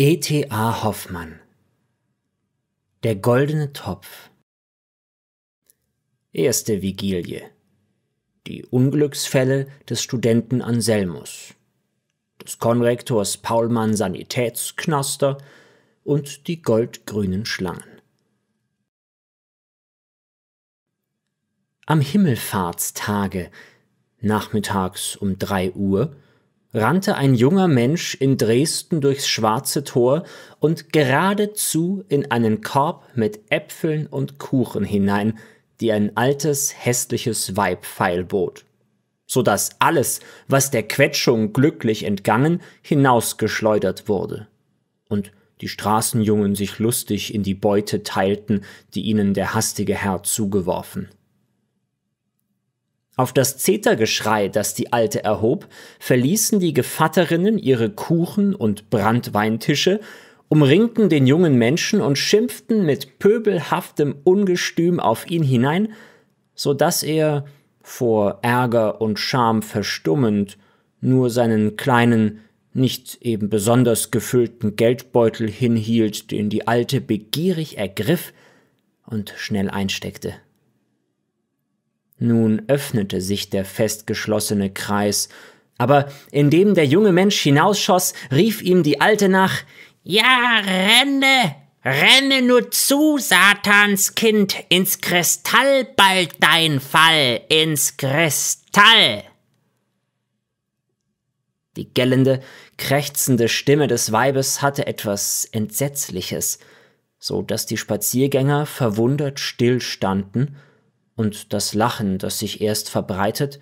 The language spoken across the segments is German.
E.T.A. Hoffmann Der goldene Topf Erste Vigilie Die Unglücksfälle des Studenten Anselmus des Konrektors Paulmann Sanitätsknaster und die goldgrünen Schlangen. Am Himmelfahrtstage, nachmittags um drei Uhr, rannte ein junger Mensch in Dresden durchs Schwarze Tor und geradezu in einen Korb mit Äpfeln und Kuchen hinein, die ein altes, hässliches Weib feilbot, so dass alles, was der Quetschung glücklich entgangen, hinausgeschleudert wurde. Und die Straßenjungen sich lustig in die Beute teilten, die ihnen der hastige Herr zugeworfen. Auf das Zetergeschrei, das die Alte erhob, verließen die Gevatterinnen ihre Kuchen und Brandweintische, umringten den jungen Menschen und schimpften mit pöbelhaftem Ungestüm auf ihn hinein, so dass er, vor Ärger und Scham verstummend, nur seinen kleinen, nicht eben besonders gefüllten Geldbeutel hinhielt, den die Alte begierig ergriff und schnell einsteckte. Nun öffnete sich der festgeschlossene Kreis, aber indem der junge Mensch hinausschoss, rief ihm die Alte nach Ja, renne, renne nur zu, Satans Kind, ins Kristall bald dein Fall, ins Kristall. Die gellende, krächzende Stimme des Weibes hatte etwas Entsetzliches, so dass die Spaziergänger verwundert stillstanden und das Lachen, das sich erst verbreitet,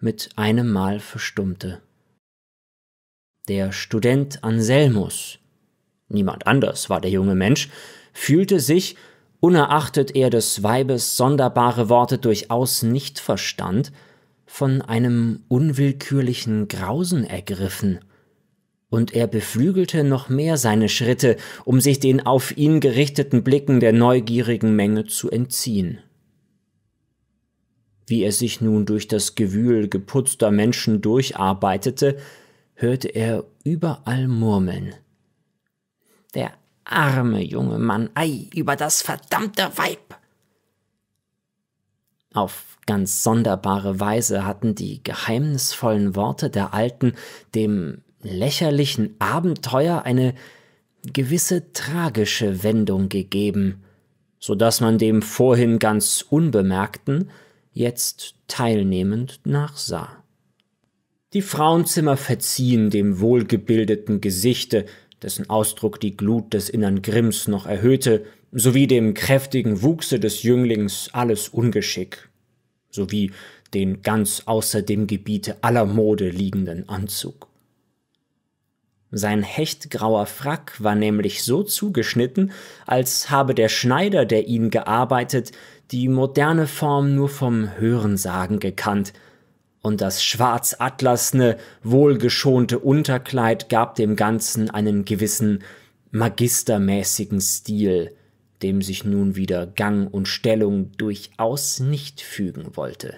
mit einem Mal verstummte. Der Student Anselmus, niemand anders war der junge Mensch, fühlte sich, unerachtet er des Weibes sonderbare Worte durchaus nicht verstand, von einem unwillkürlichen Grausen ergriffen, und er beflügelte noch mehr seine Schritte, um sich den auf ihn gerichteten Blicken der neugierigen Menge zu entziehen. Wie er sich nun durch das Gewühl geputzter Menschen durcharbeitete, hörte er überall Murmeln. Der arme junge Mann, ei, über das verdammte Weib! Auf ganz sonderbare Weise hatten die geheimnisvollen Worte der Alten dem lächerlichen Abenteuer eine gewisse tragische Wendung gegeben, so dass man dem vorhin ganz Unbemerkten jetzt teilnehmend nachsah. Die Frauenzimmer verziehen dem wohlgebildeten Gesichte, dessen Ausdruck die Glut des innern Grimms noch erhöhte, sowie dem kräftigen Wuchse des Jünglings alles Ungeschick, sowie den ganz außer dem Gebiete aller Mode liegenden Anzug. Sein hechtgrauer Frack war nämlich so zugeschnitten, als habe der Schneider, der ihn gearbeitet, die moderne Form nur vom Hörensagen gekannt, und das schwarzatlasne, wohlgeschonte Unterkleid gab dem Ganzen einen gewissen magistermäßigen Stil, dem sich nun wieder Gang und Stellung durchaus nicht fügen wollte.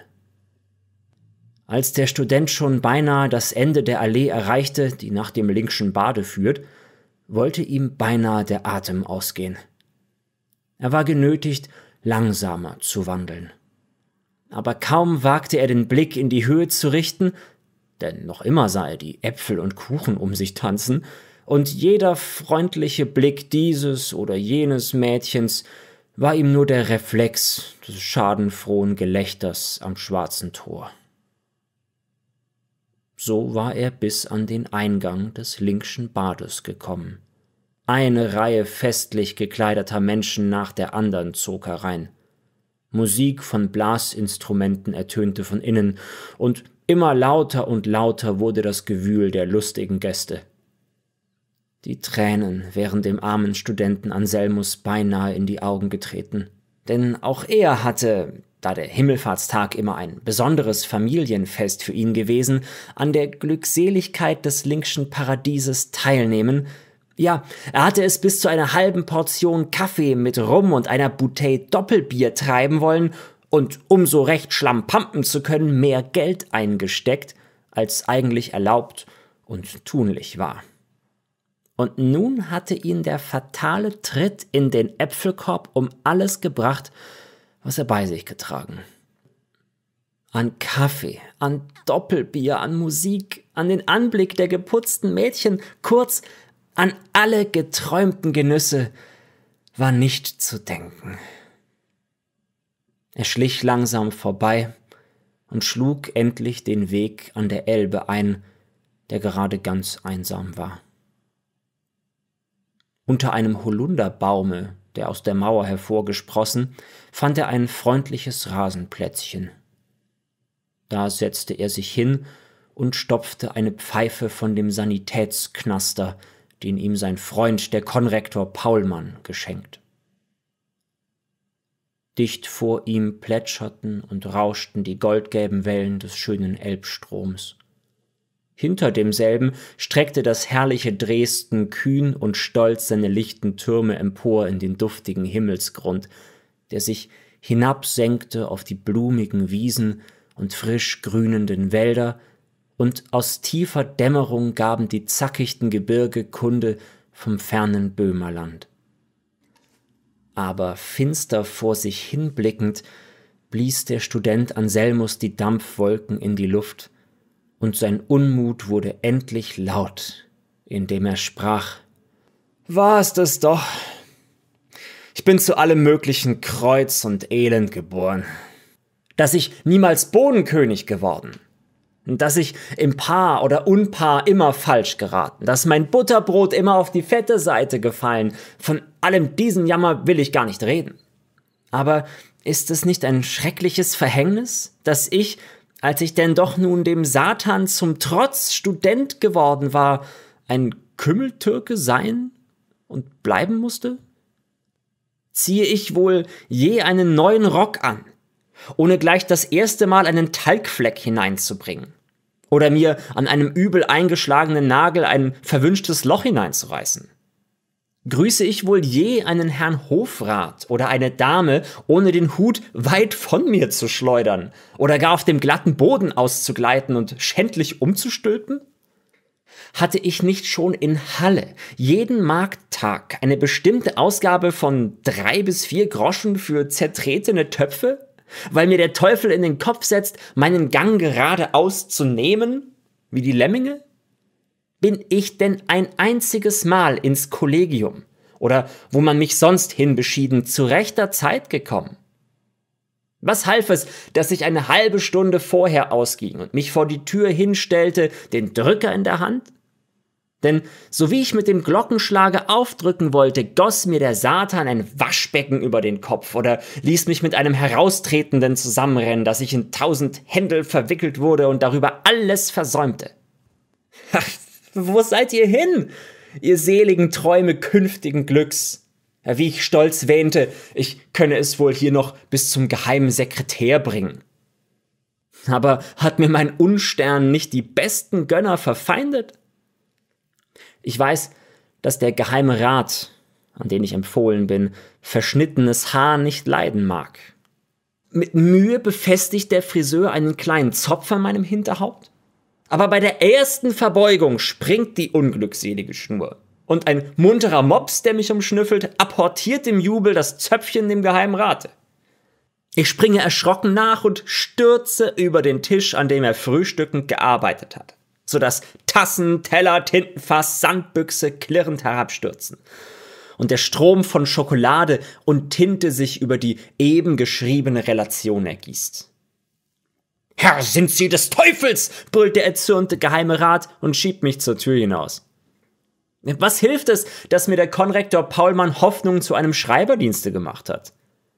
Als der Student schon beinahe das Ende der Allee erreichte, die nach dem Linkschen Bade führt, wollte ihm beinahe der Atem ausgehen. Er war genötigt, langsamer zu wandeln. Aber kaum wagte er den Blick in die Höhe zu richten, denn noch immer sah er die Äpfel und Kuchen um sich tanzen, und jeder freundliche Blick dieses oder jenes Mädchens war ihm nur der Reflex des schadenfrohen Gelächters am schwarzen Tor. So war er bis an den Eingang des Linkschen Bades gekommen. Eine Reihe festlich gekleideter Menschen nach der anderen zog herein. Musik von Blasinstrumenten ertönte von innen, und immer lauter und lauter wurde das Gewühl der lustigen Gäste. Die Tränen wären dem armen Studenten Anselmus beinahe in die Augen getreten, denn auch er hatte, da der Himmelfahrtstag immer ein besonderes Familienfest für ihn gewesen, an der Glückseligkeit des Linkschen Paradieses teilnehmen. Ja, er hatte es bis zu einer halben Portion Kaffee mit Rum und einer Bouteille Doppelbier treiben wollen und um so recht schlampampen zu können, mehr Geld eingesteckt, als eigentlich erlaubt und tunlich war. Und nun hatte ihn der fatale Tritt in den Äpfelkorb um alles gebracht, was er bei sich getragen. An Kaffee, an Doppelbier, an Musik, an den Anblick der geputzten Mädchen, kurz an alle geträumten Genüsse war nicht zu denken. Er schlich langsam vorbei und schlug endlich den Weg an der Elbe ein, der gerade ganz einsam war. Unter einem Holunderbaume der aus der Mauer hervorgesprossen, fand er ein freundliches Rasenplätzchen. Da setzte er sich hin und stopfte eine Pfeife von dem Sanitätsknaster, den ihm sein Freund, der Konrektor Paulmann, geschenkt. Dicht vor ihm plätscherten und rauschten die goldgelben Wellen des schönen Elbstroms. Hinter demselben streckte das herrliche Dresden kühn und stolz seine lichten Türme empor in den duftigen Himmelsgrund, der sich hinabsenkte auf die blumigen Wiesen und frisch grünenden Wälder, und aus tiefer Dämmerung gaben die zackichten Gebirge Kunde vom fernen Böhmerland. Aber finster vor sich hinblickend blies der Student Anselmus die Dampfwolken in die Luft, und sein Unmut wurde endlich laut, indem er sprach War es das doch? Ich bin zu allem möglichen Kreuz und Elend geboren, dass ich niemals Bodenkönig geworden, dass ich im Paar oder Unpaar immer falsch geraten, dass mein Butterbrot immer auf die fette Seite gefallen, von allem diesen Jammer will ich gar nicht reden. Aber ist es nicht ein schreckliches Verhängnis, dass ich, als ich denn doch nun dem Satan zum Trotz Student geworden war, ein Kümmeltürke sein und bleiben musste? Ziehe ich wohl je einen neuen Rock an, ohne gleich das erste Mal einen Talgfleck hineinzubringen? Oder mir an einem übel eingeschlagenen Nagel ein verwünschtes Loch hineinzureißen? grüße ich wohl je einen Herrn Hofrat oder eine Dame, ohne den Hut weit von mir zu schleudern oder gar auf dem glatten Boden auszugleiten und schändlich umzustülpen? Hatte ich nicht schon in Halle jeden Markttag eine bestimmte Ausgabe von drei bis vier Groschen für zertretene Töpfe, weil mir der Teufel in den Kopf setzt, meinen Gang geradeaus zu nehmen, wie die Lemminge? bin ich denn ein einziges Mal ins Kollegium oder wo man mich sonst hinbeschieden zu rechter Zeit gekommen? Was half es, dass ich eine halbe Stunde vorher ausging und mich vor die Tür hinstellte, den Drücker in der Hand? Denn so wie ich mit dem Glockenschlage aufdrücken wollte, goss mir der Satan ein Waschbecken über den Kopf oder ließ mich mit einem Heraustretenden zusammenrennen, dass ich in tausend Händel verwickelt wurde und darüber alles versäumte. Wo seid ihr hin, ihr seligen Träume künftigen Glücks? Wie ich stolz wähnte, ich könne es wohl hier noch bis zum geheimen Sekretär bringen. Aber hat mir mein Unstern nicht die besten Gönner verfeindet? Ich weiß, dass der Geheime Rat, an den ich empfohlen bin, verschnittenes Haar nicht leiden mag. Mit Mühe befestigt der Friseur einen kleinen Zopf an meinem Hinterhaupt, aber bei der ersten Verbeugung springt die unglückselige Schnur. Und ein munterer Mops, der mich umschnüffelt, apportiert im Jubel das Zöpfchen dem Geheimrate. Ich springe erschrocken nach und stürze über den Tisch, an dem er frühstückend gearbeitet hat, sodass Tassen, Teller, Tintenfass, Sandbüchse klirrend herabstürzen und der Strom von Schokolade und Tinte sich über die eben geschriebene Relation ergießt. Herr, sind Sie des Teufels! brüllt der erzürnte Geheime Rat und schiebt mich zur Tür hinaus. Was hilft es, dass mir der Konrektor Paulmann Hoffnung zu einem Schreiberdienste gemacht hat?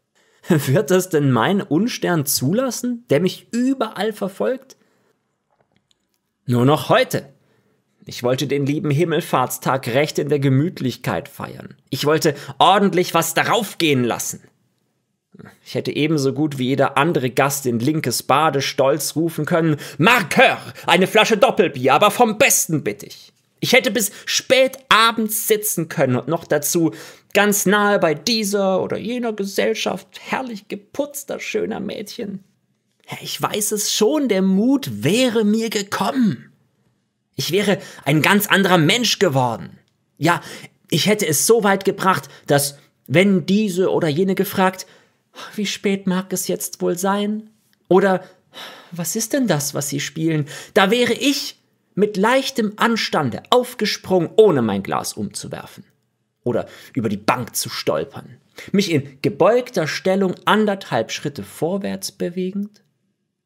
Wird das denn mein Unstern zulassen, der mich überall verfolgt? Nur noch heute. Ich wollte den lieben Himmelfahrtstag recht in der Gemütlichkeit feiern. Ich wollte ordentlich was darauf gehen lassen. Ich hätte ebenso gut wie jeder andere Gast in linkes Bade stolz rufen können: Marqueur! Eine Flasche Doppelbier, aber vom Besten bitte ich! Ich hätte bis spät abends sitzen können und noch dazu ganz nahe bei dieser oder jener Gesellschaft herrlich geputzter, schöner Mädchen. ich weiß es schon, der Mut wäre mir gekommen. Ich wäre ein ganz anderer Mensch geworden. Ja, ich hätte es so weit gebracht, dass, wenn diese oder jene gefragt, wie spät mag es jetzt wohl sein? Oder was ist denn das, was Sie spielen? Da wäre ich mit leichtem Anstande aufgesprungen, ohne mein Glas umzuwerfen oder über die Bank zu stolpern, mich in gebeugter Stellung anderthalb Schritte vorwärts bewegend,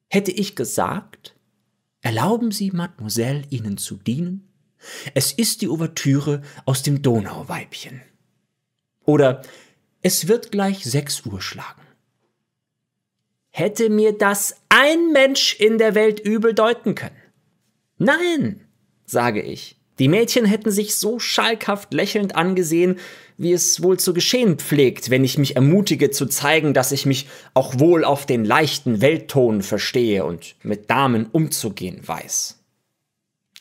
hätte ich gesagt, erlauben Sie, Mademoiselle, Ihnen zu dienen? Es ist die Ouvertüre aus dem Donauweibchen. Oder es wird gleich 6 Uhr schlagen. Hätte mir das ein Mensch in der Welt übel deuten können? Nein, sage ich. Die Mädchen hätten sich so schalkhaft lächelnd angesehen, wie es wohl zu geschehen pflegt, wenn ich mich ermutige zu zeigen, dass ich mich auch wohl auf den leichten Weltton verstehe und mit Damen umzugehen weiß.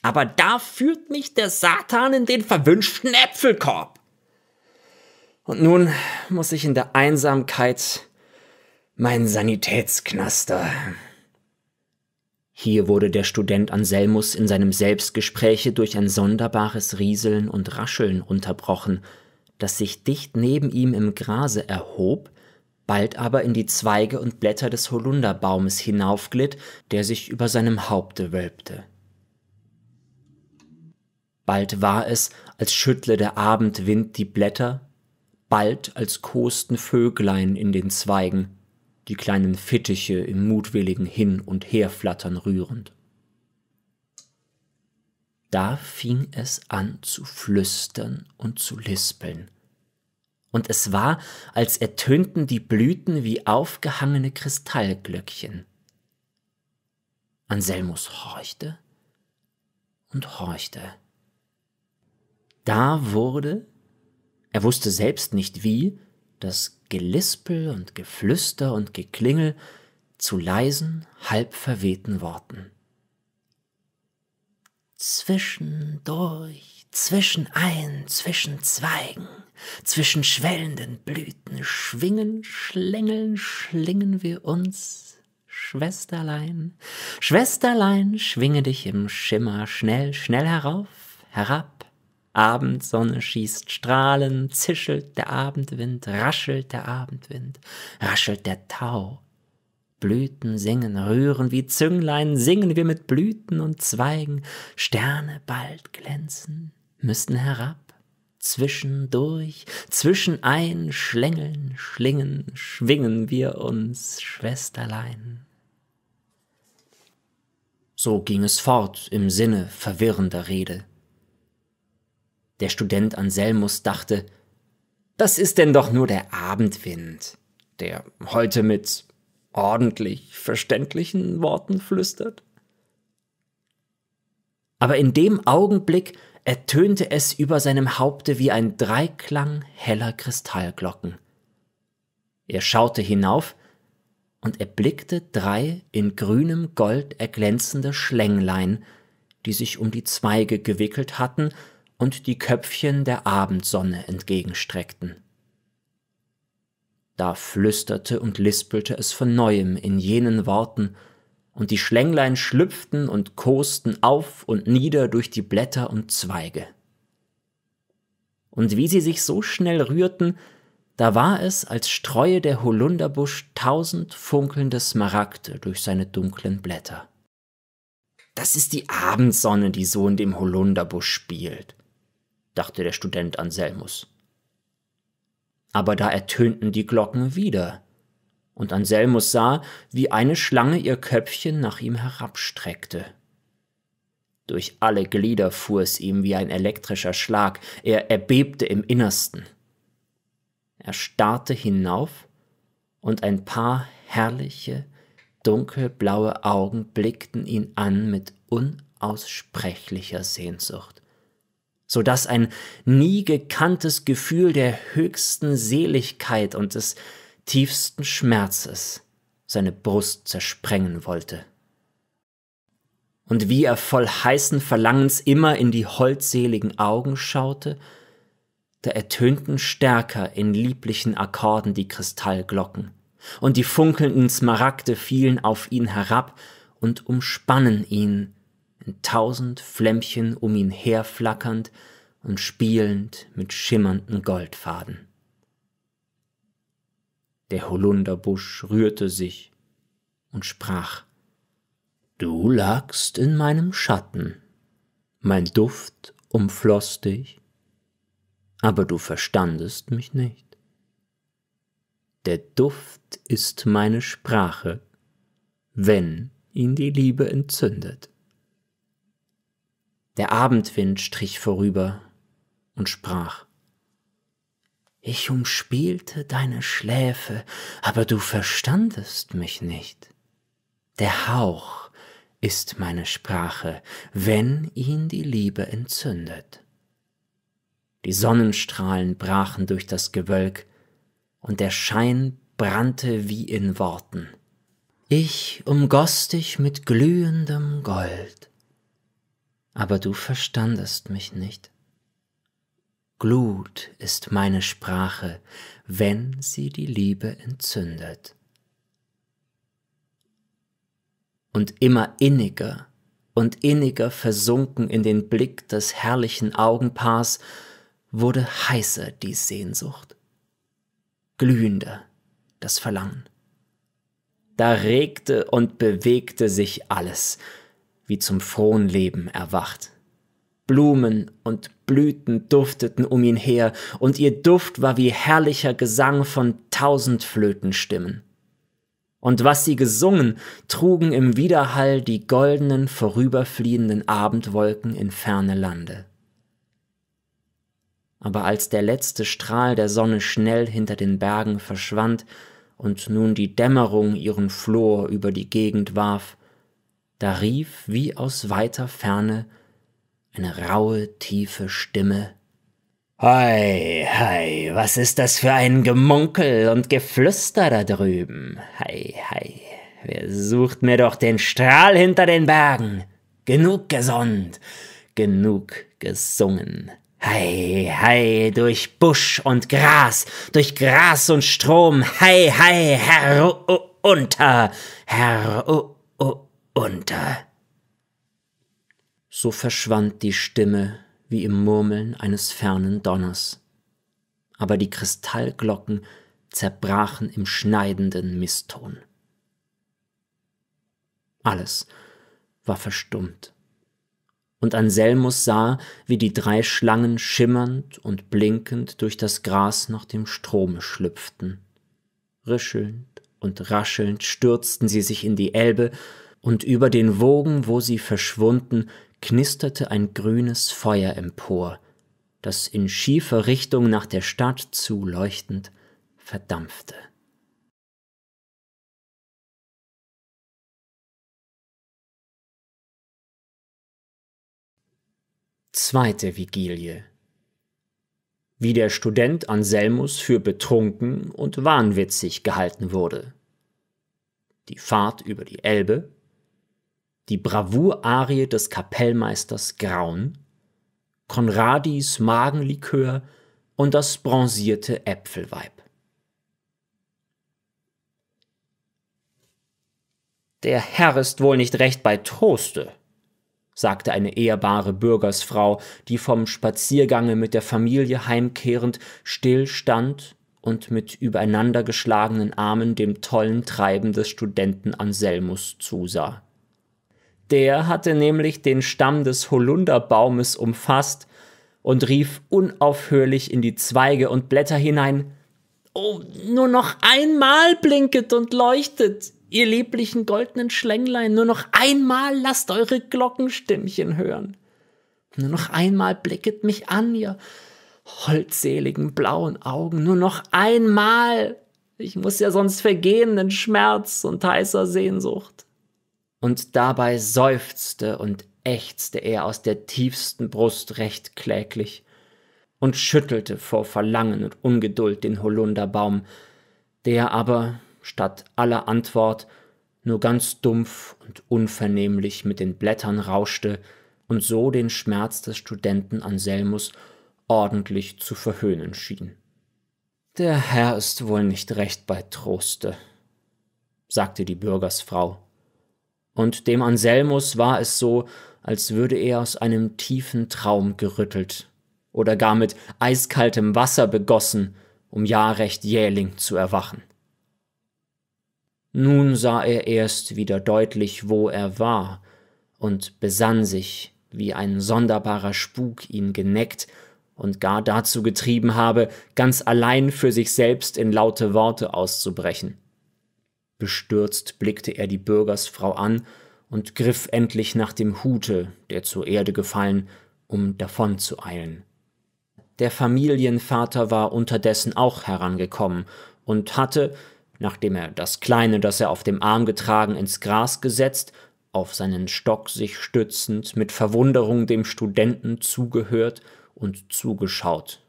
Aber da führt mich der Satan in den verwünschten Äpfelkorb. Und nun muss ich in der Einsamkeit meinen Sanitätsknaster. Hier wurde der Student Anselmus in seinem Selbstgespräche durch ein sonderbares Rieseln und Rascheln unterbrochen, das sich dicht neben ihm im Grase erhob, bald aber in die Zweige und Blätter des Holunderbaumes hinaufglitt, der sich über seinem Haupte wölbte. Bald war es, als schüttle der Abendwind die Blätter, bald als kosten Vöglein in den Zweigen, die kleinen Fittiche im mutwilligen Hin- und Herflattern rührend. Da fing es an zu flüstern und zu lispeln, und es war, als ertönten die Blüten wie aufgehangene Kristallglöckchen. Anselmus horchte und horchte. Da wurde er wusste selbst nicht wie, das Gelispel und Geflüster und Geklingel zu leisen, halb verwehten Worten. Zwischendurch, zwischen ein, zwischen Zweigen, zwischen schwellenden Blüten schwingen, schlängeln, schlingen wir uns, Schwesterlein. Schwesterlein, schwinge dich im Schimmer schnell, schnell herauf, herab, Abendsonne schießt Strahlen, zischelt der Abendwind, raschelt der Abendwind, raschelt der Tau. Blüten singen, rühren wie Zünglein, singen wir mit Blüten und Zweigen, Sterne bald glänzen, müssen herab zwischendurch, zwischenein schlängeln, schlingen, schwingen wir uns, Schwesterlein. So ging es fort im Sinne verwirrender Rede. Der Student Anselmus dachte, das ist denn doch nur der Abendwind, der heute mit ordentlich verständlichen Worten flüstert. Aber in dem Augenblick ertönte es über seinem Haupte wie ein Dreiklang heller Kristallglocken. Er schaute hinauf und erblickte drei in grünem Gold erglänzende Schlänglein, die sich um die Zweige gewickelt hatten und die Köpfchen der Abendsonne entgegenstreckten. Da flüsterte und lispelte es von neuem in jenen Worten, und die Schlänglein schlüpften und kosten auf und nieder durch die Blätter und Zweige. Und wie sie sich so schnell rührten, da war es, als streue der Holunderbusch tausend funkelnde Smaragde durch seine dunklen Blätter. Das ist die Abendsonne, die so in dem Holunderbusch spielt dachte der Student Anselmus. Aber da ertönten die Glocken wieder, und Anselmus sah, wie eine Schlange ihr Köpfchen nach ihm herabstreckte. Durch alle Glieder fuhr es ihm wie ein elektrischer Schlag, er erbebte im Innersten. Er starrte hinauf, und ein paar herrliche, dunkelblaue Augen blickten ihn an mit unaussprechlicher Sehnsucht so dass ein nie gekanntes Gefühl der höchsten Seligkeit und des tiefsten Schmerzes seine Brust zersprengen wollte. Und wie er voll heißen Verlangens immer in die holdseligen Augen schaute, da ertönten stärker in lieblichen Akkorden die Kristallglocken, und die funkelnden Smaragde fielen auf ihn herab und umspannen ihn in tausend Flämmchen um ihn her flackernd und spielend mit schimmernden Goldfaden. Der Holunderbusch rührte sich und sprach Du lagst in meinem Schatten, mein Duft umfloß dich, aber du verstandest mich nicht. Der Duft ist meine Sprache, wenn ihn die Liebe entzündet. Der Abendwind strich vorüber und sprach Ich umspielte deine Schläfe, aber du verstandest mich nicht. Der Hauch ist meine Sprache, wenn ihn die Liebe entzündet. Die Sonnenstrahlen brachen durch das Gewölk, und der Schein brannte wie in Worten. Ich umgoss dich mit glühendem Gold, aber du verstandest mich nicht. Glut ist meine Sprache, wenn sie die Liebe entzündet. Und immer inniger und inniger versunken in den Blick des herrlichen Augenpaars wurde heißer die Sehnsucht, glühender das Verlangen. Da regte und bewegte sich alles, wie zum frohen Leben erwacht. Blumen und Blüten dufteten um ihn her, und ihr Duft war wie herrlicher Gesang von tausend Flötenstimmen. Und was sie gesungen, trugen im Widerhall die goldenen, vorüberfliehenden Abendwolken in ferne Lande. Aber als der letzte Strahl der Sonne schnell hinter den Bergen verschwand und nun die Dämmerung ihren Flor über die Gegend warf, da rief wie aus weiter Ferne eine raue, tiefe Stimme. Hei, hei, was ist das für ein Gemunkel und Geflüster da drüben? Hei, hei, wer sucht mir doch den Strahl hinter den Bergen? Genug gesund, genug gesungen. Hei, hei, durch Busch und Gras, durch Gras und Strom, hei, hei, unter, -u herunter unter. So verschwand die Stimme wie im Murmeln eines fernen Donners, aber die Kristallglocken zerbrachen im schneidenden Misston. Alles war verstummt und Anselmus sah, wie die drei Schlangen schimmernd und blinkend durch das Gras nach dem Strome schlüpften. Rischelnd und raschelnd stürzten sie sich in die Elbe und über den Wogen, wo sie verschwunden, knisterte ein grünes Feuer empor, das in schiefer Richtung nach der Stadt zu leuchtend verdampfte. Zweite Vigilie. Wie der Student Anselmus für betrunken und wahnwitzig gehalten wurde. Die Fahrt über die Elbe, die Bravour-Arie des Kapellmeisters Graun, Konradis Magenlikör und das bronzierte Äpfelweib. Der Herr ist wohl nicht recht bei Toaste, sagte eine ehrbare Bürgersfrau, die vom Spaziergange mit der Familie heimkehrend stillstand und mit übereinandergeschlagenen Armen dem tollen Treiben des Studenten Anselmus zusah. Der hatte nämlich den Stamm des Holunderbaumes umfasst und rief unaufhörlich in die Zweige und Blätter hinein Oh, nur noch einmal blinket und leuchtet, ihr lieblichen goldenen Schlänglein, nur noch einmal lasst eure Glockenstimmchen hören. Nur noch einmal blicket mich an, ihr holdseligen blauen Augen, nur noch einmal. Ich muss ja sonst vergehen in Schmerz und heißer Sehnsucht und dabei seufzte und ächzte er aus der tiefsten Brust recht kläglich und schüttelte vor Verlangen und Ungeduld den Holunderbaum, der aber, statt aller Antwort, nur ganz dumpf und unvernehmlich mit den Blättern rauschte und so den Schmerz des Studenten Anselmus ordentlich zu verhöhnen schien. Der Herr ist wohl nicht recht bei Troste, sagte die Bürgersfrau und dem Anselmus war es so, als würde er aus einem tiefen Traum gerüttelt oder gar mit eiskaltem Wasser begossen, um ja recht jähling zu erwachen. Nun sah er erst wieder deutlich, wo er war, und besann sich, wie ein sonderbarer Spuk ihn geneckt und gar dazu getrieben habe, ganz allein für sich selbst in laute Worte auszubrechen. Bestürzt blickte er die Bürgersfrau an und griff endlich nach dem Hute, der zur Erde gefallen, um davonzueilen. Der Familienvater war unterdessen auch herangekommen und hatte, nachdem er das Kleine, das er auf dem Arm getragen, ins Gras gesetzt, auf seinen Stock sich stützend, mit Verwunderung dem Studenten zugehört und zugeschaut.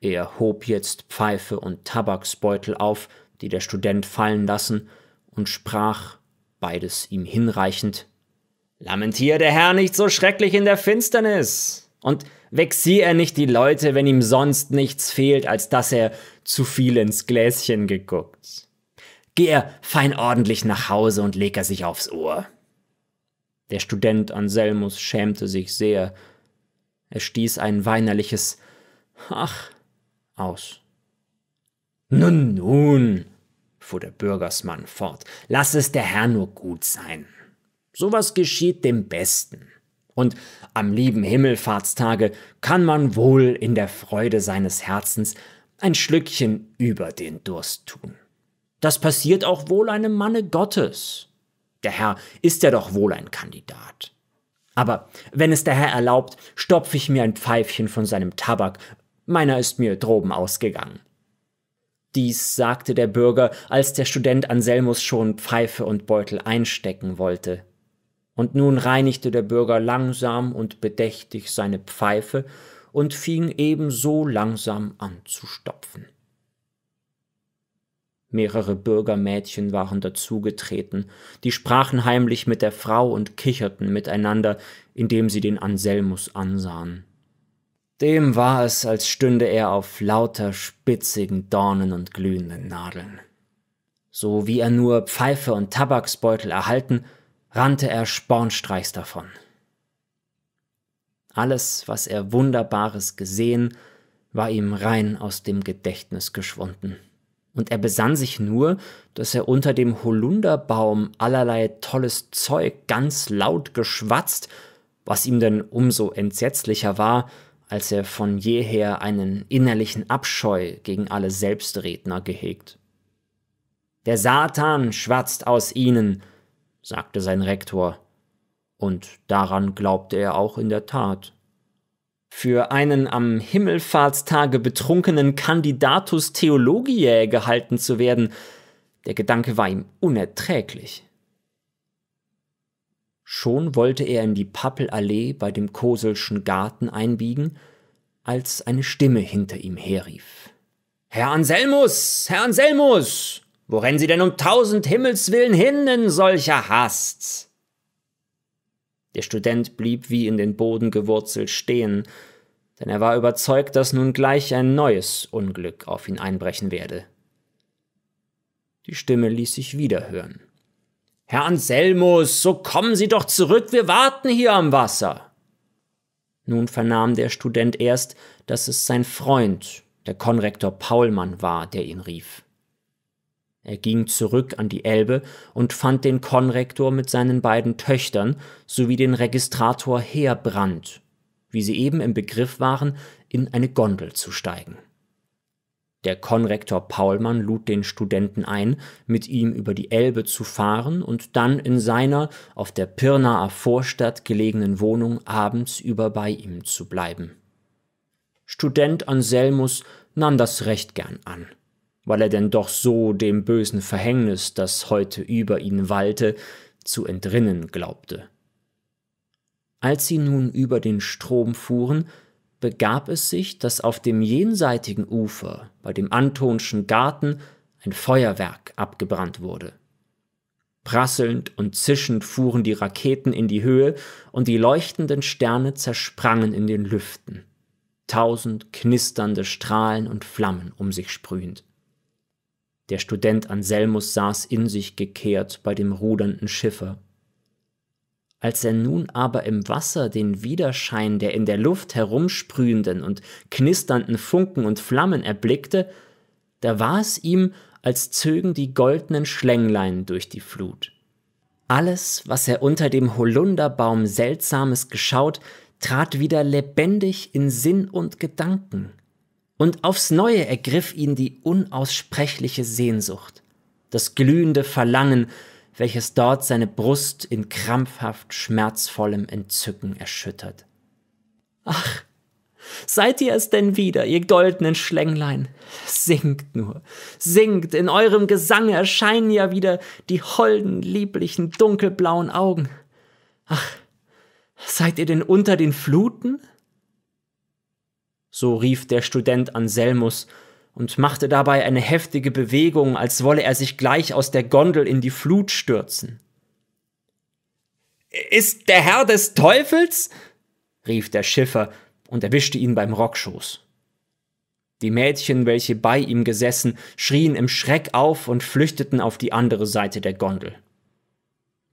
Er hob jetzt Pfeife und Tabaksbeutel auf die der Student fallen lassen, und sprach, beides ihm hinreichend Lamentier der Herr nicht so schrecklich in der Finsternis, und vexier er nicht die Leute, wenn ihm sonst nichts fehlt, als dass er zu viel ins Gläschen geguckt. Geh er fein ordentlich nach Hause und leg er sich aufs Ohr. Der Student Anselmus schämte sich sehr. Er stieß ein weinerliches Ach aus. Nun, nun, fuhr der Bürgersmann fort, lass es der Herr nur gut sein. Sowas geschieht dem Besten. Und am lieben Himmelfahrtstage kann man wohl in der Freude seines Herzens ein Schlückchen über den Durst tun. Das passiert auch wohl einem Manne Gottes. Der Herr ist ja doch wohl ein Kandidat. Aber wenn es der Herr erlaubt, stopfe ich mir ein Pfeifchen von seinem Tabak, meiner ist mir droben ausgegangen. Dies sagte der Bürger, als der Student Anselmus schon Pfeife und Beutel einstecken wollte. Und nun reinigte der Bürger langsam und bedächtig seine Pfeife und fing ebenso langsam an zu stopfen. Mehrere Bürgermädchen waren dazugetreten, die sprachen heimlich mit der Frau und kicherten miteinander, indem sie den Anselmus ansahen. Dem war es, als stünde er auf lauter spitzigen Dornen und glühenden Nadeln. So wie er nur Pfeife und Tabaksbeutel erhalten, rannte er spornstreichs davon. Alles, was er Wunderbares gesehen, war ihm rein aus dem Gedächtnis geschwunden. Und er besann sich nur, dass er unter dem Holunderbaum allerlei tolles Zeug ganz laut geschwatzt, was ihm denn umso entsetzlicher war, als er von jeher einen innerlichen Abscheu gegen alle Selbstredner gehegt. Der Satan schwatzt aus ihnen, sagte sein Rektor, und daran glaubte er auch in der Tat. Für einen am Himmelfahrtstage betrunkenen Kandidatus Theologiae gehalten zu werden, der Gedanke war ihm unerträglich. Schon wollte er in die Pappelallee bei dem Koselschen Garten einbiegen, als eine Stimme hinter ihm herrief. Herr Anselmus, Herr Anselmus, wo rennen Sie denn um tausend Himmels willen hin in solcher Hast? Der Student blieb wie in den Boden gewurzelt stehen, denn er war überzeugt, dass nun gleich ein neues Unglück auf ihn einbrechen werde. Die Stimme ließ sich wieder hören. Herr Anselmus, so kommen Sie doch zurück, wir warten hier am Wasser. Nun vernahm der Student erst, dass es sein Freund, der Konrektor Paulmann, war, der ihn rief. Er ging zurück an die Elbe und fand den Konrektor mit seinen beiden Töchtern sowie den Registrator Heerbrand, wie sie eben im Begriff waren, in eine Gondel zu steigen. Der Konrektor Paulmann lud den Studenten ein, mit ihm über die Elbe zu fahren und dann in seiner auf der Pirnaer Vorstadt gelegenen Wohnung abends über bei ihm zu bleiben. Student Anselmus nahm das recht gern an, weil er denn doch so dem bösen Verhängnis, das heute über ihn walte, zu entrinnen glaubte. Als sie nun über den Strom fuhren, begab es sich, dass auf dem jenseitigen Ufer bei dem Antonschen Garten ein Feuerwerk abgebrannt wurde. Prasselnd und zischend fuhren die Raketen in die Höhe und die leuchtenden Sterne zersprangen in den Lüften, tausend knisternde Strahlen und Flammen um sich sprühend. Der Student Anselmus saß in sich gekehrt bei dem rudernden Schiffer als er nun aber im Wasser den Widerschein der in der Luft herumsprühenden und knisternden Funken und Flammen erblickte, da war es ihm, als zögen die goldenen Schlänglein durch die Flut. Alles, was er unter dem Holunderbaum Seltsames geschaut, trat wieder lebendig in Sinn und Gedanken. Und aufs Neue ergriff ihn die unaussprechliche Sehnsucht, das glühende Verlangen, welches dort seine Brust in krampfhaft schmerzvollem Entzücken erschüttert. Ach, seid ihr es denn wieder, ihr goldenen Schlänglein? Singt nur, singt, in eurem Gesange erscheinen ja wieder die holden, lieblichen, dunkelblauen Augen. Ach, seid ihr denn unter den Fluten? So rief der Student Anselmus und machte dabei eine heftige Bewegung, als wolle er sich gleich aus der Gondel in die Flut stürzen. Ist der Herr des Teufels? rief der Schiffer und erwischte ihn beim Rockschoß. Die Mädchen, welche bei ihm gesessen, schrien im Schreck auf und flüchteten auf die andere Seite der Gondel.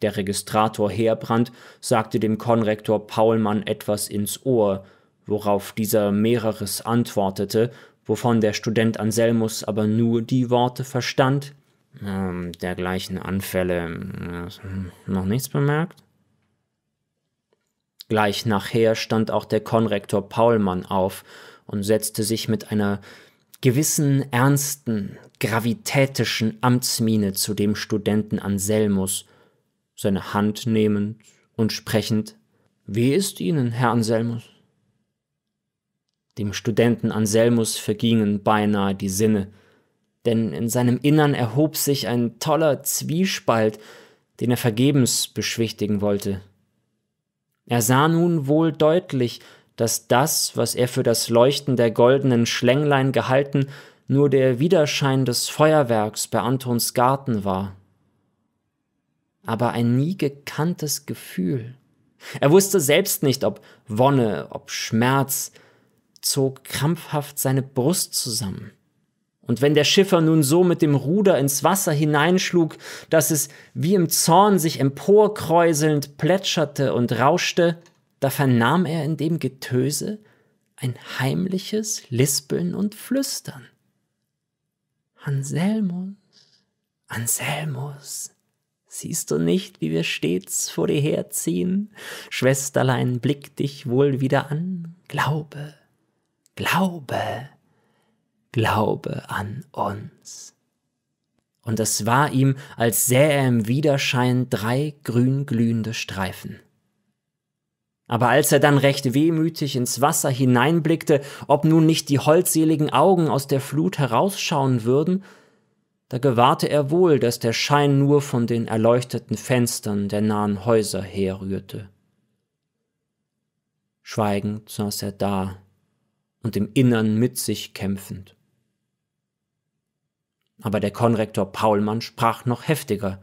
Der Registrator Heerbrand sagte dem Konrektor Paulmann etwas ins Ohr, worauf dieser mehreres antwortete wovon der Student Anselmus aber nur die Worte verstand. Ähm, dergleichen Anfälle. Äh, noch nichts bemerkt? Gleich nachher stand auch der Konrektor Paulmann auf und setzte sich mit einer gewissen ernsten, gravitätischen Amtsmiene zu dem Studenten Anselmus, seine Hand nehmend und sprechend Wie ist Ihnen, Herr Anselmus? Dem Studenten Anselmus vergingen beinahe die Sinne, denn in seinem Innern erhob sich ein toller Zwiespalt, den er vergebens beschwichtigen wollte. Er sah nun wohl deutlich, dass das, was er für das Leuchten der goldenen Schlänglein gehalten, nur der Widerschein des Feuerwerks bei Antons Garten war. Aber ein nie gekanntes Gefühl. Er wusste selbst nicht, ob Wonne, ob Schmerz, zog krampfhaft seine Brust zusammen. Und wenn der Schiffer nun so mit dem Ruder ins Wasser hineinschlug, dass es wie im Zorn sich emporkräuselnd plätscherte und rauschte, da vernahm er in dem Getöse ein heimliches Lispeln und Flüstern. Anselmus, Anselmus, siehst du nicht, wie wir stets vor dir herziehen? Schwesterlein, blick dich wohl wieder an, glaube, Glaube, Glaube an uns. Und es war ihm, als sähe er im Widerschein drei grün glühende Streifen. Aber als er dann recht wehmütig ins Wasser hineinblickte, ob nun nicht die holdseligen Augen aus der Flut herausschauen würden, da gewahrte er wohl, dass der Schein nur von den erleuchteten Fenstern der nahen Häuser herrührte. Schweigend saß er da und im Innern mit sich kämpfend. Aber der Konrektor Paulmann sprach noch heftiger.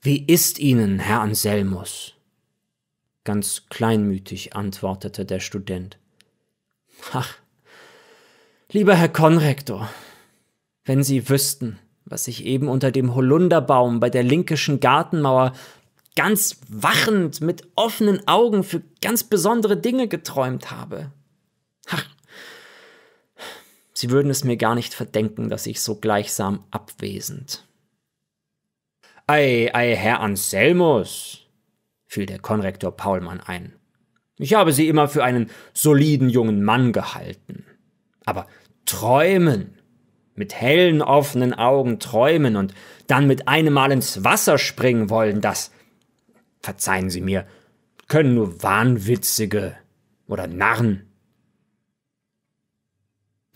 Wie ist Ihnen, Herr Anselmus? Ganz kleinmütig antwortete der Student. Ach, lieber Herr Konrektor, wenn Sie wüssten, was ich eben unter dem Holunderbaum bei der linkischen Gartenmauer ganz wachend mit offenen Augen für ganz besondere Dinge geträumt habe. Ha. Sie würden es mir gar nicht verdenken, dass ich so gleichsam abwesend. Ei, ei, Herr Anselmus, fiel der Konrektor Paulmann ein. Ich habe Sie immer für einen soliden jungen Mann gehalten. Aber träumen, mit hellen, offenen Augen träumen und dann mit einem Mal ins Wasser springen wollen, das, verzeihen Sie mir, können nur Wahnwitzige oder Narren.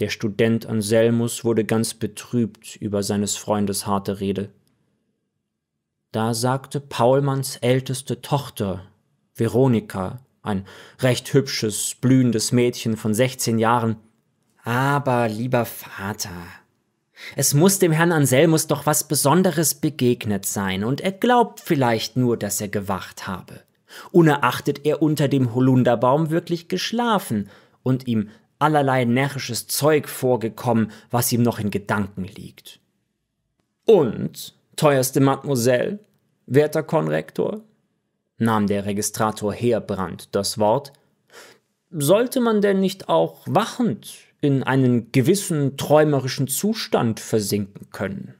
Der Student Anselmus wurde ganz betrübt über seines Freundes harte Rede. Da sagte Paulmanns älteste Tochter, Veronika, ein recht hübsches, blühendes Mädchen von 16 Jahren, aber lieber Vater, es muss dem Herrn Anselmus doch was Besonderes begegnet sein, und er glaubt vielleicht nur, dass er gewacht habe. Unerachtet er unter dem Holunderbaum wirklich geschlafen und ihm allerlei närrisches Zeug vorgekommen, was ihm noch in Gedanken liegt. Und, teuerste Mademoiselle, werter Konrektor, nahm der Registrator Heerbrand das Wort, sollte man denn nicht auch wachend in einen gewissen träumerischen Zustand versinken können?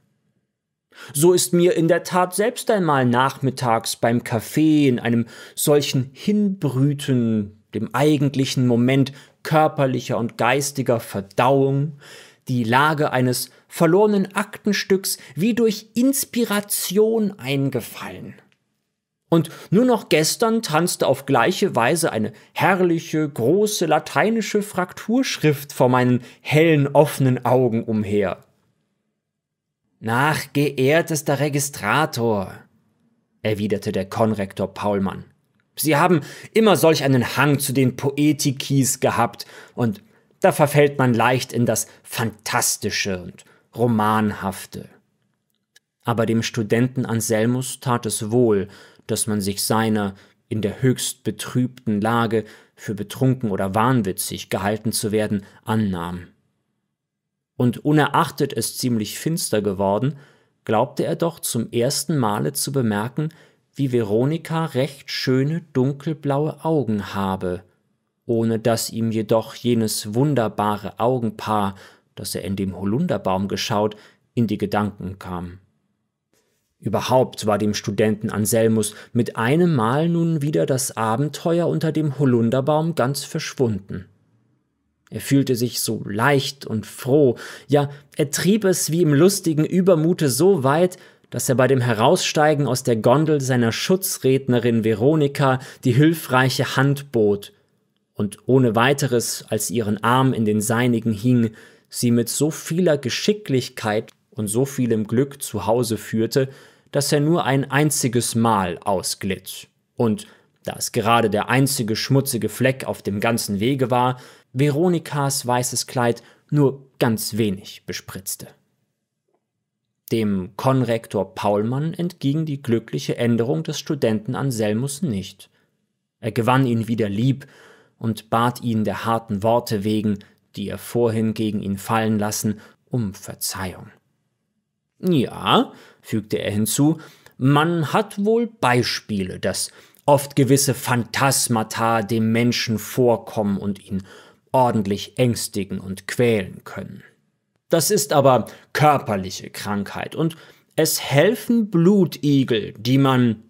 So ist mir in der Tat selbst einmal nachmittags beim Kaffee in einem solchen Hinbrüten, dem eigentlichen Moment körperlicher und geistiger Verdauung, die Lage eines verlorenen Aktenstücks wie durch Inspiration eingefallen. Und nur noch gestern tanzte auf gleiche Weise eine herrliche, große lateinische Frakturschrift vor meinen hellen, offenen Augen umher. Nach geehrtester Registrator, erwiderte der Konrektor Paulmann. Sie haben immer solch einen Hang zu den Poetikis gehabt und da verfällt man leicht in das Fantastische und Romanhafte. Aber dem Studenten Anselmus tat es wohl, dass man sich seiner in der höchst betrübten Lage für betrunken oder wahnwitzig gehalten zu werden annahm. Und unerachtet es ziemlich finster geworden, glaubte er doch zum ersten Male zu bemerken, wie Veronika recht schöne dunkelblaue Augen habe, ohne dass ihm jedoch jenes wunderbare Augenpaar, das er in dem Holunderbaum geschaut, in die Gedanken kam. Überhaupt war dem Studenten Anselmus mit einem Mal nun wieder das Abenteuer unter dem Holunderbaum ganz verschwunden. Er fühlte sich so leicht und froh, ja, er trieb es wie im lustigen Übermute so weit, dass er bei dem Heraussteigen aus der Gondel seiner Schutzrednerin Veronika die hilfreiche Hand bot und ohne weiteres, als ihren Arm in den seinigen hing, sie mit so vieler Geschicklichkeit und so vielem Glück zu Hause führte, dass er nur ein einziges Mal ausglitt. Und da es gerade der einzige schmutzige Fleck auf dem ganzen Wege war, Veronikas weißes Kleid nur ganz wenig bespritzte. Dem Konrektor Paulmann entging die glückliche Änderung des Studenten Anselmus nicht. Er gewann ihn wieder lieb und bat ihn der harten Worte wegen, die er vorhin gegen ihn fallen lassen, um Verzeihung. Ja, fügte er hinzu, man hat wohl Beispiele, dass oft gewisse Phantasmata dem Menschen vorkommen und ihn ordentlich ängstigen und quälen können. Das ist aber körperliche Krankheit und es helfen Blutigel, die man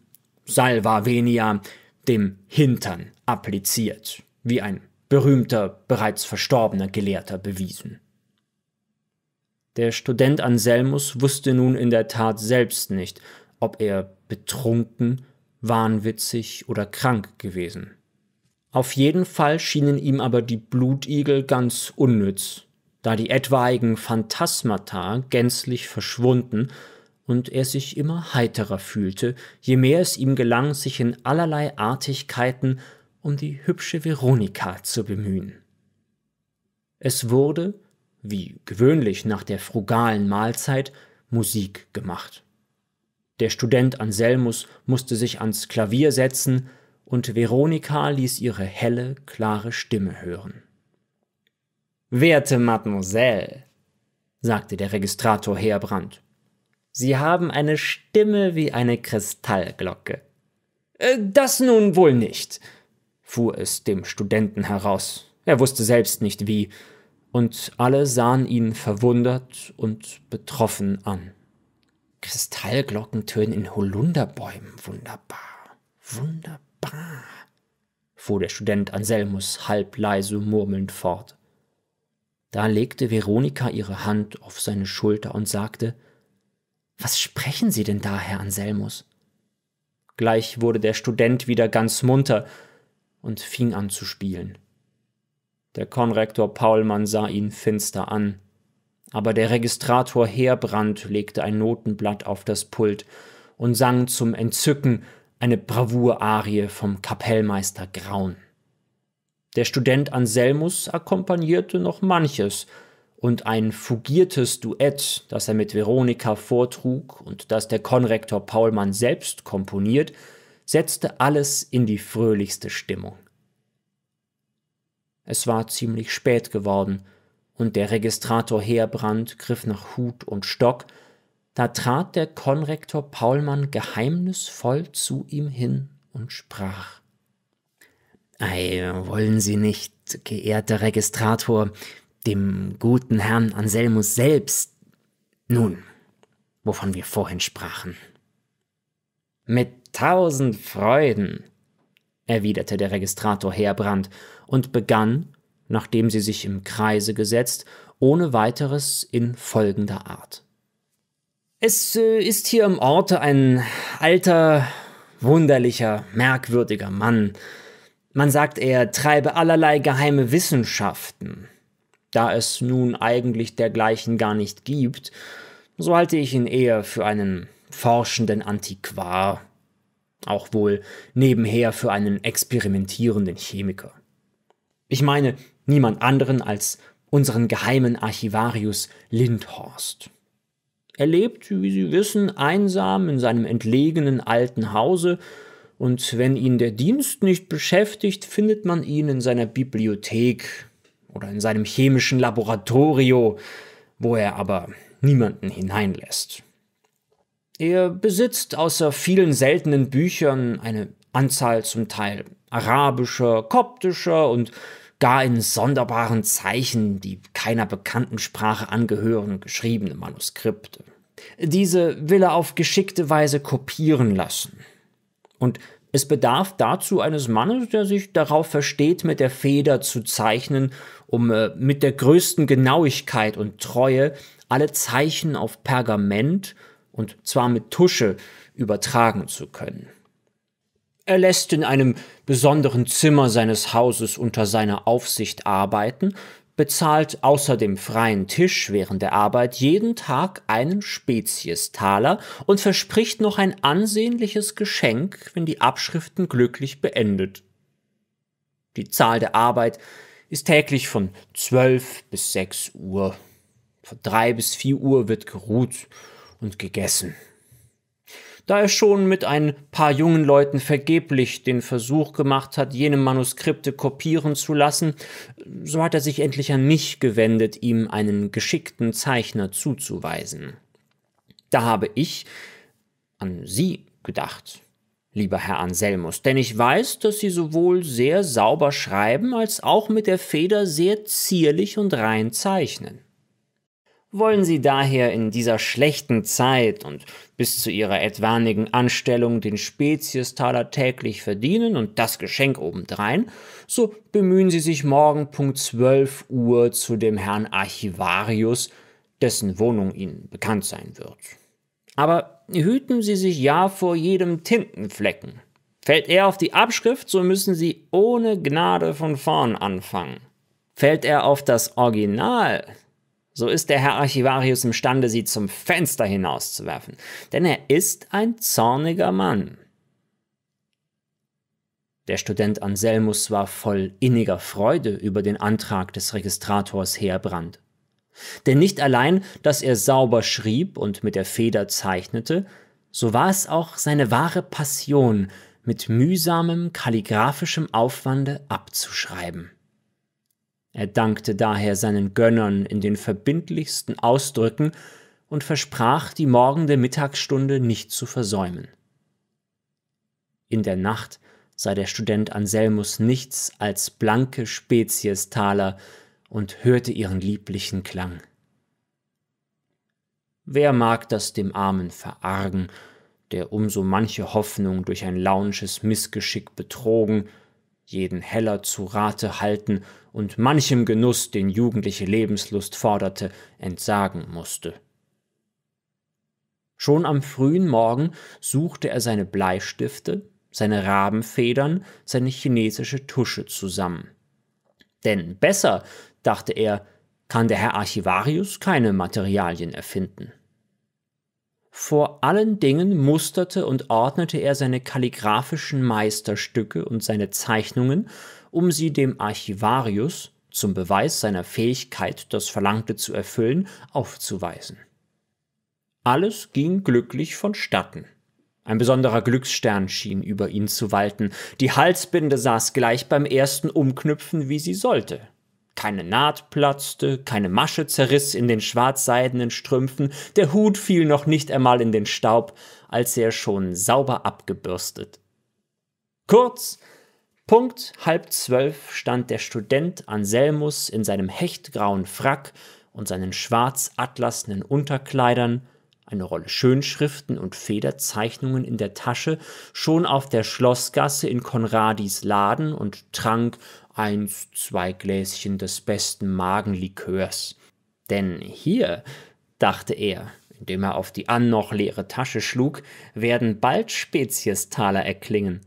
Salva Venia dem Hintern appliziert, wie ein berühmter, bereits verstorbener Gelehrter bewiesen. Der Student Anselmus wusste nun in der Tat selbst nicht, ob er betrunken, wahnwitzig oder krank gewesen. Auf jeden Fall schienen ihm aber die Blutigel ganz unnütz da die etwaigen Phantasmata gänzlich verschwunden und er sich immer heiterer fühlte, je mehr es ihm gelang, sich in allerlei Artigkeiten um die hübsche Veronika zu bemühen. Es wurde, wie gewöhnlich nach der frugalen Mahlzeit, Musik gemacht. Der Student Anselmus musste sich ans Klavier setzen, und Veronika ließ ihre helle, klare Stimme hören. Werte Mademoiselle, sagte der Registrator Heerbrand, Sie haben eine Stimme wie eine Kristallglocke. Äh, das nun wohl nicht, fuhr es dem Studenten heraus. Er wusste selbst nicht wie, und alle sahen ihn verwundert und betroffen an. Kristallglocken tönen in Holunderbäumen. Wunderbar, wunderbar, fuhr der Student Anselmus halb leise murmelnd fort. Da legte Veronika ihre Hand auf seine Schulter und sagte Was sprechen Sie denn da, Herr Anselmus? Gleich wurde der Student wieder ganz munter und fing an zu spielen. Der Konrektor Paulmann sah ihn finster an, aber der Registrator Heerbrand legte ein Notenblatt auf das Pult und sang zum Entzücken eine Bravour-Arie vom Kapellmeister Graun. Der Student Anselmus akkompagnierte noch manches, und ein fugiertes Duett, das er mit Veronika vortrug und das der Konrektor Paulmann selbst komponiert, setzte alles in die fröhlichste Stimmung. Es war ziemlich spät geworden, und der Registrator Heerbrand griff nach Hut und Stock, da trat der Konrektor Paulmann geheimnisvoll zu ihm hin und sprach Ei, wollen Sie nicht, geehrter Registrator, dem guten Herrn Anselmus selbst, nun, wovon wir vorhin sprachen. Mit tausend Freuden, erwiderte der Registrator Heerbrand und begann, nachdem sie sich im Kreise gesetzt, ohne weiteres in folgender Art. Es äh, ist hier im Orte ein alter, wunderlicher, merkwürdiger Mann, man sagt, er treibe allerlei geheime Wissenschaften. Da es nun eigentlich dergleichen gar nicht gibt, so halte ich ihn eher für einen forschenden Antiquar, auch wohl nebenher für einen experimentierenden Chemiker. Ich meine niemand anderen als unseren geheimen Archivarius Lindhorst. Er lebt, wie Sie wissen, einsam in seinem entlegenen alten Hause und wenn ihn der Dienst nicht beschäftigt, findet man ihn in seiner Bibliothek oder in seinem chemischen Laboratorio, wo er aber niemanden hineinlässt. Er besitzt außer vielen seltenen Büchern eine Anzahl zum Teil arabischer, koptischer und gar in sonderbaren Zeichen, die keiner bekannten Sprache angehören, geschriebene Manuskripte. Diese will er auf geschickte Weise kopieren lassen. Und es bedarf dazu eines Mannes, der sich darauf versteht, mit der Feder zu zeichnen, um äh, mit der größten Genauigkeit und Treue alle Zeichen auf Pergament und zwar mit Tusche übertragen zu können. Er lässt in einem besonderen Zimmer seines Hauses unter seiner Aufsicht arbeiten, bezahlt außer dem freien Tisch während der Arbeit jeden Tag einen Speziestaler und verspricht noch ein ansehnliches Geschenk, wenn die Abschriften glücklich beendet. Die Zahl der Arbeit ist täglich von 12 bis 6 Uhr. Von 3 bis 4 Uhr wird geruht und gegessen da er schon mit ein paar jungen Leuten vergeblich den Versuch gemacht hat, jene Manuskripte kopieren zu lassen, so hat er sich endlich an mich gewendet, ihm einen geschickten Zeichner zuzuweisen. Da habe ich an Sie gedacht, lieber Herr Anselmus, denn ich weiß, dass Sie sowohl sehr sauber schreiben als auch mit der Feder sehr zierlich und rein zeichnen wollen sie daher in dieser schlechten Zeit und bis zu ihrer etwanigen Anstellung den Speziestaler täglich verdienen und das Geschenk obendrein, so bemühen sie sich morgen Punkt 12 Uhr zu dem Herrn Archivarius, dessen Wohnung ihnen bekannt sein wird. Aber hüten sie sich ja vor jedem Tintenflecken. Fällt er auf die Abschrift, so müssen sie ohne Gnade von vorn anfangen. Fällt er auf das Original, so ist der Herr Archivarius imstande, sie zum Fenster hinauszuwerfen, denn er ist ein zorniger Mann. Der Student Anselmus war voll inniger Freude über den Antrag des Registrators Heerbrand. Denn nicht allein, dass er sauber schrieb und mit der Feder zeichnete, so war es auch seine wahre Passion, mit mühsamem kalligraphischem Aufwande abzuschreiben. Er dankte daher seinen Gönnern in den verbindlichsten Ausdrücken und versprach, die morgende Mittagsstunde nicht zu versäumen. In der Nacht sah der Student Anselmus nichts als blanke Speziestaler und hörte ihren lieblichen Klang. Wer mag das dem Armen verargen, der um so manche Hoffnung durch ein launisches Missgeschick betrogen, jeden Heller zu Rate halten und manchem Genuss, den jugendliche Lebenslust forderte, entsagen musste. Schon am frühen Morgen suchte er seine Bleistifte, seine Rabenfedern, seine chinesische Tusche zusammen. Denn besser, dachte er, kann der Herr Archivarius keine Materialien erfinden. Vor allen Dingen musterte und ordnete er seine kalligraphischen Meisterstücke und seine Zeichnungen um sie dem Archivarius zum Beweis seiner Fähigkeit, das Verlangte zu erfüllen, aufzuweisen. Alles ging glücklich vonstatten. Ein besonderer Glücksstern schien über ihn zu walten. Die Halsbinde saß gleich beim ersten Umknüpfen, wie sie sollte. Keine Naht platzte, keine Masche zerriss in den schwarzseidenen Strümpfen, der Hut fiel noch nicht einmal in den Staub, als er schon sauber abgebürstet. Kurz, Punkt halb zwölf stand der Student Anselmus in seinem hechtgrauen Frack und seinen schwarz schwarzatlasnen Unterkleidern, eine Rolle Schönschriften und Federzeichnungen in der Tasche, schon auf der Schlossgasse in Konradis Laden und trank eins, zwei Gläschen des besten Magenlikörs. Denn hier, dachte er, indem er auf die an noch leere Tasche schlug, werden bald Speziestaler erklingen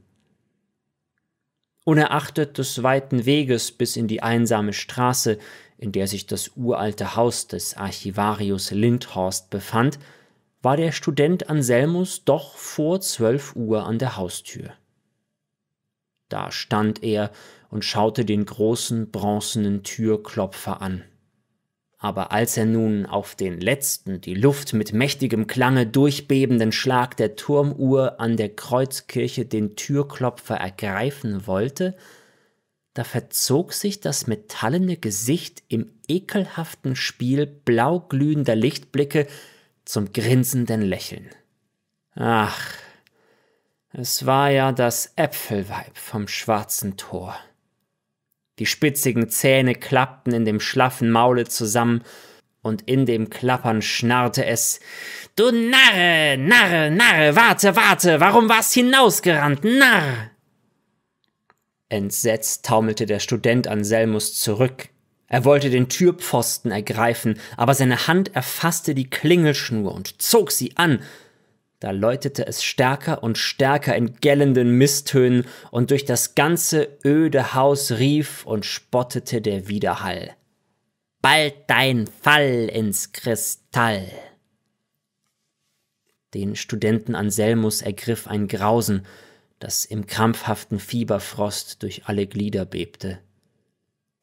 unerachtet des weiten Weges bis in die einsame Straße, in der sich das uralte Haus des Archivarius Lindhorst befand, war der Student Anselmus doch vor zwölf Uhr an der Haustür. Da stand er und schaute den großen bronzenen Türklopfer an. Aber als er nun auf den letzten, die Luft mit mächtigem Klange durchbebenden Schlag der Turmuhr an der Kreuzkirche den Türklopfer ergreifen wollte, da verzog sich das metallene Gesicht im ekelhaften Spiel blauglühender Lichtblicke zum grinsenden Lächeln. Ach, es war ja das Äpfelweib vom schwarzen Tor. Die spitzigen Zähne klappten in dem schlaffen Maule zusammen, und in dem Klappern schnarrte es Du Narre, Narre, Narre, warte, warte, warum warst hinausgerannt, Narr? Entsetzt taumelte der Student Anselmus zurück. Er wollte den Türpfosten ergreifen, aber seine Hand erfasste die Klingelschnur und zog sie an, da läutete es stärker und stärker in gellenden Misstönen, und durch das ganze öde Haus rief und spottete der Widerhall. Bald dein Fall ins Kristall. Den Studenten Anselmus ergriff ein Grausen, das im krampfhaften Fieberfrost durch alle Glieder bebte.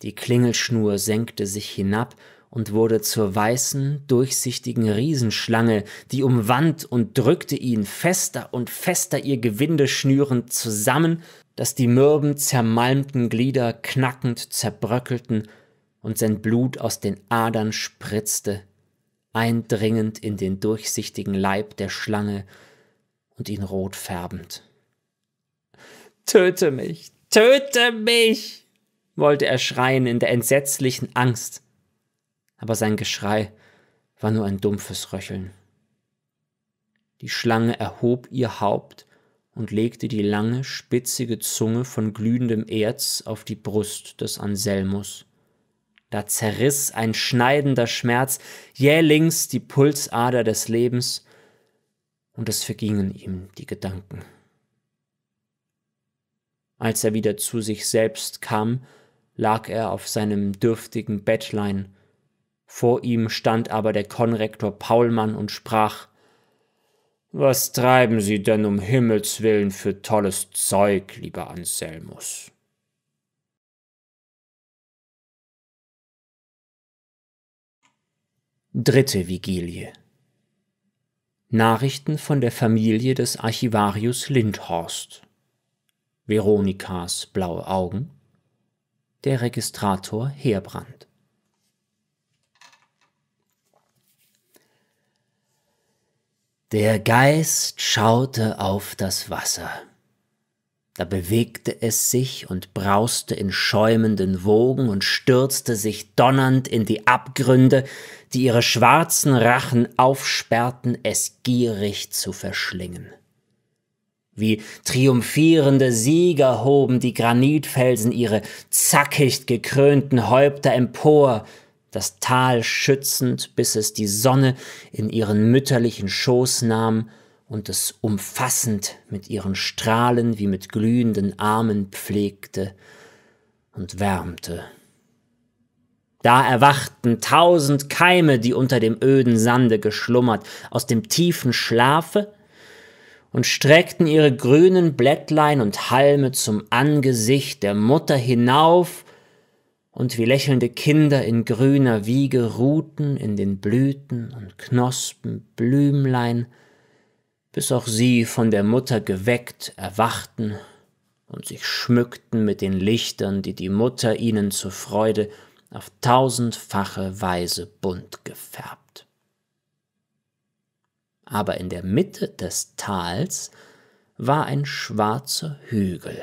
Die Klingelschnur senkte sich hinab und wurde zur weißen, durchsichtigen Riesenschlange, die umwand und drückte ihn fester und fester ihr Gewinde schnürend zusammen, dass die mürben, zermalmten Glieder knackend zerbröckelten und sein Blut aus den Adern spritzte, eindringend in den durchsichtigen Leib der Schlange und ihn rot färbend. Töte mich, töte mich! wollte er schreien in der entsetzlichen Angst aber sein Geschrei war nur ein dumpfes Röcheln. Die Schlange erhob ihr Haupt und legte die lange, spitzige Zunge von glühendem Erz auf die Brust des Anselmus. Da zerriss ein schneidender Schmerz jählings die Pulsader des Lebens, und es vergingen ihm die Gedanken. Als er wieder zu sich selbst kam, lag er auf seinem dürftigen Bettlein vor ihm stand aber der Konrektor Paulmann und sprach Was treiben Sie denn um Himmels willen für tolles Zeug, lieber Anselmus? Dritte Vigilie Nachrichten von der Familie des Archivarius Lindhorst Veronikas blaue Augen der Registrator Heerbrand Der Geist schaute auf das Wasser. Da bewegte es sich und brauste in schäumenden Wogen und stürzte sich donnernd in die Abgründe, die ihre schwarzen Rachen aufsperrten, es gierig zu verschlingen. Wie triumphierende Sieger hoben die Granitfelsen ihre zackig gekrönten Häupter empor, das Tal schützend, bis es die Sonne in ihren mütterlichen Schoß nahm und es umfassend mit ihren Strahlen wie mit glühenden Armen pflegte und wärmte. Da erwachten tausend Keime, die unter dem öden Sande geschlummert, aus dem tiefen Schlafe und streckten ihre grünen Blättlein und Halme zum Angesicht der Mutter hinauf und wie lächelnde Kinder in grüner Wiege ruhten in den Blüten und Knospen Blümlein, bis auch sie von der Mutter geweckt erwachten und sich schmückten mit den Lichtern, die die Mutter ihnen zur Freude auf tausendfache Weise bunt gefärbt. Aber in der Mitte des Tals war ein schwarzer Hügel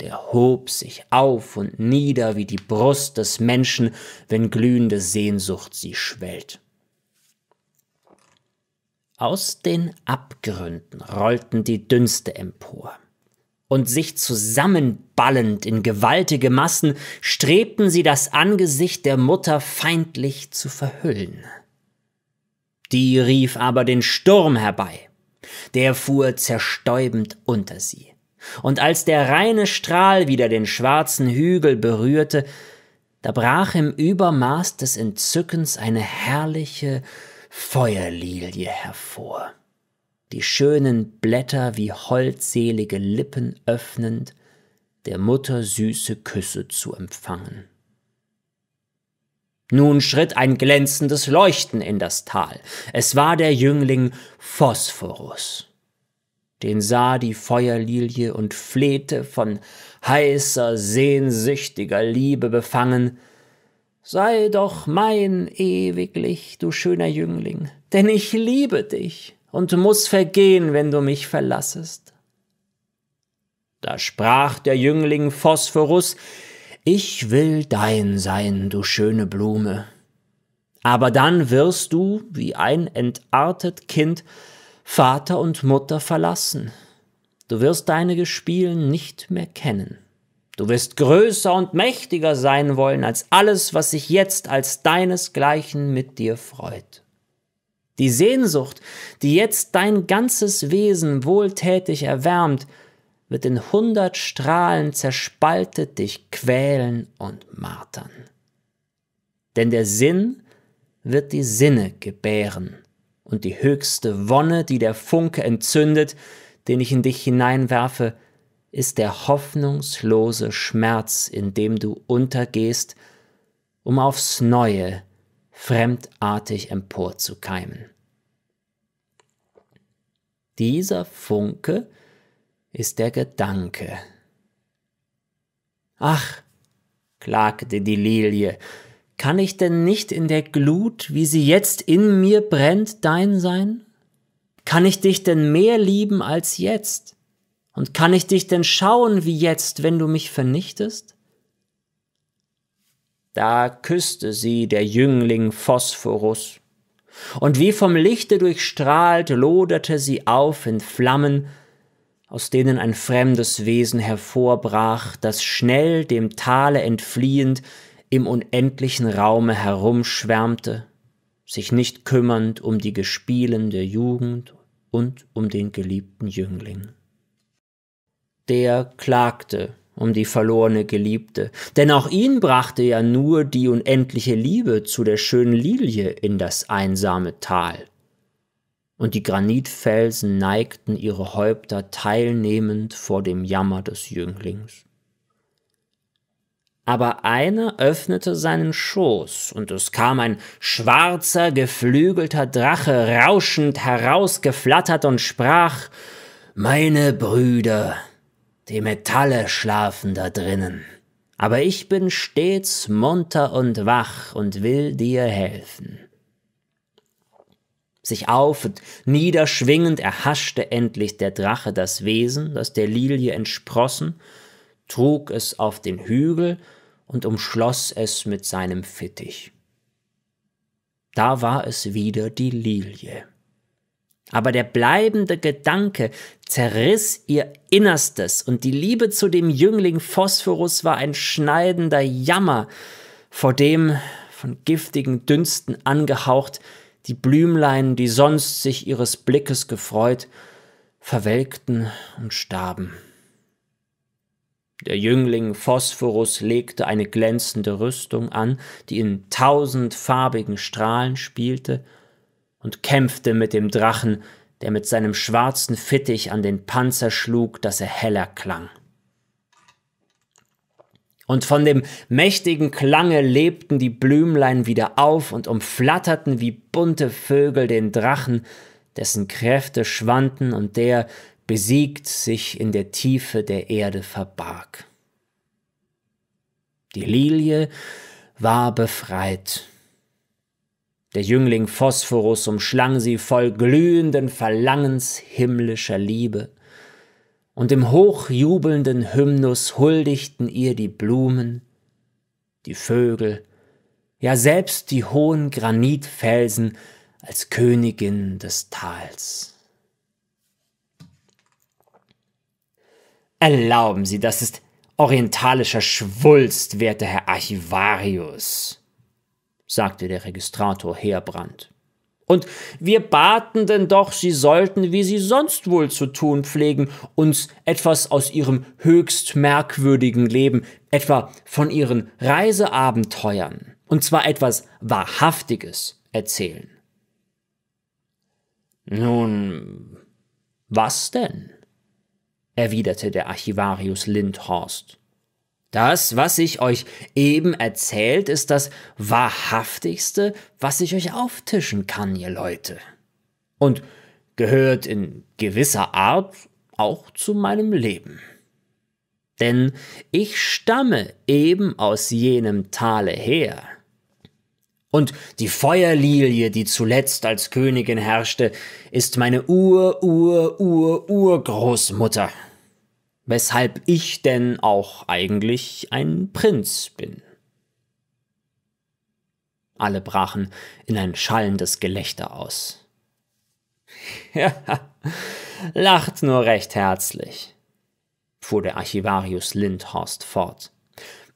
der hob sich auf und nieder wie die Brust des Menschen, wenn glühende Sehnsucht sie schwellt. Aus den Abgründen rollten die Dünste empor, und sich zusammenballend in gewaltige Massen strebten sie das Angesicht der Mutter feindlich zu verhüllen. Die rief aber den Sturm herbei, der fuhr zerstäubend unter sie und als der reine Strahl wieder den schwarzen Hügel berührte, da brach im Übermaß des Entzückens eine herrliche Feuerlilie hervor, die schönen Blätter wie holdselige Lippen öffnend, der Mutter süße Küsse zu empfangen. Nun schritt ein glänzendes Leuchten in das Tal. Es war der Jüngling Phosphorus den sah die Feuerlilie und flehte von heißer, sehnsüchtiger Liebe befangen, Sei doch mein ewiglich, du schöner Jüngling, denn ich liebe dich und muß vergehen, wenn du mich verlassest. Da sprach der Jüngling Phosphorus, Ich will dein sein, du schöne Blume. Aber dann wirst du, wie ein entartet Kind, Vater und Mutter verlassen. Du wirst deine Gespielen nicht mehr kennen. Du wirst größer und mächtiger sein wollen als alles, was sich jetzt als deinesgleichen mit dir freut. Die Sehnsucht, die jetzt dein ganzes Wesen wohltätig erwärmt, wird in hundert Strahlen zerspaltet dich quälen und martern. Denn der Sinn wird die Sinne gebären und die höchste Wonne, die der Funke entzündet, den ich in dich hineinwerfe, ist der hoffnungslose Schmerz, in dem du untergehst, um aufs Neue fremdartig emporzukeimen. Dieser Funke ist der Gedanke. Ach, klagte die Lilie, kann ich denn nicht in der Glut, wie sie jetzt in mir brennt, dein sein? Kann ich dich denn mehr lieben als jetzt? Und kann ich dich denn schauen wie jetzt, wenn du mich vernichtest? Da küsste sie der Jüngling Phosphorus, und wie vom Lichte durchstrahlt loderte sie auf in Flammen, aus denen ein fremdes Wesen hervorbrach, das schnell dem Tale entfliehend im unendlichen Raume herumschwärmte, sich nicht kümmernd um die Gespielen der Jugend und um den geliebten Jüngling. Der klagte um die verlorene Geliebte, denn auch ihn brachte ja nur die unendliche Liebe zu der schönen Lilie in das einsame Tal. Und die Granitfelsen neigten ihre Häupter teilnehmend vor dem Jammer des Jünglings aber einer öffnete seinen Schoß, und es kam ein schwarzer, geflügelter Drache rauschend herausgeflattert und sprach Meine Brüder, die Metalle schlafen da drinnen, aber ich bin stets munter und wach und will dir helfen. Sich auf und niederschwingend erhaschte endlich der Drache das Wesen, das der Lilie entsprossen, trug es auf den Hügel und umschloss es mit seinem Fittich. Da war es wieder die Lilie. Aber der bleibende Gedanke zerriss ihr Innerstes, und die Liebe zu dem Jüngling Phosphorus war ein schneidender Jammer, vor dem, von giftigen Dünsten angehaucht, die Blümlein, die sonst sich ihres Blickes gefreut, verwelkten und starben. Der Jüngling Phosphorus legte eine glänzende Rüstung an, die in tausendfarbigen Strahlen spielte, und kämpfte mit dem Drachen, der mit seinem schwarzen Fittich an den Panzer schlug, dass er heller klang. Und von dem mächtigen Klange lebten die Blümlein wieder auf und umflatterten wie bunte Vögel den Drachen, dessen Kräfte schwanden und der, besiegt sich in der Tiefe der Erde verbarg. Die Lilie war befreit. Der Jüngling Phosphorus umschlang sie voll glühenden Verlangens himmlischer Liebe, und im hochjubelnden Hymnus huldigten ihr die Blumen, die Vögel, ja selbst die hohen Granitfelsen als Königin des Tals. Erlauben Sie, das ist orientalischer Schwulst, werter Herr Archivarius, sagte der Registrator Heerbrand. Und wir baten denn doch, Sie sollten, wie Sie sonst wohl zu tun pflegen, uns etwas aus Ihrem höchst merkwürdigen Leben, etwa von Ihren Reiseabenteuern, und zwar etwas Wahrhaftiges erzählen. Nun, was denn? erwiderte der Archivarius Lindhorst. Das, was ich euch eben erzählt, ist das Wahrhaftigste, was ich euch auftischen kann, ihr Leute. Und gehört in gewisser Art auch zu meinem Leben. Denn ich stamme eben aus jenem Tale her, und die Feuerlilie, die zuletzt als Königin herrschte, ist meine Ur, Ur, Ur, Urgroßmutter. Weshalb ich denn auch eigentlich ein Prinz bin. Alle brachen in ein schallendes Gelächter aus. Ja, lacht nur recht herzlich, fuhr der Archivarius Lindhorst fort.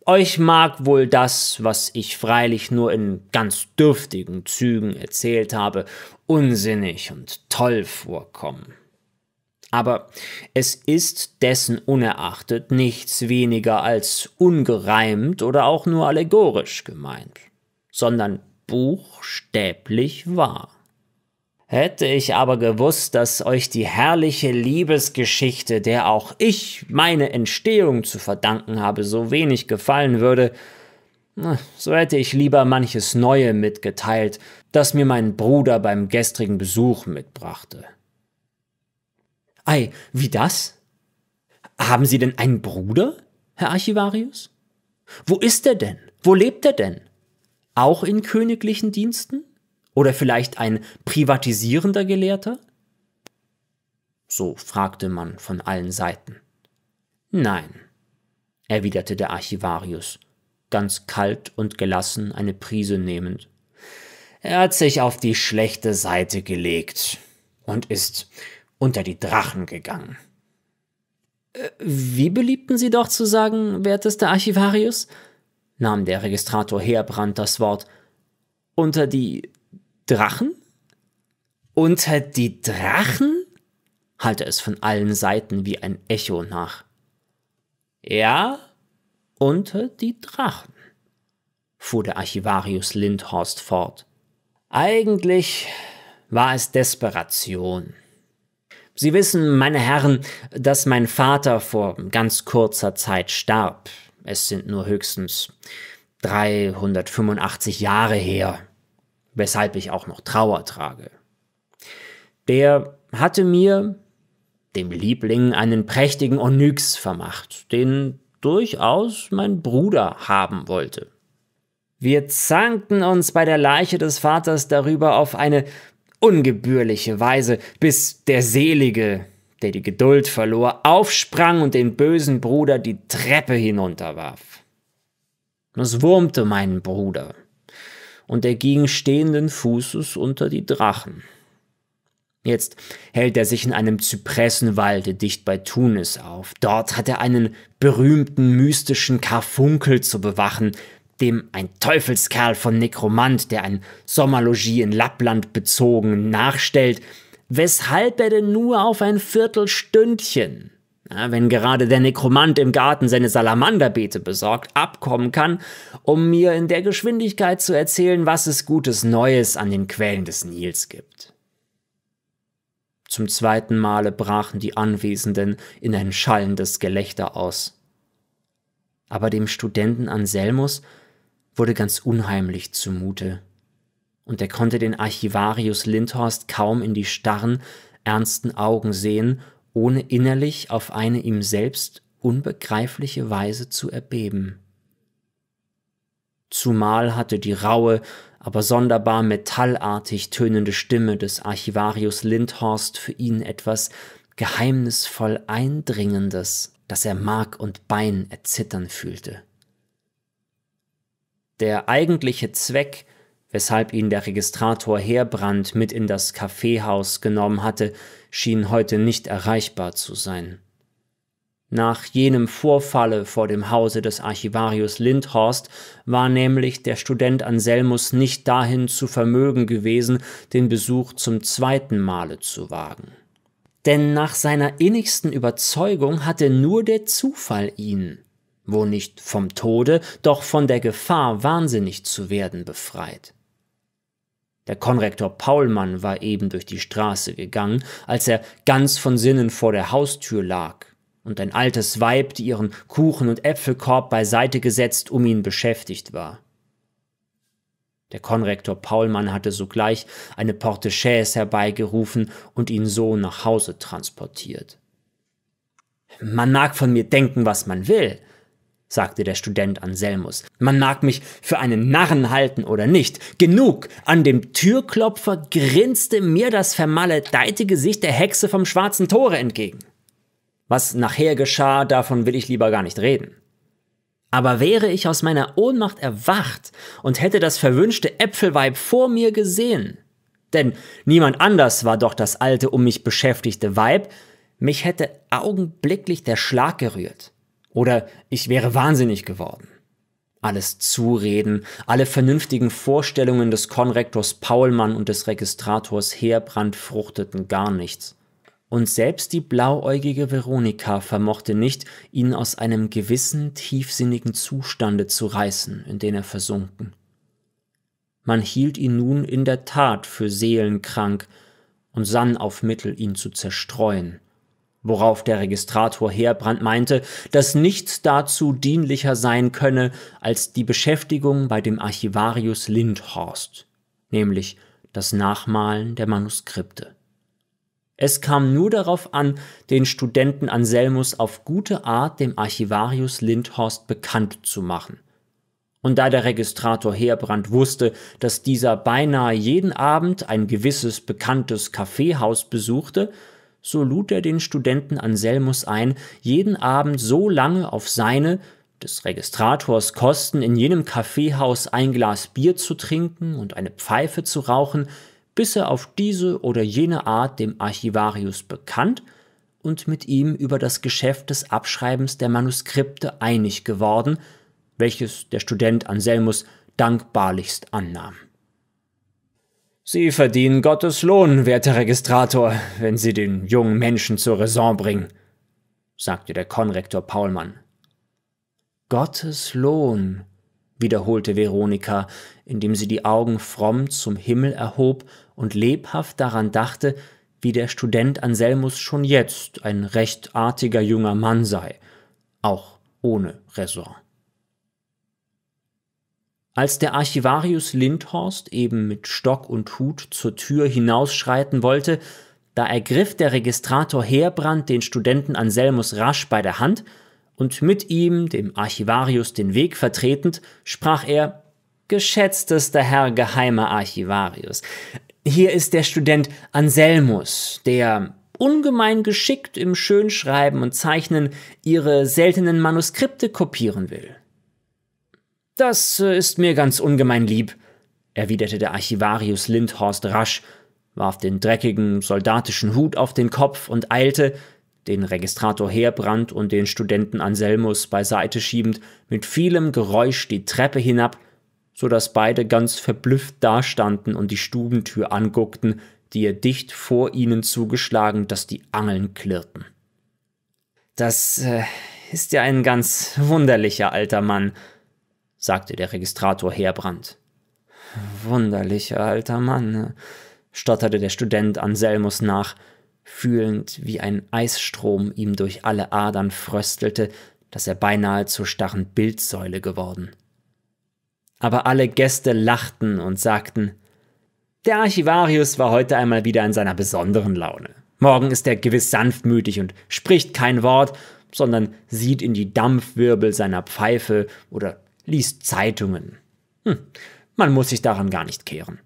Euch mag wohl das, was ich freilich nur in ganz dürftigen Zügen erzählt habe, unsinnig und toll vorkommen. Aber es ist dessen unerachtet nichts weniger als ungereimt oder auch nur allegorisch gemeint, sondern buchstäblich wahr. Hätte ich aber gewusst, dass euch die herrliche Liebesgeschichte, der auch ich meine Entstehung zu verdanken habe, so wenig gefallen würde, so hätte ich lieber manches Neue mitgeteilt, das mir mein Bruder beim gestrigen Besuch mitbrachte. Ei, wie das? Haben Sie denn einen Bruder, Herr Archivarius? Wo ist er denn? Wo lebt er denn? Auch in königlichen Diensten? Oder vielleicht ein privatisierender Gelehrter? So fragte man von allen Seiten. Nein, erwiderte der Archivarius, ganz kalt und gelassen eine Prise nehmend. Er hat sich auf die schlechte Seite gelegt und ist unter die Drachen gegangen. Äh, wie beliebten Sie doch zu sagen, wertester Archivarius? nahm der Registrator Heerbrand das Wort. Unter die Drachen. Unter die Drachen? halte es von allen Seiten wie ein Echo nach. Ja, unter die Drachen, fuhr der Archivarius Lindhorst fort. Eigentlich war es Desperation. Sie wissen, meine Herren, dass mein Vater vor ganz kurzer Zeit starb. Es sind nur höchstens 385 Jahre her weshalb ich auch noch Trauer trage. Der hatte mir, dem Liebling, einen prächtigen Onyx vermacht, den durchaus mein Bruder haben wollte. Wir zankten uns bei der Leiche des Vaters darüber auf eine ungebührliche Weise, bis der Selige, der die Geduld verlor, aufsprang und den bösen Bruder die Treppe hinunterwarf. Es wurmte meinen Bruder und er ging stehenden Fußes unter die Drachen. Jetzt hält er sich in einem Zypressenwalde dicht bei Tunis auf. Dort hat er einen berühmten mystischen Karfunkel zu bewachen, dem ein Teufelskerl von Nekromant, der ein Sommerlogie in Lappland bezogen, nachstellt, weshalb er denn nur auf ein Viertelstündchen wenn gerade der Nekromant im Garten seine Salamanderbeete besorgt, abkommen kann, um mir in der Geschwindigkeit zu erzählen, was es Gutes Neues an den Quellen des Nils gibt. Zum zweiten Male brachen die Anwesenden in ein schallendes Gelächter aus. Aber dem Studenten Anselmus wurde ganz unheimlich zumute, und er konnte den Archivarius Lindhorst kaum in die starren, ernsten Augen sehen ohne innerlich auf eine ihm selbst unbegreifliche Weise zu erbeben. Zumal hatte die raue, aber sonderbar metallartig tönende Stimme des Archivarius Lindhorst für ihn etwas geheimnisvoll Eindringendes, das er Mark und Bein erzittern fühlte. Der eigentliche Zweck, weshalb ihn der Registrator Heerbrand mit in das Kaffeehaus genommen hatte, schien heute nicht erreichbar zu sein. Nach jenem Vorfalle vor dem Hause des Archivarius Lindhorst war nämlich der Student Anselmus nicht dahin zu vermögen gewesen, den Besuch zum zweiten Male zu wagen. Denn nach seiner innigsten Überzeugung hatte nur der Zufall ihn, wo nicht vom Tode, doch von der Gefahr, wahnsinnig zu werden, befreit. Der Konrektor Paulmann war eben durch die Straße gegangen, als er ganz von Sinnen vor der Haustür lag, und ein altes Weib, die ihren Kuchen und Äpfelkorb beiseite gesetzt, um ihn beschäftigt war. Der Konrektor Paulmann hatte sogleich eine Portechaise herbeigerufen und ihn so nach Hause transportiert. Man mag von mir denken, was man will, sagte der Student Anselmus. Man mag mich für einen Narren halten oder nicht. Genug! An dem Türklopfer grinste mir das vermaledeite Gesicht der Hexe vom schwarzen Tore entgegen. Was nachher geschah, davon will ich lieber gar nicht reden. Aber wäre ich aus meiner Ohnmacht erwacht und hätte das verwünschte Äpfelweib vor mir gesehen, denn niemand anders war doch das alte um mich beschäftigte Weib, mich hätte augenblicklich der Schlag gerührt. Oder ich wäre wahnsinnig geworden. Alles Zureden, alle vernünftigen Vorstellungen des Konrektors Paulmann und des Registrators Heerbrand fruchteten gar nichts. Und selbst die blauäugige Veronika vermochte nicht, ihn aus einem gewissen tiefsinnigen Zustande zu reißen, in den er versunken. Man hielt ihn nun in der Tat für seelenkrank und sann auf Mittel, ihn zu zerstreuen, worauf der Registrator Heerbrand meinte, dass nichts dazu dienlicher sein könne als die Beschäftigung bei dem Archivarius Lindhorst, nämlich das Nachmalen der Manuskripte. Es kam nur darauf an, den Studenten Anselmus auf gute Art dem Archivarius Lindhorst bekannt zu machen. Und da der Registrator Heerbrand wusste, dass dieser beinahe jeden Abend ein gewisses bekanntes Kaffeehaus besuchte, so lud er den Studenten Anselmus ein, jeden Abend so lange auf seine, des Registrators Kosten, in jenem Kaffeehaus ein Glas Bier zu trinken und eine Pfeife zu rauchen, bis er auf diese oder jene Art dem Archivarius bekannt und mit ihm über das Geschäft des Abschreibens der Manuskripte einig geworden, welches der Student Anselmus dankbarlichst annahm. Sie verdienen Gottes Lohn, werter Registrator, wenn Sie den jungen Menschen zur Raison bringen, sagte der Konrektor Paulmann. Gottes Lohn, wiederholte Veronika, indem sie die Augen fromm zum Himmel erhob und lebhaft daran dachte, wie der Student Anselmus schon jetzt ein recht artiger junger Mann sei, auch ohne Raison. Als der Archivarius Lindhorst eben mit Stock und Hut zur Tür hinausschreiten wollte, da ergriff der Registrator Heerbrand den Studenten Anselmus rasch bei der Hand und mit ihm, dem Archivarius, den Weg vertretend, sprach er: Geschätztester Herr geheimer Archivarius, hier ist der Student Anselmus, der ungemein geschickt im Schönschreiben und Zeichnen ihre seltenen Manuskripte kopieren will. Das äh, ist mir ganz ungemein lieb, erwiderte der Archivarius Lindhorst rasch, warf den dreckigen soldatischen Hut auf den Kopf und eilte, den Registrator Heerbrand und den Studenten Anselmus beiseite schiebend, mit vielem Geräusch die Treppe hinab, so dass beide ganz verblüfft dastanden und die Stubentür anguckten, die ihr dicht vor ihnen zugeschlagen, dass die Angeln klirrten. Das äh, ist ja ein ganz wunderlicher alter Mann, sagte der Registrator Heerbrand. Wunderlicher alter Mann, ne? stotterte der Student Anselmus nach, fühlend, wie ein Eisstrom ihm durch alle Adern fröstelte, dass er beinahe zur starren Bildsäule geworden. Aber alle Gäste lachten und sagten, der Archivarius war heute einmal wieder in seiner besonderen Laune. Morgen ist er gewiss sanftmütig und spricht kein Wort, sondern sieht in die Dampfwirbel seiner Pfeife oder liest Zeitungen. Hm, man muss sich daran gar nicht kehren.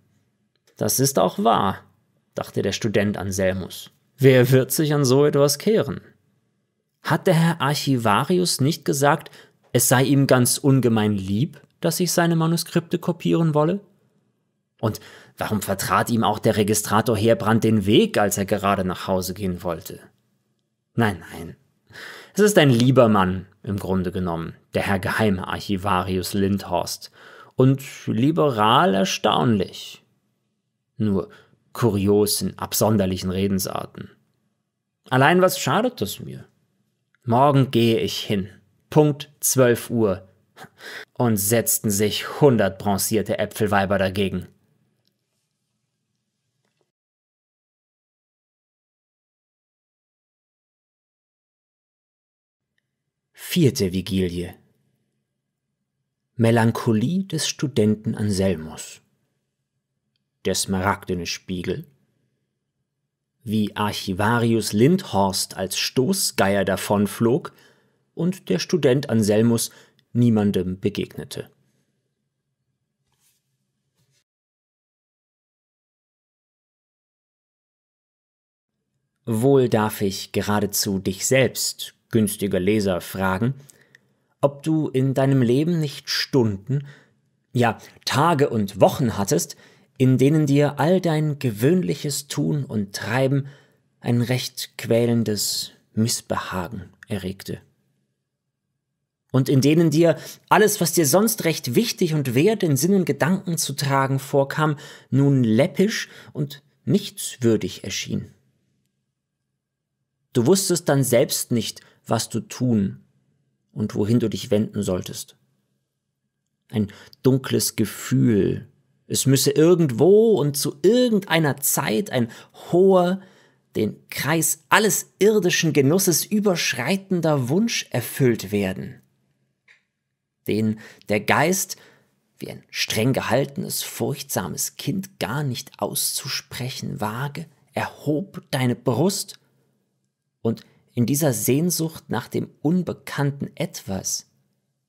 Das ist auch wahr, dachte der Student Anselmus. Wer wird sich an so etwas kehren? Hat der Herr Archivarius nicht gesagt, es sei ihm ganz ungemein lieb, dass ich seine Manuskripte kopieren wolle? Und warum vertrat ihm auch der Registrator Heerbrand den Weg, als er gerade nach Hause gehen wollte? Nein, nein, es ist ein lieber Mann im Grunde genommen, der Herr Geheimarchivarius Lindhorst. Und liberal erstaunlich. Nur kurios in absonderlichen Redensarten. Allein was schadet das mir? Morgen gehe ich hin. Punkt 12 Uhr. Und setzten sich hundert bronzierte Äpfelweiber dagegen. Vierte Vigilie Melancholie des Studenten Anselmus Der smaragdene Spiegel Wie Archivarius Lindhorst als Stoßgeier davonflog und der Student Anselmus niemandem begegnete. Wohl darf ich geradezu dich selbst, günstiger Leser fragen, ob du in deinem Leben nicht Stunden, ja Tage und Wochen hattest, in denen dir all dein gewöhnliches Tun und Treiben ein recht quälendes Missbehagen erregte. Und in denen dir alles, was dir sonst recht wichtig und wert in Sinn und Gedanken zu tragen vorkam, nun läppisch und nichtswürdig erschien. Du wusstest dann selbst nicht, was du tun und wohin du dich wenden solltest. Ein dunkles Gefühl. Es müsse irgendwo und zu irgendeiner Zeit ein hoher, den Kreis alles irdischen Genusses überschreitender Wunsch erfüllt werden, den der Geist wie ein streng gehaltenes, furchtsames Kind gar nicht auszusprechen wage, erhob deine Brust und in dieser Sehnsucht nach dem unbekannten Etwas,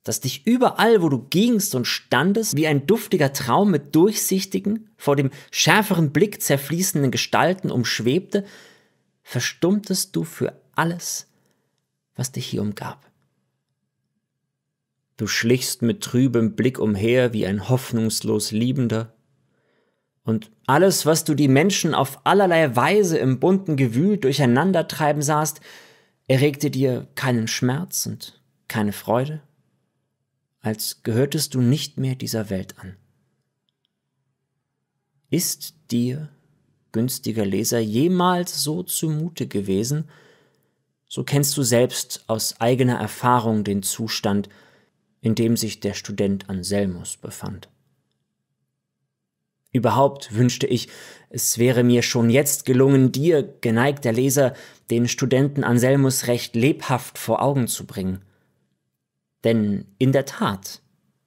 das dich überall, wo du gingst und standest, wie ein duftiger Traum mit durchsichtigen, vor dem schärferen Blick zerfließenden Gestalten umschwebte, verstummtest du für alles, was dich hier umgab. Du schlichst mit trübem Blick umher wie ein hoffnungslos Liebender, und alles, was du die Menschen auf allerlei Weise im bunten Gewühl durcheinandertreiben sahst, erregte dir keinen Schmerz und keine Freude, als gehörtest du nicht mehr dieser Welt an. Ist dir, günstiger Leser, jemals so zumute gewesen, so kennst du selbst aus eigener Erfahrung den Zustand, in dem sich der Student Anselmus befand. Überhaupt wünschte ich, es wäre mir schon jetzt gelungen, dir, geneigter Leser, den Studenten Anselmus recht lebhaft vor Augen zu bringen. Denn in der Tat,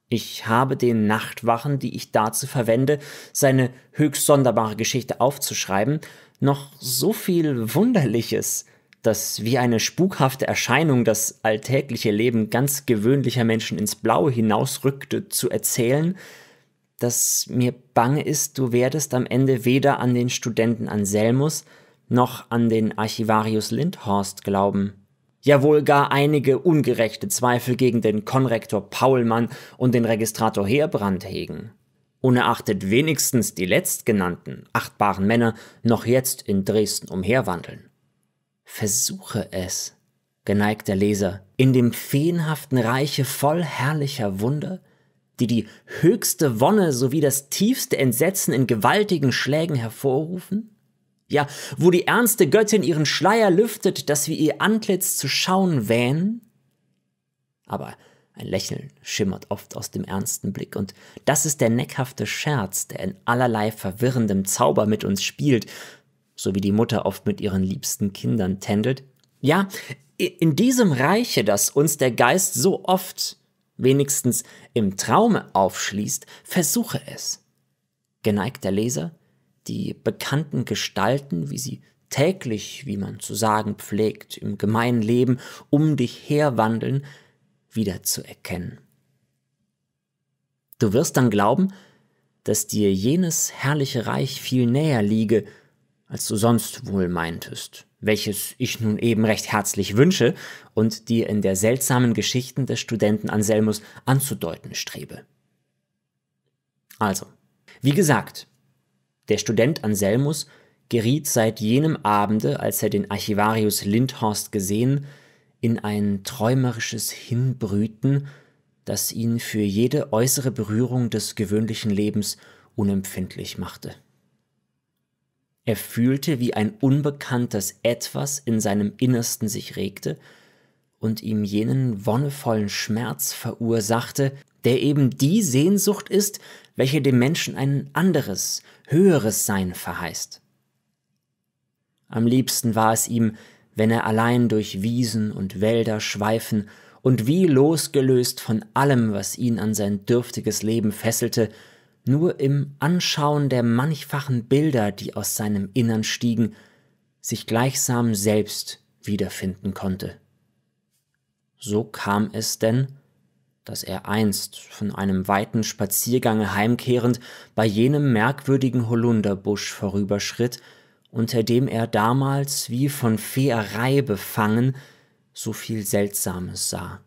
ich habe den Nachtwachen, die ich dazu verwende, seine höchst sonderbare Geschichte aufzuschreiben, noch so viel Wunderliches, das wie eine spukhafte Erscheinung das alltägliche Leben ganz gewöhnlicher Menschen ins Blaue hinausrückte, zu erzählen, dass mir bange ist, du werdest am Ende weder an den Studenten Anselmus noch an den Archivarius Lindhorst glauben. Ja wohl gar einige ungerechte Zweifel gegen den Konrektor Paulmann und den Registrator Heerbrand hegen. Unerachtet wenigstens die letztgenannten, achtbaren Männer noch jetzt in Dresden umherwandeln. Versuche es, geneigter Leser, in dem feenhaften Reiche voll herrlicher Wunder, die die höchste Wonne sowie das tiefste Entsetzen in gewaltigen Schlägen hervorrufen? Ja, wo die ernste Göttin ihren Schleier lüftet, dass wir ihr Antlitz zu schauen wähnen? Aber ein Lächeln schimmert oft aus dem ernsten Blick, und das ist der neckhafte Scherz, der in allerlei verwirrendem Zauber mit uns spielt, so wie die Mutter oft mit ihren liebsten Kindern tändelt. Ja, in diesem Reiche, das uns der Geist so oft wenigstens im Traume aufschließt, versuche es. Geneigter Leser, die bekannten Gestalten, wie sie täglich, wie man zu sagen pflegt, im gemeinen Leben um dich herwandeln, wiederzuerkennen. Du wirst dann glauben, dass dir jenes herrliche Reich viel näher liege, als du sonst wohl meintest welches ich nun eben recht herzlich wünsche und die in der seltsamen Geschichten des Studenten Anselmus anzudeuten strebe. Also, wie gesagt, der Student Anselmus geriet seit jenem Abende, als er den Archivarius Lindhorst gesehen, in ein träumerisches Hinbrüten, das ihn für jede äußere Berührung des gewöhnlichen Lebens unempfindlich machte. Er fühlte, wie ein unbekanntes Etwas in seinem Innersten sich regte und ihm jenen wonnevollen Schmerz verursachte, der eben die Sehnsucht ist, welche dem Menschen ein anderes, höheres Sein verheißt. Am liebsten war es ihm, wenn er allein durch Wiesen und Wälder schweifen und wie losgelöst von allem, was ihn an sein dürftiges Leben fesselte, nur im Anschauen der mannigfachen Bilder, die aus seinem Innern stiegen, sich gleichsam selbst wiederfinden konnte. So kam es denn, dass er einst von einem weiten Spaziergange heimkehrend bei jenem merkwürdigen Holunderbusch vorüberschritt, unter dem er damals wie von Feerei befangen so viel Seltsames sah.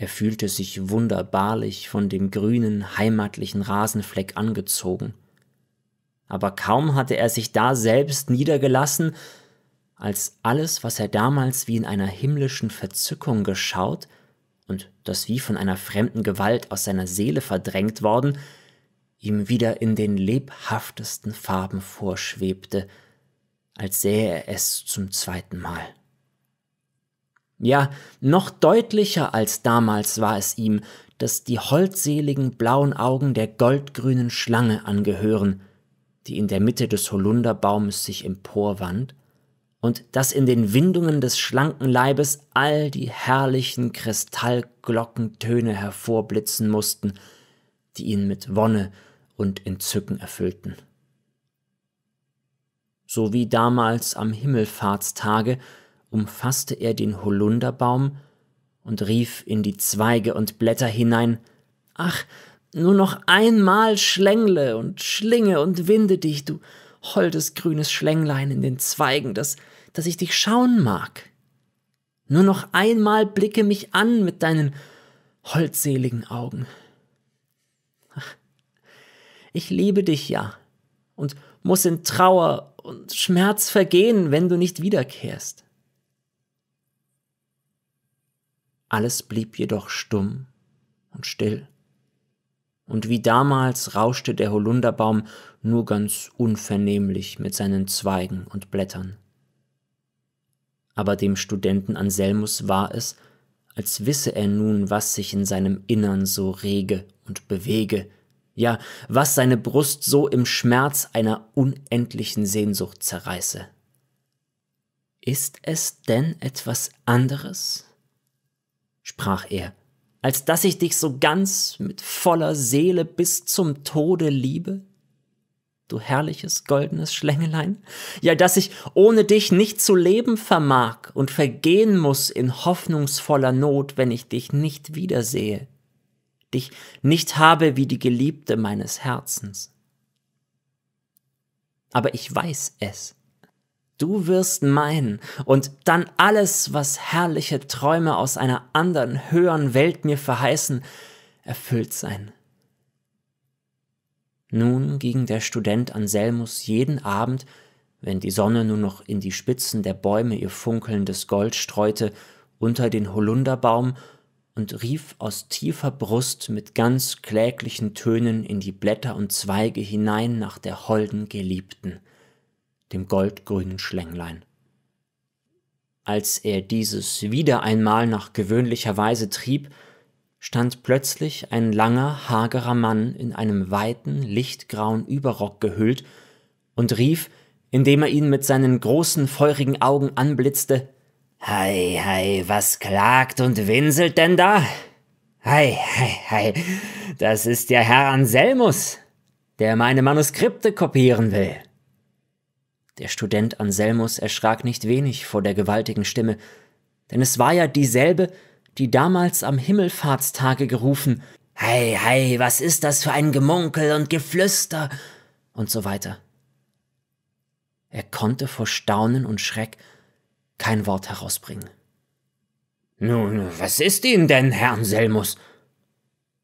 Er fühlte sich wunderbarlich von dem grünen, heimatlichen Rasenfleck angezogen. Aber kaum hatte er sich da selbst niedergelassen, als alles, was er damals wie in einer himmlischen Verzückung geschaut und das wie von einer fremden Gewalt aus seiner Seele verdrängt worden, ihm wieder in den lebhaftesten Farben vorschwebte, als sähe er es zum zweiten Mal. Ja, noch deutlicher als damals war es ihm, dass die holdseligen blauen Augen der goldgrünen Schlange angehören, die in der Mitte des Holunderbaumes sich emporwand, und dass in den Windungen des schlanken Leibes all die herrlichen Kristallglockentöne hervorblitzen mussten, die ihn mit Wonne und Entzücken erfüllten. So wie damals am Himmelfahrtstage umfasste er den Holunderbaum und rief in die Zweige und Blätter hinein Ach, nur noch einmal schlängle und schlinge und winde dich, du holdes grünes Schlänglein in den Zweigen, dass, dass ich dich schauen mag. Nur noch einmal blicke mich an mit deinen holdseligen Augen. Ach, ich liebe dich ja und muss in Trauer und Schmerz vergehen, wenn du nicht wiederkehrst. Alles blieb jedoch stumm und still. Und wie damals rauschte der Holunderbaum nur ganz unvernehmlich mit seinen Zweigen und Blättern. Aber dem Studenten Anselmus war es, als wisse er nun, was sich in seinem Innern so rege und bewege, ja, was seine Brust so im Schmerz einer unendlichen Sehnsucht zerreiße. Ist es denn etwas anderes, sprach er, als dass ich dich so ganz mit voller Seele bis zum Tode liebe? Du herrliches goldenes Schlängelein, ja, dass ich ohne dich nicht zu leben vermag und vergehen muss in hoffnungsvoller Not, wenn ich dich nicht wiedersehe, dich nicht habe wie die Geliebte meines Herzens. Aber ich weiß es, Du wirst mein und dann alles, was herrliche Träume aus einer anderen, höheren Welt mir verheißen, erfüllt sein. Nun ging der Student Anselmus jeden Abend, wenn die Sonne nur noch in die Spitzen der Bäume ihr funkelndes Gold streute, unter den Holunderbaum und rief aus tiefer Brust mit ganz kläglichen Tönen in die Blätter und Zweige hinein nach der holden Geliebten dem goldgrünen Schlänglein. Als er dieses wieder einmal nach gewöhnlicher Weise trieb, stand plötzlich ein langer, hagerer Mann in einem weiten, lichtgrauen Überrock gehüllt und rief, indem er ihn mit seinen großen, feurigen Augen anblitzte, Hei, hei, was klagt und winselt denn da? Hei, hei, hei, das ist der Herr Anselmus, der meine Manuskripte kopieren will. Der Student Anselmus erschrak nicht wenig vor der gewaltigen Stimme, denn es war ja dieselbe, die damals am Himmelfahrtstage gerufen, Hei, hei, was ist das für ein Gemunkel und Geflüster und so weiter. Er konnte vor Staunen und Schreck kein Wort herausbringen. Nun, was ist Ihnen denn, Herr Anselmus?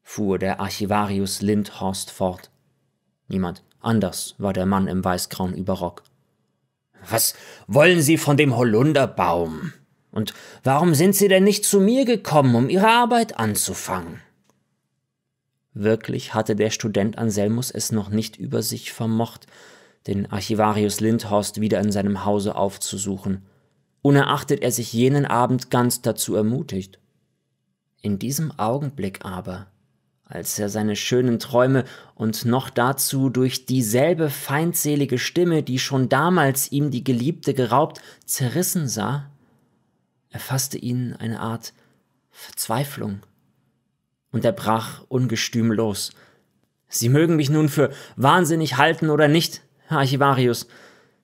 fuhr der Archivarius Lindhorst fort. Niemand anders war der Mann im weißgrauen Überrock. Was wollen Sie von dem Holunderbaum? Und warum sind Sie denn nicht zu mir gekommen, um Ihre Arbeit anzufangen? Wirklich hatte der Student Anselmus es noch nicht über sich vermocht, den Archivarius Lindhorst wieder in seinem Hause aufzusuchen, unerachtet er sich jenen Abend ganz dazu ermutigt. In diesem Augenblick aber als er seine schönen Träume und noch dazu durch dieselbe feindselige Stimme, die schon damals ihm die Geliebte geraubt, zerrissen sah, erfasste ihn eine Art Verzweiflung. Und er brach ungestüm los. Sie mögen mich nun für wahnsinnig halten oder nicht, Herr Archivarius,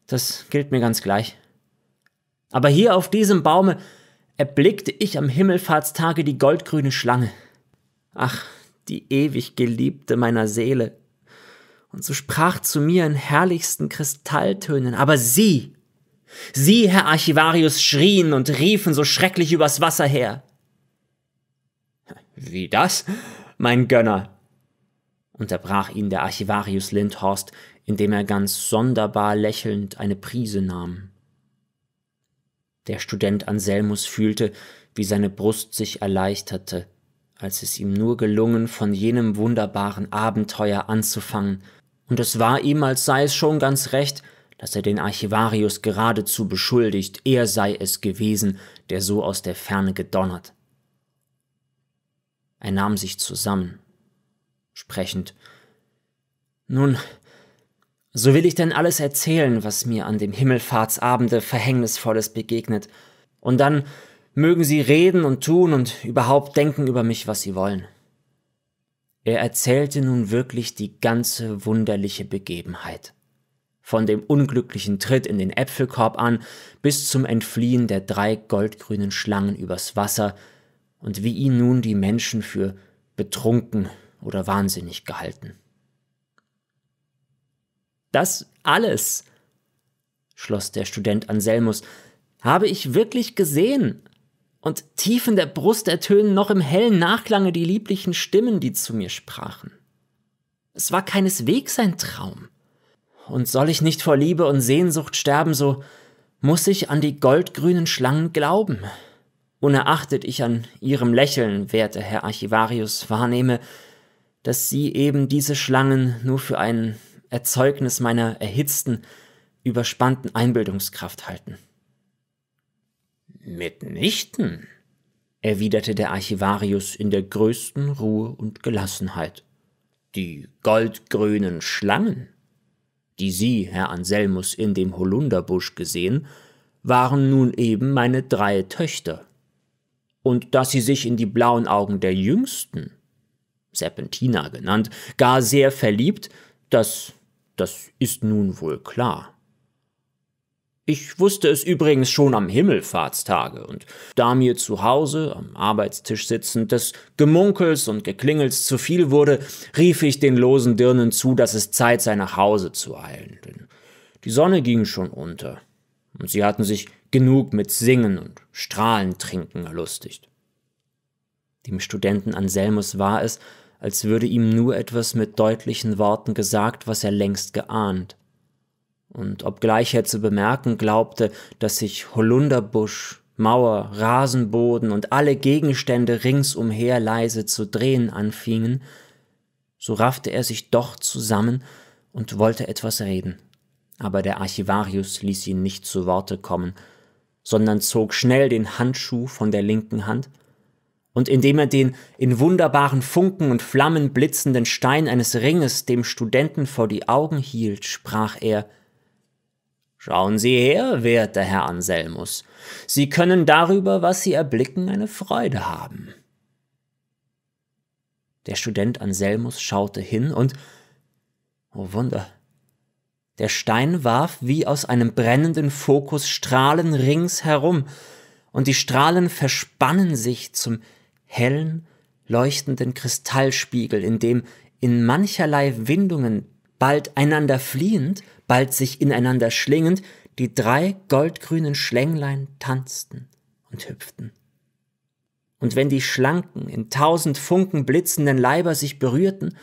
das gilt mir ganz gleich. Aber hier auf diesem Baume erblickte ich am Himmelfahrtstage die goldgrüne Schlange. Ach, die ewig Geliebte meiner Seele. Und so sprach zu mir in herrlichsten Kristalltönen, aber sie, sie, Herr Archivarius, schrien und riefen so schrecklich übers Wasser her. Wie das, mein Gönner? unterbrach ihn der Archivarius Lindhorst, indem er ganz sonderbar lächelnd eine Prise nahm. Der Student Anselmus fühlte, wie seine Brust sich erleichterte, als es ihm nur gelungen, von jenem wunderbaren Abenteuer anzufangen, und es war ihm, als sei es schon ganz recht, dass er den Archivarius geradezu beschuldigt, er sei es gewesen, der so aus der Ferne gedonnert. Er nahm sich zusammen, sprechend Nun, so will ich denn alles erzählen, was mir an dem Himmelfahrtsabende Verhängnisvolles begegnet, und dann Mögen sie reden und tun und überhaupt denken über mich, was sie wollen. Er erzählte nun wirklich die ganze wunderliche Begebenheit. Von dem unglücklichen Tritt in den Äpfelkorb an bis zum Entfliehen der drei goldgrünen Schlangen übers Wasser und wie ihn nun die Menschen für betrunken oder wahnsinnig gehalten. Das alles, schloss der Student Anselmus, habe ich wirklich gesehen und tief in der Brust ertönen noch im hellen Nachklange die lieblichen Stimmen, die zu mir sprachen. Es war keineswegs ein Traum. Und soll ich nicht vor Liebe und Sehnsucht sterben, so muss ich an die goldgrünen Schlangen glauben. Unerachtet ich an Ihrem Lächeln, werter Herr Archivarius, wahrnehme, dass Sie eben diese Schlangen nur für ein Erzeugnis meiner erhitzten, überspannten Einbildungskraft halten. Mitnichten, erwiderte der Archivarius in der größten Ruhe und Gelassenheit. Die goldgrünen Schlangen, die Sie, Herr Anselmus, in dem Holunderbusch gesehen, waren nun eben meine drei Töchter. Und dass sie sich in die blauen Augen der Jüngsten, Serpentina genannt, gar sehr verliebt, das, das ist nun wohl klar. Ich wusste es übrigens schon am Himmelfahrtstage und da mir zu Hause, am Arbeitstisch sitzend, des Gemunkels und Geklingels zu viel wurde, rief ich den losen Dirnen zu, dass es Zeit sei, nach Hause zu eilen, denn die Sonne ging schon unter und sie hatten sich genug mit Singen und Strahlentrinken erlustigt. Dem Studenten Anselmus war es, als würde ihm nur etwas mit deutlichen Worten gesagt, was er längst geahnt und obgleich er zu bemerken glaubte, dass sich Holunderbusch, Mauer, Rasenboden und alle Gegenstände ringsumher leise zu drehen anfingen, so raffte er sich doch zusammen und wollte etwas reden. Aber der Archivarius ließ ihn nicht zu Worte kommen, sondern zog schnell den Handschuh von der linken Hand, und indem er den in wunderbaren Funken und Flammen blitzenden Stein eines Ringes dem Studenten vor die Augen hielt, sprach er Schauen Sie her, werter Herr Anselmus, Sie können darüber, was Sie erblicken, eine Freude haben. Der Student Anselmus schaute hin und, oh Wunder, der Stein warf wie aus einem brennenden Fokus Strahlen ringsherum, und die Strahlen verspannen sich zum hellen, leuchtenden Kristallspiegel, in dem in mancherlei Windungen bald einander fliehend, bald sich ineinander schlingend, die drei goldgrünen Schlänglein tanzten und hüpften. Und wenn die schlanken, in tausend Funken blitzenden Leiber sich berührten,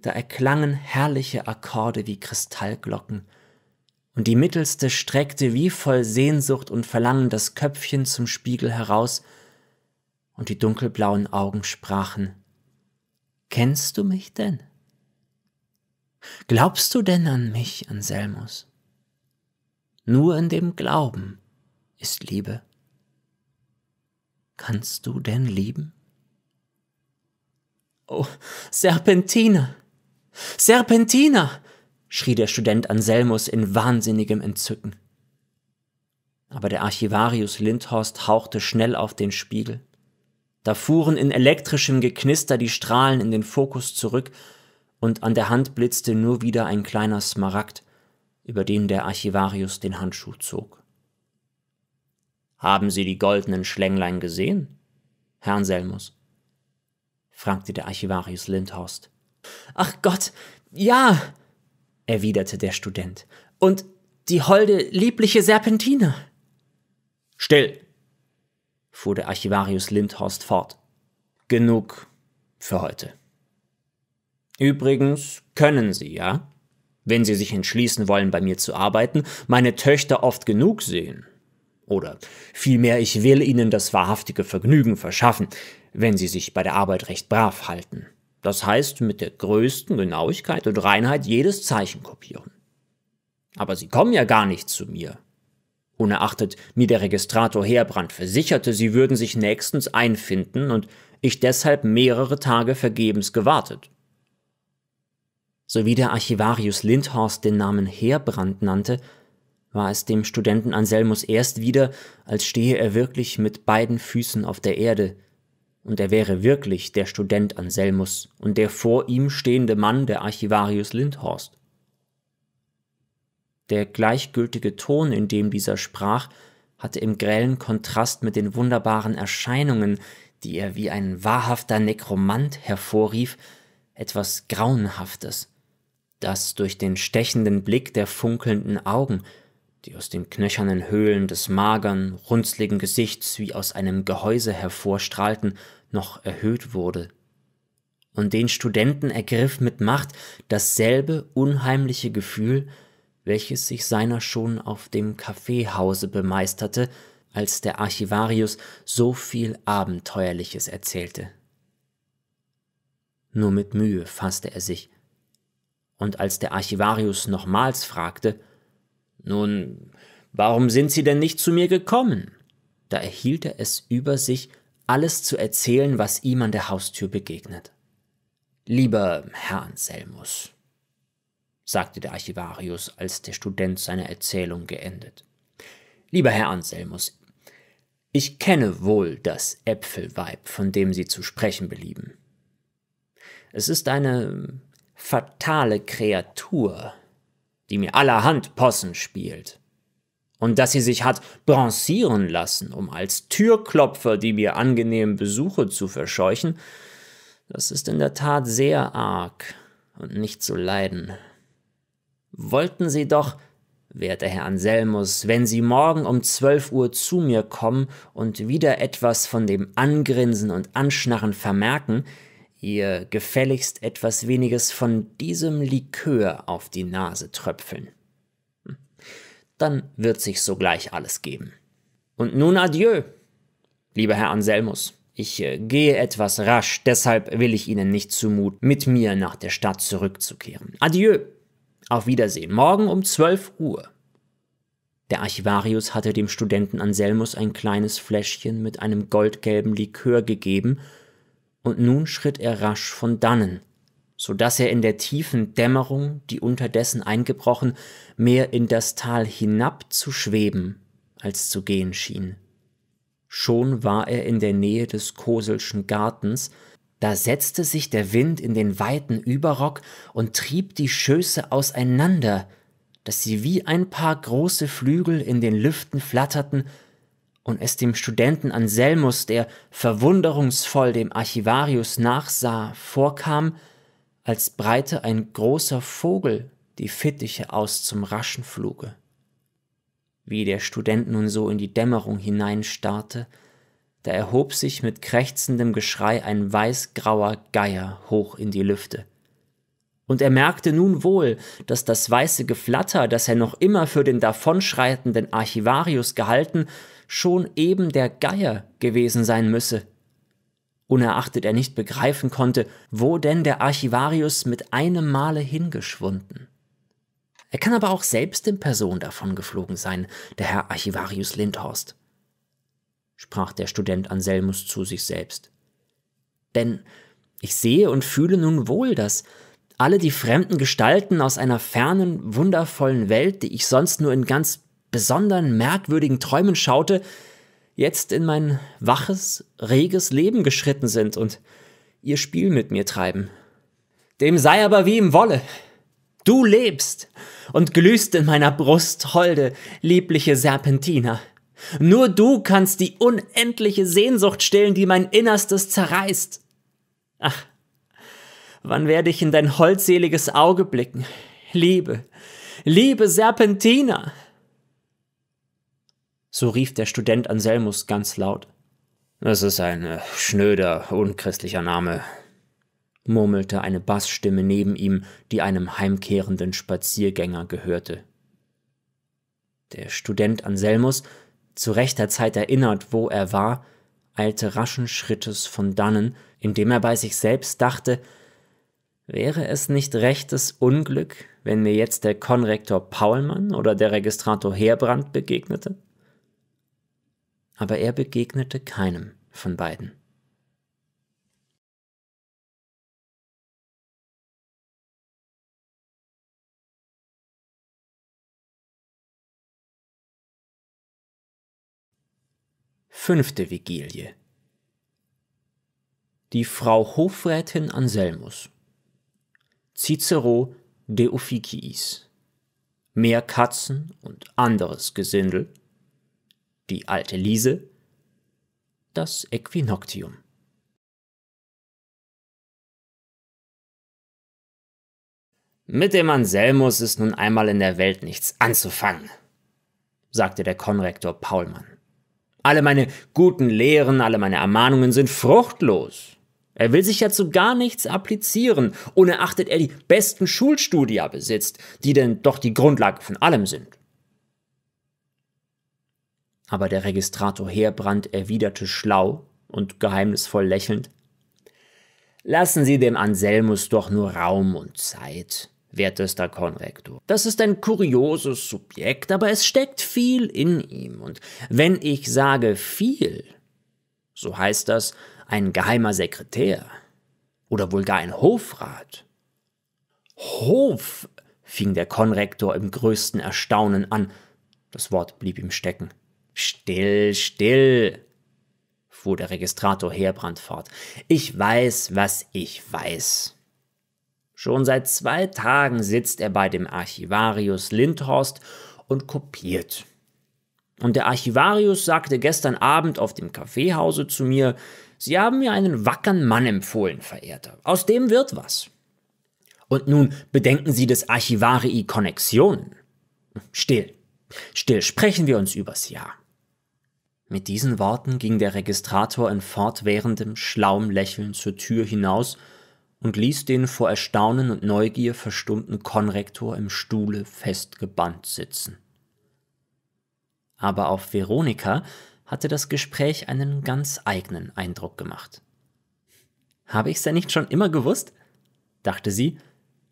da erklangen herrliche Akkorde wie Kristallglocken, und die mittelste streckte wie voll Sehnsucht und Verlangen das Köpfchen zum Spiegel heraus, und die dunkelblauen Augen sprachen Kennst du mich denn? Glaubst du denn an mich, Anselmus? Nur in dem Glauben ist Liebe. Kannst du denn lieben? Oh, Serpentina! Serpentina! schrie der Student Anselmus in wahnsinnigem Entzücken. Aber der Archivarius Lindhorst hauchte schnell auf den Spiegel. Da fuhren in elektrischem Geknister die Strahlen in den Fokus zurück und an der Hand blitzte nur wieder ein kleiner Smaragd, über den der Archivarius den Handschuh zog. Haben Sie die goldenen Schlänglein gesehen? Herrn Selmus? fragte der Archivarius Lindhorst. Ach Gott, ja, erwiderte der Student. Und die holde, liebliche Serpentine. Still, fuhr der Archivarius Lindhorst fort. Genug für heute. Übrigens können sie, ja? Wenn sie sich entschließen wollen, bei mir zu arbeiten, meine Töchter oft genug sehen. Oder vielmehr, ich will ihnen das wahrhaftige Vergnügen verschaffen, wenn sie sich bei der Arbeit recht brav halten. Das heißt, mit der größten Genauigkeit und Reinheit jedes Zeichen kopieren. Aber sie kommen ja gar nicht zu mir. Unerachtet mir der Registrator Heerbrand versicherte, sie würden sich nächstens einfinden und ich deshalb mehrere Tage vergebens gewartet sowie der Archivarius Lindhorst den Namen Heerbrand nannte, war es dem Studenten Anselmus erst wieder, als stehe er wirklich mit beiden Füßen auf der Erde, und er wäre wirklich der Student Anselmus und der vor ihm stehende Mann der Archivarius Lindhorst. Der gleichgültige Ton, in dem dieser sprach, hatte im grellen Kontrast mit den wunderbaren Erscheinungen, die er wie ein wahrhafter Nekromant hervorrief, etwas Grauenhaftes das durch den stechenden Blick der funkelnden Augen, die aus den knöchernen Höhlen des magern, runzligen Gesichts wie aus einem Gehäuse hervorstrahlten, noch erhöht wurde. Und den Studenten ergriff mit Macht dasselbe unheimliche Gefühl, welches sich seiner schon auf dem Kaffeehause bemeisterte, als der Archivarius so viel Abenteuerliches erzählte. Nur mit Mühe fasste er sich, und als der Archivarius nochmals fragte Nun, warum sind Sie denn nicht zu mir gekommen? da erhielt er es über sich, alles zu erzählen, was ihm an der Haustür begegnet. Lieber Herr Anselmus, sagte der Archivarius, als der Student seine Erzählung geendet. Lieber Herr Anselmus, ich kenne wohl das Äpfelweib, von dem Sie zu sprechen belieben. Es ist eine fatale Kreatur, die mir allerhand Possen spielt. Und dass sie sich hat bronzieren lassen, um als Türklopfer die mir angenehmen Besuche zu verscheuchen, das ist in der Tat sehr arg und nicht zu leiden. Wollten Sie doch, werter Herr Anselmus, wenn Sie morgen um zwölf Uhr zu mir kommen und wieder etwas von dem Angrinsen und Anschnarren vermerken, ihr gefälligst etwas weniges von diesem Likör auf die Nase tröpfeln. Hm. Dann wird sich sogleich alles geben. Und nun adieu, lieber Herr Anselmus. Ich äh, gehe etwas rasch, deshalb will ich Ihnen nicht zumuten, mit mir nach der Stadt zurückzukehren. Adieu, auf Wiedersehen, morgen um 12 Uhr. Der Archivarius hatte dem Studenten Anselmus ein kleines Fläschchen mit einem goldgelben Likör gegeben und nun schritt er rasch von dannen, so daß er in der tiefen Dämmerung, die unterdessen eingebrochen, mehr in das Tal hinab zu schweben als zu gehen schien. Schon war er in der Nähe des Koselschen Gartens, da setzte sich der Wind in den weiten Überrock und trieb die Schöße auseinander, dass sie wie ein paar große Flügel in den Lüften flatterten und es dem Studenten Anselmus, der verwunderungsvoll dem Archivarius nachsah, vorkam, als breite ein großer Vogel die Fittiche aus zum raschen Fluge. Wie der Student nun so in die Dämmerung hineinstarrte, da erhob sich mit krächzendem Geschrei ein weißgrauer Geier hoch in die Lüfte. Und er merkte nun wohl, dass das weiße Geflatter, das er noch immer für den davonschreitenden Archivarius gehalten schon eben der Geier gewesen sein müsse. Unerachtet er nicht begreifen konnte, wo denn der Archivarius mit einem Male hingeschwunden. Er kann aber auch selbst in Person davon geflogen sein, der Herr Archivarius Lindhorst, sprach der Student Anselmus zu sich selbst. Denn ich sehe und fühle nun wohl, dass alle die fremden Gestalten aus einer fernen, wundervollen Welt, die ich sonst nur in ganz besonderen, merkwürdigen Träumen schaute, jetzt in mein waches, reges Leben geschritten sind und ihr Spiel mit mir treiben. Dem sei aber wie ihm wolle. Du lebst und glühst in meiner Brust holde, liebliche Serpentina. Nur du kannst die unendliche Sehnsucht stillen, die mein Innerstes zerreißt. Ach, wann werde ich in dein holdseliges Auge blicken? Liebe, liebe Serpentina! so rief der Student Anselmus ganz laut. Es ist ein äh, schnöder, unchristlicher Name, murmelte eine Bassstimme neben ihm, die einem heimkehrenden Spaziergänger gehörte. Der Student Anselmus, zu rechter Zeit erinnert, wo er war, eilte raschen Schrittes von dannen, indem er bei sich selbst dachte, wäre es nicht rechtes Unglück, wenn mir jetzt der Konrektor Paulmann oder der Registrator Heerbrand begegnete? aber er begegnete keinem von beiden. Fünfte Vigilie Die Frau Hofrätin Anselmus Cicero de Officiis Mehr Katzen und anderes Gesindel die alte Liese, das Äquinoctium. Mit dem Anselmus ist nun einmal in der Welt nichts anzufangen, sagte der Konrektor Paulmann. Alle meine guten Lehren, alle meine Ermahnungen sind fruchtlos. Er will sich ja zu gar nichts applizieren, unerachtet er die besten Schulstudia besitzt, die denn doch die Grundlage von allem sind. Aber der Registrator Heerbrand erwiderte schlau und geheimnisvoll lächelnd, Lassen Sie dem Anselmus doch nur Raum und Zeit, wertester Konrektor. Das ist ein kurioses Subjekt, aber es steckt viel in ihm. Und wenn ich sage viel, so heißt das ein geheimer Sekretär oder wohl gar ein Hofrat. Hof, fing der Konrektor im größten Erstaunen an. Das Wort blieb ihm stecken. Still, still, fuhr der Registrator Heerbrand fort. Ich weiß, was ich weiß. Schon seit zwei Tagen sitzt er bei dem Archivarius Lindhorst und kopiert. Und der Archivarius sagte gestern Abend auf dem Kaffeehause zu mir, Sie haben mir einen wackern Mann empfohlen, Verehrter. Aus dem wird was. Und nun bedenken Sie des Archivarii Konnexionen. Still. Still sprechen wir uns übers Jahr. Mit diesen Worten ging der Registrator in fortwährendem, schlauem Lächeln zur Tür hinaus und ließ den vor Erstaunen und Neugier verstummten Konrektor im Stuhle festgebannt sitzen. Aber auf Veronika hatte das Gespräch einen ganz eigenen Eindruck gemacht. Habe ich's denn nicht schon immer gewusst? dachte sie,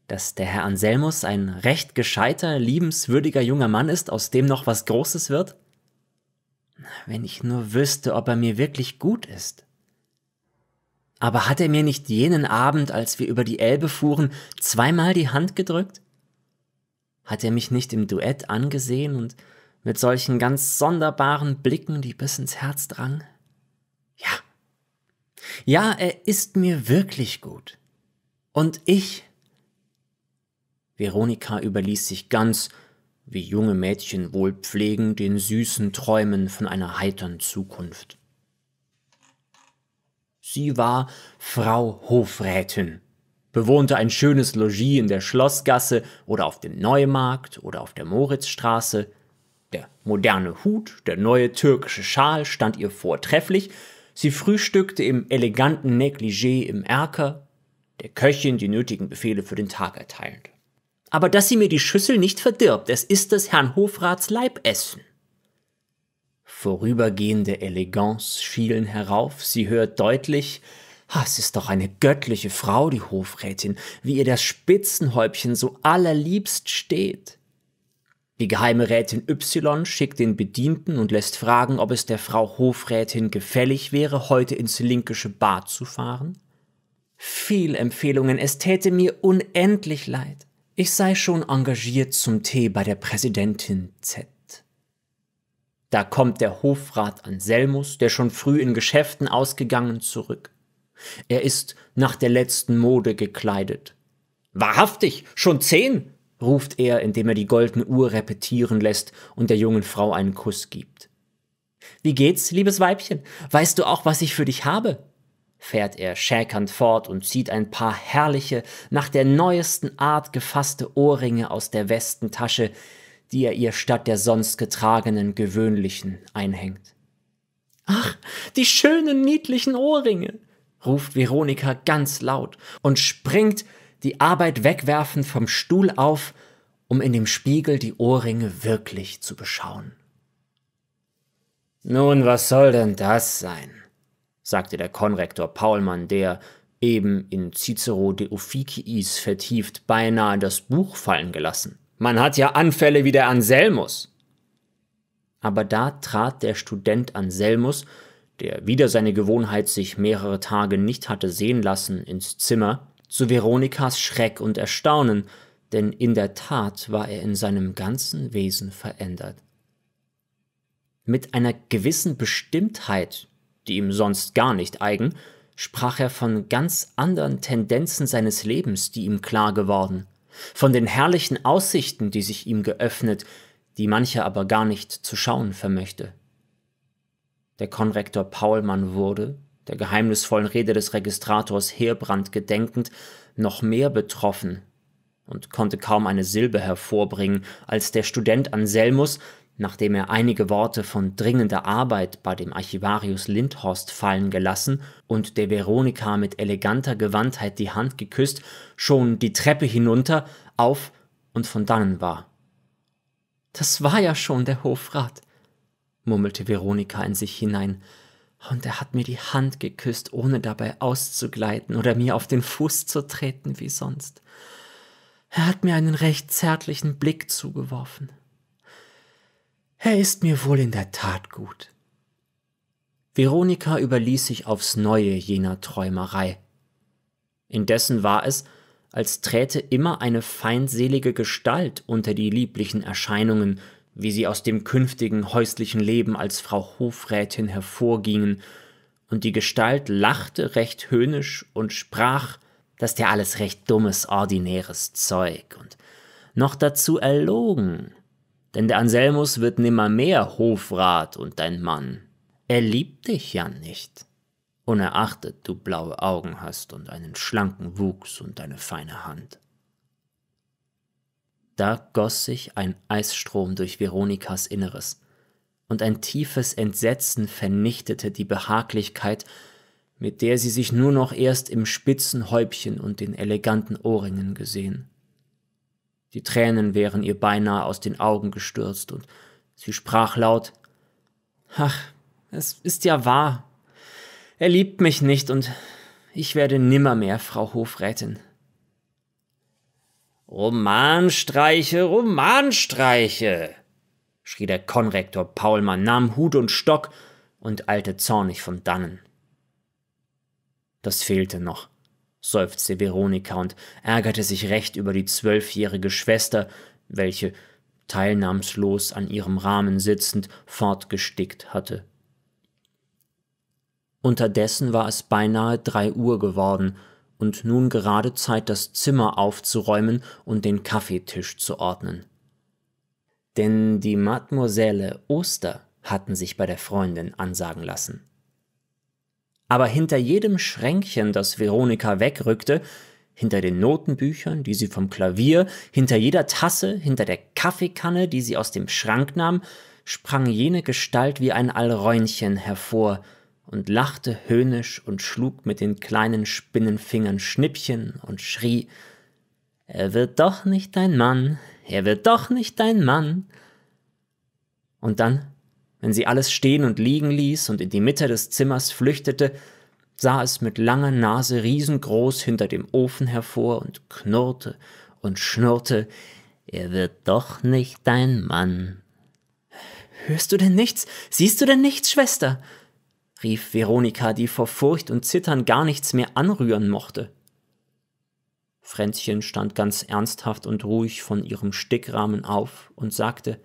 dass der Herr Anselmus ein recht gescheiter, liebenswürdiger junger Mann ist, aus dem noch was Großes wird? Wenn ich nur wüsste, ob er mir wirklich gut ist. Aber hat er mir nicht jenen Abend, als wir über die Elbe fuhren, zweimal die Hand gedrückt? Hat er mich nicht im Duett angesehen und mit solchen ganz sonderbaren Blicken, die bis ins Herz drang? Ja. Ja, er ist mir wirklich gut. Und ich? Veronika überließ sich ganz wie junge Mädchen wohl pflegen, den süßen Träumen von einer heitern Zukunft. Sie war Frau Hofrätin, bewohnte ein schönes Logis in der Schlossgasse oder auf dem Neumarkt oder auf der Moritzstraße. Der moderne Hut, der neue türkische Schal stand ihr vortrefflich. Sie frühstückte im eleganten Negligé im Erker, der Köchin die nötigen Befehle für den Tag erteilend aber dass sie mir die Schüssel nicht verdirbt, es ist des Herrn Hofrats Leibessen. Vorübergehende Eleganz schielen herauf, sie hört deutlich, es ist doch eine göttliche Frau, die Hofrätin, wie ihr das Spitzenhäubchen so allerliebst steht. Die geheime Rätin Y schickt den Bedienten und lässt fragen, ob es der Frau Hofrätin gefällig wäre, heute ins linkische Bad zu fahren. Viel Empfehlungen, es täte mir unendlich leid. Ich sei schon engagiert zum Tee bei der Präsidentin Z. Da kommt der Hofrat Anselmus, der schon früh in Geschäften ausgegangen, zurück. Er ist nach der letzten Mode gekleidet. Wahrhaftig, schon zehn, ruft er, indem er die goldene Uhr repetieren lässt und der jungen Frau einen Kuss gibt. Wie geht's, liebes Weibchen? Weißt du auch, was ich für dich habe? fährt er schäkernd fort und zieht ein paar herrliche, nach der neuesten Art gefasste Ohrringe aus der Westentasche, die er ihr statt der sonst getragenen gewöhnlichen einhängt. Ach, die schönen, niedlichen Ohrringe, ruft Veronika ganz laut und springt, die Arbeit wegwerfend vom Stuhl auf, um in dem Spiegel die Ohrringe wirklich zu beschauen. Nun, was soll denn das sein? sagte der Konrektor Paulmann, der, eben in Cicero de Officiis vertieft, beinahe das Buch fallen gelassen. Man hat ja Anfälle wie der Anselmus. Aber da trat der Student Anselmus, der wider seine Gewohnheit sich mehrere Tage nicht hatte sehen lassen, ins Zimmer, zu Veronikas Schreck und Erstaunen, denn in der Tat war er in seinem ganzen Wesen verändert. Mit einer gewissen Bestimmtheit die ihm sonst gar nicht eigen, sprach er von ganz anderen Tendenzen seines Lebens, die ihm klar geworden, von den herrlichen Aussichten, die sich ihm geöffnet, die mancher aber gar nicht zu schauen vermöchte. Der Konrektor Paulmann wurde, der geheimnisvollen Rede des Registrators Heerbrand gedenkend, noch mehr betroffen und konnte kaum eine Silbe hervorbringen, als der Student Anselmus, nachdem er einige Worte von dringender Arbeit bei dem Archivarius Lindhorst fallen gelassen und der Veronika mit eleganter Gewandtheit die Hand geküsst, schon die Treppe hinunter, auf und von dannen war. Das war ja schon der Hofrat, murmelte Veronika in sich hinein, und er hat mir die Hand geküsst, ohne dabei auszugleiten oder mir auf den Fuß zu treten wie sonst. Er hat mir einen recht zärtlichen Blick zugeworfen. Er ist mir wohl in der Tat gut. Veronika überließ sich aufs Neue jener Träumerei. Indessen war es, als träte immer eine feindselige Gestalt unter die lieblichen Erscheinungen, wie sie aus dem künftigen häuslichen Leben als Frau Hofrätin hervorgingen, und die Gestalt lachte recht höhnisch und sprach, dass der alles recht dummes, ordinäres Zeug und noch dazu erlogen, denn der Anselmus wird nimmermehr Hofrat und dein Mann. Er liebt dich ja nicht, unerachtet du blaue Augen hast und einen schlanken Wuchs und eine feine Hand. Da goss sich ein Eisstrom durch Veronikas Inneres, und ein tiefes Entsetzen vernichtete die Behaglichkeit, mit der sie sich nur noch erst im spitzen Häubchen und den eleganten Ohrringen gesehen. Die Tränen wären ihr beinahe aus den Augen gestürzt, und sie sprach laut Ach, es ist ja wahr. Er liebt mich nicht, und ich werde nimmermehr Frau Hofrätin. Romanstreiche, Romanstreiche! schrie der Konrektor Paulmann, nahm Hut und Stock und eilte zornig von dannen. Das fehlte noch seufzte Veronika und ärgerte sich recht über die zwölfjährige Schwester, welche, teilnahmslos an ihrem Rahmen sitzend, fortgestickt hatte. Unterdessen war es beinahe drei Uhr geworden und nun gerade Zeit, das Zimmer aufzuräumen und den Kaffeetisch zu ordnen. Denn die Mademoiselle Oster hatten sich bei der Freundin ansagen lassen. Aber hinter jedem Schränkchen, das Veronika wegrückte, hinter den Notenbüchern, die sie vom Klavier, hinter jeder Tasse, hinter der Kaffeekanne, die sie aus dem Schrank nahm, sprang jene Gestalt wie ein Alräunchen hervor und lachte höhnisch und schlug mit den kleinen Spinnenfingern Schnippchen und schrie Er wird doch nicht dein Mann, er wird doch nicht dein Mann. Und dann wenn sie alles stehen und liegen ließ und in die Mitte des Zimmers flüchtete, sah es mit langer Nase riesengroß hinter dem Ofen hervor und knurrte und schnurrte, er wird doch nicht dein Mann. Hörst du denn nichts? Siehst du denn nichts, Schwester? rief Veronika, die vor Furcht und Zittern gar nichts mehr anrühren mochte. Fränzchen stand ganz ernsthaft und ruhig von ihrem Stickrahmen auf und sagte,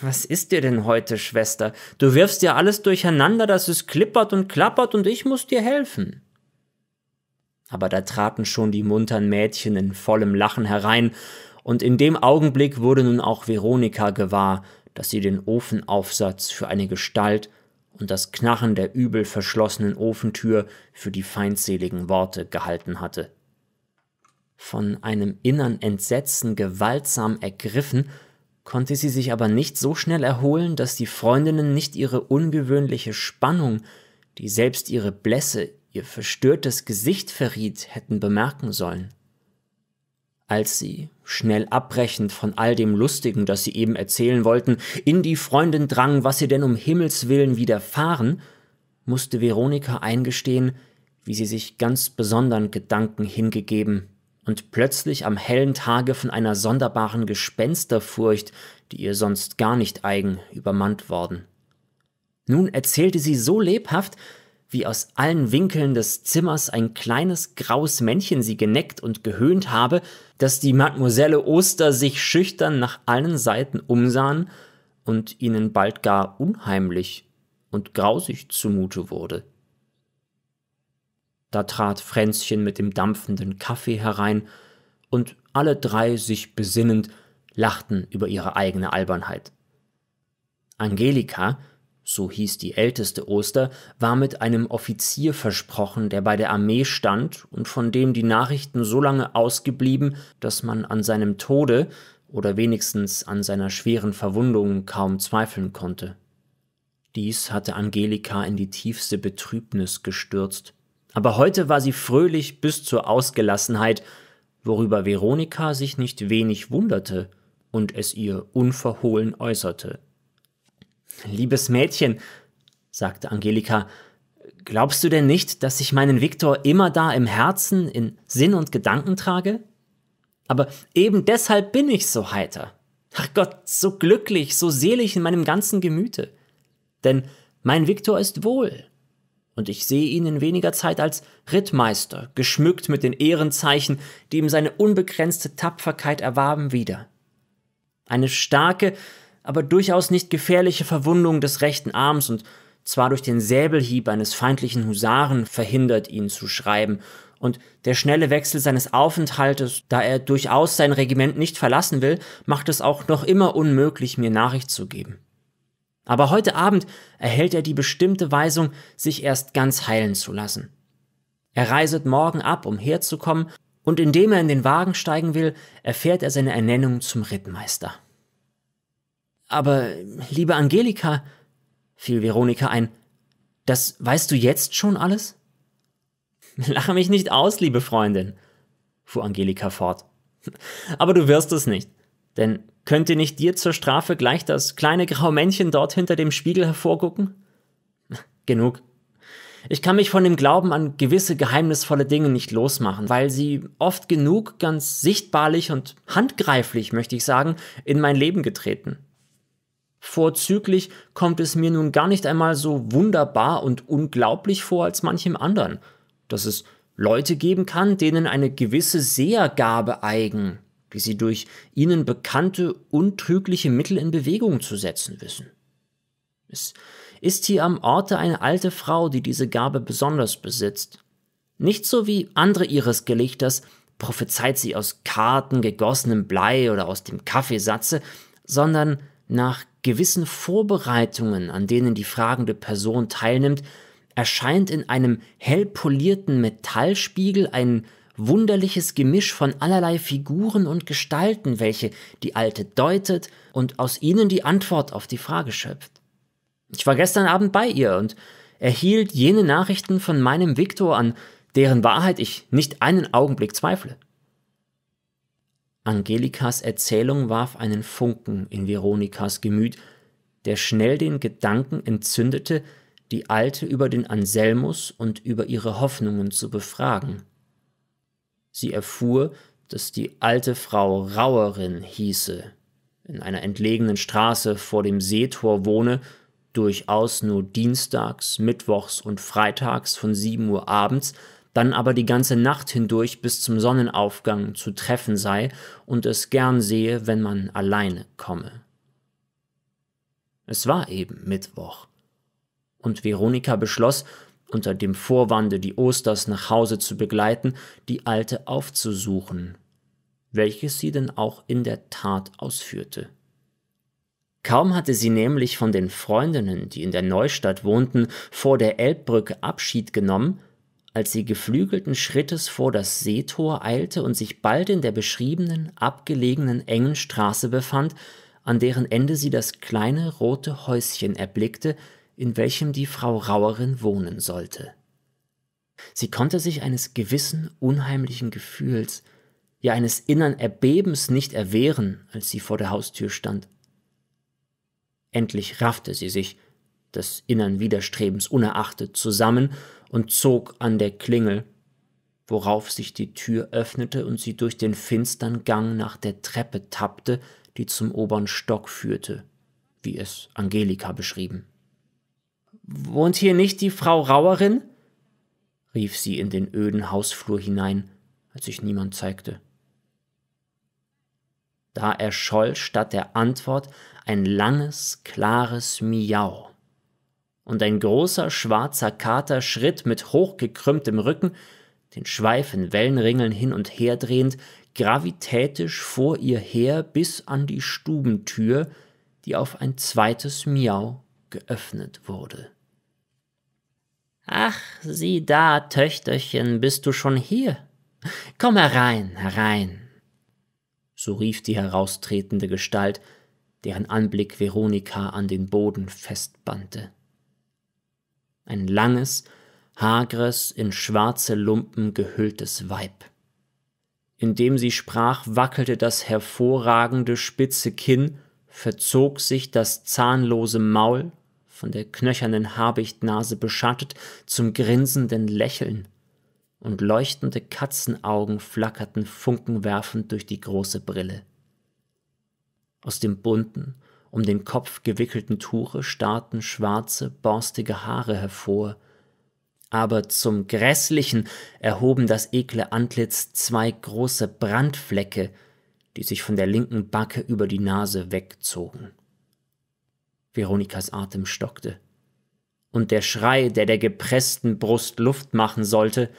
was ist dir denn heute, Schwester? Du wirfst dir alles durcheinander, dass es klippert und klappert, und ich muss dir helfen. Aber da traten schon die muntern Mädchen in vollem Lachen herein, und in dem Augenblick wurde nun auch Veronika gewahr, dass sie den Ofenaufsatz für eine Gestalt und das Knarren der übel verschlossenen Ofentür für die feindseligen Worte gehalten hatte. Von einem innern Entsetzen gewaltsam ergriffen, konnte sie sich aber nicht so schnell erholen, dass die Freundinnen nicht ihre ungewöhnliche Spannung, die selbst ihre Blässe, ihr verstörtes Gesicht verriet, hätten bemerken sollen. Als sie, schnell abbrechend von all dem Lustigen, das sie eben erzählen wollten, in die Freundin drang, was sie denn um Himmels willen widerfahren, musste Veronika eingestehen, wie sie sich ganz besonderen Gedanken hingegeben und plötzlich am hellen Tage von einer sonderbaren Gespensterfurcht, die ihr sonst gar nicht eigen, übermannt worden. Nun erzählte sie so lebhaft, wie aus allen Winkeln des Zimmers ein kleines graues Männchen sie geneckt und gehöhnt habe, dass die Mademoiselle Oster sich schüchtern nach allen Seiten umsahen und ihnen bald gar unheimlich und grausig zumute wurde. Da trat Fränzchen mit dem dampfenden Kaffee herein, und alle drei, sich besinnend, lachten über ihre eigene Albernheit. Angelika, so hieß die älteste Oster, war mit einem Offizier versprochen, der bei der Armee stand und von dem die Nachrichten so lange ausgeblieben, dass man an seinem Tode oder wenigstens an seiner schweren Verwundung kaum zweifeln konnte. Dies hatte Angelika in die tiefste Betrübnis gestürzt. Aber heute war sie fröhlich bis zur Ausgelassenheit, worüber Veronika sich nicht wenig wunderte und es ihr unverhohlen äußerte. Liebes Mädchen, sagte Angelika, glaubst du denn nicht, dass ich meinen Viktor immer da im Herzen, in Sinn und Gedanken trage? Aber eben deshalb bin ich so heiter. Ach Gott, so glücklich, so selig in meinem ganzen Gemüte. Denn mein Viktor ist wohl, und ich sehe ihn in weniger Zeit als Rittmeister, geschmückt mit den Ehrenzeichen, die ihm seine unbegrenzte Tapferkeit erwarben, wieder. Eine starke, aber durchaus nicht gefährliche Verwundung des rechten Arms und zwar durch den Säbelhieb eines feindlichen Husaren verhindert ihn zu schreiben, und der schnelle Wechsel seines Aufenthaltes, da er durchaus sein Regiment nicht verlassen will, macht es auch noch immer unmöglich, mir Nachricht zu geben. Aber heute Abend erhält er die bestimmte Weisung, sich erst ganz heilen zu lassen. Er reiset morgen ab, um herzukommen, und indem er in den Wagen steigen will, erfährt er seine Ernennung zum Rittmeister. Aber, liebe Angelika, fiel Veronika ein, das weißt du jetzt schon alles? Lache mich nicht aus, liebe Freundin, fuhr Angelika fort. Aber du wirst es nicht, denn könnte nicht dir zur Strafe gleich das kleine graue Männchen dort hinter dem Spiegel hervorgucken? Genug. Ich kann mich von dem Glauben an gewisse geheimnisvolle Dinge nicht losmachen, weil sie oft genug ganz sichtbarlich und handgreiflich, möchte ich sagen, in mein Leben getreten. Vorzüglich kommt es mir nun gar nicht einmal so wunderbar und unglaublich vor als manchem anderen, dass es Leute geben kann, denen eine gewisse Sehergabe eigen, die sie durch ihnen bekannte untrügliche Mittel in Bewegung zu setzen wissen. Es ist hier am Orte eine alte Frau, die diese Gabe besonders besitzt. Nicht so wie andere ihres Gelichters prophezeit sie aus Karten, gegossenem Blei oder aus dem Kaffeesatze, sondern nach gewissen Vorbereitungen, an denen die fragende Person teilnimmt, erscheint in einem hell polierten Metallspiegel ein wunderliches Gemisch von allerlei Figuren und Gestalten, welche die Alte deutet und aus ihnen die Antwort auf die Frage schöpft. Ich war gestern Abend bei ihr und erhielt jene Nachrichten von meinem Viktor, an deren Wahrheit ich nicht einen Augenblick zweifle. Angelikas Erzählung warf einen Funken in Veronikas Gemüt, der schnell den Gedanken entzündete, die Alte über den Anselmus und über ihre Hoffnungen zu befragen. Sie erfuhr, dass die alte Frau Rauerin hieße, in einer entlegenen Straße vor dem Seetor wohne, durchaus nur dienstags, mittwochs und freitags von 7 Uhr abends, dann aber die ganze Nacht hindurch bis zum Sonnenaufgang zu treffen sei und es gern sehe, wenn man alleine komme. Es war eben Mittwoch. Und Veronika beschloss, unter dem Vorwande, die Osters nach Hause zu begleiten, die Alte aufzusuchen, welches sie denn auch in der Tat ausführte. Kaum hatte sie nämlich von den Freundinnen, die in der Neustadt wohnten, vor der Elbbrücke Abschied genommen, als sie geflügelten Schrittes vor das Seetor eilte und sich bald in der beschriebenen, abgelegenen, engen Straße befand, an deren Ende sie das kleine rote Häuschen erblickte, in welchem die Frau Rauerin wohnen sollte. Sie konnte sich eines gewissen unheimlichen Gefühls, ja eines innern Erbebens nicht erwehren, als sie vor der Haustür stand. Endlich raffte sie sich, des innern Widerstrebens unerachtet, zusammen und zog an der Klingel, worauf sich die Tür öffnete und sie durch den finstern Gang nach der Treppe tappte, die zum oberen Stock führte, wie es Angelika beschrieben. Wohnt hier nicht die Frau Rauerin? rief sie in den öden Hausflur hinein, als sich niemand zeigte. Da erscholl statt der Antwort ein langes, klares Miau. Und ein großer schwarzer Kater schritt mit hochgekrümmtem Rücken, den Schweif in Wellenringeln hin und her drehend, gravitätisch vor ihr her bis an die Stubentür, die auf ein zweites Miau geöffnet wurde. Ach, sieh da, Töchterchen, bist du schon hier? Komm herein, herein. So rief die heraustretende Gestalt, deren Anblick Veronika an den Boden festbannte. Ein langes, hagres, in schwarze Lumpen gehülltes Weib. Indem sie sprach, wackelte das hervorragende spitze Kinn, verzog sich das zahnlose Maul, von der knöchernen Habichtnase beschattet, zum grinsenden Lächeln, und leuchtende Katzenaugen flackerten funkenwerfend durch die große Brille. Aus dem bunten, um den Kopf gewickelten Tuche starrten schwarze, borstige Haare hervor, aber zum Grässlichen erhoben das ekle Antlitz zwei große Brandflecke, die sich von der linken Backe über die Nase wegzogen. Veronikas Atem stockte. Und der Schrei, der der gepressten Brust Luft machen sollte,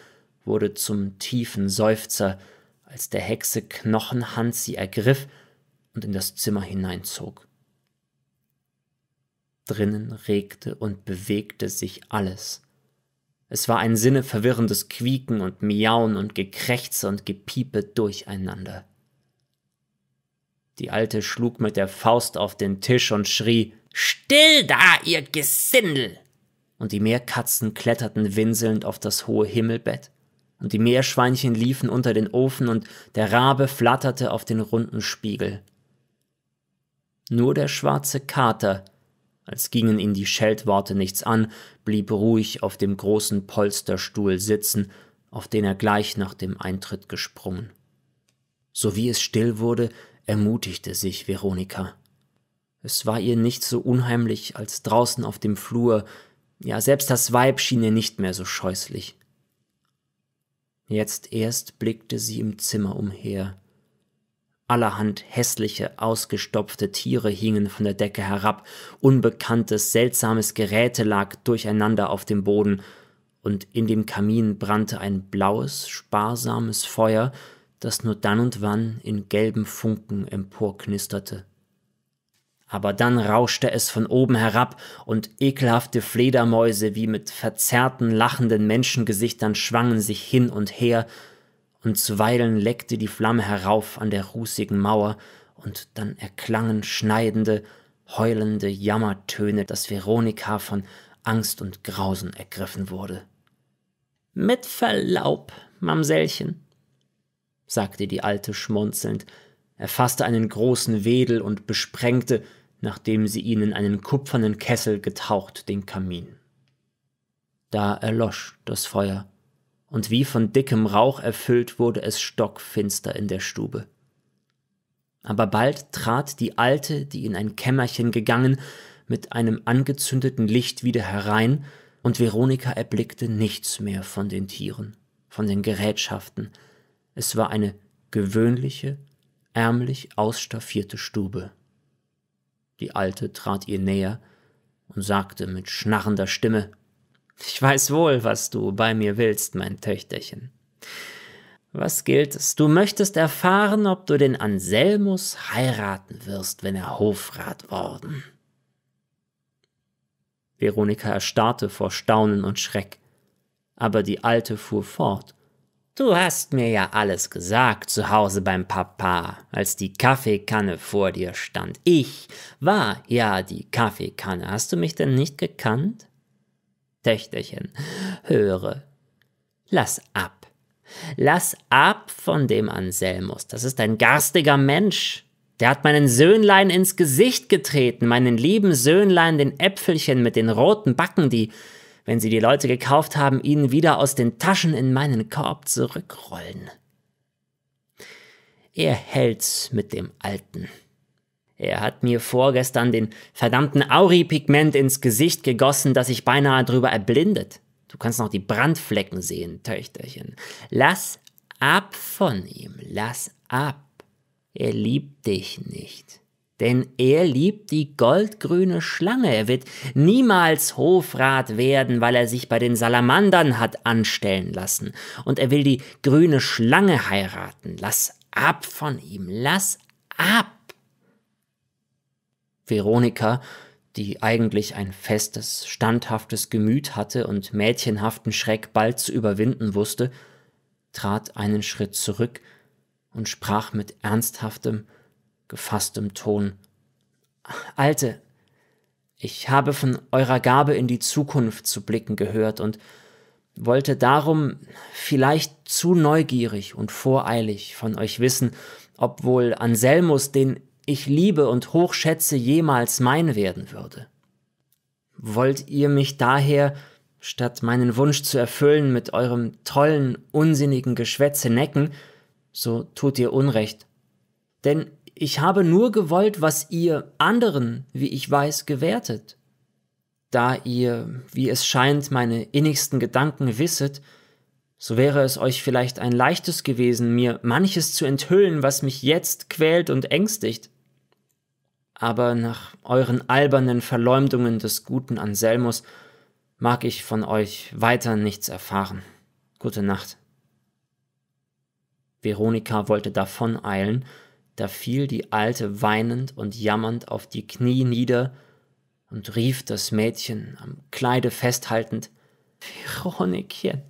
wurde zum tiefen Seufzer, als der Hexe Knochenhand sie ergriff und in das Zimmer hineinzog. Drinnen regte und bewegte sich alles. Es war ein sinneverwirrendes Quieken und Miauen und Gekrächze und Gepiepe durcheinander. Die Alte schlug mit der Faust auf den Tisch und schrie Still da, ihr Gesindel! Und die Meerkatzen kletterten winselnd auf das hohe Himmelbett, und die Meerschweinchen liefen unter den Ofen, und der Rabe flatterte auf den runden Spiegel. Nur der schwarze Kater, als gingen ihn die Scheldworte nichts an, blieb ruhig auf dem großen Polsterstuhl sitzen, auf den er gleich nach dem Eintritt gesprungen. Sowie es still wurde, ermutigte sich Veronika. Es war ihr nicht so unheimlich als draußen auf dem Flur, ja selbst das Weib schien ihr nicht mehr so scheußlich. Jetzt erst blickte sie im Zimmer umher. Allerhand hässliche, ausgestopfte Tiere hingen von der Decke herab, unbekanntes, seltsames Geräte lag durcheinander auf dem Boden, und in dem Kamin brannte ein blaues, sparsames Feuer, das nur dann und wann in gelben Funken emporknisterte aber dann rauschte es von oben herab und ekelhafte Fledermäuse wie mit verzerrten, lachenden Menschengesichtern schwangen sich hin und her, und zuweilen leckte die Flamme herauf an der rußigen Mauer, und dann erklangen schneidende, heulende Jammertöne, dass Veronika von Angst und Grausen ergriffen wurde. Mit Verlaub, Mamsellchen, sagte die Alte schmunzelnd, er fasste einen großen Wedel und besprengte, nachdem sie ihn in einen kupfernen Kessel getaucht, den Kamin. Da erlosch das Feuer, und wie von dickem Rauch erfüllt wurde es stockfinster in der Stube. Aber bald trat die Alte, die in ein Kämmerchen gegangen, mit einem angezündeten Licht wieder herein, und Veronika erblickte nichts mehr von den Tieren, von den Gerätschaften. Es war eine gewöhnliche, ärmlich ausstaffierte Stube. Die Alte trat ihr näher und sagte mit schnarrender Stimme Ich weiß wohl, was du bei mir willst, mein Töchterchen. Was gilt es? Du möchtest erfahren, ob du den Anselmus heiraten wirst, wenn er Hofrat worden. Veronika erstarrte vor Staunen und Schreck, aber die Alte fuhr fort. Du hast mir ja alles gesagt zu Hause beim Papa, als die Kaffeekanne vor dir stand. Ich war ja die Kaffeekanne. Hast du mich denn nicht gekannt? Töchterchen, höre. Lass ab. Lass ab von dem Anselmus. Das ist ein garstiger Mensch. Der hat meinen Söhnlein ins Gesicht getreten, meinen lieben Söhnlein, den Äpfelchen mit den roten Backen, die wenn sie die Leute gekauft haben, ihnen wieder aus den Taschen in meinen Korb zurückrollen. Er hält's mit dem Alten. Er hat mir vorgestern den verdammten Auripigment ins Gesicht gegossen, dass ich beinahe drüber erblindet. Du kannst noch die Brandflecken sehen, Töchterchen. Lass ab von ihm, lass ab. Er liebt dich nicht denn er liebt die goldgrüne Schlange. Er wird niemals Hofrat werden, weil er sich bei den Salamandern hat anstellen lassen. Und er will die grüne Schlange heiraten. Lass ab von ihm, lass ab. Veronika, die eigentlich ein festes, standhaftes Gemüt hatte und mädchenhaften Schreck bald zu überwinden wusste, trat einen Schritt zurück und sprach mit ernsthaftem gefasstem Ton. Alte, ich habe von eurer Gabe in die Zukunft zu blicken gehört und wollte darum vielleicht zu neugierig und voreilig von euch wissen, ob wohl Anselmus, den ich liebe und hochschätze, jemals mein werden würde. Wollt ihr mich daher, statt meinen Wunsch zu erfüllen, mit eurem tollen, unsinnigen Geschwätze necken, so tut ihr Unrecht. Denn ich habe nur gewollt, was ihr anderen, wie ich weiß, gewährtet. Da ihr, wie es scheint, meine innigsten Gedanken wisset, so wäre es euch vielleicht ein leichtes gewesen, mir manches zu enthüllen, was mich jetzt quält und ängstigt. Aber nach euren albernen Verleumdungen des guten Anselmus mag ich von euch weiter nichts erfahren. Gute Nacht. Veronika wollte davon eilen, da fiel die Alte weinend und jammernd auf die Knie nieder und rief das Mädchen am Kleide festhaltend Veronikchen,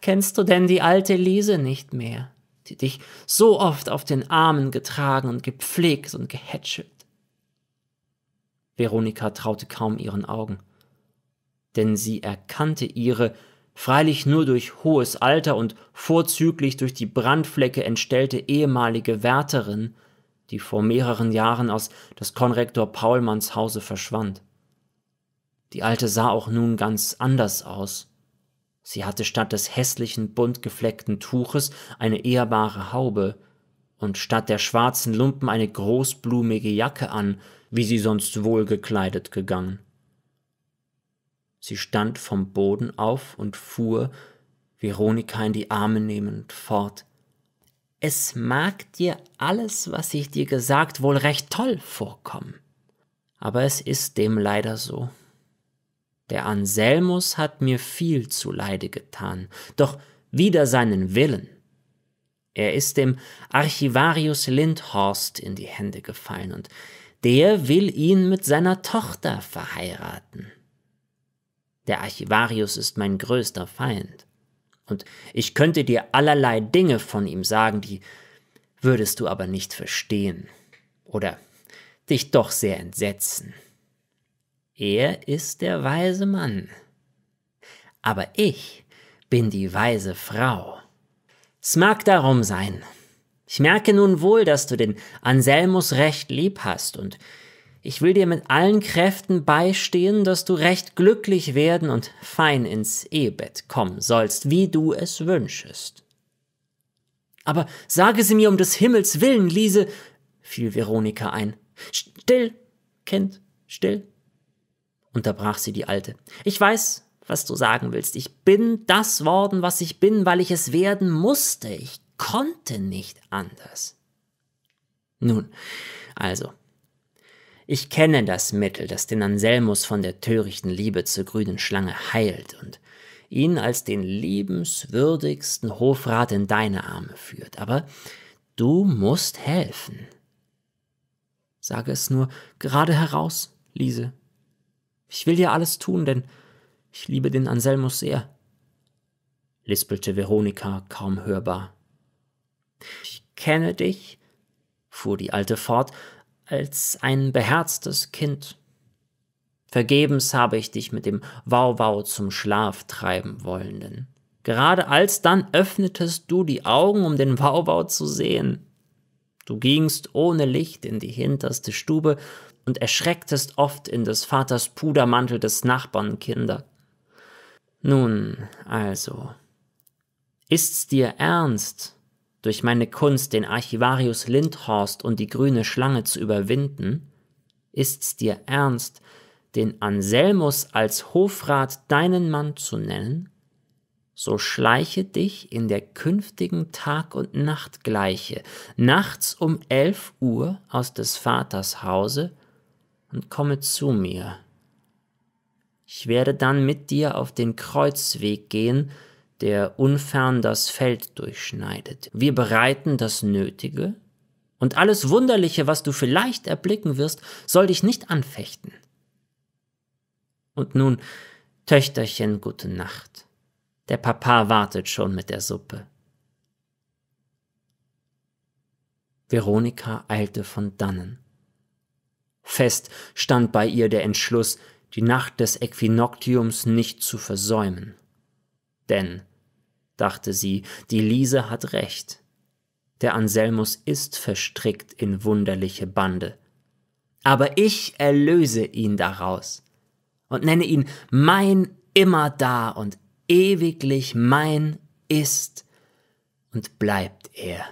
kennst du denn die alte Lise nicht mehr, die dich so oft auf den Armen getragen und gepflegt und gehätschelt? Veronika traute kaum ihren Augen, denn sie erkannte ihre, freilich nur durch hohes Alter und vorzüglich durch die Brandflecke entstellte ehemalige Wärterin die vor mehreren Jahren aus des Konrektor Paulmanns Hause verschwand. Die Alte sah auch nun ganz anders aus. Sie hatte statt des hässlichen, bunt gefleckten Tuches eine ehrbare Haube und statt der schwarzen Lumpen eine großblumige Jacke an, wie sie sonst wohlgekleidet gegangen. Sie stand vom Boden auf und fuhr, Veronika in die Arme nehmend, fort es mag dir alles, was ich dir gesagt, wohl recht toll vorkommen. Aber es ist dem leider so. Der Anselmus hat mir viel zuleide getan, doch wider seinen Willen. Er ist dem Archivarius Lindhorst in die Hände gefallen und der will ihn mit seiner Tochter verheiraten. Der Archivarius ist mein größter Feind. Und ich könnte dir allerlei Dinge von ihm sagen, die würdest du aber nicht verstehen oder dich doch sehr entsetzen. Er ist der weise Mann, aber ich bin die weise Frau. Es mag darum sein. Ich merke nun wohl, dass du den Anselmus recht lieb hast und ich will dir mit allen Kräften beistehen, dass du recht glücklich werden und fein ins Ehebett kommen sollst, wie du es wünschest. Aber sage sie mir um des Himmels willen, Liese, fiel Veronika ein. Still, Kind, still, unterbrach sie die Alte. Ich weiß, was du sagen willst. Ich bin das worden, was ich bin, weil ich es werden musste. Ich konnte nicht anders. Nun, also, ich kenne das Mittel, das den Anselmus von der törichten Liebe zur grünen Schlange heilt und ihn als den liebenswürdigsten Hofrat in deine Arme führt, aber du musst helfen. Sage es nur gerade heraus, Liese. Ich will dir alles tun, denn ich liebe den Anselmus sehr, lispelte Veronika kaum hörbar. Ich kenne dich, fuhr die Alte fort als ein beherztes Kind. Vergebens habe ich dich mit dem Wauwau zum Schlaf treiben wollenden. Gerade alsdann öffnetest du die Augen, um den Wauwau zu sehen. Du gingst ohne Licht in die hinterste Stube und erschrecktest oft in des Vaters Pudermantel des Nachbarn Kinder. Nun also, ist's dir ernst, durch meine Kunst, den Archivarius Lindhorst und die grüne Schlange zu überwinden? Ist's dir ernst, den Anselmus als Hofrat deinen Mann zu nennen? So schleiche dich in der künftigen Tag- und Nachtgleiche nachts um elf Uhr aus des Vaters Hause und komme zu mir. Ich werde dann mit dir auf den Kreuzweg gehen, der unfern das Feld durchschneidet. Wir bereiten das Nötige, und alles Wunderliche, was du vielleicht erblicken wirst, soll dich nicht anfechten. Und nun, Töchterchen, gute Nacht. Der Papa wartet schon mit der Suppe. Veronika eilte von dannen. Fest stand bei ihr der Entschluss, die Nacht des Äquinoctiums nicht zu versäumen. Denn dachte sie, die Liese hat recht. Der Anselmus ist verstrickt in wunderliche Bande. Aber ich erlöse ihn daraus und nenne ihn mein immerdar und ewiglich mein ist und bleibt er.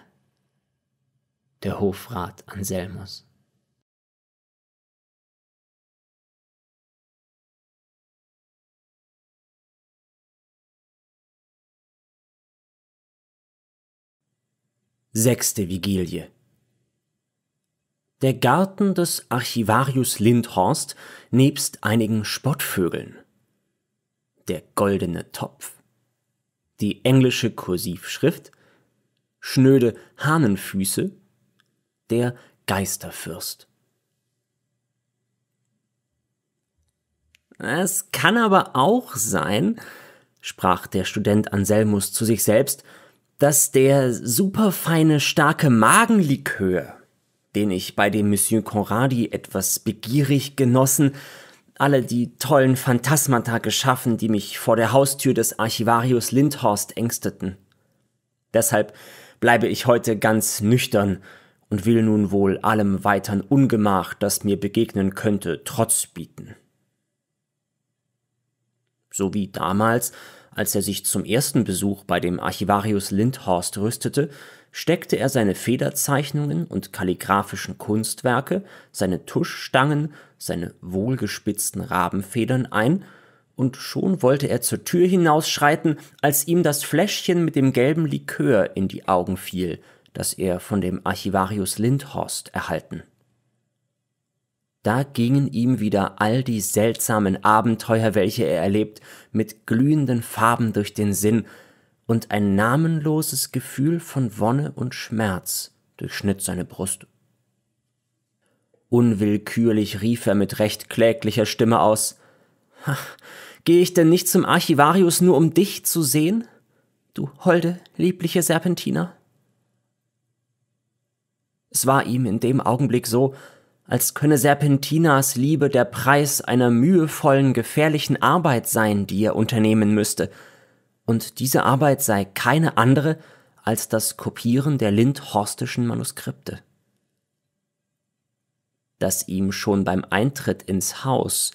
Der Hofrat Anselmus. Sechste Vigilie. Der Garten des Archivarius Lindhorst nebst einigen Spottvögeln. Der goldene Topf. Die englische Kursivschrift. Schnöde Hahnenfüße. Der Geisterfürst. Es kann aber auch sein, sprach der Student Anselmus zu sich selbst, dass der superfeine, starke Magenlikör, den ich bei dem Monsieur Conradi etwas begierig genossen, alle die tollen Phantasmata geschaffen, die mich vor der Haustür des Archivarius Lindhorst ängsteten. Deshalb bleibe ich heute ganz nüchtern und will nun wohl allem weiteren Ungemach, das mir begegnen könnte, Trotz bieten. So wie damals, als er sich zum ersten Besuch bei dem Archivarius Lindhorst rüstete, steckte er seine Federzeichnungen und kalligraphischen Kunstwerke, seine Tuschstangen, seine wohlgespitzten Rabenfedern ein, und schon wollte er zur Tür hinausschreiten, als ihm das Fläschchen mit dem gelben Likör in die Augen fiel, das er von dem Archivarius Lindhorst erhalten da gingen ihm wieder all die seltsamen Abenteuer, welche er erlebt, mit glühenden Farben durch den Sinn, und ein namenloses Gefühl von Wonne und Schmerz durchschnitt seine Brust. Unwillkürlich rief er mit recht kläglicher Stimme aus Ach, Gehe ich denn nicht zum Archivarius nur um dich zu sehen, du holde, liebliche Serpentina? Es war ihm in dem Augenblick so, als könne Serpentinas Liebe der Preis einer mühevollen, gefährlichen Arbeit sein, die er unternehmen müsste, und diese Arbeit sei keine andere als das Kopieren der Lindhorstischen Manuskripte. Dass ihm schon beim Eintritt ins Haus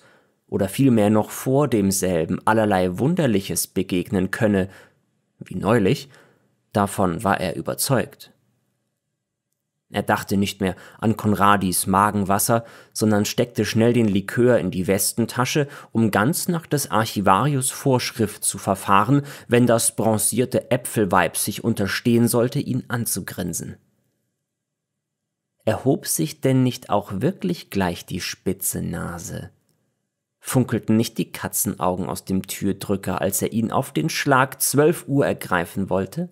oder vielmehr noch vor demselben allerlei Wunderliches begegnen könne, wie neulich, davon war er überzeugt. Er dachte nicht mehr an Konradis Magenwasser, sondern steckte schnell den Likör in die Westentasche, um ganz nach des Archivarius Vorschrift zu verfahren, wenn das bronzierte Äpfelweib sich unterstehen sollte, ihn anzugrinsen. Erhob sich denn nicht auch wirklich gleich die spitze Nase? Funkelten nicht die Katzenaugen aus dem Türdrücker, als er ihn auf den Schlag zwölf Uhr ergreifen wollte?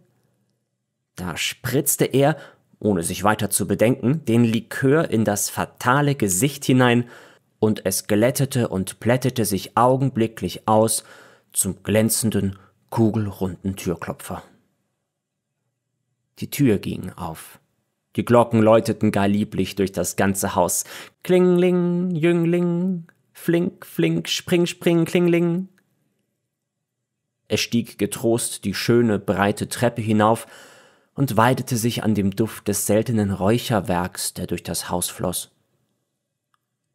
Da spritzte er ohne sich weiter zu bedenken, den Likör in das fatale Gesicht hinein, und es glättete und plättete sich augenblicklich aus zum glänzenden, kugelrunden Türklopfer. Die Tür ging auf. Die Glocken läuteten gar lieblich durch das ganze Haus. Klingling, Jüngling, flink, flink, spring, spring, klingling. Er stieg getrost die schöne, breite Treppe hinauf, und weidete sich an dem Duft des seltenen Räucherwerks, der durch das Haus floss.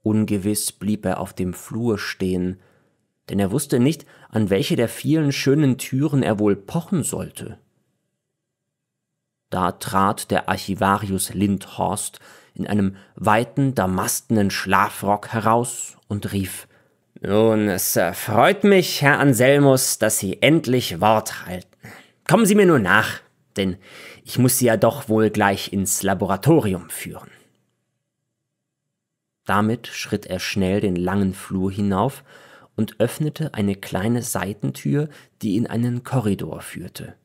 Ungewiss blieb er auf dem Flur stehen, denn er wusste nicht, an welche der vielen schönen Türen er wohl pochen sollte. Da trat der Archivarius Lindhorst in einem weiten, damastenen Schlafrock heraus und rief Nun, es äh, freut mich, Herr Anselmus, dass Sie endlich Wort halten. Kommen Sie mir nur nach denn ich muss sie ja doch wohl gleich ins Laboratorium führen. Damit schritt er schnell den langen Flur hinauf und öffnete eine kleine Seitentür, die in einen Korridor führte.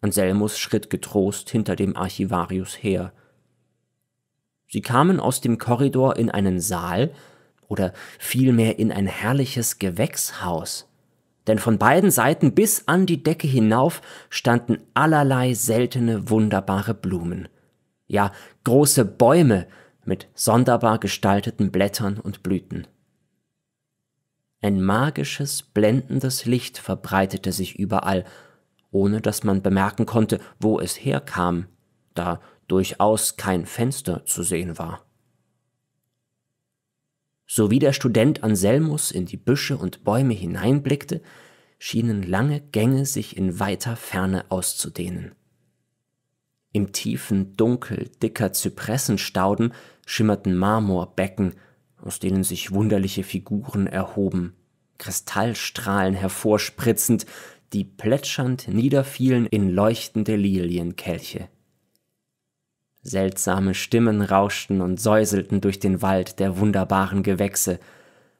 Anselmus schritt getrost hinter dem Archivarius her. Sie kamen aus dem Korridor in einen Saal oder vielmehr in ein herrliches Gewächshaus denn von beiden Seiten bis an die Decke hinauf standen allerlei seltene, wunderbare Blumen. Ja, große Bäume mit sonderbar gestalteten Blättern und Blüten. Ein magisches, blendendes Licht verbreitete sich überall, ohne dass man bemerken konnte, wo es herkam, da durchaus kein Fenster zu sehen war. So wie der Student Anselmus in die Büsche und Bäume hineinblickte, schienen lange Gänge sich in weiter Ferne auszudehnen. Im tiefen Dunkel dicker Zypressenstauden schimmerten Marmorbecken, aus denen sich wunderliche Figuren erhoben, Kristallstrahlen hervorspritzend, die plätschernd niederfielen in leuchtende Lilienkelche. Seltsame Stimmen rauschten und säuselten durch den Wald der wunderbaren Gewächse,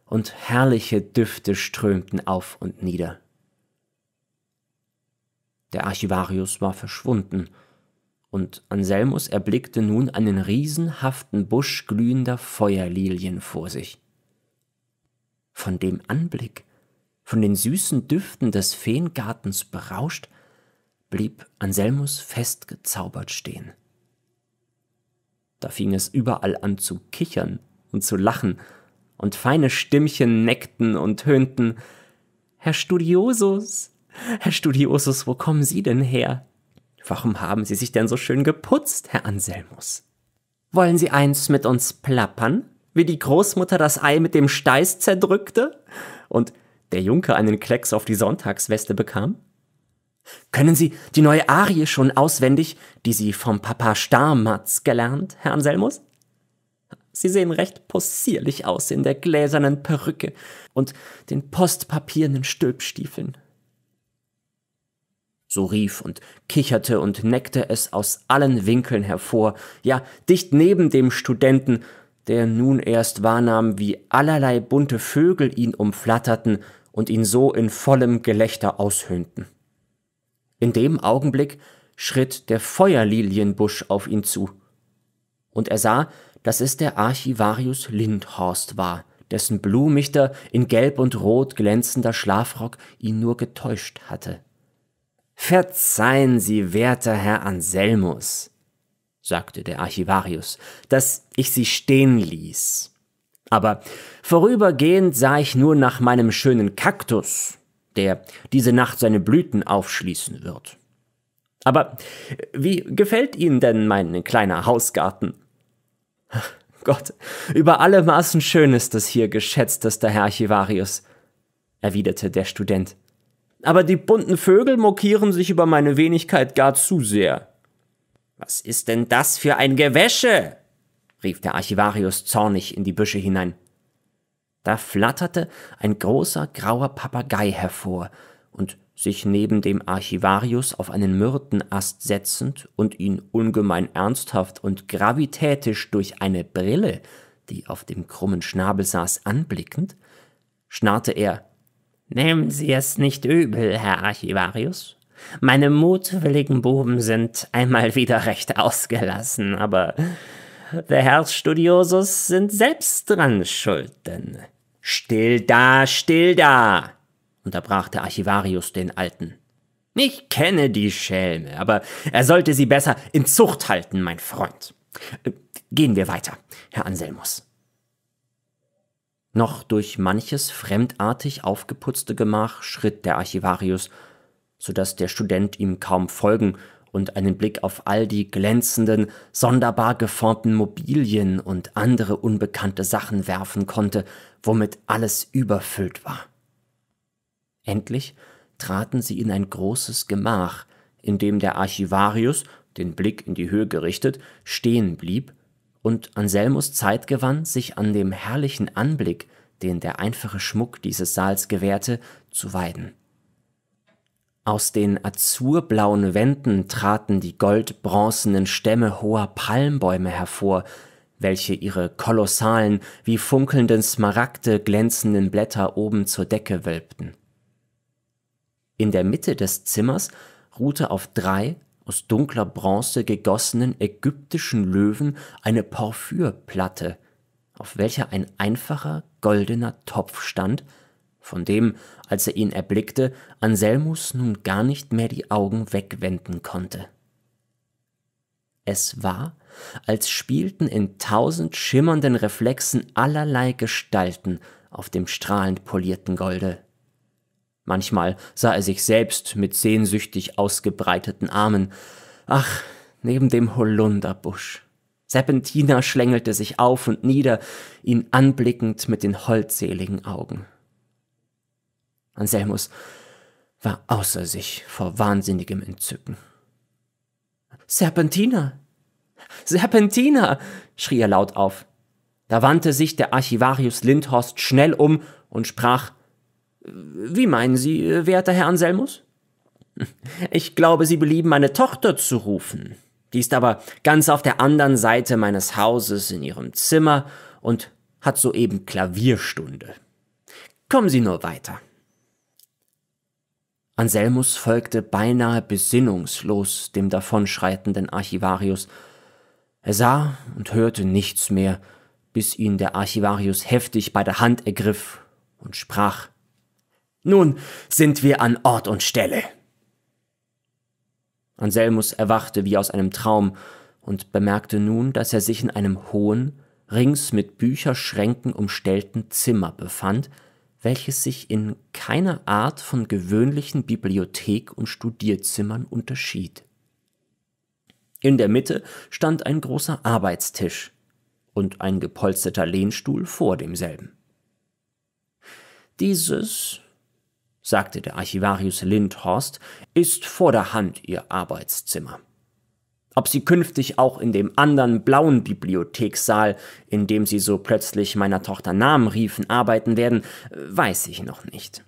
und herrliche Düfte strömten auf und nieder. Der Archivarius war verschwunden, und Anselmus erblickte nun einen riesenhaften Busch glühender Feuerlilien vor sich. Von dem Anblick, von den süßen Düften des Feengartens berauscht, blieb Anselmus festgezaubert stehen. Da fing es überall an zu kichern und zu lachen, und feine Stimmchen neckten und höhnten Herr Studiosus, Herr Studiosus, wo kommen Sie denn her? Warum haben Sie sich denn so schön geputzt, Herr Anselmus? Wollen Sie eins mit uns plappern, wie die Großmutter das Ei mit dem Steiß zerdrückte? Und der Junker einen Klecks auf die Sonntagsweste bekam? Können Sie die neue Arie schon auswendig, die Sie vom Papa Starmatz gelernt, Herr Anselmus? Sie sehen recht possierlich aus in der gläsernen Perücke und den postpapiernen Stülpstiefeln. So rief und kicherte und neckte es aus allen Winkeln hervor, ja, dicht neben dem Studenten, der nun erst wahrnahm, wie allerlei bunte Vögel ihn umflatterten und ihn so in vollem Gelächter aushöhnten. In dem Augenblick schritt der Feuerlilienbusch auf ihn zu. Und er sah, dass es der Archivarius Lindhorst war, dessen blumichter, in gelb und rot glänzender Schlafrock ihn nur getäuscht hatte. Verzeihen Sie, werter Herr Anselmus, sagte der Archivarius, dass ich Sie stehen ließ. Aber vorübergehend sah ich nur nach meinem schönen Kaktus, der diese Nacht seine Blüten aufschließen wird. Aber äh, wie gefällt Ihnen denn mein kleiner Hausgarten? Gott, über alle Maßen schön ist es hier, geschätztester Herr Archivarius, erwiderte der Student. Aber die bunten Vögel mokieren sich über meine Wenigkeit gar zu sehr. Was ist denn das für ein Gewäsche? rief der Archivarius zornig in die Büsche hinein. Da flatterte ein großer grauer Papagei hervor und sich neben dem Archivarius auf einen Myrtenast setzend und ihn ungemein ernsthaft und gravitätisch durch eine Brille, die auf dem krummen Schnabel saß, anblickend, schnarrte er Nehmen Sie es nicht übel, Herr Archivarius. Meine mutwilligen Buben sind einmal wieder recht ausgelassen, aber der Herr Studiosus sind selbst dran schuld, denn Still da, still da, unterbrach der Archivarius den Alten. Ich kenne die Schelme, aber er sollte sie besser in Zucht halten, mein Freund. Äh, gehen wir weiter, Herr Anselmus. Noch durch manches fremdartig aufgeputzte Gemach schritt der Archivarius, so daß der Student ihm kaum folgen und einen Blick auf all die glänzenden, sonderbar geformten Mobilien und andere unbekannte Sachen werfen konnte, womit alles überfüllt war. Endlich traten sie in ein großes Gemach, in dem der Archivarius, den Blick in die Höhe gerichtet, stehen blieb, und Anselmus Zeit gewann, sich an dem herrlichen Anblick, den der einfache Schmuck dieses Saals gewährte, zu weiden. Aus den azurblauen Wänden traten die goldbronzenen Stämme hoher Palmbäume hervor, welche ihre kolossalen, wie funkelnden Smaragde glänzenden Blätter oben zur Decke wölbten. In der Mitte des Zimmers ruhte auf drei aus dunkler Bronze gegossenen ägyptischen Löwen eine Porphyrplatte, auf welcher ein einfacher goldener Topf stand, von dem, als er ihn erblickte, Anselmus nun gar nicht mehr die Augen wegwenden konnte. Es war, als spielten in tausend schimmernden Reflexen allerlei Gestalten auf dem strahlend polierten Golde. Manchmal sah er sich selbst mit sehnsüchtig ausgebreiteten Armen. Ach, neben dem Holunderbusch. Serpentina schlängelte sich auf und nieder, ihn anblickend mit den holdseligen Augen. Anselmus war außer sich vor wahnsinnigem Entzücken. Serpentina, Serpentina! schrie er laut auf. Da wandte sich der Archivarius Lindhorst schnell um und sprach Wie meinen Sie, werter Herr Anselmus? Ich glaube, Sie belieben meine Tochter zu rufen. Die ist aber ganz auf der anderen Seite meines Hauses in ihrem Zimmer und hat soeben Klavierstunde. Kommen Sie nur weiter. Anselmus folgte beinahe besinnungslos dem davonschreitenden Archivarius er sah und hörte nichts mehr, bis ihn der Archivarius heftig bei der Hand ergriff und sprach Nun sind wir an Ort und Stelle. Anselmus erwachte wie aus einem Traum und bemerkte nun, dass er sich in einem hohen, rings mit Bücherschränken umstellten Zimmer befand, welches sich in keiner Art von gewöhnlichen Bibliothek und Studierzimmern unterschied. In der Mitte stand ein großer Arbeitstisch und ein gepolsterter Lehnstuhl vor demselben. Dieses, sagte der Archivarius Lindhorst, ist vor der Hand Ihr Arbeitszimmer. Ob Sie künftig auch in dem anderen blauen Bibliothekssaal, in dem Sie so plötzlich meiner Tochter Namen riefen, arbeiten werden, weiß ich noch nicht.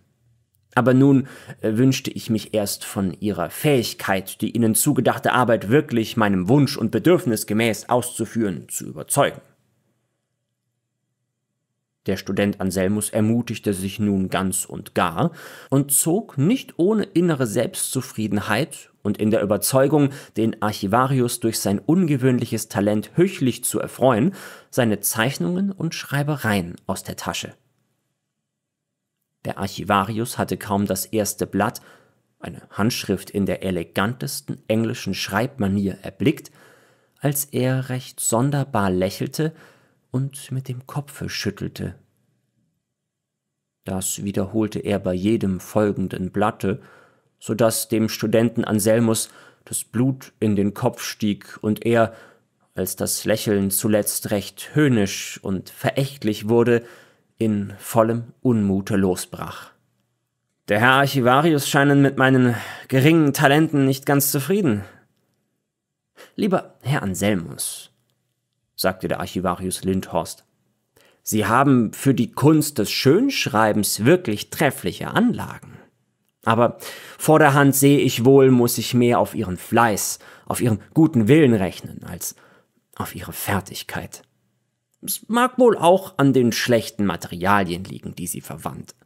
Aber nun äh, wünschte ich mich erst von ihrer Fähigkeit, die ihnen zugedachte Arbeit wirklich meinem Wunsch und Bedürfnis gemäß auszuführen, zu überzeugen. Der Student Anselmus ermutigte sich nun ganz und gar und zog nicht ohne innere Selbstzufriedenheit und in der Überzeugung, den Archivarius durch sein ungewöhnliches Talent höchlich zu erfreuen, seine Zeichnungen und Schreibereien aus der Tasche. Der Archivarius hatte kaum das erste Blatt, eine Handschrift in der elegantesten englischen Schreibmanier, erblickt, als er recht sonderbar lächelte und mit dem Kopfe schüttelte. Das wiederholte er bei jedem folgenden Blatte, so daß dem Studenten Anselmus das Blut in den Kopf stieg und er, als das Lächeln zuletzt recht höhnisch und verächtlich wurde, in vollem Unmute losbrach. Der Herr Archivarius scheinen mit meinen geringen Talenten nicht ganz zufrieden. Lieber Herr Anselmus, sagte der Archivarius Lindhorst, Sie haben für die Kunst des Schönschreibens wirklich treffliche Anlagen. Aber vor der Hand sehe ich wohl, muss ich mehr auf Ihren Fleiß, auf Ihren guten Willen rechnen, als auf Ihre Fertigkeit. Es mag wohl auch an den schlechten Materialien liegen, die sie verwandt.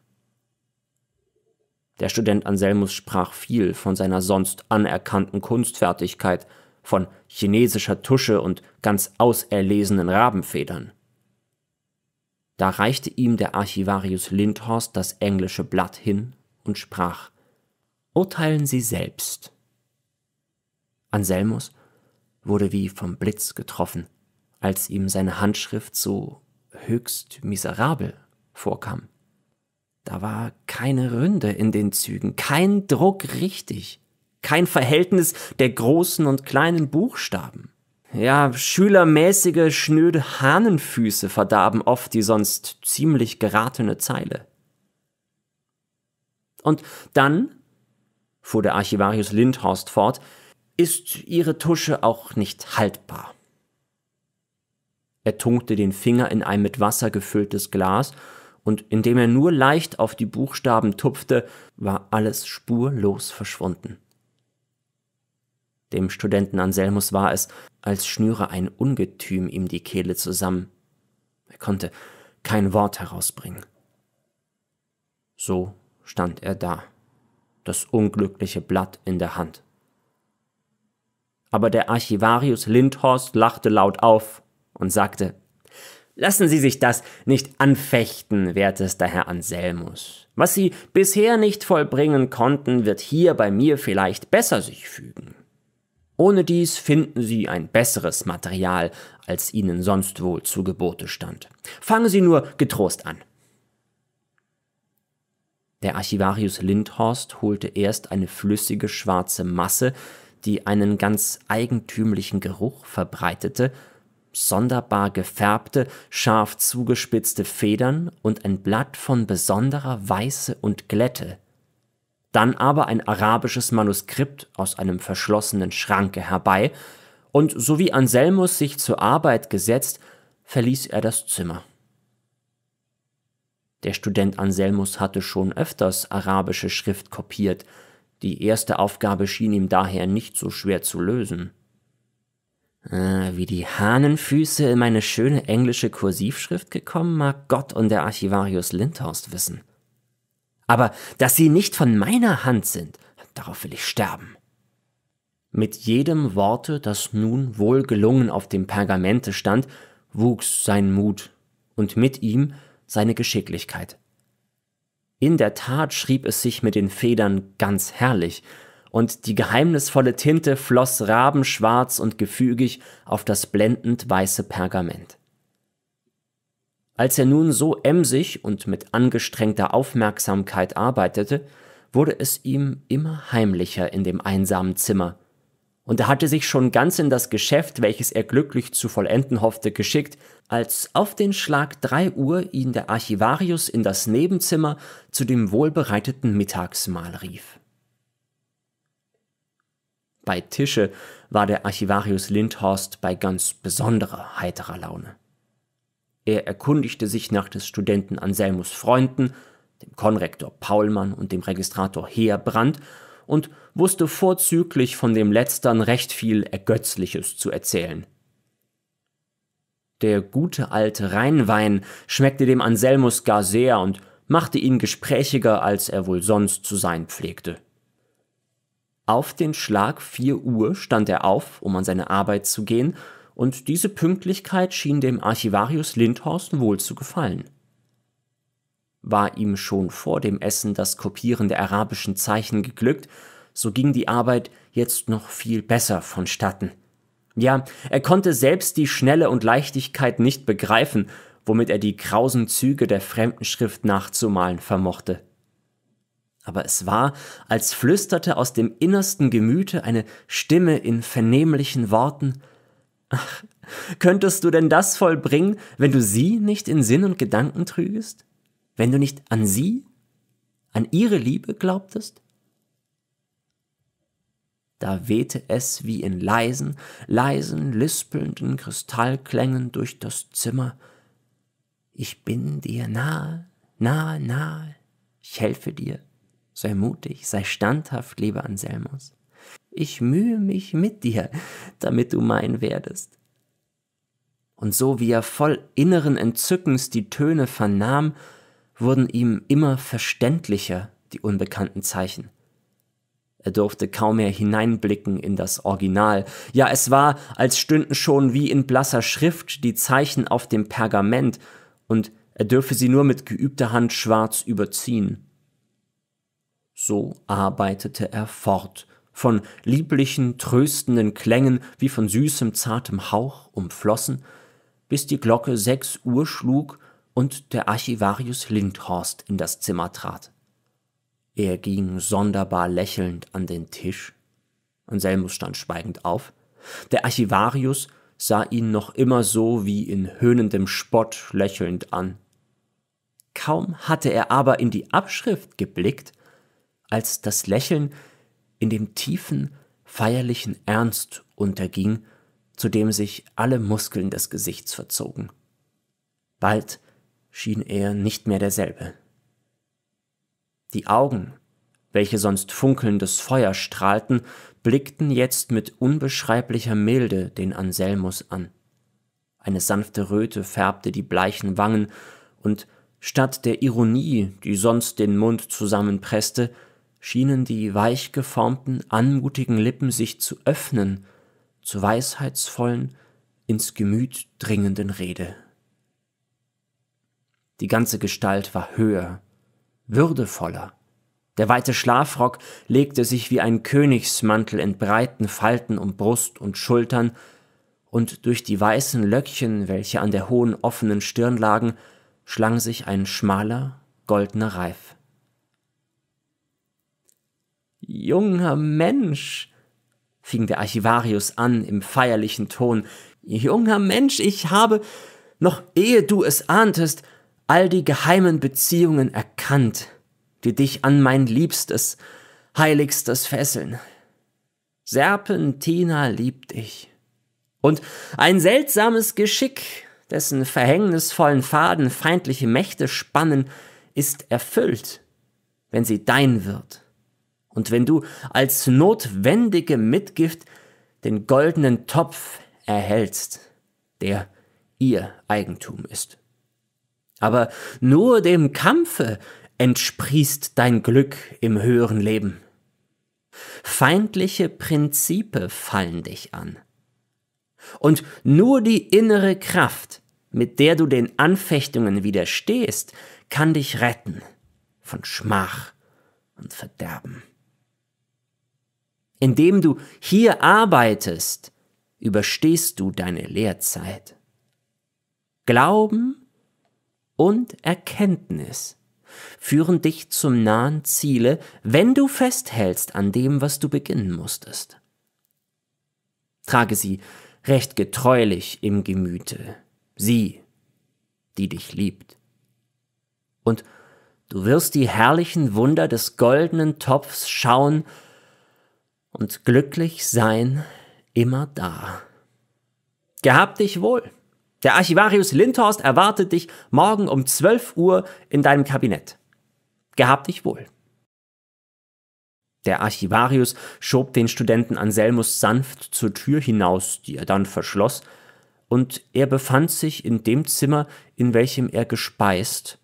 Der Student Anselmus sprach viel von seiner sonst anerkannten Kunstfertigkeit, von chinesischer Tusche und ganz auserlesenen Rabenfedern. Da reichte ihm der Archivarius Lindhorst das englische Blatt hin und sprach Urteilen Sie selbst. Anselmus wurde wie vom Blitz getroffen als ihm seine Handschrift so höchst miserabel vorkam. Da war keine Ründe in den Zügen, kein Druck richtig, kein Verhältnis der großen und kleinen Buchstaben. Ja, schülermäßige, schnöde Hahnenfüße verdarben oft die sonst ziemlich geratene Zeile. Und dann, fuhr der Archivarius Lindhorst fort, ist ihre Tusche auch nicht haltbar. Er tunkte den Finger in ein mit Wasser gefülltes Glas, und indem er nur leicht auf die Buchstaben tupfte, war alles spurlos verschwunden. Dem Studenten Anselmus war es, als schnüre ein Ungetüm ihm die Kehle zusammen. Er konnte kein Wort herausbringen. So stand er da, das unglückliche Blatt in der Hand. Aber der Archivarius Lindhorst lachte laut auf und sagte, Lassen Sie sich das nicht anfechten, wertester Herr Anselmus. Was Sie bisher nicht vollbringen konnten, wird hier bei mir vielleicht besser sich fügen. Ohne dies finden Sie ein besseres Material, als Ihnen sonst wohl zu Gebote stand. Fangen Sie nur getrost an. Der Archivarius Lindhorst holte erst eine flüssige schwarze Masse, die einen ganz eigentümlichen Geruch verbreitete, sonderbar gefärbte, scharf zugespitzte Federn und ein Blatt von besonderer Weiße und Glätte, dann aber ein arabisches Manuskript aus einem verschlossenen Schranke herbei, und sowie Anselmus sich zur Arbeit gesetzt, verließ er das Zimmer. Der Student Anselmus hatte schon öfters arabische Schrift kopiert, die erste Aufgabe schien ihm daher nicht so schwer zu lösen äh, wie die Hahnenfüße in meine schöne englische Kursivschrift gekommen, mag Gott und der Archivarius Lindhorst wissen. Aber dass sie nicht von meiner Hand sind, darauf will ich sterben. Mit jedem Worte, das nun wohl gelungen auf dem Pergamente stand, wuchs sein Mut und mit ihm seine Geschicklichkeit. In der Tat schrieb es sich mit den Federn ganz herrlich, und die geheimnisvolle Tinte floss rabenschwarz und gefügig auf das blendend weiße Pergament. Als er nun so emsig und mit angestrengter Aufmerksamkeit arbeitete, wurde es ihm immer heimlicher in dem einsamen Zimmer, und er hatte sich schon ganz in das Geschäft, welches er glücklich zu vollenden hoffte, geschickt, als auf den Schlag drei Uhr ihn der Archivarius in das Nebenzimmer zu dem wohlbereiteten Mittagsmahl rief bei Tische war der Archivarius Lindhorst bei ganz besonderer heiterer Laune. Er erkundigte sich nach des Studenten Anselmus Freunden, dem Konrektor Paulmann und dem Registrator Heerbrand und wusste vorzüglich von dem Letztern recht viel Ergötzliches zu erzählen. Der gute alte Rheinwein schmeckte dem Anselmus gar sehr und machte ihn gesprächiger, als er wohl sonst zu sein pflegte. Auf den Schlag 4 Uhr stand er auf, um an seine Arbeit zu gehen, und diese Pünktlichkeit schien dem Archivarius Lindhorst wohl zu gefallen. War ihm schon vor dem Essen das Kopieren der arabischen Zeichen geglückt, so ging die Arbeit jetzt noch viel besser vonstatten. Ja, er konnte selbst die Schnelle und Leichtigkeit nicht begreifen, womit er die krausen Züge der Fremdenschrift nachzumalen vermochte aber es war, als flüsterte aus dem innersten Gemüte eine Stimme in vernehmlichen Worten Ach, könntest du denn das vollbringen, wenn du sie nicht in Sinn und Gedanken trügest? Wenn du nicht an sie, an ihre Liebe glaubtest? Da wehte es wie in leisen, leisen, lispelnden Kristallklängen durch das Zimmer. Ich bin dir nahe, nahe, nahe, ich helfe dir, Sei mutig, sei standhaft, lieber Anselmus. Ich mühe mich mit dir, damit du mein werdest. Und so wie er voll inneren Entzückens die Töne vernahm, wurden ihm immer verständlicher die unbekannten Zeichen. Er durfte kaum mehr hineinblicken in das Original. Ja, es war, als stünden schon wie in blasser Schrift die Zeichen auf dem Pergament, und er dürfe sie nur mit geübter Hand schwarz überziehen so arbeitete er fort, von lieblichen, tröstenden Klängen wie von süßem, zartem Hauch umflossen, bis die Glocke sechs Uhr schlug und der Archivarius Lindhorst in das Zimmer trat. Er ging sonderbar lächelnd an den Tisch. Anselmus stand schweigend auf. Der Archivarius sah ihn noch immer so wie in höhnendem Spott lächelnd an. Kaum hatte er aber in die Abschrift geblickt, als das Lächeln in dem tiefen, feierlichen Ernst unterging, zu dem sich alle Muskeln des Gesichts verzogen. Bald schien er nicht mehr derselbe. Die Augen, welche sonst funkelndes Feuer strahlten, blickten jetzt mit unbeschreiblicher Milde den Anselmus an. Eine sanfte Röte färbte die bleichen Wangen, und statt der Ironie, die sonst den Mund zusammenpresste, schienen die weich geformten, anmutigen Lippen sich zu öffnen zu weisheitsvollen, ins Gemüt dringenden Rede. Die ganze Gestalt war höher, würdevoller. Der weite Schlafrock legte sich wie ein Königsmantel in breiten Falten um Brust und Schultern, und durch die weißen Löckchen, welche an der hohen offenen Stirn lagen, schlang sich ein schmaler, goldener Reif. Junger Mensch, fing der Archivarius an im feierlichen Ton, junger Mensch, ich habe, noch ehe du es ahntest, all die geheimen Beziehungen erkannt, die dich an mein liebstes, heiligstes fesseln. Serpentina liebt dich. Und ein seltsames Geschick, dessen verhängnisvollen Faden feindliche Mächte spannen, ist erfüllt, wenn sie dein wird. Und wenn du als notwendige Mitgift den goldenen Topf erhältst, der ihr Eigentum ist. Aber nur dem Kampfe entsprießt dein Glück im höheren Leben. Feindliche Prinzipe fallen dich an. Und nur die innere Kraft, mit der du den Anfechtungen widerstehst, kann dich retten von Schmach und Verderben. Indem du hier arbeitest, überstehst du deine Lehrzeit. Glauben und Erkenntnis führen dich zum nahen Ziele, wenn du festhältst an dem, was du beginnen musstest. Trage sie recht getreulich im Gemüte, sie, die dich liebt. Und du wirst die herrlichen Wunder des goldenen Topfs schauen, und glücklich sein immer da. Gehab dich wohl. Der Archivarius Lindhorst erwartet dich morgen um 12 Uhr in deinem Kabinett. Gehab dich wohl. Der Archivarius schob den Studenten Anselmus sanft zur Tür hinaus, die er dann verschloss, und er befand sich in dem Zimmer, in welchem er gespeist,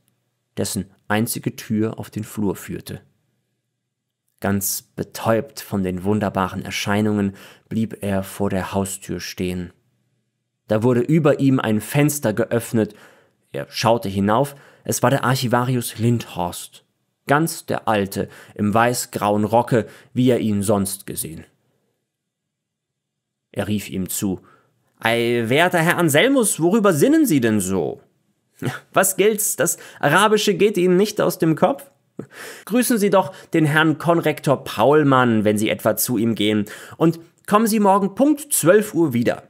dessen einzige Tür auf den Flur führte. Ganz betäubt von den wunderbaren Erscheinungen blieb er vor der Haustür stehen. Da wurde über ihm ein Fenster geöffnet, er schaute hinauf, es war der Archivarius Lindhorst, ganz der Alte, im weiß-grauen Rocke, wie er ihn sonst gesehen. Er rief ihm zu, Ei, werter Herr Anselmus, worüber sinnen Sie denn so? Was gilt's, das Arabische geht Ihnen nicht aus dem Kopf? Grüßen Sie doch den Herrn Konrektor Paulmann, wenn Sie etwa zu ihm gehen, und kommen Sie morgen Punkt 12 Uhr wieder.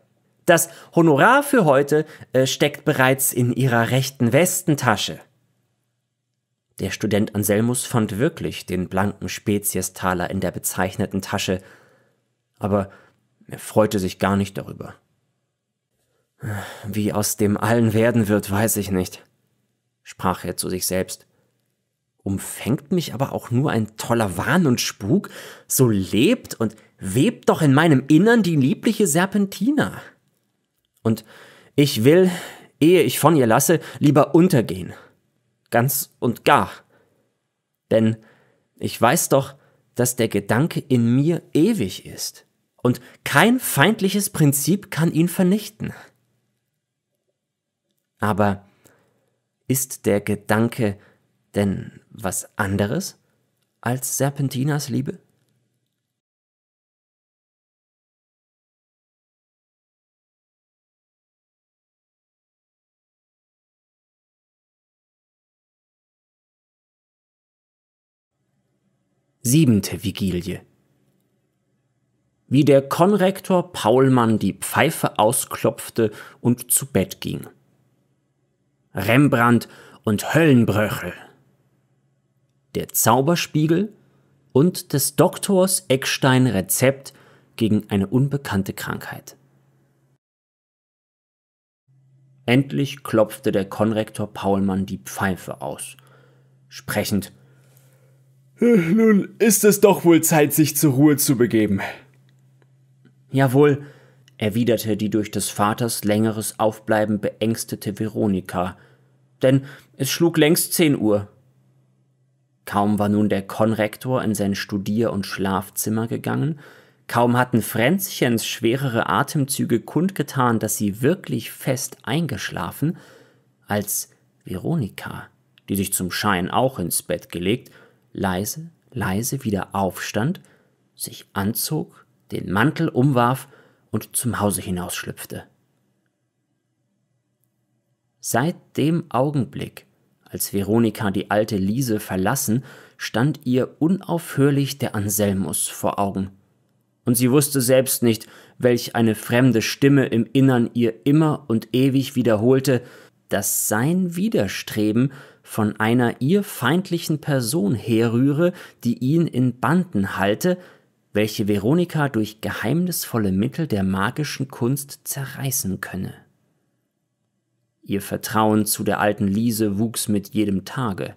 Das Honorar für heute äh, steckt bereits in Ihrer rechten Westentasche. Der Student Anselmus fand wirklich den blanken Speziestaler in der bezeichneten Tasche, aber er freute sich gar nicht darüber. Wie aus dem allen werden wird, weiß ich nicht, sprach er zu sich selbst umfängt mich aber auch nur ein toller Wahn und Spuk, so lebt und webt doch in meinem Innern die liebliche Serpentina. Und ich will, ehe ich von ihr lasse, lieber untergehen. Ganz und gar. Denn ich weiß doch, dass der Gedanke in mir ewig ist. Und kein feindliches Prinzip kann ihn vernichten. Aber ist der Gedanke denn was anderes als Serpentinas Liebe? Siebente Vigilie. Wie der Konrektor Paulmann die Pfeife ausklopfte und zu Bett ging. Rembrandt und Höllenbröchel der Zauberspiegel und des Doktors Eckstein Rezept gegen eine unbekannte Krankheit. Endlich klopfte der Konrektor Paulmann die Pfeife aus, sprechend Nun ist es doch wohl Zeit, sich zur Ruhe zu begeben. Jawohl, erwiderte die durch des Vaters längeres Aufbleiben beängstete Veronika, denn es schlug längst zehn Uhr. Kaum war nun der Konrektor in sein Studier- und Schlafzimmer gegangen, kaum hatten Fränzchens schwerere Atemzüge kundgetan, dass sie wirklich fest eingeschlafen, als Veronika, die sich zum Schein auch ins Bett gelegt, leise, leise wieder aufstand, sich anzog, den Mantel umwarf und zum Hause hinausschlüpfte. Seit dem Augenblick als Veronika die alte Liese verlassen, stand ihr unaufhörlich der Anselmus vor Augen. Und sie wusste selbst nicht, welch eine fremde Stimme im Innern ihr immer und ewig wiederholte, dass sein Widerstreben von einer ihr feindlichen Person herrühre, die ihn in Banden halte, welche Veronika durch geheimnisvolle Mittel der magischen Kunst zerreißen könne. Ihr Vertrauen zu der alten Liese wuchs mit jedem Tage.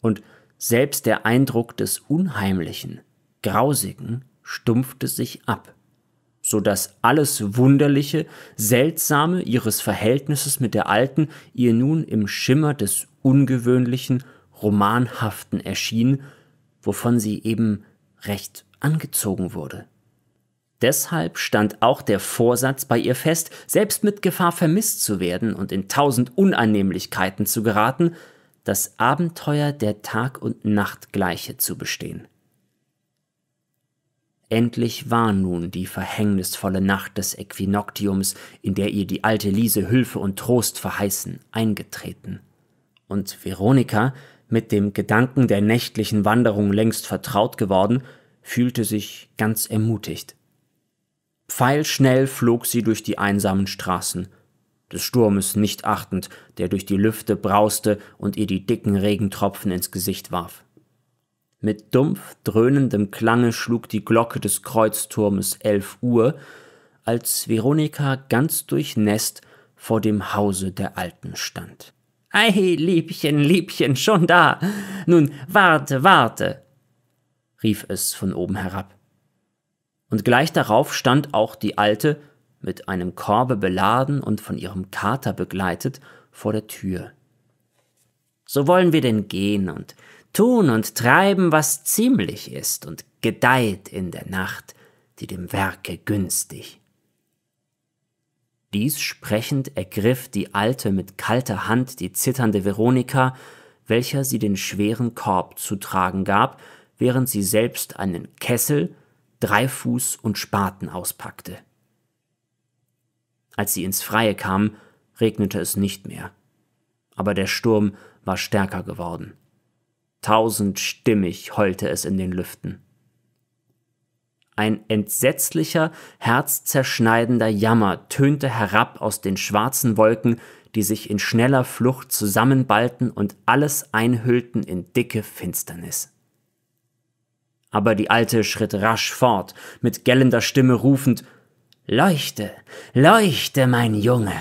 Und selbst der Eindruck des Unheimlichen, Grausigen stumpfte sich ab, so dass alles Wunderliche, Seltsame ihres Verhältnisses mit der Alten ihr nun im Schimmer des Ungewöhnlichen, Romanhaften erschien, wovon sie eben recht angezogen wurde. Deshalb stand auch der Vorsatz bei ihr fest, selbst mit Gefahr vermisst zu werden und in tausend Unannehmlichkeiten zu geraten, das Abenteuer der Tag- und Nachtgleiche zu bestehen. Endlich war nun die verhängnisvolle Nacht des Äquinoctiums, in der ihr die alte Liese Hilfe und Trost verheißen, eingetreten. Und Veronika, mit dem Gedanken der nächtlichen Wanderung längst vertraut geworden, fühlte sich ganz ermutigt. Pfeilschnell flog sie durch die einsamen Straßen, des Sturmes nicht achtend, der durch die Lüfte brauste und ihr die dicken Regentropfen ins Gesicht warf. Mit dumpf dröhnendem Klange schlug die Glocke des Kreuzturmes elf Uhr, als Veronika ganz durchnässt vor dem Hause der Alten stand. Ei, Liebchen, Liebchen, schon da. Nun warte, warte, rief es von oben herab und gleich darauf stand auch die Alte, mit einem Korbe beladen und von ihrem Kater begleitet, vor der Tür. So wollen wir denn gehen und tun und treiben, was ziemlich ist und gedeiht in der Nacht, die dem Werke günstig. Dies sprechend ergriff die Alte mit kalter Hand die zitternde Veronika, welcher sie den schweren Korb zu tragen gab, während sie selbst einen Kessel, Dreifuß und Spaten auspackte. Als sie ins Freie kamen, regnete es nicht mehr. Aber der Sturm war stärker geworden. Tausendstimmig heulte es in den Lüften. Ein entsetzlicher, herzzerschneidender Jammer tönte herab aus den schwarzen Wolken, die sich in schneller Flucht zusammenballten und alles einhüllten in dicke Finsternis. Aber die Alte schritt rasch fort, mit gellender Stimme rufend Leuchte, leuchte, mein Junge.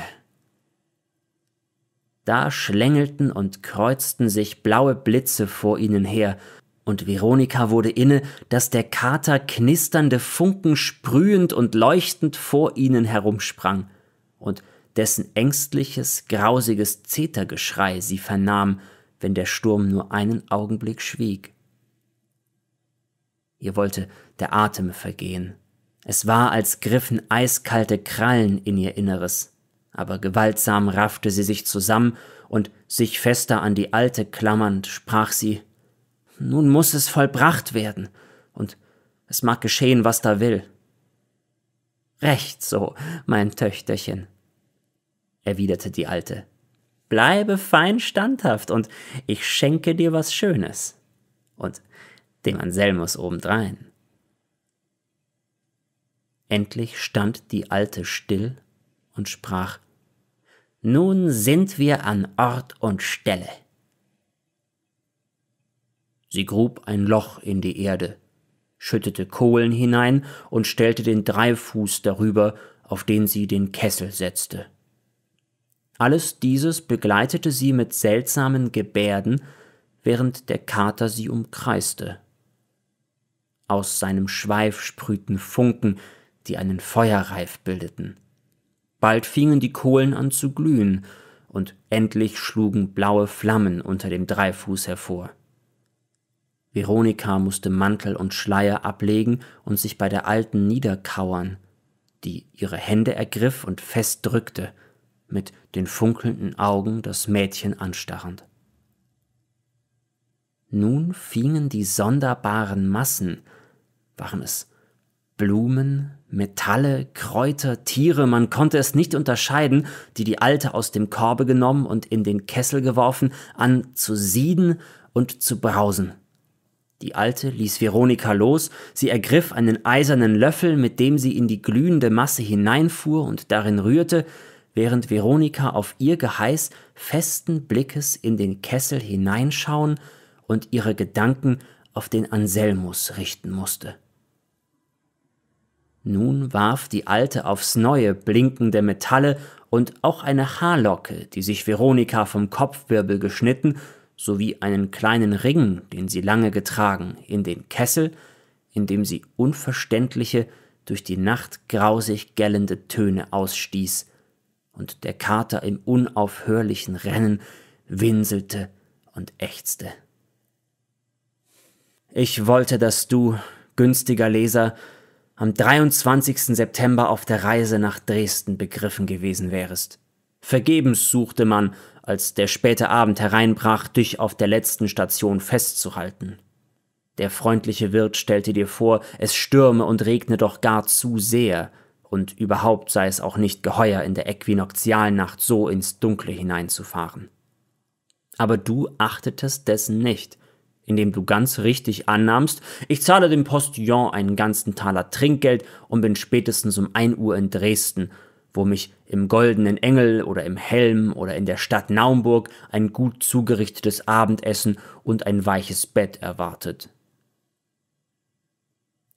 Da schlängelten und kreuzten sich blaue Blitze vor ihnen her, und Veronika wurde inne, dass der Kater knisternde Funken sprühend und leuchtend vor ihnen herumsprang, und dessen ängstliches, grausiges Zetergeschrei sie vernahm, wenn der Sturm nur einen Augenblick schwieg ihr wollte der Atem vergehen. Es war, als griffen eiskalte Krallen in ihr Inneres, aber gewaltsam raffte sie sich zusammen und sich fester an die Alte klammernd sprach sie Nun muß es vollbracht werden, und es mag geschehen, was da will. Recht so, mein Töchterchen, erwiderte die Alte. Bleibe fein standhaft, und ich schenke dir was Schönes. Und dem Anselmus obendrein. Endlich stand die Alte still und sprach Nun sind wir an Ort und Stelle. Sie grub ein Loch in die Erde, schüttete Kohlen hinein und stellte den Dreifuß darüber, auf den sie den Kessel setzte. Alles dieses begleitete sie mit seltsamen Gebärden, während der Kater sie umkreiste. Aus seinem Schweif sprühten Funken, die einen Feuerreif bildeten. Bald fingen die Kohlen an zu glühen, und endlich schlugen blaue Flammen unter dem Dreifuß hervor. Veronika musste Mantel und Schleier ablegen und sich bei der Alten niederkauern, die ihre Hände ergriff und fest drückte, mit den funkelnden Augen das Mädchen anstarrend. Nun fingen die sonderbaren Massen, waren es Blumen, Metalle, Kräuter, Tiere, man konnte es nicht unterscheiden, die die Alte aus dem Korbe genommen und in den Kessel geworfen, an zu sieden und zu brausen. Die Alte ließ Veronika los, sie ergriff einen eisernen Löffel, mit dem sie in die glühende Masse hineinfuhr und darin rührte, während Veronika auf ihr Geheiß festen Blickes in den Kessel hineinschauen und ihre Gedanken auf den Anselmus richten musste. Nun warf die Alte aufs Neue blinkende Metalle und auch eine Haarlocke, die sich Veronika vom Kopfwirbel geschnitten, sowie einen kleinen Ring, den sie lange getragen, in den Kessel, in dem sie unverständliche, durch die Nacht grausig gellende Töne ausstieß, und der Kater im unaufhörlichen Rennen winselte und ächzte. Ich wollte, dass du, günstiger Leser, am 23. September auf der Reise nach Dresden begriffen gewesen wärest. Vergebens suchte man, als der späte Abend hereinbrach, dich auf der letzten Station festzuhalten. Der freundliche Wirt stellte dir vor, es stürme und regne doch gar zu sehr, und überhaupt sei es auch nicht geheuer, in der Äquinoxialnacht so ins Dunkle hineinzufahren. Aber du achtetest dessen nicht indem du ganz richtig annahmst, ich zahle dem Postillon einen ganzen Taler Trinkgeld und bin spätestens um 1 Uhr in Dresden, wo mich im Goldenen Engel oder im Helm oder in der Stadt Naumburg ein gut zugerichtetes Abendessen und ein weiches Bett erwartet.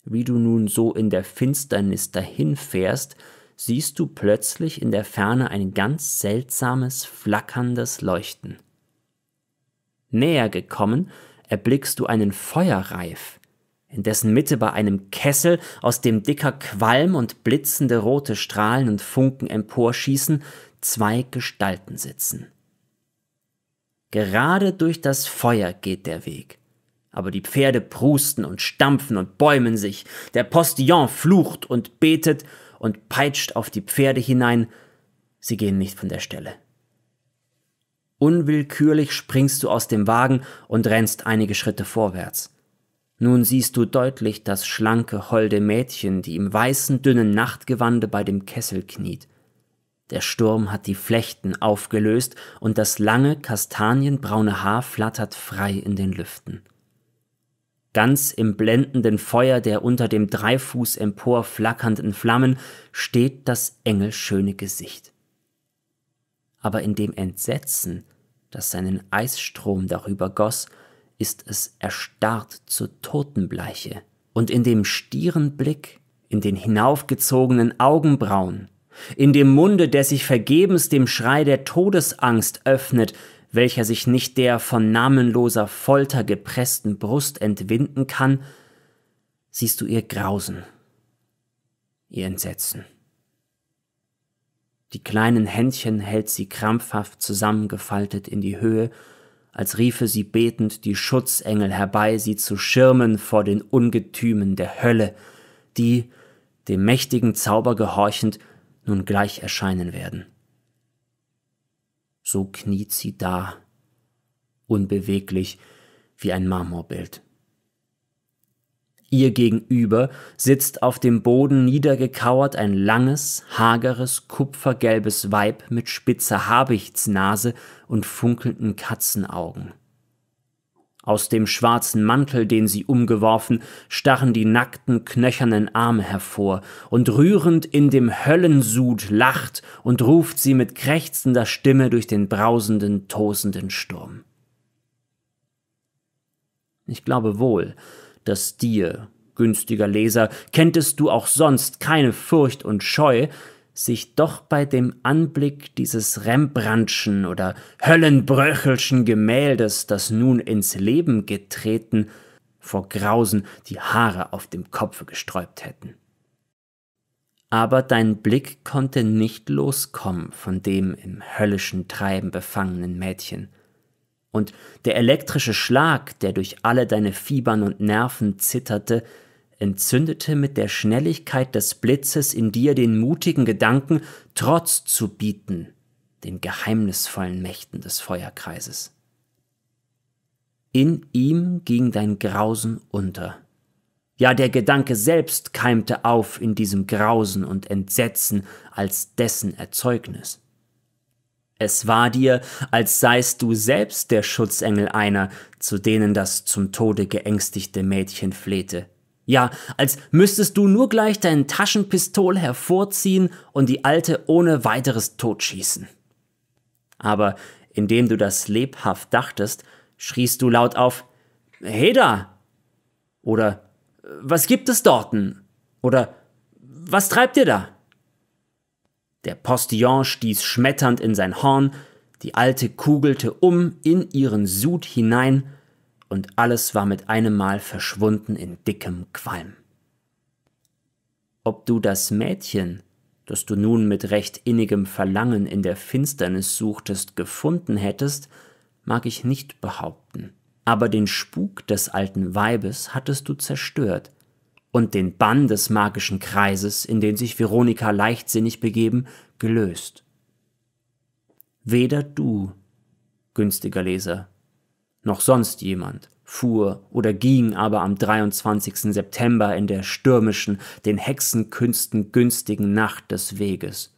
Wie du nun so in der Finsternis dahinfährst, siehst du plötzlich in der Ferne ein ganz seltsames, flackerndes Leuchten. Näher gekommen erblickst du einen Feuerreif, in dessen Mitte bei einem Kessel, aus dem dicker Qualm und blitzende rote Strahlen und Funken emporschießen, zwei Gestalten sitzen. Gerade durch das Feuer geht der Weg. Aber die Pferde prusten und stampfen und bäumen sich, der Postillon flucht und betet und peitscht auf die Pferde hinein, sie gehen nicht von der Stelle. Unwillkürlich springst du aus dem Wagen und rennst einige Schritte vorwärts. Nun siehst du deutlich das schlanke, holde Mädchen, die im weißen, dünnen Nachtgewande bei dem Kessel kniet. Der Sturm hat die Flechten aufgelöst und das lange, kastanienbraune Haar flattert frei in den Lüften. Ganz im blendenden Feuer der unter dem Dreifuß empor flackernden Flammen steht das engelschöne Gesicht aber in dem Entsetzen, das seinen Eisstrom darüber goss, ist es erstarrt zur Totenbleiche, und in dem stieren Blick, in den hinaufgezogenen Augenbrauen, in dem Munde, der sich vergebens dem Schrei der Todesangst öffnet, welcher sich nicht der von namenloser Folter gepressten Brust entwinden kann, siehst du ihr Grausen, ihr Entsetzen. Die kleinen Händchen hält sie krampfhaft zusammengefaltet in die Höhe, als riefe sie betend die Schutzengel herbei, sie zu schirmen vor den Ungetümen der Hölle, die, dem mächtigen Zauber gehorchend, nun gleich erscheinen werden. So kniet sie da, unbeweglich wie ein Marmorbild. Ihr gegenüber sitzt auf dem Boden niedergekauert ein langes, hageres, kupfergelbes Weib mit spitzer Habichtsnase und funkelnden Katzenaugen. Aus dem schwarzen Mantel, den sie umgeworfen, starren die nackten, knöchernen Arme hervor, und rührend in dem Höllensud lacht und ruft sie mit krächzender Stimme durch den brausenden, tosenden Sturm. Ich glaube wohl, das dir, günstiger Leser, kenntest du auch sonst keine Furcht und Scheu, sich doch bei dem Anblick dieses Rembrandtschen oder Höllenbröchelschen Gemäldes, das nun ins Leben getreten, vor Grausen die Haare auf dem Kopfe gesträubt hätten. Aber dein Blick konnte nicht loskommen von dem im höllischen Treiben befangenen Mädchen und der elektrische Schlag, der durch alle deine Fibern und Nerven zitterte, entzündete mit der Schnelligkeit des Blitzes in dir den mutigen Gedanken, Trotz zu bieten den geheimnisvollen Mächten des Feuerkreises. In ihm ging dein Grausen unter. Ja, der Gedanke selbst keimte auf in diesem Grausen und Entsetzen als dessen Erzeugnis. Es war dir, als seist du selbst der Schutzengel einer, zu denen das zum Tode geängstigte Mädchen flehte. Ja, als müsstest du nur gleich dein Taschenpistol hervorziehen und die Alte ohne weiteres totschießen. Aber indem du das lebhaft dachtest, schriest du laut auf Heda! Oder Was gibt es dorten? Oder Was treibt ihr da? Der Postillon stieß schmetternd in sein Horn, die Alte kugelte um in ihren Sud hinein, und alles war mit einem Mal verschwunden in dickem Qualm. Ob du das Mädchen, das du nun mit recht innigem Verlangen in der Finsternis suchtest, gefunden hättest, mag ich nicht behaupten. Aber den Spuk des alten Weibes hattest du zerstört, und den Bann des magischen Kreises, in den sich Veronika leichtsinnig begeben, gelöst. Weder du, günstiger Leser, noch sonst jemand fuhr oder ging aber am 23. September in der stürmischen, den Hexenkünsten günstigen Nacht des Weges.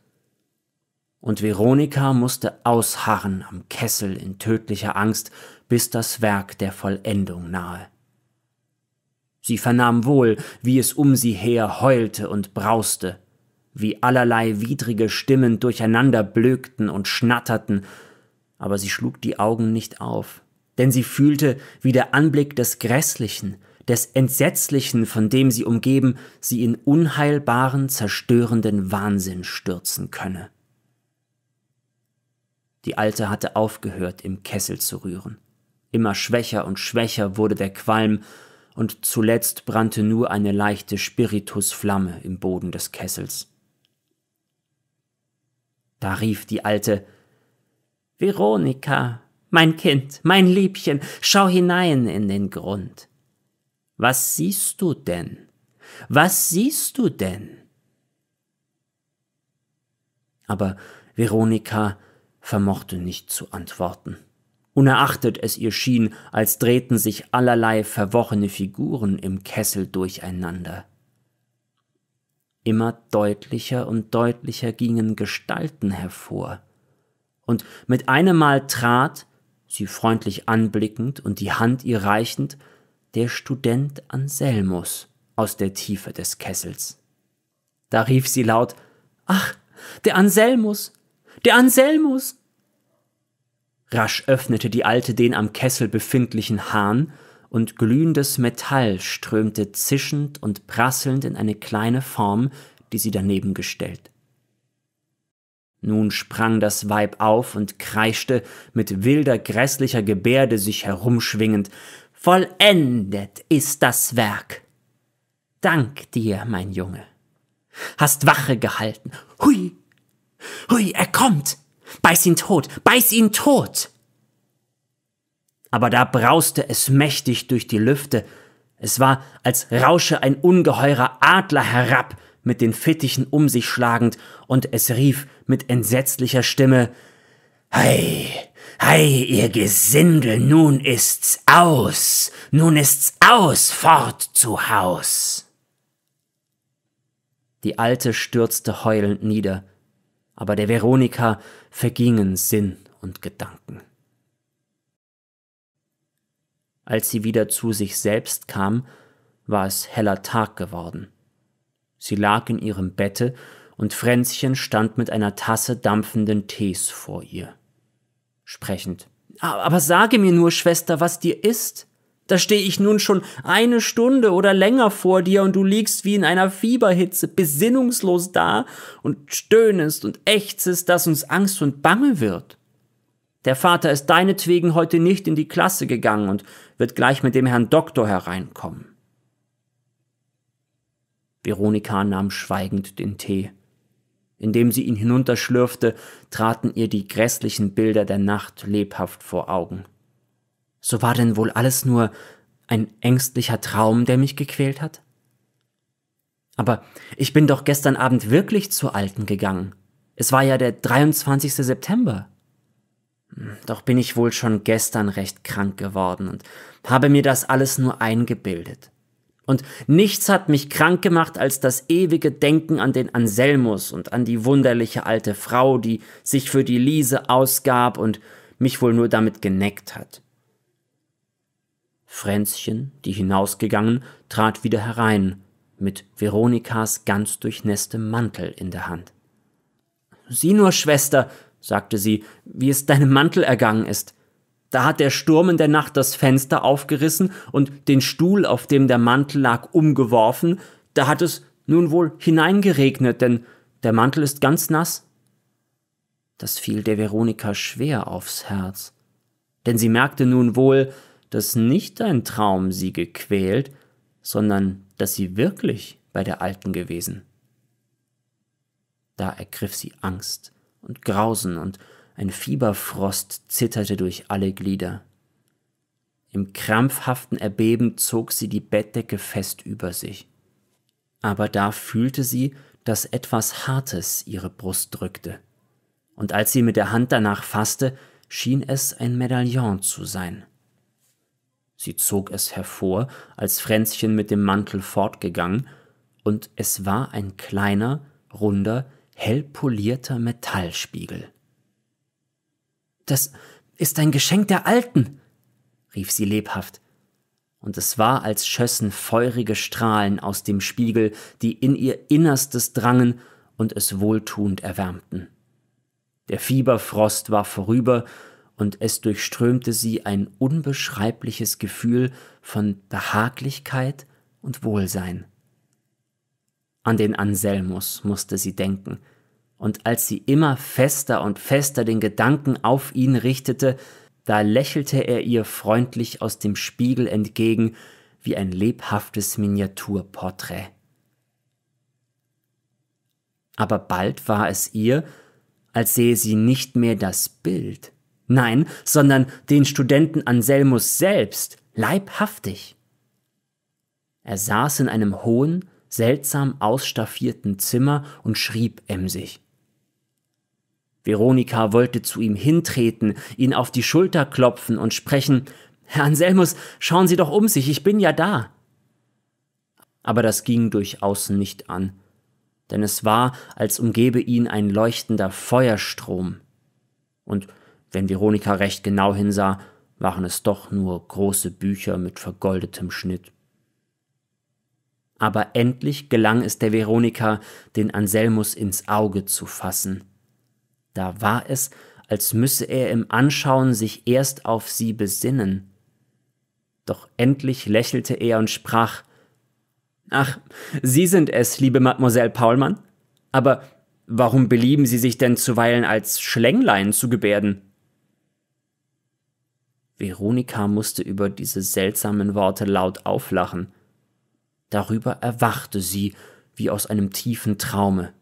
Und Veronika musste ausharren am Kessel in tödlicher Angst, bis das Werk der Vollendung nahe. Sie vernahm wohl, wie es um sie her heulte und brauste, wie allerlei widrige Stimmen durcheinander blökten und schnatterten, aber sie schlug die Augen nicht auf, denn sie fühlte, wie der Anblick des Grässlichen, des Entsetzlichen, von dem sie umgeben, sie in unheilbaren, zerstörenden Wahnsinn stürzen könne. Die Alte hatte aufgehört, im Kessel zu rühren. Immer schwächer und schwächer wurde der Qualm, und zuletzt brannte nur eine leichte Spiritusflamme im Boden des Kessels. Da rief die Alte Veronika, mein Kind, mein Liebchen, schau hinein in den Grund. Was siehst du denn? Was siehst du denn? Aber Veronika vermochte nicht zu antworten unerachtet es ihr schien, als drehten sich allerlei verworrene Figuren im Kessel durcheinander. Immer deutlicher und deutlicher gingen Gestalten hervor, und mit einem Mal trat, sie freundlich anblickend und die Hand ihr reichend, der Student Anselmus aus der Tiefe des Kessels. Da rief sie laut Ach, der Anselmus. Der Anselmus. Rasch öffnete die Alte den am Kessel befindlichen Hahn, und glühendes Metall strömte zischend und prasselnd in eine kleine Form, die sie daneben gestellt. Nun sprang das Weib auf und kreischte, mit wilder, grässlicher Gebärde sich herumschwingend, Vollendet ist das Werk! Dank dir, mein Junge! Hast Wache gehalten! Hui! Hui, er kommt! Beiß ihn tot! Beiß ihn tot! Aber da brauste es mächtig durch die Lüfte. Es war, als rausche ein ungeheurer Adler herab, mit den Fittichen um sich schlagend, und es rief mit entsetzlicher Stimme Hei, hei, ihr Gesindel, nun ist's aus, nun ist's aus, fort zu Haus. Die Alte stürzte heulend nieder, aber der Veronika vergingen Sinn und Gedanken. Als sie wieder zu sich selbst kam, war es heller Tag geworden. Sie lag in ihrem Bette und Fränzchen stand mit einer Tasse dampfenden Tees vor ihr. Sprechend. Aber sage mir nur, Schwester, was dir ist? Da stehe ich nun schon eine Stunde oder länger vor dir und du liegst wie in einer Fieberhitze besinnungslos da und stöhnest und ächzest, dass uns Angst und Bange wird. Der Vater ist deinetwegen heute nicht in die Klasse gegangen und wird gleich mit dem Herrn Doktor hereinkommen. Veronika nahm schweigend den Tee. Indem sie ihn hinunterschlürfte, traten ihr die grässlichen Bilder der Nacht lebhaft vor Augen. So war denn wohl alles nur ein ängstlicher Traum, der mich gequält hat? Aber ich bin doch gestern Abend wirklich zur Alten gegangen. Es war ja der 23. September. Hm, doch bin ich wohl schon gestern recht krank geworden und habe mir das alles nur eingebildet. Und nichts hat mich krank gemacht als das ewige Denken an den Anselmus und an die wunderliche alte Frau, die sich für die Liese ausgab und mich wohl nur damit geneckt hat. Fränzchen, die hinausgegangen, trat wieder herein, mit Veronikas ganz durchnässtem Mantel in der Hand. Sieh nur, Schwester, sagte sie, wie es deinem Mantel ergangen ist. Da hat der Sturm in der Nacht das Fenster aufgerissen und den Stuhl, auf dem der Mantel lag, umgeworfen, da hat es nun wohl hineingeregnet, denn der Mantel ist ganz nass. Das fiel der Veronika schwer aufs Herz, denn sie merkte nun wohl, dass nicht dein Traum sie gequält, sondern dass sie wirklich bei der Alten gewesen. Da ergriff sie Angst und Grausen und ein Fieberfrost zitterte durch alle Glieder. Im krampfhaften Erbeben zog sie die Bettdecke fest über sich. Aber da fühlte sie, dass etwas Hartes ihre Brust drückte. Und als sie mit der Hand danach fasste, schien es ein Medaillon zu sein. Sie zog es hervor, als Fränzchen mit dem Mantel fortgegangen, und es war ein kleiner, runder, hellpolierter Metallspiegel. Das ist ein Geschenk der Alten, rief sie lebhaft, und es war, als schössen feurige Strahlen aus dem Spiegel, die in ihr Innerstes drangen und es wohltuend erwärmten. Der Fieberfrost war vorüber, und es durchströmte sie ein unbeschreibliches Gefühl von Behaglichkeit und Wohlsein. An den Anselmus musste sie denken, und als sie immer fester und fester den Gedanken auf ihn richtete, da lächelte er ihr freundlich aus dem Spiegel entgegen wie ein lebhaftes Miniaturporträt. Aber bald war es ihr, als sehe sie nicht mehr das Bild, Nein, sondern den Studenten Anselmus selbst leibhaftig. Er saß in einem hohen, seltsam ausstaffierten Zimmer und schrieb emsig. Veronika wollte zu ihm hintreten, ihn auf die Schulter klopfen und sprechen Herr Anselmus, schauen Sie doch um sich, ich bin ja da. Aber das ging durchaus nicht an, denn es war, als umgebe ihn ein leuchtender Feuerstrom, und wenn Veronika recht genau hinsah, waren es doch nur große Bücher mit vergoldetem Schnitt. Aber endlich gelang es der Veronika, den Anselmus ins Auge zu fassen. Da war es, als müsse er im Anschauen sich erst auf sie besinnen. Doch endlich lächelte er und sprach Ach, Sie sind es, liebe Mademoiselle Paulmann. Aber warum belieben Sie sich denn zuweilen als Schlänglein zu gebärden? Veronika musste über diese seltsamen Worte laut auflachen. Darüber erwachte sie wie aus einem tiefen Traume.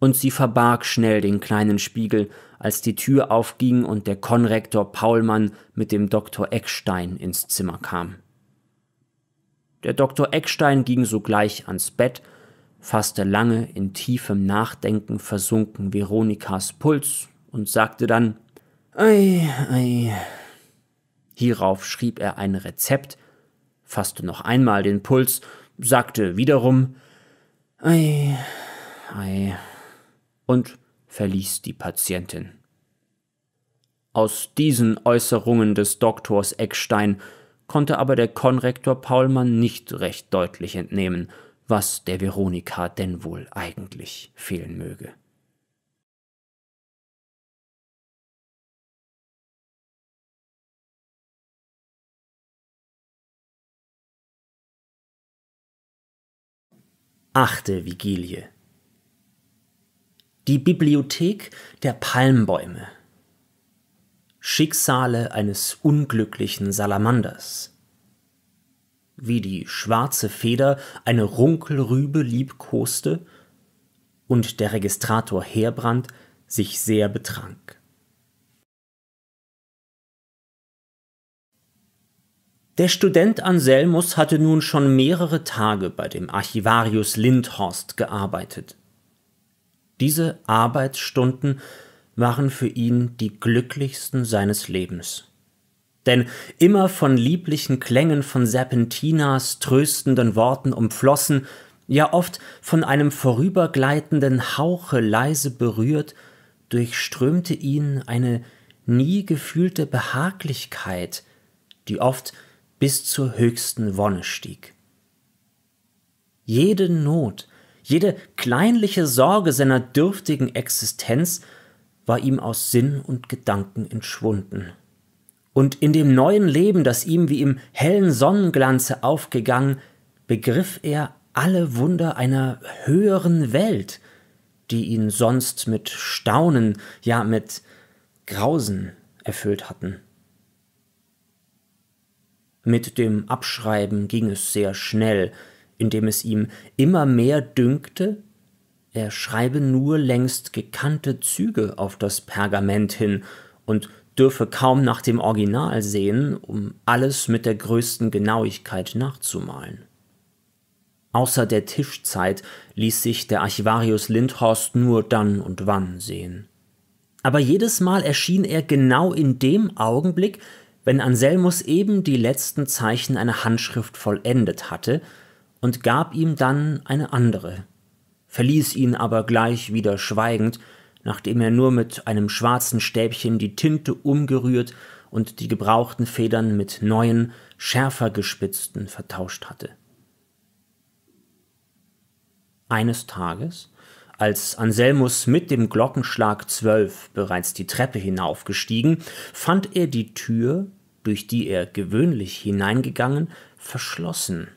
Und sie verbarg schnell den kleinen Spiegel, als die Tür aufging und der Konrektor Paulmann mit dem Doktor Eckstein ins Zimmer kam. Der Doktor Eckstein ging sogleich ans Bett, fasste lange in tiefem Nachdenken versunken Veronikas Puls und sagte dann: Ei, ei, Hierauf schrieb er ein Rezept, fasste noch einmal den Puls, sagte wiederum Ei, ei und verließ die Patientin. Aus diesen Äußerungen des Doktors Eckstein konnte aber der Konrektor Paulmann nicht recht deutlich entnehmen, was der Veronika denn wohl eigentlich fehlen möge. achte Vigilie. Die Bibliothek der Palmbäume. Schicksale eines unglücklichen Salamanders. Wie die schwarze Feder eine Runkelrübe liebkoste und der Registrator Heerbrand sich sehr betrank. Der Student Anselmus hatte nun schon mehrere Tage bei dem Archivarius Lindhorst gearbeitet. Diese Arbeitsstunden waren für ihn die glücklichsten seines Lebens. Denn immer von lieblichen Klängen von Serpentinas tröstenden Worten umflossen, ja oft von einem vorübergleitenden Hauche leise berührt, durchströmte ihn eine nie gefühlte Behaglichkeit, die oft bis zur höchsten Wonne stieg. Jede Not, jede kleinliche Sorge seiner dürftigen Existenz war ihm aus Sinn und Gedanken entschwunden. Und in dem neuen Leben, das ihm wie im hellen Sonnenglanze aufgegangen, begriff er alle Wunder einer höheren Welt, die ihn sonst mit Staunen, ja mit Grausen erfüllt hatten. Mit dem Abschreiben ging es sehr schnell, indem es ihm immer mehr dünkte, er schreibe nur längst gekannte Züge auf das Pergament hin und dürfe kaum nach dem Original sehen, um alles mit der größten Genauigkeit nachzumalen. Außer der Tischzeit ließ sich der Archivarius Lindhorst nur dann und wann sehen. Aber jedes Mal erschien er genau in dem Augenblick, wenn Anselmus eben die letzten Zeichen einer Handschrift vollendet hatte, und gab ihm dann eine andere, verließ ihn aber gleich wieder schweigend, nachdem er nur mit einem schwarzen Stäbchen die Tinte umgerührt und die gebrauchten Federn mit neuen, schärfer gespitzten vertauscht hatte. Eines Tages, als Anselmus mit dem Glockenschlag zwölf bereits die Treppe hinaufgestiegen, fand er die Tür durch die er gewöhnlich hineingegangen, verschlossen.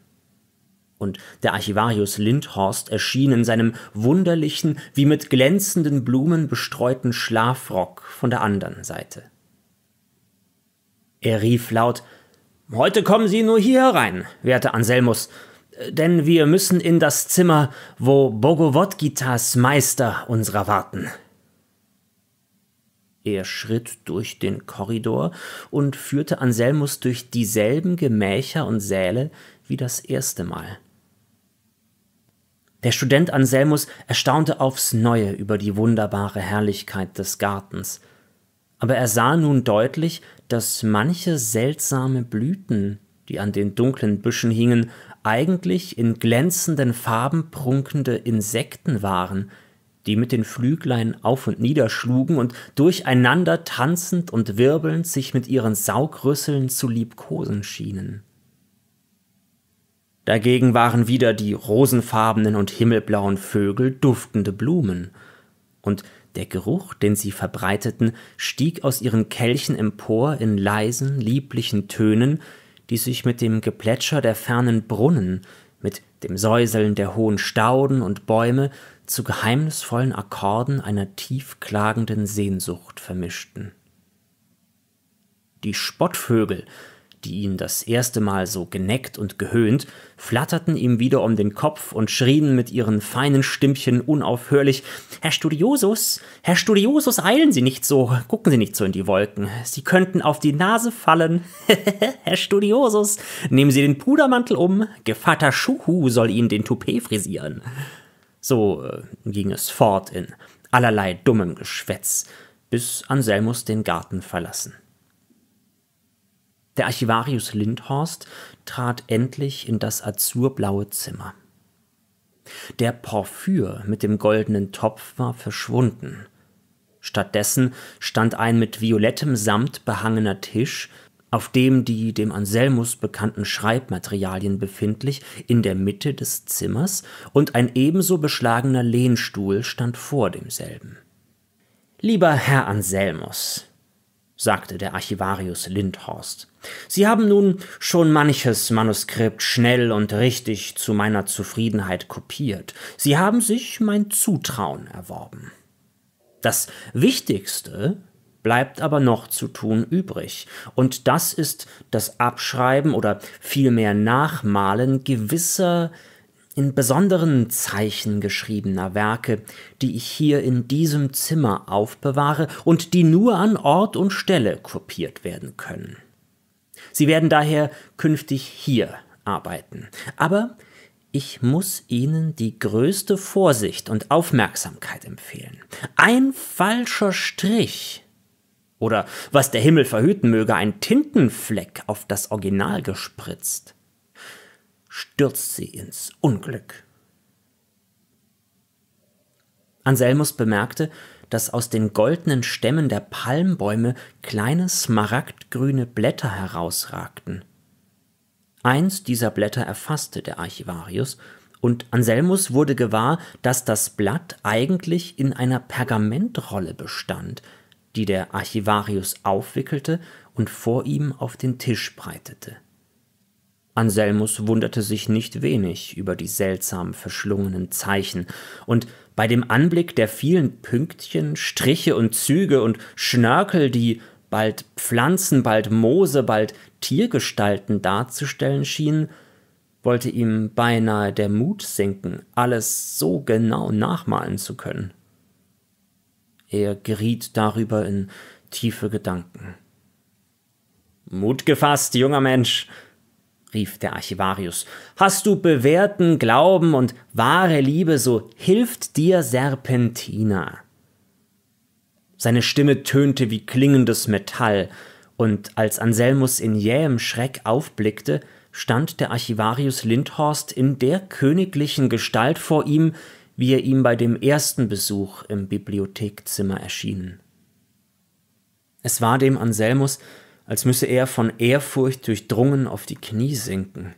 Und der Archivarius Lindhorst erschien in seinem wunderlichen, wie mit glänzenden Blumen bestreuten Schlafrock von der anderen Seite. Er rief laut Heute kommen Sie nur hier herein, werte Anselmus, denn wir müssen in das Zimmer, wo Bogowodgitas Meister unserer warten. Er schritt durch den Korridor und führte Anselmus durch dieselben Gemächer und Säle wie das erste Mal. Der Student Anselmus erstaunte aufs neue über die wunderbare Herrlichkeit des Gartens, aber er sah nun deutlich, dass manche seltsame Blüten, die an den dunklen Büschen hingen, eigentlich in glänzenden Farben prunkende Insekten waren, die mit den Flüglein auf und nieder schlugen und durcheinander tanzend und wirbelnd sich mit ihren Saugrüsseln zu liebkosen schienen. Dagegen waren wieder die rosenfarbenen und himmelblauen Vögel duftende Blumen, und der Geruch, den sie verbreiteten, stieg aus ihren Kelchen empor in leisen, lieblichen Tönen, die sich mit dem Geplätscher der fernen Brunnen, mit dem Säuseln der hohen Stauden und Bäume zu geheimnisvollen Akkorden einer tiefklagenden Sehnsucht vermischten. Die Spottvögel, die ihn das erste Mal so geneckt und gehöhnt, flatterten ihm wieder um den Kopf und schrien mit ihren feinen Stimmchen unaufhörlich Herr Studiosus, Herr Studiosus, eilen Sie nicht so, gucken Sie nicht so in die Wolken, Sie könnten auf die Nase fallen. Herr Studiosus, nehmen Sie den Pudermantel um, Gevatter Schuhu soll Ihnen den Toupet frisieren. So äh, ging es fort in allerlei dummem Geschwätz, bis Anselmus den Garten verlassen. Der Archivarius Lindhorst trat endlich in das azurblaue Zimmer. Der Porphyr mit dem goldenen Topf war verschwunden. Stattdessen stand ein mit violettem Samt behangener Tisch auf dem die dem Anselmus bekannten Schreibmaterialien befindlich, in der Mitte des Zimmers, und ein ebenso beschlagener Lehnstuhl stand vor demselben. Lieber Herr Anselmus, sagte der Archivarius Lindhorst, Sie haben nun schon manches Manuskript schnell und richtig zu meiner Zufriedenheit kopiert. Sie haben sich mein Zutrauen erworben. Das Wichtigste, bleibt aber noch zu tun übrig. Und das ist das Abschreiben oder vielmehr Nachmalen gewisser in besonderen Zeichen geschriebener Werke, die ich hier in diesem Zimmer aufbewahre und die nur an Ort und Stelle kopiert werden können. Sie werden daher künftig hier arbeiten. Aber ich muss Ihnen die größte Vorsicht und Aufmerksamkeit empfehlen. Ein falscher Strich oder was der Himmel verhüten möge, ein Tintenfleck auf das Original gespritzt, stürzt sie ins Unglück. Anselmus bemerkte, dass aus den goldenen Stämmen der Palmbäume kleine smaragdgrüne Blätter herausragten. Eins dieser Blätter erfasste der Archivarius, und Anselmus wurde gewahr, dass das Blatt eigentlich in einer Pergamentrolle bestand, die der Archivarius aufwickelte und vor ihm auf den Tisch breitete. Anselmus wunderte sich nicht wenig über die seltsam verschlungenen Zeichen, und bei dem Anblick der vielen Pünktchen, Striche und Züge und Schnörkel, die bald Pflanzen, bald Moose, bald Tiergestalten darzustellen schienen, wollte ihm beinahe der Mut sinken, alles so genau nachmalen zu können. Er geriet darüber in tiefe Gedanken. Mut gefasst, junger Mensch, rief der Archivarius. Hast du bewährten Glauben und wahre Liebe, so hilft dir Serpentina. Seine Stimme tönte wie klingendes Metall, und als Anselmus in jähem Schreck aufblickte, stand der Archivarius Lindhorst in der königlichen Gestalt vor ihm, wie er ihm bei dem ersten Besuch im Bibliothekzimmer erschienen. Es war dem Anselmus, als müsse er von Ehrfurcht durchdrungen auf die Knie sinken.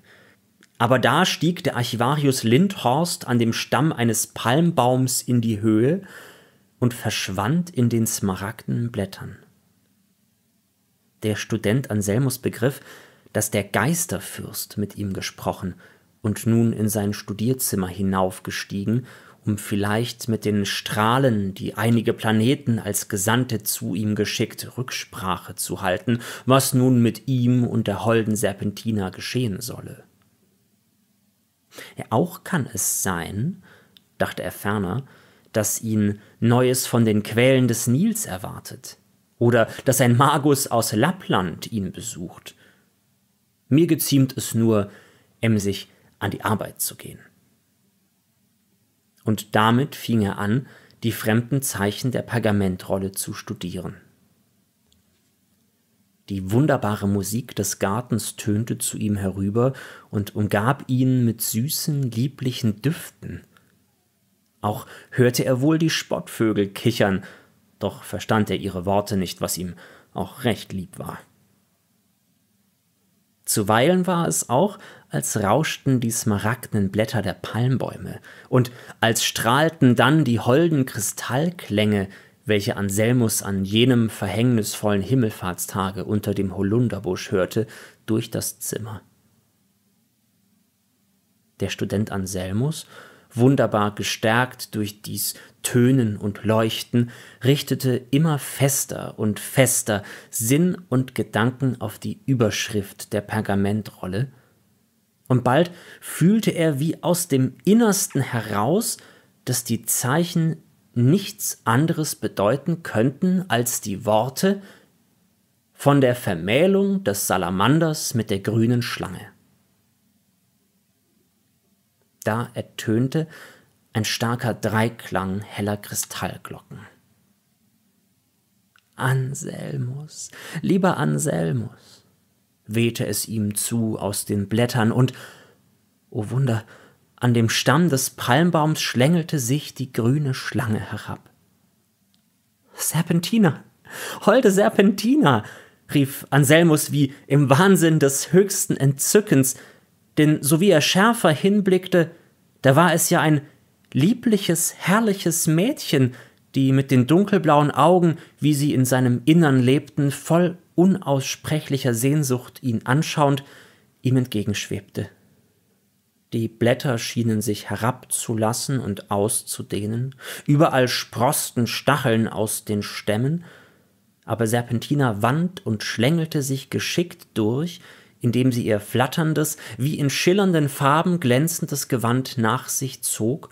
Aber da stieg der Archivarius Lindhorst an dem Stamm eines Palmbaums in die Höhe und verschwand in den smaragden Blättern. Der Student Anselmus begriff, dass der Geisterfürst mit ihm gesprochen und nun in sein Studierzimmer hinaufgestiegen um vielleicht mit den Strahlen, die einige Planeten als Gesandte zu ihm geschickt, Rücksprache zu halten, was nun mit ihm und der holden Serpentina geschehen solle. Ja, auch kann es sein, dachte er ferner, dass ihn Neues von den Quellen des Nils erwartet, oder dass ein Magus aus Lappland ihn besucht. Mir geziemt es nur, emsig an die Arbeit zu gehen und damit fing er an, die fremden Zeichen der Pergamentrolle zu studieren. Die wunderbare Musik des Gartens tönte zu ihm herüber und umgab ihn mit süßen, lieblichen Düften. Auch hörte er wohl die Spottvögel kichern, doch verstand er ihre Worte nicht, was ihm auch recht lieb war. Zuweilen war es auch, als rauschten die smaragdenen Blätter der Palmbäume, und als strahlten dann die holden Kristallklänge, welche Anselmus an jenem verhängnisvollen Himmelfahrtstage unter dem Holunderbusch hörte, durch das Zimmer. Der Student Anselmus, wunderbar gestärkt durch dies Tönen und Leuchten, richtete immer fester und fester Sinn und Gedanken auf die Überschrift der Pergamentrolle, und bald fühlte er wie aus dem Innersten heraus, dass die Zeichen nichts anderes bedeuten könnten als die Worte von der Vermählung des Salamanders mit der grünen Schlange. Da ertönte ein starker Dreiklang heller Kristallglocken. Anselmus, lieber Anselmus, wehte es ihm zu aus den Blättern und, o oh Wunder, an dem Stamm des Palmbaums schlängelte sich die grüne Schlange herab. Serpentina, holde Serpentina, rief Anselmus wie im Wahnsinn des höchsten Entzückens, denn sowie er schärfer hinblickte, da war es ja ein liebliches, herrliches Mädchen, die mit den dunkelblauen Augen, wie sie in seinem Innern lebten, voll unaussprechlicher Sehnsucht ihn anschauend, ihm entgegenschwebte. Die Blätter schienen sich herabzulassen und auszudehnen, überall sprosten Stacheln aus den Stämmen, aber Serpentina wand und schlängelte sich geschickt durch, indem sie ihr flatterndes, wie in schillernden Farben glänzendes Gewand nach sich zog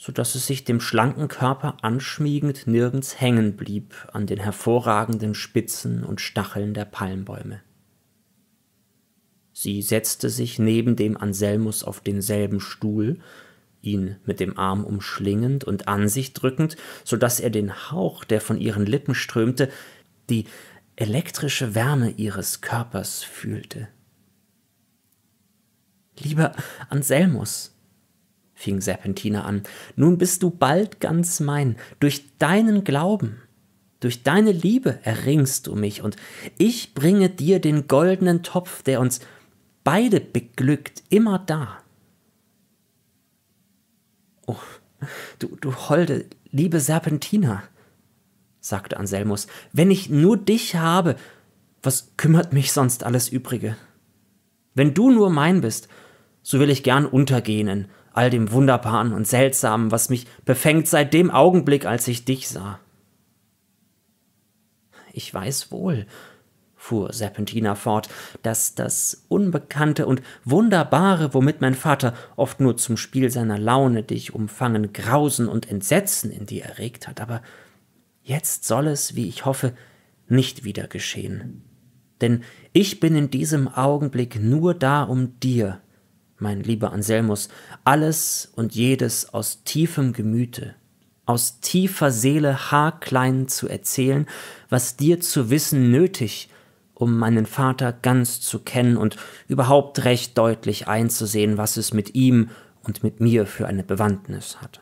so sodass es sich dem schlanken Körper anschmiegend nirgends hängen blieb an den hervorragenden Spitzen und Stacheln der Palmbäume. Sie setzte sich neben dem Anselmus auf denselben Stuhl, ihn mit dem Arm umschlingend und an sich drückend, so daß er den Hauch, der von ihren Lippen strömte, die elektrische Wärme ihres Körpers fühlte. Lieber Anselmus, fing Serpentina an, nun bist du bald ganz mein, durch deinen Glauben, durch deine Liebe erringst du mich, und ich bringe dir den goldenen Topf, der uns beide beglückt, immer da. Oh, du, du holde, liebe Serpentina, sagte Anselmus, wenn ich nur dich habe, was kümmert mich sonst alles Übrige? Wenn du nur mein bist, so will ich gern untergehen all dem Wunderbaren und Seltsamen, was mich befängt seit dem Augenblick, als ich dich sah. Ich weiß wohl, fuhr Serpentina fort, dass das Unbekannte und Wunderbare, womit mein Vater oft nur zum Spiel seiner Laune dich umfangen, Grausen und Entsetzen in dir erregt hat, aber jetzt soll es, wie ich hoffe, nicht wieder geschehen. Denn ich bin in diesem Augenblick nur da, um dir mein lieber Anselmus, alles und jedes aus tiefem Gemüte, aus tiefer Seele haarklein zu erzählen, was dir zu wissen nötig, um meinen Vater ganz zu kennen und überhaupt recht deutlich einzusehen, was es mit ihm und mit mir für eine Bewandtnis hat.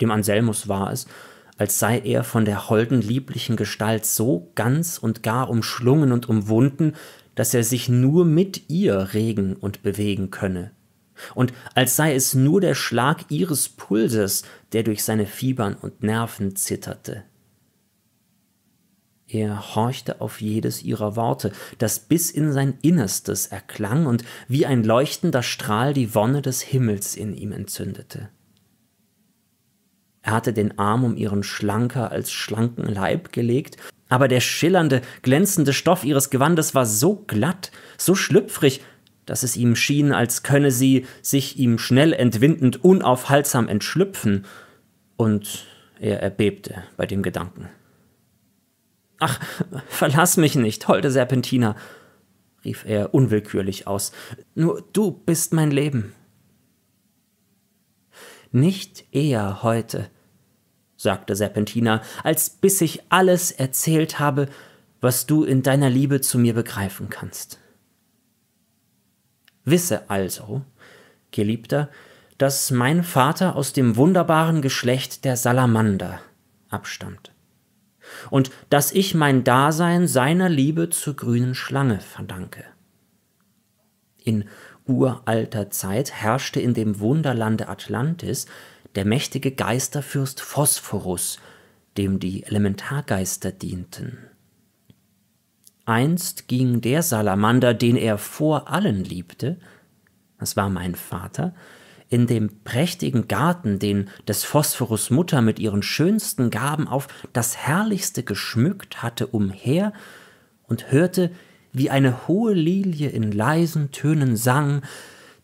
Dem Anselmus war es, als sei er von der holden lieblichen Gestalt so ganz und gar umschlungen und umwunden, dass er sich nur mit ihr regen und bewegen könne, und als sei es nur der Schlag ihres Pulses, der durch seine Fibern und Nerven zitterte. Er horchte auf jedes ihrer Worte, das bis in sein Innerstes erklang und wie ein leuchtender Strahl die Wonne des Himmels in ihm entzündete. Er hatte den Arm um ihren schlanker als schlanken Leib gelegt aber der schillernde, glänzende Stoff ihres Gewandes war so glatt, so schlüpfrig, dass es ihm schien, als könne sie, sich ihm schnell entwindend, unaufhaltsam entschlüpfen, und er erbebte bei dem Gedanken. Ach, verlass mich nicht, holde Serpentina, rief er unwillkürlich aus, nur du bist mein Leben. Nicht eher heute, sagte Serpentina, als bis ich alles erzählt habe, was du in deiner Liebe zu mir begreifen kannst. Wisse also, Geliebter, dass mein Vater aus dem wunderbaren Geschlecht der Salamander abstammt und dass ich mein Dasein seiner Liebe zur grünen Schlange verdanke. In uralter Zeit herrschte in dem Wunderlande Atlantis der mächtige Geisterfürst Phosphorus, dem die Elementargeister dienten. Einst ging der Salamander, den er vor allen liebte, das war mein Vater, in dem prächtigen Garten, den des Phosphorus Mutter mit ihren schönsten Gaben auf das Herrlichste geschmückt hatte, umher und hörte, wie eine hohe Lilie in leisen Tönen sang,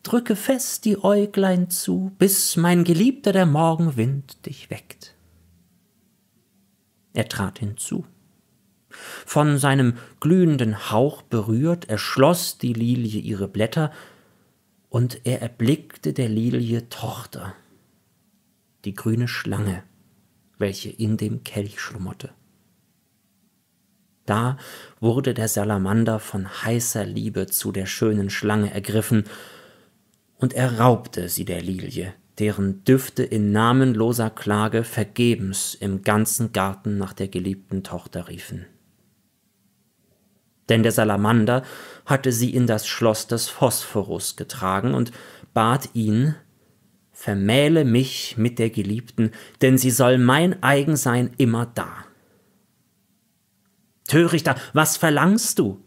drücke fest die Äuglein zu, bis mein Geliebter der Morgenwind dich weckt. Er trat hinzu. Von seinem glühenden Hauch berührt, erschloss die Lilie ihre Blätter, und er erblickte der Lilie Tochter, die grüne Schlange, welche in dem Kelch schlummerte. Da wurde der Salamander von heißer Liebe zu der schönen Schlange ergriffen und er raubte sie der Lilie, deren Düfte in namenloser Klage vergebens im ganzen Garten nach der geliebten Tochter riefen. Denn der Salamander hatte sie in das Schloss des Phosphorus getragen und bat ihn, Vermähle mich mit der Geliebten, denn sie soll mein eigen sein immer da. Törichter, was verlangst du?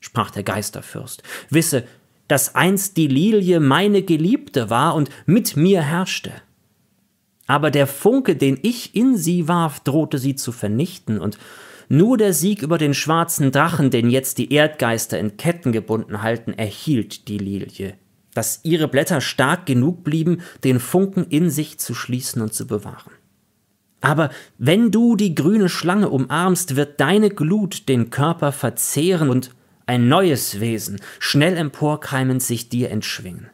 sprach der Geisterfürst. Wisse, dass einst die Lilie meine Geliebte war und mit mir herrschte. Aber der Funke, den ich in sie warf, drohte sie zu vernichten, und nur der Sieg über den schwarzen Drachen, den jetzt die Erdgeister in Ketten gebunden halten, erhielt die Lilie, dass ihre Blätter stark genug blieben, den Funken in sich zu schließen und zu bewahren. Aber wenn du die grüne Schlange umarmst, wird deine Glut den Körper verzehren und ein neues Wesen, schnell emporkeimend sich dir entschwingen.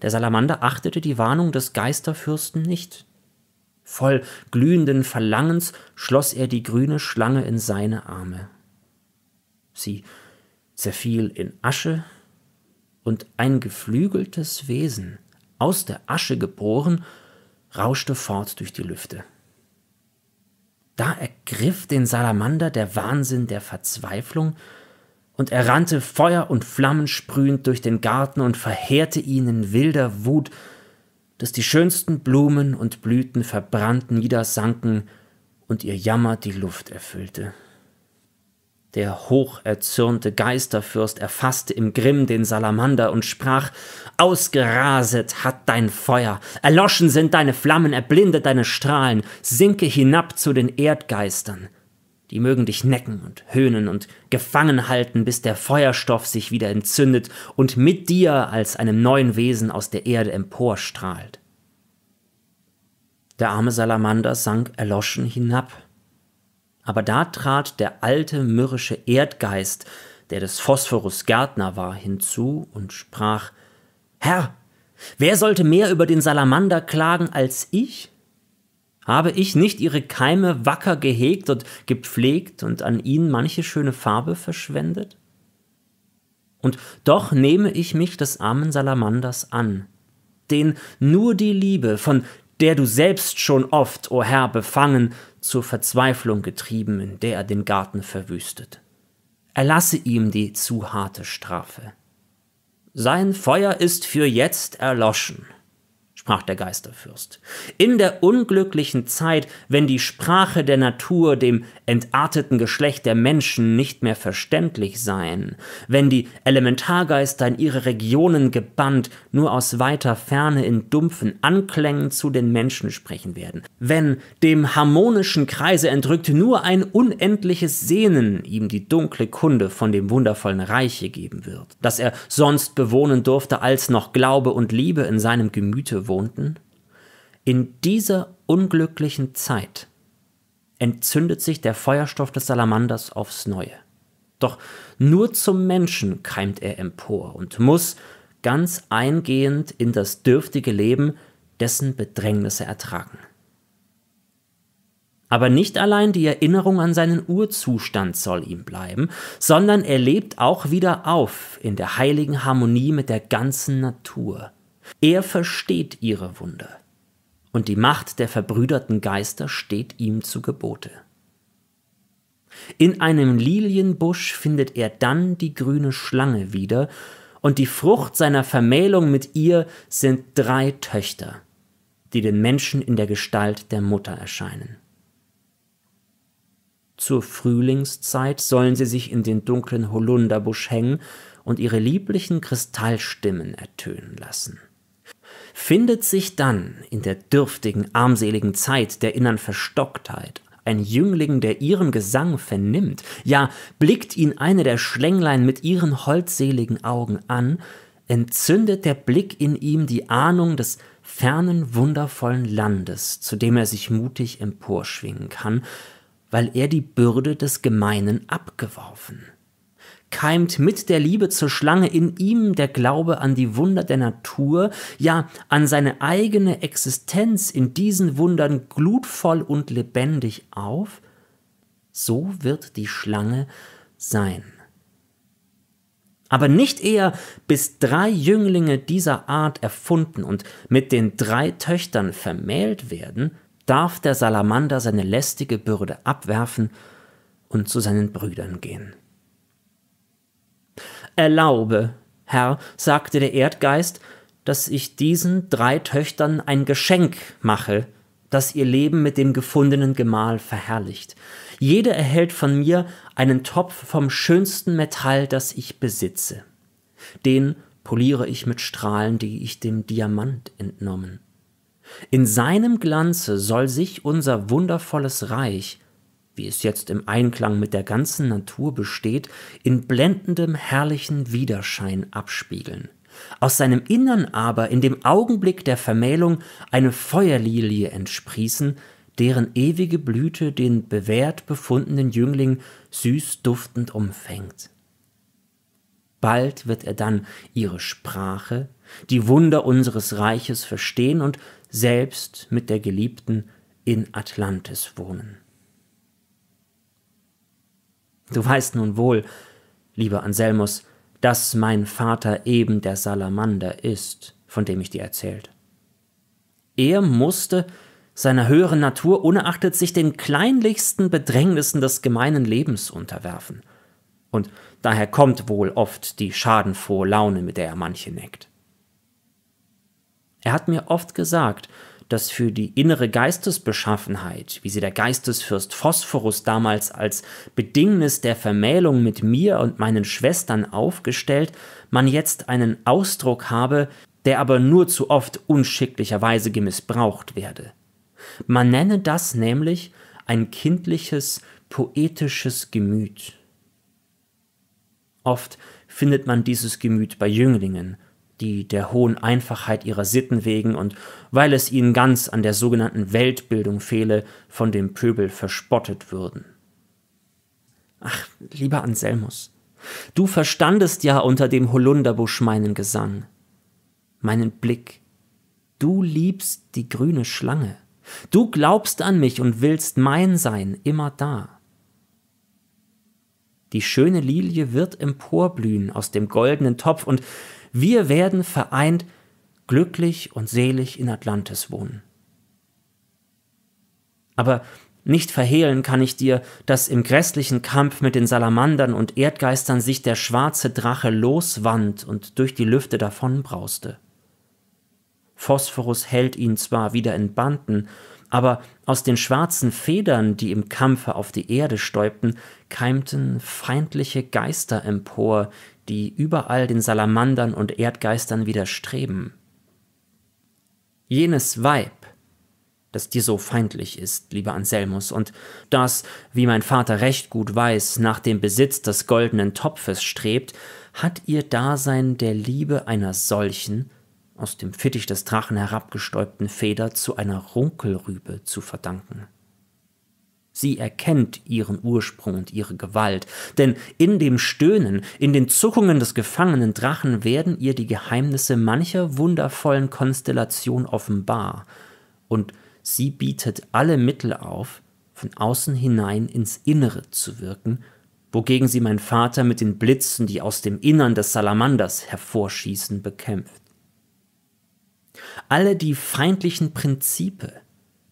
Der Salamander achtete die Warnung des Geisterfürsten nicht. Voll glühenden Verlangens schloss er die grüne Schlange in seine Arme. Sie zerfiel in Asche, und ein geflügeltes Wesen, aus der Asche geboren, rauschte fort durch die Lüfte. Da ergriff den Salamander der Wahnsinn der Verzweiflung, und er rannte Feuer und Flammen sprühend durch den Garten und verheerte ihn in wilder Wut, dass die schönsten Blumen und Blüten verbrannt niedersanken und ihr Jammer die Luft erfüllte. Der hocherzürnte Geisterfürst erfasste im Grimm den Salamander und sprach Ausgeraset hat dein Feuer, erloschen sind deine Flammen, erblindet deine Strahlen, sinke hinab zu den Erdgeistern. Die mögen dich necken und höhnen und gefangen halten, bis der Feuerstoff sich wieder entzündet und mit dir als einem neuen Wesen aus der Erde emporstrahlt. Der arme Salamander sank erloschen hinab aber da trat der alte mürrische Erdgeist, der des Phosphorus Gärtner war, hinzu und sprach Herr, wer sollte mehr über den Salamander klagen als ich? Habe ich nicht ihre Keime wacker gehegt und gepflegt und an ihnen manche schöne Farbe verschwendet? Und doch nehme ich mich des armen Salamanders an, den nur die Liebe, von der du selbst schon oft, o oh Herr, befangen zur Verzweiflung getrieben, in der er den Garten verwüstet. Erlasse ihm die zu harte Strafe. Sein Feuer ist für jetzt erloschen, sprach der Geisterfürst. In der unglücklichen Zeit, wenn die Sprache der Natur dem entarteten Geschlecht der Menschen nicht mehr verständlich seien, wenn die Elementargeister in ihre Regionen gebannt nur aus weiter Ferne in dumpfen Anklängen zu den Menschen sprechen werden, wenn dem harmonischen Kreise entrückt nur ein unendliches Sehnen ihm die dunkle Kunde von dem wundervollen Reiche geben wird, das er sonst bewohnen durfte, als noch Glaube und Liebe in seinem Gemüte wohnen wohnten, in dieser unglücklichen Zeit entzündet sich der Feuerstoff des Salamanders aufs Neue. Doch nur zum Menschen keimt er empor und muss ganz eingehend in das dürftige Leben dessen Bedrängnisse ertragen. Aber nicht allein die Erinnerung an seinen Urzustand soll ihm bleiben, sondern er lebt auch wieder auf in der heiligen Harmonie mit der ganzen Natur. Er versteht ihre Wunder, und die Macht der verbrüderten Geister steht ihm zu Gebote. In einem Lilienbusch findet er dann die grüne Schlange wieder, und die Frucht seiner Vermählung mit ihr sind drei Töchter, die den Menschen in der Gestalt der Mutter erscheinen. Zur Frühlingszeit sollen sie sich in den dunklen Holunderbusch hängen und ihre lieblichen Kristallstimmen ertönen lassen. Findet sich dann in der dürftigen, armseligen Zeit der innern Verstocktheit ein Jüngling, der ihren Gesang vernimmt, ja, blickt ihn eine der Schlänglein mit ihren holdseligen Augen an, entzündet der Blick in ihm die Ahnung des fernen, wundervollen Landes, zu dem er sich mutig emporschwingen kann, weil er die Bürde des Gemeinen abgeworfen, keimt mit der Liebe zur Schlange in ihm der Glaube an die Wunder der Natur, ja an seine eigene Existenz in diesen Wundern glutvoll und lebendig auf, so wird die Schlange sein. Aber nicht eher, bis drei Jünglinge dieser Art erfunden und mit den drei Töchtern vermählt werden, darf der Salamander seine lästige Bürde abwerfen und zu seinen Brüdern gehen. Erlaube, Herr, sagte der Erdgeist, dass ich diesen drei Töchtern ein Geschenk mache, das ihr Leben mit dem gefundenen Gemahl verherrlicht. Jede erhält von mir einen Topf vom schönsten Metall, das ich besitze. Den poliere ich mit Strahlen, die ich dem Diamant entnommen. In seinem Glanze soll sich unser wundervolles Reich wie es jetzt im Einklang mit der ganzen Natur besteht, in blendendem, herrlichen Widerschein abspiegeln. Aus seinem Innern aber in dem Augenblick der Vermählung eine Feuerlilie entsprießen, deren ewige Blüte den bewährt befundenen Jüngling süß duftend umfängt. Bald wird er dann ihre Sprache, die Wunder unseres Reiches verstehen und selbst mit der Geliebten in Atlantis wohnen. Du weißt nun wohl, lieber Anselmus, dass mein Vater eben der Salamander ist, von dem ich dir erzählt. Er musste seiner höheren Natur unerachtet sich den kleinlichsten Bedrängnissen des gemeinen Lebens unterwerfen. Und daher kommt wohl oft die schadenfrohe Laune, mit der er manche neckt. Er hat mir oft gesagt, dass für die innere Geistesbeschaffenheit, wie sie der Geistesfürst Phosphorus damals als Bedingnis der Vermählung mit mir und meinen Schwestern aufgestellt, man jetzt einen Ausdruck habe, der aber nur zu oft unschicklicherweise gemissbraucht werde. Man nenne das nämlich ein kindliches, poetisches Gemüt. Oft findet man dieses Gemüt bei Jünglingen, die der hohen Einfachheit ihrer Sitten wegen und weil es ihnen ganz an der sogenannten Weltbildung fehle, von dem Pöbel verspottet würden. Ach, lieber Anselmus, du verstandest ja unter dem Holunderbusch meinen Gesang, meinen Blick. Du liebst die grüne Schlange. Du glaubst an mich und willst mein sein, immer da. Die schöne Lilie wird emporblühen aus dem goldenen Topf und wir werden vereint glücklich und selig in Atlantis wohnen. Aber nicht verhehlen kann ich dir, dass im grässlichen Kampf mit den Salamandern und Erdgeistern sich der schwarze Drache loswand und durch die Lüfte davonbrauste. Phosphorus hält ihn zwar wieder in Banden, aber aus den schwarzen Federn, die im Kampfe auf die Erde stäubten, keimten feindliche Geister empor, die überall den Salamandern und Erdgeistern widerstreben. Jenes Weib, das dir so feindlich ist, lieber Anselmus, und das, wie mein Vater recht gut weiß, nach dem Besitz des goldenen Topfes strebt, hat ihr Dasein der Liebe einer solchen, aus dem Fittich des Drachen herabgestäubten Feder zu einer Runkelrübe zu verdanken. Sie erkennt ihren Ursprung und ihre Gewalt, denn in dem Stöhnen, in den Zuckungen des gefangenen Drachen werden ihr die Geheimnisse mancher wundervollen Konstellation offenbar, und sie bietet alle Mittel auf, von außen hinein ins Innere zu wirken, wogegen sie mein Vater mit den Blitzen, die aus dem Innern des Salamanders hervorschießen, bekämpft. Alle die feindlichen Prinzipe,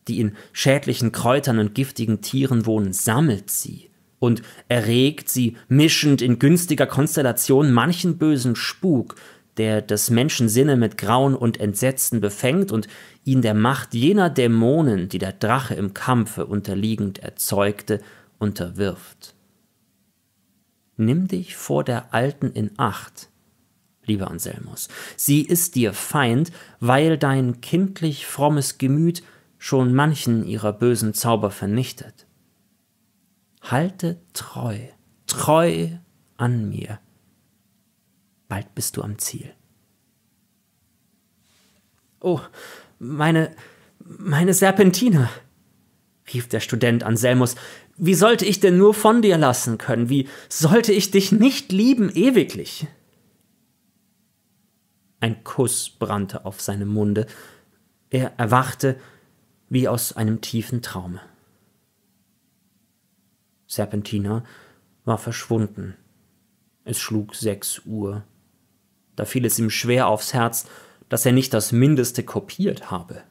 die in schädlichen Kräutern und giftigen Tieren wohnen, sammelt sie und erregt sie mischend in günstiger Konstellation manchen bösen Spuk, der des Menschen Sinne mit Grauen und Entsetzen befängt und ihn der Macht jener Dämonen, die der Drache im Kampfe unterliegend erzeugte, unterwirft. Nimm dich vor der Alten in Acht, lieber Anselmus. Sie ist dir Feind, weil dein kindlich frommes Gemüt schon manchen ihrer bösen Zauber vernichtet. Halte treu, treu an mir. Bald bist du am Ziel. Oh, meine, meine Serpentina, rief der Student Anselmus, wie sollte ich denn nur von dir lassen können? Wie sollte ich dich nicht lieben ewiglich? Ein Kuss brannte auf seinem Munde. Er erwachte wie aus einem tiefen Traume. Serpentina war verschwunden. Es schlug sechs Uhr. Da fiel es ihm schwer aufs Herz, dass er nicht das Mindeste kopiert habe.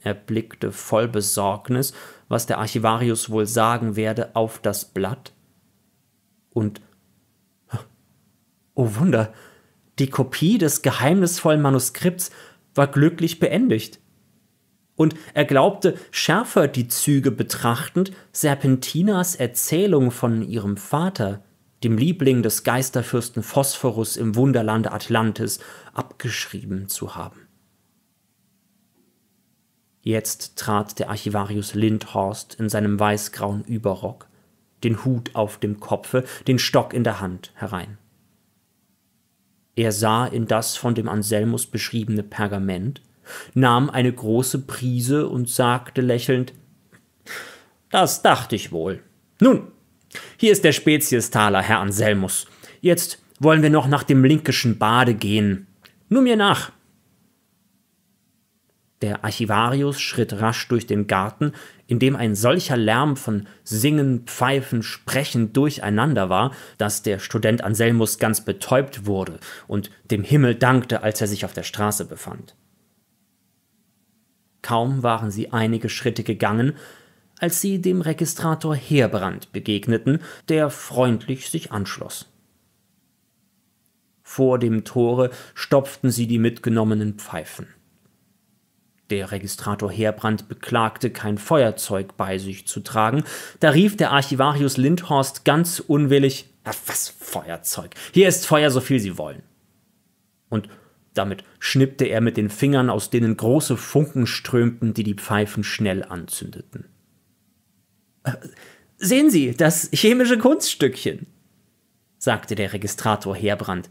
Er blickte voll Besorgnis, was der Archivarius wohl sagen werde, auf das Blatt und oh Wunder, die Kopie des geheimnisvollen Manuskripts war glücklich beendigt. Und er glaubte, schärfer die Züge betrachtend, Serpentinas Erzählung von ihrem Vater, dem Liebling des Geisterfürsten Phosphorus im Wunderlande Atlantis, abgeschrieben zu haben. Jetzt trat der Archivarius Lindhorst in seinem weißgrauen Überrock, den Hut auf dem Kopfe, den Stock in der Hand herein. Er sah in das von dem Anselmus beschriebene Pergament, nahm eine große Prise und sagte lächelnd Das dachte ich wohl. Nun, hier ist der Speziestaler, Herr Anselmus. Jetzt wollen wir noch nach dem linkischen Bade gehen. Nur mir nach. Der Archivarius schritt rasch durch den Garten, in dem ein solcher Lärm von Singen, Pfeifen, Sprechen durcheinander war, dass der Student Anselmus ganz betäubt wurde und dem Himmel dankte, als er sich auf der Straße befand. Kaum waren sie einige Schritte gegangen, als sie dem Registrator Heerbrand begegneten, der freundlich sich anschloss. Vor dem Tore stopften sie die mitgenommenen Pfeifen. Der Registrator Heerbrand beklagte, kein Feuerzeug bei sich zu tragen. Da rief der Archivarius Lindhorst ganz unwillig: Was Feuerzeug? Hier ist Feuer, so viel Sie wollen. Und damit schnippte er mit den Fingern, aus denen große Funken strömten, die die Pfeifen schnell anzündeten. Äh, sehen Sie, das chemische Kunststückchen, sagte der Registrator Heerbrand,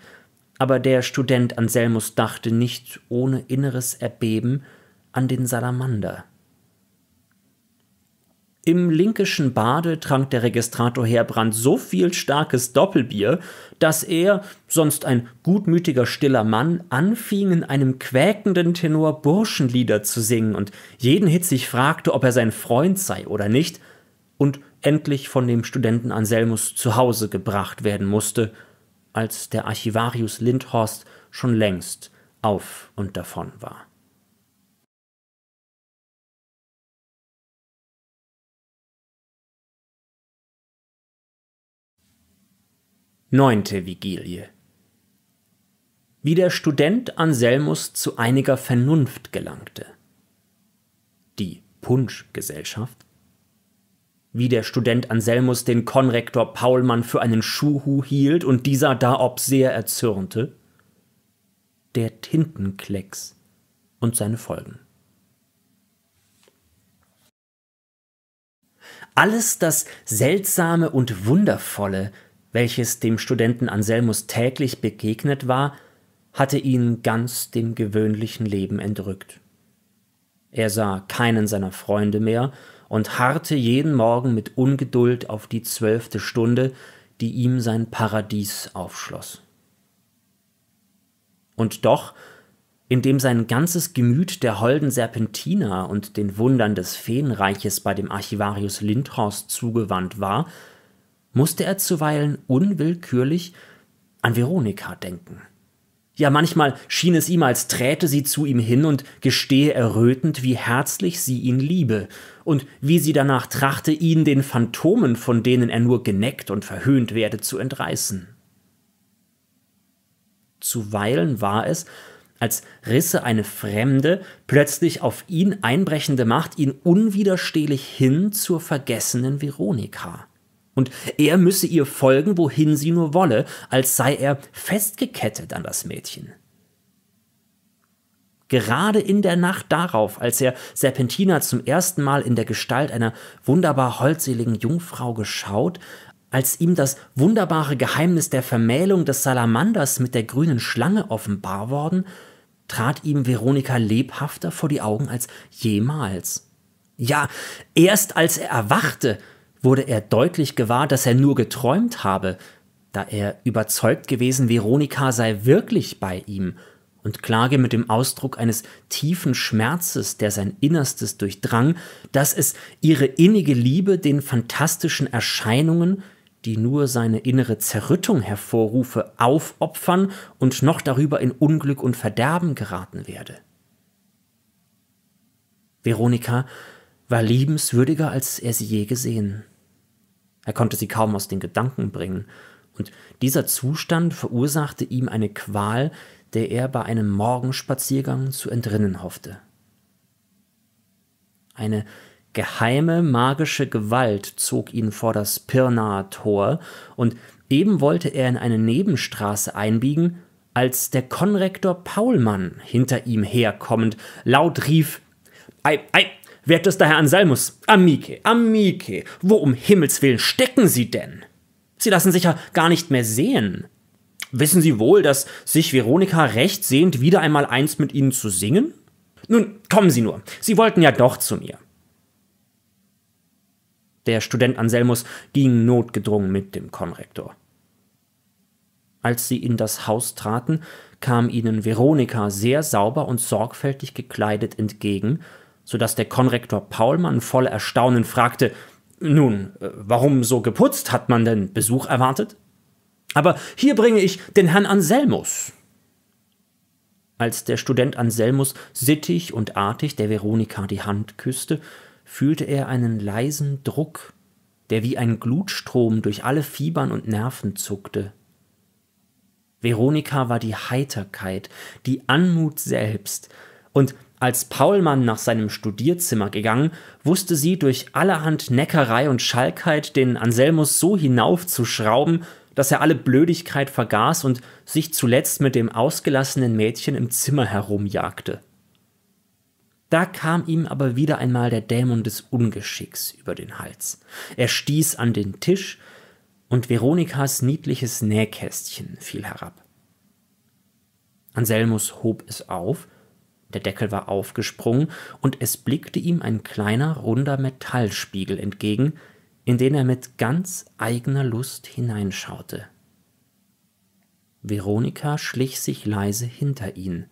aber der Student Anselmus dachte nicht ohne inneres Erbeben an den Salamander. Im linkischen Bade trank der Registrator Herbrand so viel starkes Doppelbier, dass er, sonst ein gutmütiger stiller Mann, anfing in einem quäkenden Tenor Burschenlieder zu singen und jeden hitzig fragte, ob er sein Freund sei oder nicht, und endlich von dem Studenten Anselmus zu Hause gebracht werden musste, als der Archivarius Lindhorst schon längst auf und davon war. Neunte Vigilie. Wie der Student Anselmus zu einiger Vernunft gelangte. Die Punschgesellschaft. Wie der Student Anselmus den Konrektor Paulmann für einen Schuhu hielt und dieser da ob sehr erzürnte. Der Tintenklecks und seine Folgen. Alles das Seltsame und Wundervolle, welches dem Studenten Anselmus täglich begegnet war, hatte ihn ganz dem gewöhnlichen Leben entrückt. Er sah keinen seiner Freunde mehr und harrte jeden Morgen mit Ungeduld auf die zwölfte Stunde, die ihm sein Paradies aufschloss. Und doch, indem sein ganzes Gemüt der holden Serpentina und den Wundern des Feenreiches bei dem Archivarius Lindhorst zugewandt war, musste er zuweilen unwillkürlich an Veronika denken. Ja, manchmal schien es ihm, als träte sie zu ihm hin und gestehe errötend, wie herzlich sie ihn liebe und wie sie danach trachte, ihn den Phantomen, von denen er nur geneckt und verhöhnt werde, zu entreißen. Zuweilen war es, als risse eine fremde, plötzlich auf ihn einbrechende Macht ihn unwiderstehlich hin zur vergessenen Veronika. Und er müsse ihr folgen, wohin sie nur wolle, als sei er festgekettet an das Mädchen. Gerade in der Nacht darauf, als er Serpentina zum ersten Mal in der Gestalt einer wunderbar holdseligen Jungfrau geschaut, als ihm das wunderbare Geheimnis der Vermählung des Salamanders mit der grünen Schlange offenbar worden, trat ihm Veronika lebhafter vor die Augen als jemals. Ja, erst als er erwachte, wurde er deutlich gewahr, dass er nur geträumt habe, da er überzeugt gewesen, Veronika sei wirklich bei ihm und klage mit dem Ausdruck eines tiefen Schmerzes, der sein Innerstes durchdrang, dass es ihre innige Liebe den fantastischen Erscheinungen, die nur seine innere Zerrüttung hervorrufe, aufopfern und noch darüber in Unglück und Verderben geraten werde. Veronika war liebenswürdiger, als er sie je gesehen. Er konnte sie kaum aus den Gedanken bringen, und dieser Zustand verursachte ihm eine Qual, der er bei einem Morgenspaziergang zu entrinnen hoffte. Eine geheime magische Gewalt zog ihn vor das Pirnaer Tor, und eben wollte er in eine Nebenstraße einbiegen, als der Konrektor Paulmann hinter ihm herkommend laut rief Ei, ei, Wehrt es daher Anselmus. Amike, Amike, wo um Himmels willen stecken Sie denn? Sie lassen sich ja gar nicht mehr sehen. Wissen Sie wohl, dass sich Veronika recht sehnt, wieder einmal eins mit Ihnen zu singen? Nun, kommen Sie nur, Sie wollten ja doch zu mir. Der Student Anselmus ging notgedrungen mit dem Konrektor. Als sie in das Haus traten, kam ihnen Veronika sehr sauber und sorgfältig gekleidet entgegen so dass der Konrektor Paulmann voll Erstaunen fragte, nun, äh, warum so geputzt? Hat man denn Besuch erwartet? Aber hier bringe ich den Herrn Anselmus. Als der Student Anselmus sittig und artig der Veronika die Hand küsste, fühlte er einen leisen Druck, der wie ein Glutstrom durch alle Fibern und Nerven zuckte. Veronika war die Heiterkeit, die Anmut selbst, und als Paulmann nach seinem Studierzimmer gegangen, wusste sie durch allerhand Neckerei und Schalkheit den Anselmus so hinaufzuschrauben, dass er alle Blödigkeit vergaß und sich zuletzt mit dem ausgelassenen Mädchen im Zimmer herumjagte. Da kam ihm aber wieder einmal der Dämon des Ungeschicks über den Hals. Er stieß an den Tisch, und Veronikas niedliches Nähkästchen fiel herab. Anselmus hob es auf, der Deckel war aufgesprungen, und es blickte ihm ein kleiner, runder Metallspiegel entgegen, in den er mit ganz eigener Lust hineinschaute. Veronika schlich sich leise hinter ihn,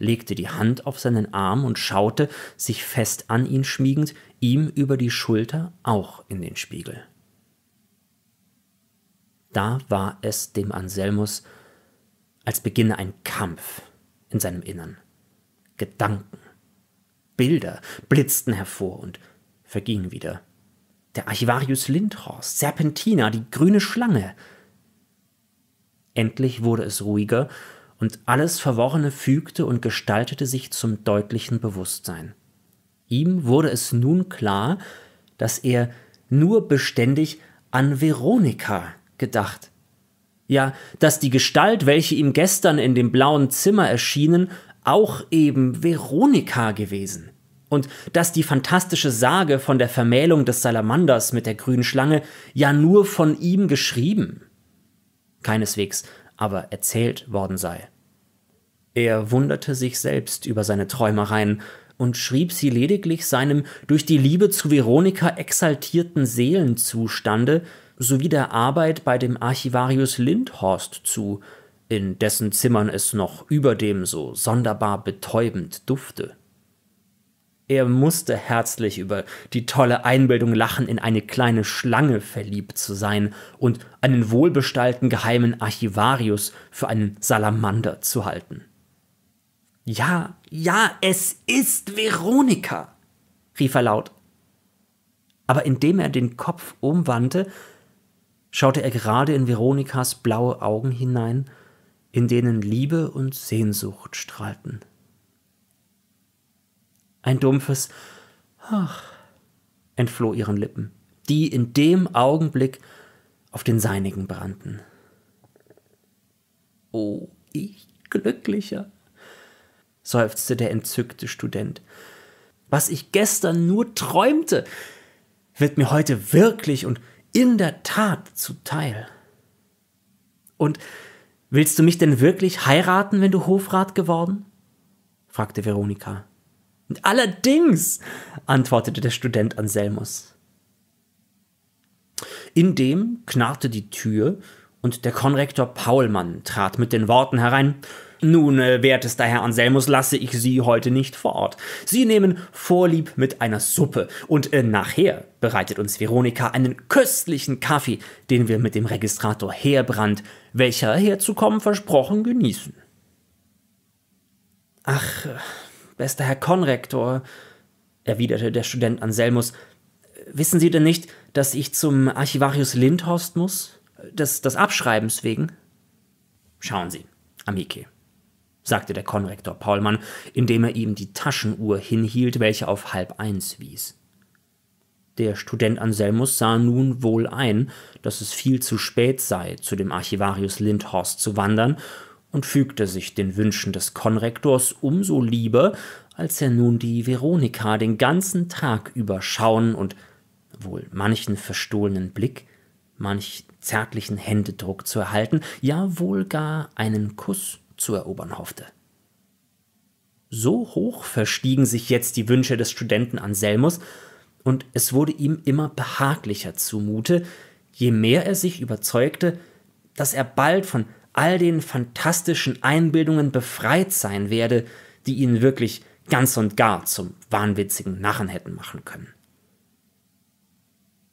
legte die Hand auf seinen Arm und schaute, sich fest an ihn schmiegend, ihm über die Schulter auch in den Spiegel. Da war es dem Anselmus, als beginne ein Kampf in seinem Innern. Gedanken. Bilder blitzten hervor und vergingen wieder. Der Archivarius Lindhorst, Serpentina, die grüne Schlange. Endlich wurde es ruhiger und alles Verworrene fügte und gestaltete sich zum deutlichen Bewusstsein. Ihm wurde es nun klar, dass er nur beständig an Veronika gedacht. Ja, dass die Gestalt, welche ihm gestern in dem blauen Zimmer erschienen, auch eben Veronika gewesen. Und dass die fantastische Sage von der Vermählung des Salamanders mit der grünen Schlange ja nur von ihm geschrieben, keineswegs aber erzählt worden sei. Er wunderte sich selbst über seine Träumereien und schrieb sie lediglich seinem durch die Liebe zu Veronika exaltierten Seelenzustande sowie der Arbeit bei dem Archivarius Lindhorst zu, in dessen Zimmern es noch überdem so sonderbar betäubend dufte. Er musste herzlich über die tolle Einbildung lachen, in eine kleine Schlange verliebt zu sein und einen wohlbestallten geheimen Archivarius für einen Salamander zu halten. Ja, ja, es ist Veronika, rief er laut. Aber indem er den Kopf umwandte, schaute er gerade in Veronikas blaue Augen hinein in denen Liebe und Sehnsucht strahlten. Ein dumpfes Ach entfloh ihren Lippen, die in dem Augenblick auf den seinigen brannten. oh, ich glücklicher, seufzte der entzückte Student. Was ich gestern nur träumte, wird mir heute wirklich und in der Tat zuteil. Und Willst du mich denn wirklich heiraten, wenn du Hofrat geworden? fragte Veronika. Allerdings, antwortete der Student Anselmus. Indem knarrte die Tür und der Konrektor Paulmann trat mit den Worten herein. Nun, äh, wertes Herr Anselmus, lasse ich Sie heute nicht vor Ort. Sie nehmen Vorlieb mit einer Suppe und äh, nachher bereitet uns Veronika einen köstlichen Kaffee, den wir mit dem Registrator Heerbrand welcher herzukommen versprochen, genießen. Ach, bester Herr Konrektor, erwiderte der Student Anselmus, wissen Sie denn nicht, dass ich zum Archivarius Lindhorst muss? Des, des Abschreibens wegen? Schauen Sie, Amike, sagte der Konrektor Paulmann, indem er ihm die Taschenuhr hinhielt, welche auf halb eins wies. Der Student Anselmus sah nun wohl ein, dass es viel zu spät sei, zu dem Archivarius Lindhorst zu wandern, und fügte sich den Wünschen des Konrektors umso lieber, als er nun die Veronika den ganzen Tag über schauen und wohl manchen verstohlenen Blick, manch zärtlichen Händedruck zu erhalten, ja wohl gar einen Kuss zu erobern hoffte. So hoch verstiegen sich jetzt die Wünsche des Studenten Anselmus, und es wurde ihm immer behaglicher zumute, je mehr er sich überzeugte, dass er bald von all den fantastischen Einbildungen befreit sein werde, die ihn wirklich ganz und gar zum wahnwitzigen Narren hätten machen können.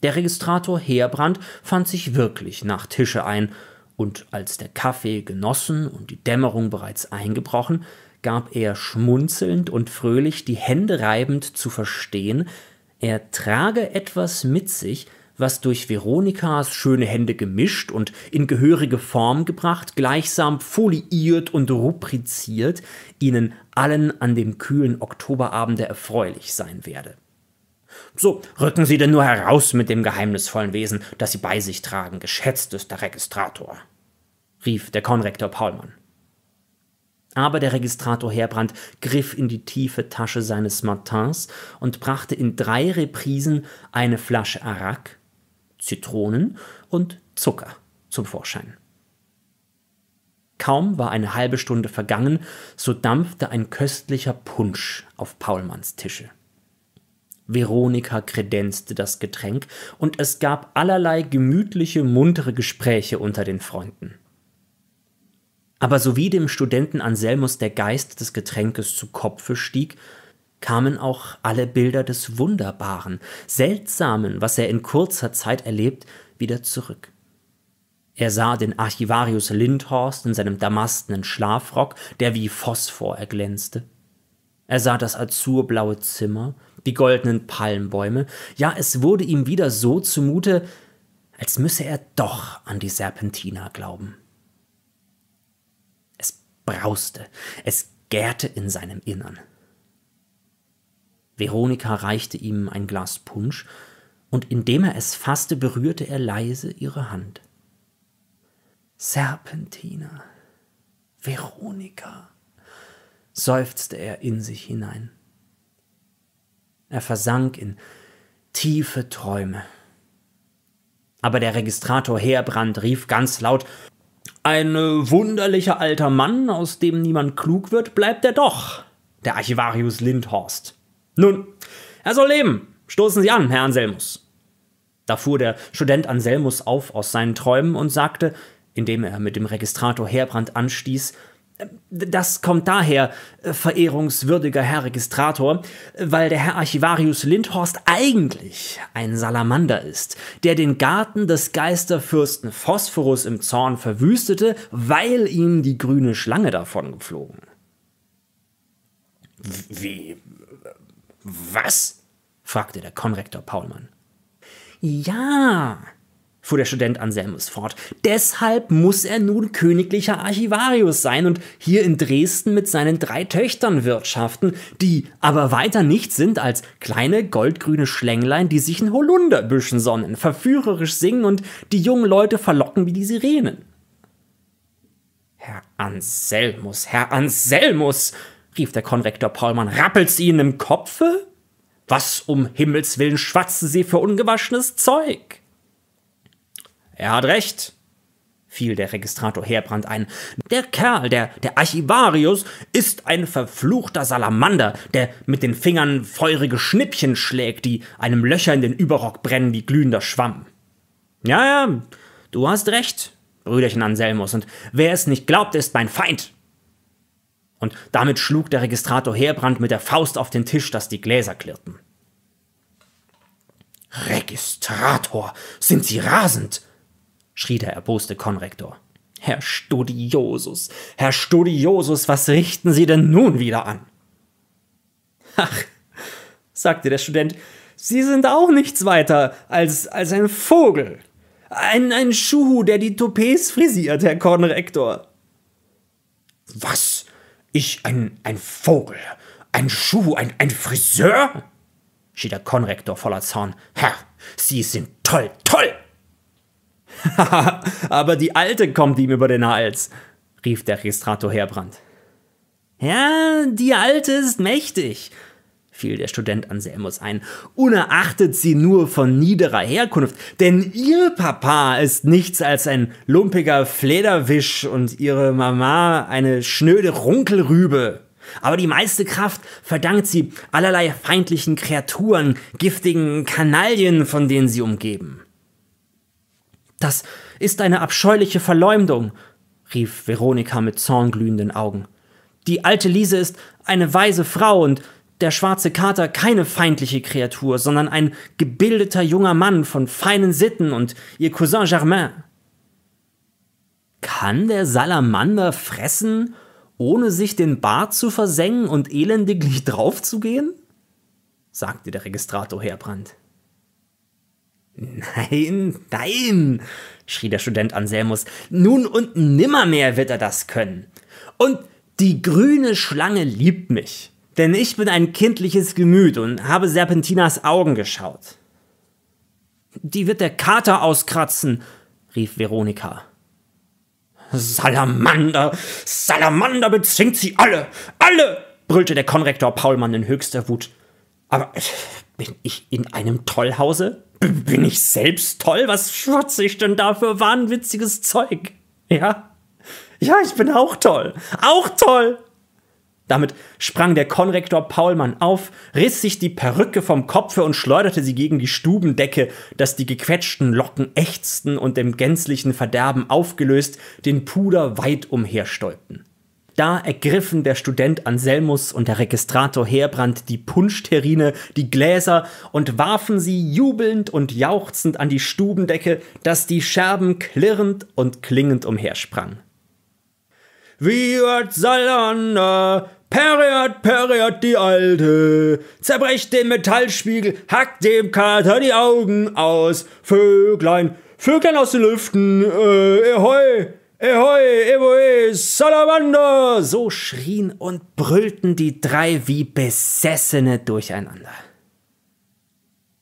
Der Registrator Heerbrand fand sich wirklich nach Tische ein, und als der Kaffee genossen und die Dämmerung bereits eingebrochen, gab er schmunzelnd und fröhlich die Hände reibend zu verstehen, er trage etwas mit sich, was durch Veronikas schöne Hände gemischt und in gehörige Form gebracht, gleichsam foliiert und rubriziert, ihnen allen an dem kühlen Oktoberabende erfreulich sein werde. So, rücken Sie denn nur heraus mit dem geheimnisvollen Wesen, das Sie bei sich tragen, geschätztester Registrator, rief der Konrektor Paulmann. Aber der Registrator Herbrand griff in die tiefe Tasche seines Matins und brachte in drei Reprisen eine Flasche Arak, Zitronen und Zucker zum Vorschein. Kaum war eine halbe Stunde vergangen, so dampfte ein köstlicher Punsch auf Paulmanns Tische. Veronika kredenzte das Getränk, und es gab allerlei gemütliche, muntere Gespräche unter den Freunden. Aber sowie dem Studenten Anselmus der Geist des Getränkes zu Kopfe stieg, kamen auch alle Bilder des Wunderbaren, Seltsamen, was er in kurzer Zeit erlebt, wieder zurück. Er sah den Archivarius Lindhorst in seinem damastenen Schlafrock, der wie Phosphor erglänzte. Er sah das azurblaue Zimmer, die goldenen Palmbäume. Ja, es wurde ihm wieder so zumute, als müsse er doch an die Serpentina glauben brauste, es gärte in seinem Innern. Veronika reichte ihm ein Glas Punsch, und indem er es fasste, berührte er leise ihre Hand. Serpentina, Veronika, seufzte er in sich hinein. Er versank in tiefe Träume. Aber der Registrator Heerbrand rief ganz laut ein wunderlicher alter Mann, aus dem niemand klug wird, bleibt er doch, der Archivarius Lindhorst. Nun, er soll leben. Stoßen Sie an, Herr Anselmus. Da fuhr der Student Anselmus auf aus seinen Träumen und sagte, indem er mit dem Registrator Heerbrand anstieß, das kommt daher, äh, verehrungswürdiger Herr Registrator, weil der Herr Archivarius Lindhorst eigentlich ein Salamander ist, der den Garten des Geisterfürsten Phosphorus im Zorn verwüstete, weil ihm die grüne Schlange davongeflogen. Wie? Äh, was? fragte der Konrektor Paulmann. Ja, fuhr der Student Anselmus fort. Deshalb muss er nun königlicher Archivarius sein und hier in Dresden mit seinen drei Töchtern wirtschaften, die aber weiter nichts sind als kleine goldgrüne Schlänglein, die sich in Holunderbüschen sonnen, verführerisch singen und die jungen Leute verlocken wie die Sirenen. Herr Anselmus, Herr Anselmus, rief der Konrektor Paulmann, rappelt's Ihnen im Kopfe? Was um Himmels willen schwatzen Sie für ungewaschenes Zeug? Er hat recht, fiel der Registrator Heerbrand ein. Der Kerl, der, der Archivarius, ist ein verfluchter Salamander, der mit den Fingern feurige Schnippchen schlägt, die einem Löcher in den Überrock brennen wie glühender Schwamm. Ja, ja, du hast recht, Brüderchen Anselmus, und wer es nicht glaubt, ist mein Feind. Und damit schlug der Registrator Heerbrand mit der Faust auf den Tisch, dass die Gläser klirrten. Registrator, sind Sie rasend? schrie der erboste Konrektor. Herr Studiosus, Herr Studiosus, was richten Sie denn nun wieder an? Ach, sagte der Student, Sie sind auch nichts weiter als, als ein Vogel. Ein, ein Schuhu, der die Toupets frisiert, Herr Konrektor. Was? Ich ein, ein Vogel? Ein Schuh? Ein, ein Friseur? schrie der Konrektor voller Zorn. Herr, Sie sind toll, toll! aber die alte kommt ihm über den Hals, rief der Registrator Herbrand. Ja, die alte ist mächtig, fiel der Student Anselmus ein, unerachtet sie nur von niederer Herkunft, denn ihr Papa ist nichts als ein lumpiger Flederwisch und ihre Mama eine schnöde Runkelrübe. Aber die meiste Kraft verdankt sie allerlei feindlichen Kreaturen, giftigen Kanaillen, von denen sie umgeben. Das ist eine abscheuliche Verleumdung, rief Veronika mit zornglühenden Augen. Die alte Liese ist eine weise Frau und der schwarze Kater keine feindliche Kreatur, sondern ein gebildeter junger Mann von feinen Sitten und ihr Cousin Germain. Kann der Salamander fressen, ohne sich den Bart zu versengen und elendiglich draufzugehen? sagte der Registrator Herbrand. Nein, nein, schrie der Student Anselmus, nun und nimmermehr wird er das können. Und die grüne Schlange liebt mich, denn ich bin ein kindliches Gemüt und habe Serpentinas Augen geschaut. Die wird der Kater auskratzen, rief Veronika. Salamander, Salamander bezwingt sie alle, alle, brüllte der Konrektor Paulmann in höchster Wut. Aber bin ich in einem Tollhause? bin ich selbst toll? Was schwatze ich denn da für wahnwitziges Zeug? Ja? Ja, ich bin auch toll. Auch toll! Damit sprang der Konrektor Paulmann auf, riss sich die Perücke vom Kopfe und schleuderte sie gegen die Stubendecke, dass die gequetschten Locken ächzten und im gänzlichen Verderben aufgelöst den Puder weit umherstäubten. Da ergriffen der Student Anselmus und der Registrator Heerbrand die Punschterrine, die Gläser und warfen sie jubelnd und jauchzend an die Stubendecke, dass die Scherben klirrend und klingend umhersprangen. Viert Salander, Periat, Periat, die Alte, zerbrecht den Metallspiegel, hackt dem Kater die Augen aus, Vöglein, Vöglein aus den Lüften, äh, äh ehoi! Ehoi, Evoe, Salamander! So schrien und brüllten die drei wie Besessene durcheinander.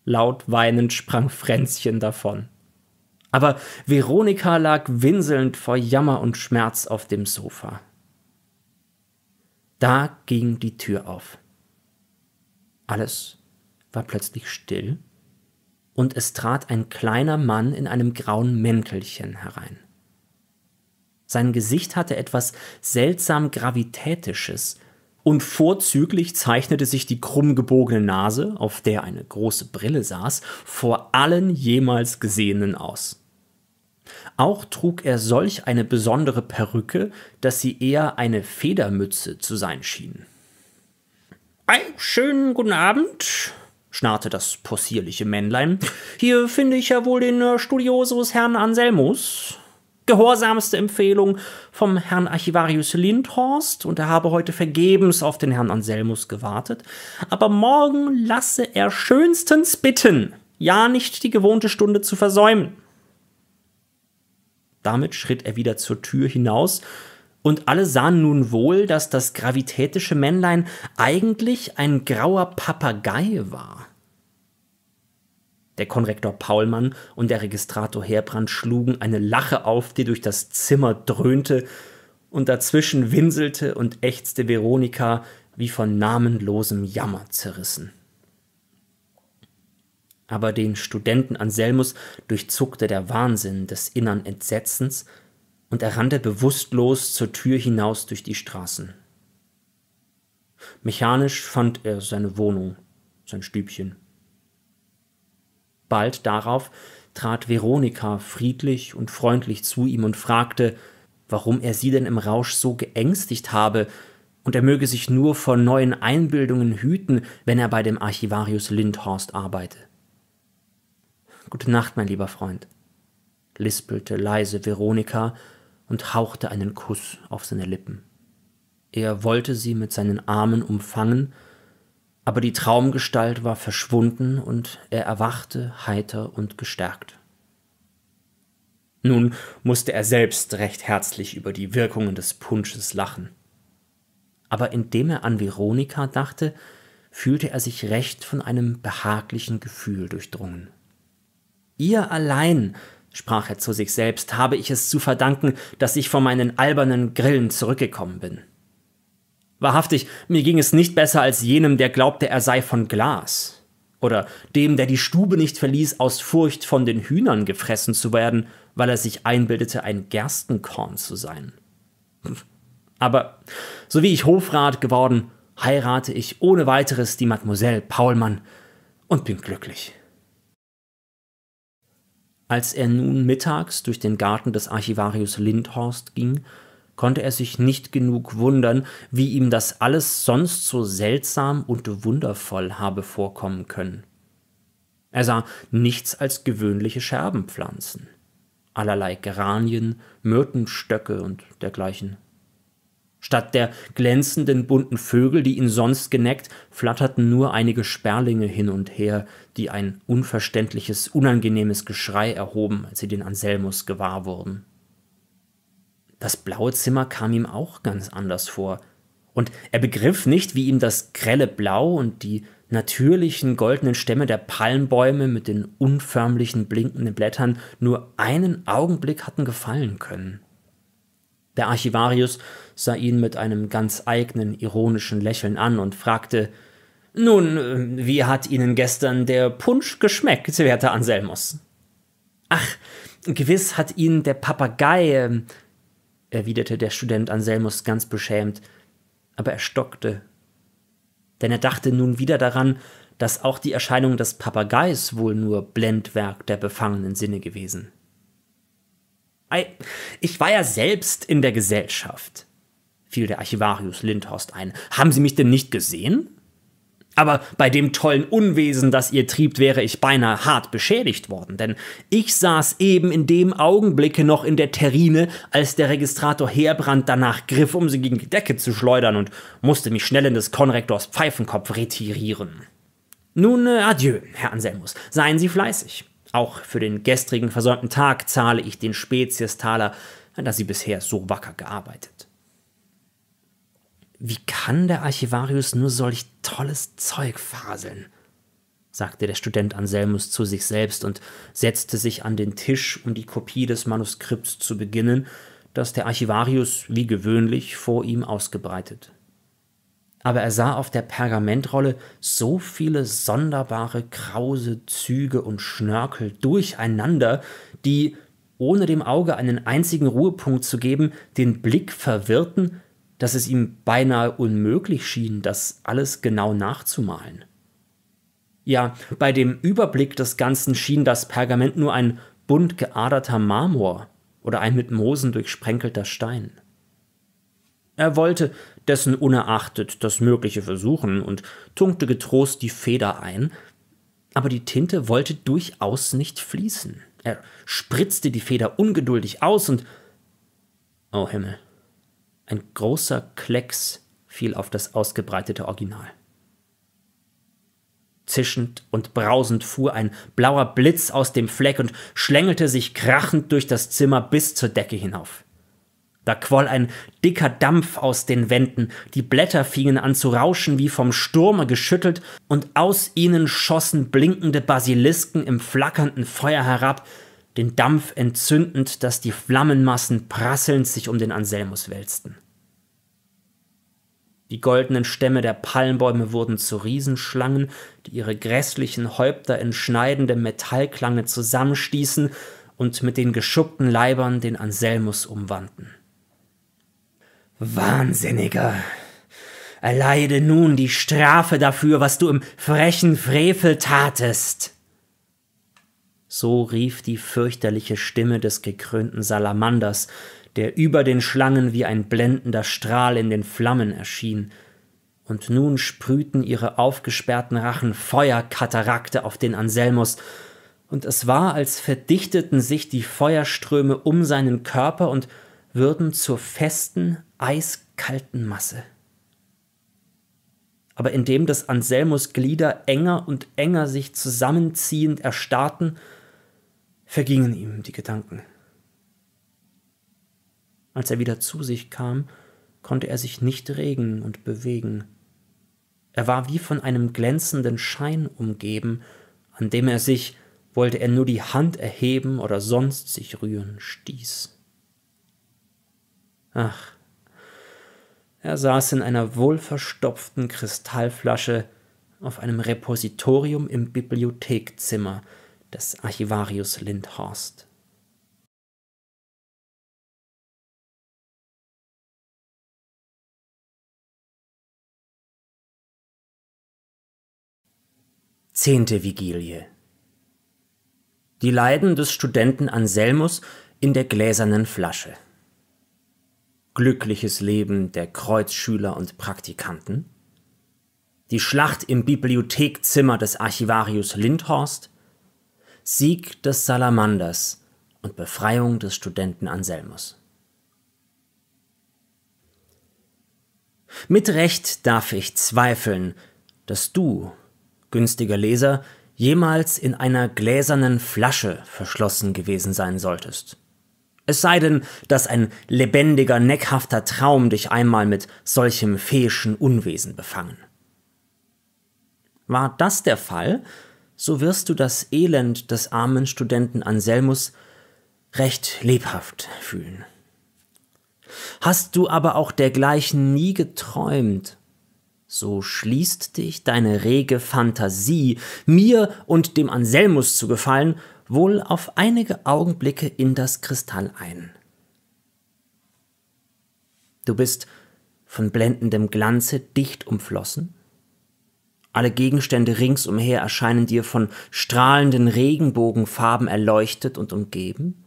Laut weinend sprang Fränzchen davon. Aber Veronika lag winselnd vor Jammer und Schmerz auf dem Sofa. Da ging die Tür auf. Alles war plötzlich still, und es trat ein kleiner Mann in einem grauen Mäntelchen herein. Sein Gesicht hatte etwas seltsam Gravitätisches. Und vorzüglich zeichnete sich die krumm gebogene Nase, auf der eine große Brille saß, vor allen jemals Gesehenen aus. Auch trug er solch eine besondere Perücke, dass sie eher eine Federmütze zu sein schien. Einen schönen guten Abend, schnarrte das possierliche Männlein. Hier finde ich ja wohl den äh, Studiosus Herrn Anselmus gehorsamste Empfehlung vom Herrn Archivarius Lindhorst und er habe heute vergebens auf den Herrn Anselmus gewartet. Aber morgen lasse er schönstens bitten, ja nicht die gewohnte Stunde zu versäumen. Damit schritt er wieder zur Tür hinaus, und alle sahen nun wohl, dass das gravitätische Männlein eigentlich ein grauer Papagei war. Der Konrektor Paulmann und der Registrator Heerbrand schlugen eine Lache auf, die durch das Zimmer dröhnte, und dazwischen winselte und ächzte Veronika, wie von namenlosem Jammer zerrissen. Aber den Studenten Anselmus durchzuckte der Wahnsinn des innern Entsetzens, und er rannte bewusstlos zur Tür hinaus durch die Straßen. Mechanisch fand er seine Wohnung, sein Stübchen. Bald darauf trat Veronika friedlich und freundlich zu ihm und fragte, warum er sie denn im Rausch so geängstigt habe, und er möge sich nur vor neuen Einbildungen hüten, wenn er bei dem Archivarius Lindhorst arbeite. Gute Nacht, mein lieber Freund, lispelte leise Veronika und hauchte einen Kuss auf seine Lippen. Er wollte sie mit seinen Armen umfangen, aber die Traumgestalt war verschwunden und er erwachte heiter und gestärkt. Nun musste er selbst recht herzlich über die Wirkungen des Punsches lachen. Aber indem er an Veronika dachte, fühlte er sich recht von einem behaglichen Gefühl durchdrungen. Ihr allein, sprach er zu sich selbst, habe ich es zu verdanken, dass ich von meinen albernen Grillen zurückgekommen bin. Wahrhaftig, mir ging es nicht besser als jenem, der glaubte, er sei von Glas. Oder dem, der die Stube nicht verließ, aus Furcht von den Hühnern gefressen zu werden, weil er sich einbildete, ein Gerstenkorn zu sein. Aber so wie ich Hofrat geworden, heirate ich ohne weiteres die Mademoiselle Paulmann und bin glücklich. Als er nun mittags durch den Garten des Archivarius Lindhorst ging, konnte er sich nicht genug wundern, wie ihm das alles sonst so seltsam und wundervoll habe vorkommen können. Er sah nichts als gewöhnliche Scherbenpflanzen, allerlei Geranien, Myrtenstöcke und dergleichen. Statt der glänzenden bunten Vögel, die ihn sonst geneckt, flatterten nur einige Sperlinge hin und her, die ein unverständliches, unangenehmes Geschrei erhoben, als sie den Anselmus gewahr wurden. Das blaue Zimmer kam ihm auch ganz anders vor. Und er begriff nicht, wie ihm das grelle Blau und die natürlichen goldenen Stämme der Palmbäume mit den unförmlichen blinkenden Blättern nur einen Augenblick hatten gefallen können. Der Archivarius sah ihn mit einem ganz eigenen ironischen Lächeln an und fragte Nun, äh, wie hat Ihnen gestern der Punsch geschmeckt, werter Anselmus? Ach, gewiss hat Ihnen der Papagei ähm, erwiderte der Student Anselmus ganz beschämt, aber er stockte. Denn er dachte nun wieder daran, dass auch die Erscheinung des Papageis wohl nur Blendwerk der befangenen Sinne gewesen. Ich war ja selbst in der Gesellschaft, fiel der Archivarius Lindhorst ein. Haben Sie mich denn nicht gesehen? Aber bei dem tollen Unwesen, das ihr triebt, wäre ich beinahe hart beschädigt worden, denn ich saß eben in dem Augenblicke noch in der Terrine, als der Registrator Heerbrand danach griff, um sie gegen die Decke zu schleudern und musste mich schnell in des Konrektors Pfeifenkopf retirieren. Nun, äh, adieu, Herr Anselmus, seien Sie fleißig. Auch für den gestrigen versäumten Tag zahle ich den Speziestaler, an der Sie bisher so wacker gearbeitet. Wie kann der Archivarius nur solch tolles Zeug faseln? sagte der Student Anselmus zu sich selbst und setzte sich an den Tisch, um die Kopie des Manuskripts zu beginnen, das der Archivarius wie gewöhnlich vor ihm ausgebreitet. Aber er sah auf der Pergamentrolle so viele sonderbare, krause Züge und Schnörkel durcheinander, die, ohne dem Auge einen einzigen Ruhepunkt zu geben, den Blick verwirrten dass es ihm beinahe unmöglich schien, das alles genau nachzumalen. Ja, bei dem Überblick des Ganzen schien das Pergament nur ein bunt geaderter Marmor oder ein mit Moosen durchsprenkelter Stein. Er wollte, dessen unerachtet, das Mögliche versuchen und tunkte getrost die Feder ein, aber die Tinte wollte durchaus nicht fließen. Er spritzte die Feder ungeduldig aus und. Oh Himmel. Ein großer Klecks fiel auf das ausgebreitete Original. Zischend und brausend fuhr ein blauer Blitz aus dem Fleck und schlängelte sich krachend durch das Zimmer bis zur Decke hinauf. Da quoll ein dicker Dampf aus den Wänden, die Blätter fingen an zu rauschen wie vom Sturme geschüttelt, und aus ihnen schossen blinkende Basilisken im flackernden Feuer herab, den Dampf entzündend, dass die Flammenmassen prasselnd sich um den Anselmus wälzten. Die goldenen Stämme der Palmbäume wurden zu Riesenschlangen, die ihre grässlichen Häupter in schneidendem Metallklange zusammenstießen und mit den geschuckten Leibern den Anselmus umwandten. Wahnsinniger! Erleide nun die Strafe dafür, was du im frechen Frevel tatest! So rief die fürchterliche Stimme des gekrönten Salamanders, der über den Schlangen wie ein blendender Strahl in den Flammen erschien. Und nun sprühten ihre aufgesperrten Rachen Feuerkatarakte auf den Anselmus, und es war, als verdichteten sich die Feuerströme um seinen Körper und würden zur festen, eiskalten Masse. Aber indem des Anselmus Glieder enger und enger sich zusammenziehend erstarrten, vergingen ihm die Gedanken. Als er wieder zu sich kam, konnte er sich nicht regen und bewegen. Er war wie von einem glänzenden Schein umgeben, an dem er sich, wollte er nur die Hand erheben oder sonst sich rühren, stieß. Ach, er saß in einer wohlverstopften Kristallflasche auf einem Repositorium im Bibliothekzimmer, des Archivarius Lindhorst. Zehnte Vigilie Die Leiden des Studenten Anselmus in der gläsernen Flasche Glückliches Leben der Kreuzschüler und Praktikanten die Schlacht im Bibliothekzimmer des Archivarius Lindhorst, Sieg des Salamanders und Befreiung des Studenten Anselmus. Mit Recht darf ich zweifeln, dass du, günstiger Leser, jemals in einer gläsernen Flasche verschlossen gewesen sein solltest. Es sei denn, dass ein lebendiger, neckhafter Traum dich einmal mit solchem feischen Unwesen befangen. War das der Fall, so wirst du das Elend des armen Studenten Anselmus recht lebhaft fühlen. Hast du aber auch dergleichen nie geträumt, so schließt dich deine rege Fantasie, mir und dem Anselmus zu gefallen, wohl auf einige Augenblicke in das Kristall ein. Du bist von blendendem Glanze dicht umflossen, alle Gegenstände ringsumher erscheinen dir von strahlenden Regenbogenfarben erleuchtet und umgeben.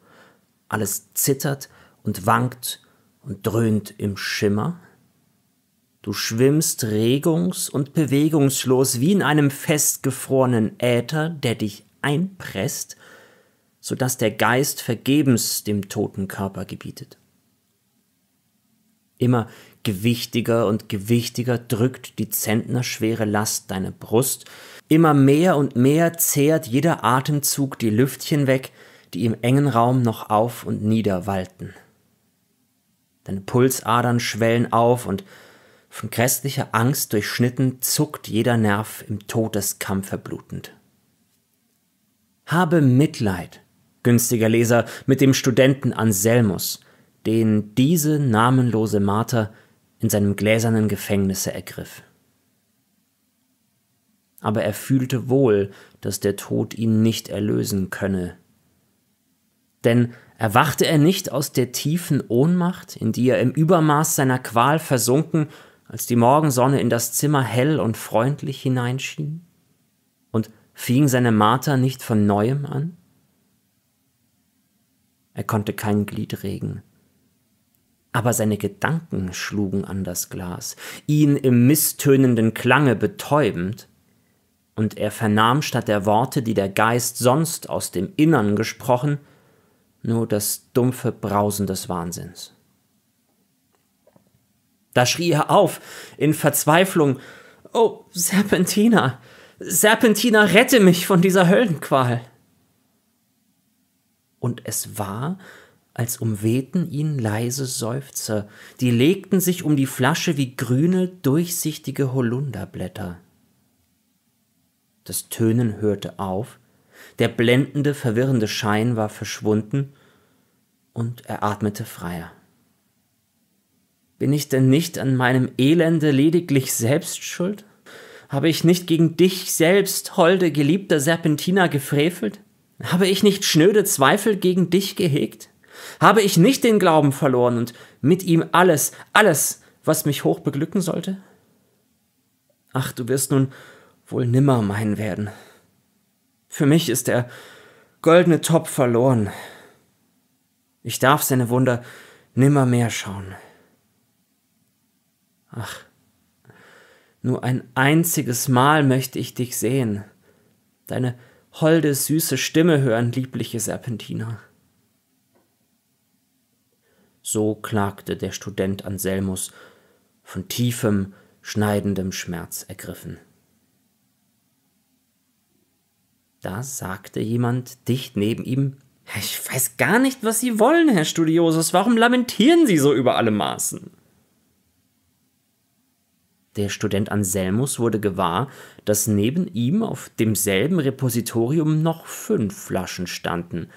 Alles zittert und wankt und dröhnt im Schimmer. Du schwimmst regungs- und bewegungslos wie in einem festgefrorenen Äther, der dich einpresst, so dass der Geist vergebens dem toten Körper gebietet. Immer Gewichtiger und gewichtiger drückt die zentnerschwere Last deine Brust. Immer mehr und mehr zehrt jeder Atemzug die Lüftchen weg, die im engen Raum noch auf und nieder walten. Deine Pulsadern schwellen auf und von grässlicher Angst durchschnitten zuckt jeder Nerv im Todeskampf blutend. Habe Mitleid, günstiger Leser, mit dem Studenten Anselmus, den diese namenlose Marter in seinem gläsernen Gefängnisse ergriff. Aber er fühlte wohl, dass der Tod ihn nicht erlösen könne. Denn erwachte er nicht aus der tiefen Ohnmacht, in die er im Übermaß seiner Qual versunken, als die Morgensonne in das Zimmer hell und freundlich hineinschien? Und fing seine Marter nicht von neuem an? Er konnte kein Glied regen, aber seine Gedanken schlugen an das Glas, ihn im misstönenden Klange betäubend, und er vernahm statt der Worte, die der Geist sonst aus dem Innern gesprochen, nur das dumpfe Brausen des Wahnsinns. Da schrie er auf, in Verzweiflung Oh, Serpentina, Serpentina, rette mich von dieser Höllenqual. Und es war, als umwehten ihn leise Seufzer, die legten sich um die Flasche wie grüne, durchsichtige Holunderblätter. Das Tönen hörte auf, der blendende, verwirrende Schein war verschwunden, und er atmete freier. Bin ich denn nicht an meinem Elende lediglich selbst schuld? Habe ich nicht gegen dich selbst, holde, geliebter Serpentina, gefrevelt? Habe ich nicht schnöde Zweifel gegen dich gehegt? habe ich nicht den Glauben verloren und mit ihm alles, alles, was mich hoch beglücken sollte? Ach, du wirst nun wohl nimmer mein werden. Für mich ist der goldene Topf verloren. Ich darf seine Wunder nimmer mehr schauen. Ach, nur ein einziges Mal möchte ich dich sehen, deine holde, süße Stimme hören, liebliche Serpentina. So klagte der Student Anselmus, von tiefem, schneidendem Schmerz ergriffen. Da sagte jemand dicht neben ihm, ich weiß gar nicht, was Sie wollen, Herr Studiosus, warum lamentieren Sie so über alle Maßen? Der Student Anselmus wurde gewahr, dass neben ihm auf demselben Repositorium noch fünf Flaschen standen,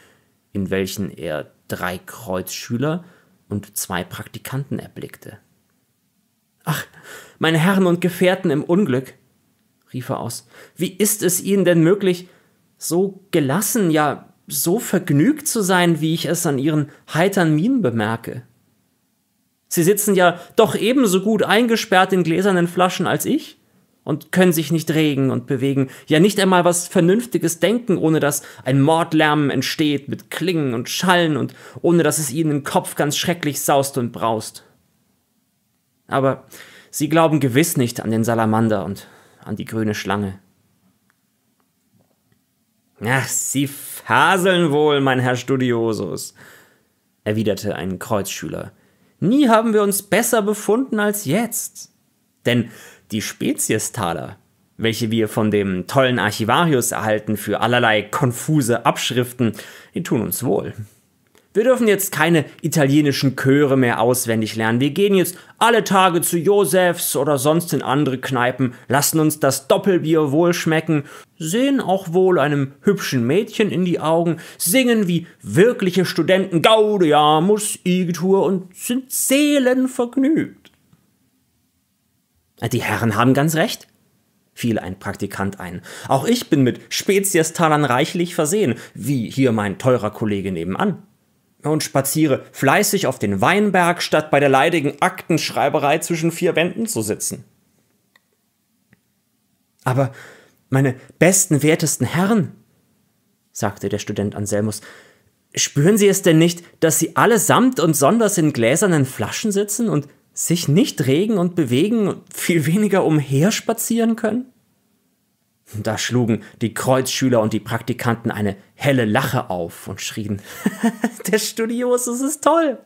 in welchen er drei Kreuzschüler, und zwei Praktikanten erblickte. Ach, meine Herren und Gefährten im Unglück, rief er aus, wie ist es Ihnen denn möglich, so gelassen, ja so vergnügt zu sein, wie ich es an Ihren heitern Mienen bemerke? Sie sitzen ja doch ebenso gut eingesperrt in gläsernen Flaschen als ich und können sich nicht regen und bewegen, ja nicht einmal was Vernünftiges denken, ohne dass ein Mordlärm entsteht mit Klingen und Schallen und ohne dass es ihnen im Kopf ganz schrecklich saust und braust. Aber sie glauben gewiss nicht an den Salamander und an die grüne Schlange. Ach, Sie faseln wohl, mein Herr Studiosus, erwiderte ein Kreuzschüler. Nie haben wir uns besser befunden als jetzt. Denn die Speziestaler, welche wir von dem tollen Archivarius erhalten für allerlei konfuse Abschriften, die tun uns wohl. Wir dürfen jetzt keine italienischen Chöre mehr auswendig lernen. Wir gehen jetzt alle Tage zu Josefs oder sonst in andere Kneipen, lassen uns das Doppelbier wohlschmecken, sehen auch wohl einem hübschen Mädchen in die Augen, singen wie wirkliche Studenten Gaudiamus, Igitur und sind seelenvergnügt. Die Herren haben ganz recht, fiel ein Praktikant ein. Auch ich bin mit Speziestalern reichlich versehen, wie hier mein teurer Kollege nebenan. Und spaziere fleißig auf den Weinberg, statt bei der leidigen Aktenschreiberei zwischen vier Wänden zu sitzen. Aber meine besten, wertesten Herren, sagte der Student Anselmus, spüren Sie es denn nicht, dass Sie allesamt und sonders in gläsernen Flaschen sitzen und sich nicht regen und bewegen und viel weniger umherspazieren können? Da schlugen die Kreuzschüler und die Praktikanten eine helle Lache auf und schrien, der Studios, es ist toll.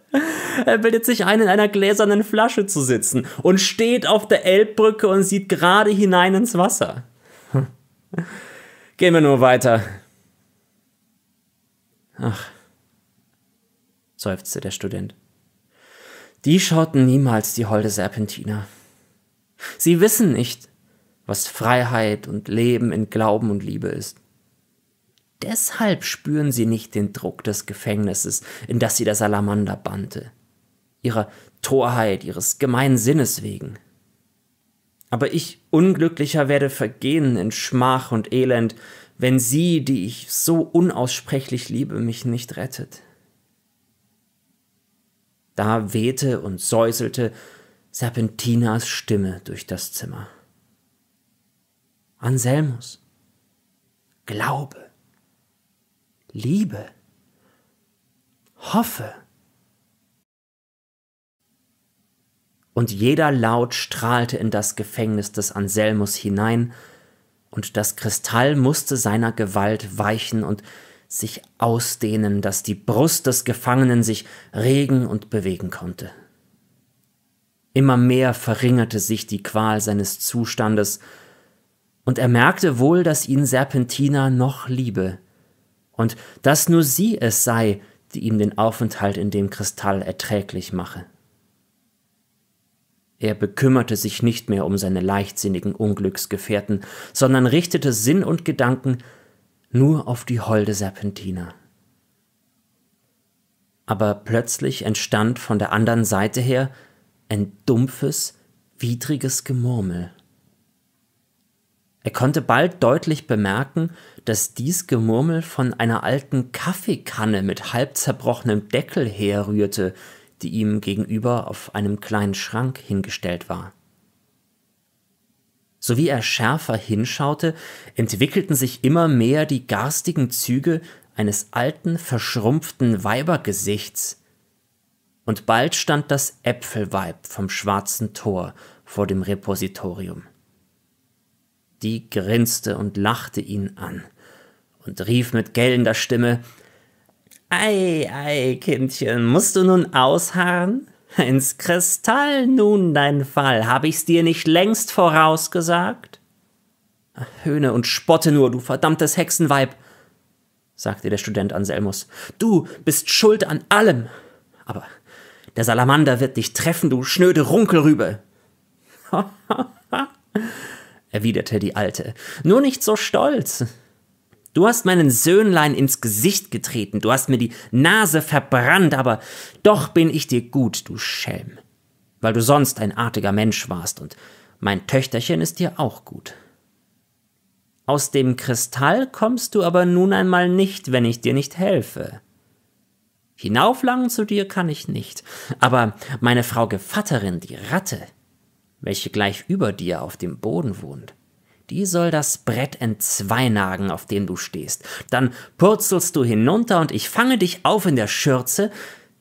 Er bildet sich ein, in einer gläsernen Flasche zu sitzen und steht auf der Elbbrücke und sieht gerade hinein ins Wasser. Gehen wir nur weiter. Ach, seufzte der Student. Die schauten niemals die holde Serpentina. Sie wissen nicht, was Freiheit und Leben in Glauben und Liebe ist. Deshalb spüren sie nicht den Druck des Gefängnisses, in das sie der Salamander bannte, ihrer Torheit, ihres gemeinen Sinnes wegen. Aber ich unglücklicher werde vergehen in Schmach und Elend, wenn sie, die ich so unaussprechlich liebe, mich nicht rettet. Da wehte und säuselte Serpentinas Stimme durch das Zimmer. Anselmus, Glaube, Liebe, Hoffe. Und jeder Laut strahlte in das Gefängnis des Anselmus hinein, und das Kristall musste seiner Gewalt weichen und sich ausdehnen, dass die Brust des Gefangenen sich regen und bewegen konnte. Immer mehr verringerte sich die Qual seines Zustandes, und er merkte wohl, dass ihn Serpentina noch liebe, und dass nur sie es sei, die ihm den Aufenthalt in dem Kristall erträglich mache. Er bekümmerte sich nicht mehr um seine leichtsinnigen Unglücksgefährten, sondern richtete Sinn und Gedanken nur auf die holde Serpentina. Aber plötzlich entstand von der anderen Seite her ein dumpfes, widriges Gemurmel. Er konnte bald deutlich bemerken, dass dies Gemurmel von einer alten Kaffeekanne mit halb zerbrochenem Deckel herrührte, die ihm gegenüber auf einem kleinen Schrank hingestellt war. So wie er schärfer hinschaute, entwickelten sich immer mehr die garstigen Züge eines alten, verschrumpften Weibergesichts, und bald stand das Äpfelweib vom Schwarzen Tor vor dem Repositorium. Die grinste und lachte ihn an und rief mit gellender Stimme Ei, ei, Kindchen, musst du nun ausharren? Ins Kristall nun dein Fall, hab ich's dir nicht längst vorausgesagt? Höhne und spotte nur, du verdammtes Hexenweib, sagte der Student Anselmus. Du bist schuld an allem. Aber der Salamander wird dich treffen, du schnöde Runkelrübe. erwiderte die Alte. Nur nicht so stolz. Du hast meinen Söhnlein ins Gesicht getreten, du hast mir die Nase verbrannt, aber doch bin ich dir gut, du Schelm, weil du sonst ein artiger Mensch warst, und mein Töchterchen ist dir auch gut. Aus dem Kristall kommst du aber nun einmal nicht, wenn ich dir nicht helfe. Hinauflangen zu dir kann ich nicht, aber meine Frau Gevatterin, die Ratte, welche gleich über dir auf dem Boden wohnt, die soll das Brett entzweinagen, auf dem du stehst. Dann purzelst du hinunter und ich fange dich auf in der Schürze,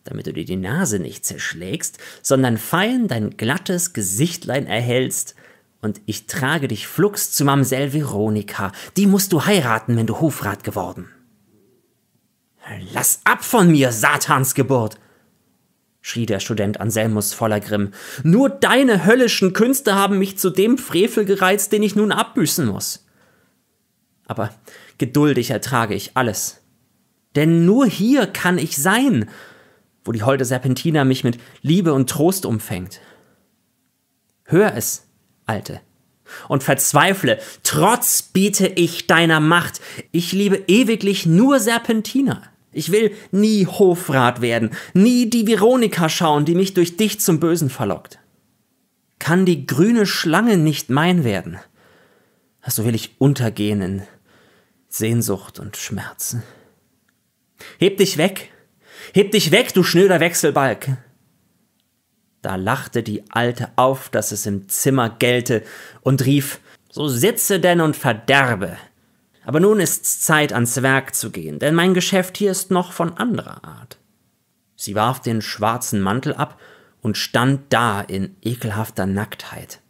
damit du dir die Nase nicht zerschlägst, sondern fein dein glattes Gesichtlein erhältst, und ich trage dich flugs zu Mamsell Veronika, die musst du heiraten, wenn du Hofrat geworden. Lass ab von mir, Satansgeburt! schrie der Student Anselmus voller Grimm. Nur deine höllischen Künste haben mich zu dem Frevel gereizt, den ich nun abbüßen muss. Aber geduldig ertrage ich alles. Denn nur hier kann ich sein, wo die holde Serpentina mich mit Liebe und Trost umfängt. Hör es, Alte, und verzweifle, trotz biete ich deiner Macht, ich liebe ewiglich nur Serpentina. Ich will nie Hofrat werden, nie die Veronika schauen, die mich durch dich zum Bösen verlockt. Kann die grüne Schlange nicht mein werden? So also will ich untergehen in Sehnsucht und Schmerzen. Heb dich weg, heb dich weg, du schnöder Wechselbalg. Da lachte die Alte auf, dass es im Zimmer gellte, und rief So sitze denn und verderbe, aber nun ist's Zeit, ans Werk zu gehen, denn mein Geschäft hier ist noch von anderer Art. Sie warf den schwarzen Mantel ab und stand da in ekelhafter Nacktheit.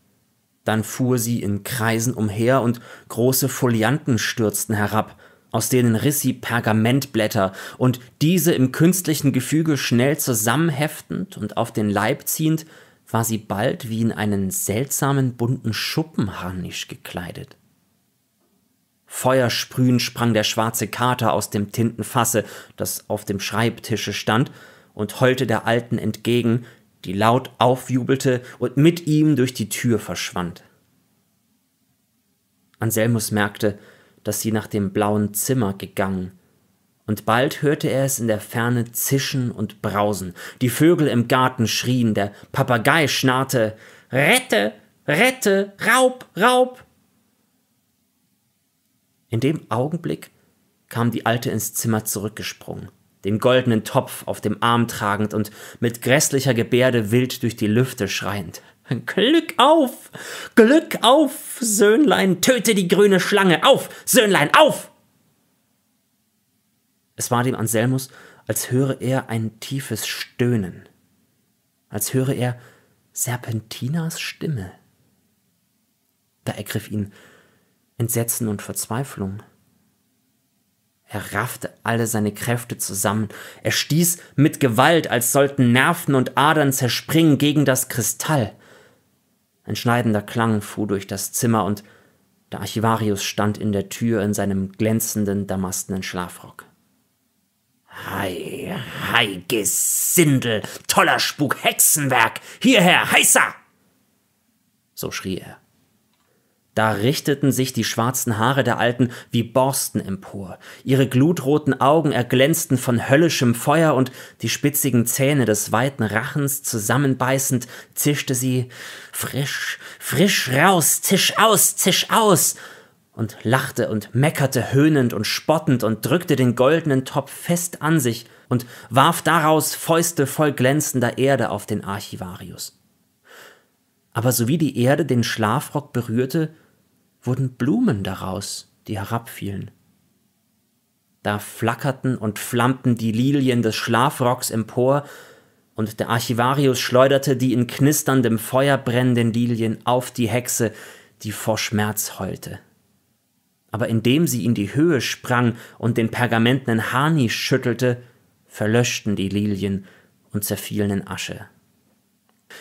Dann fuhr sie in Kreisen umher und große Folianten stürzten herab, aus denen riss sie Pergamentblätter und diese im künstlichen Gefüge schnell zusammenheftend und auf den Leib ziehend, war sie bald wie in einen seltsamen bunten Schuppenharnisch gekleidet. Feuersprühen sprang der schwarze Kater aus dem Tintenfasse, das auf dem Schreibtische stand, und heulte der Alten entgegen, die laut aufjubelte und mit ihm durch die Tür verschwand. Anselmus merkte, dass sie nach dem blauen Zimmer gegangen, und bald hörte er es in der Ferne zischen und brausen. Die Vögel im Garten schrien, der Papagei schnarrte Rette, rette, Raub, Raub, in dem Augenblick kam die Alte ins Zimmer zurückgesprungen, den goldenen Topf auf dem Arm tragend und mit grässlicher Gebärde wild durch die Lüfte schreiend. Glück auf! Glück auf, Söhnlein! Töte die grüne Schlange! Auf, Söhnlein, auf! Es war dem Anselmus, als höre er ein tiefes Stöhnen, als höre er Serpentinas Stimme. Da ergriff ihn Entsetzen und Verzweiflung. Er raffte alle seine Kräfte zusammen. Er stieß mit Gewalt, als sollten Nerven und Adern zerspringen gegen das Kristall. Ein schneidender Klang fuhr durch das Zimmer und der Archivarius stand in der Tür in seinem glänzenden, damastenen Schlafrock. Hei, hei, Gesindel, toller Spuk, Hexenwerk, hierher, heißer! So schrie er. Da richteten sich die schwarzen Haare der Alten wie Borsten empor, ihre glutroten Augen erglänzten von höllischem Feuer und die spitzigen Zähne des weiten Rachens zusammenbeißend zischte sie Frisch, frisch raus, zisch aus, zisch aus, und lachte und meckerte höhnend und spottend und drückte den goldenen Topf fest an sich und warf daraus Fäuste voll glänzender Erde auf den Archivarius. Aber sowie die Erde den Schlafrock berührte, wurden Blumen daraus, die herabfielen. Da flackerten und flammten die Lilien des Schlafrocks empor, und der Archivarius schleuderte die in knisterndem Feuer brennenden Lilien auf die Hexe, die vor Schmerz heulte. Aber indem sie in die Höhe sprang und den pergamentenen Hani schüttelte, verlöschten die Lilien und zerfielen in Asche.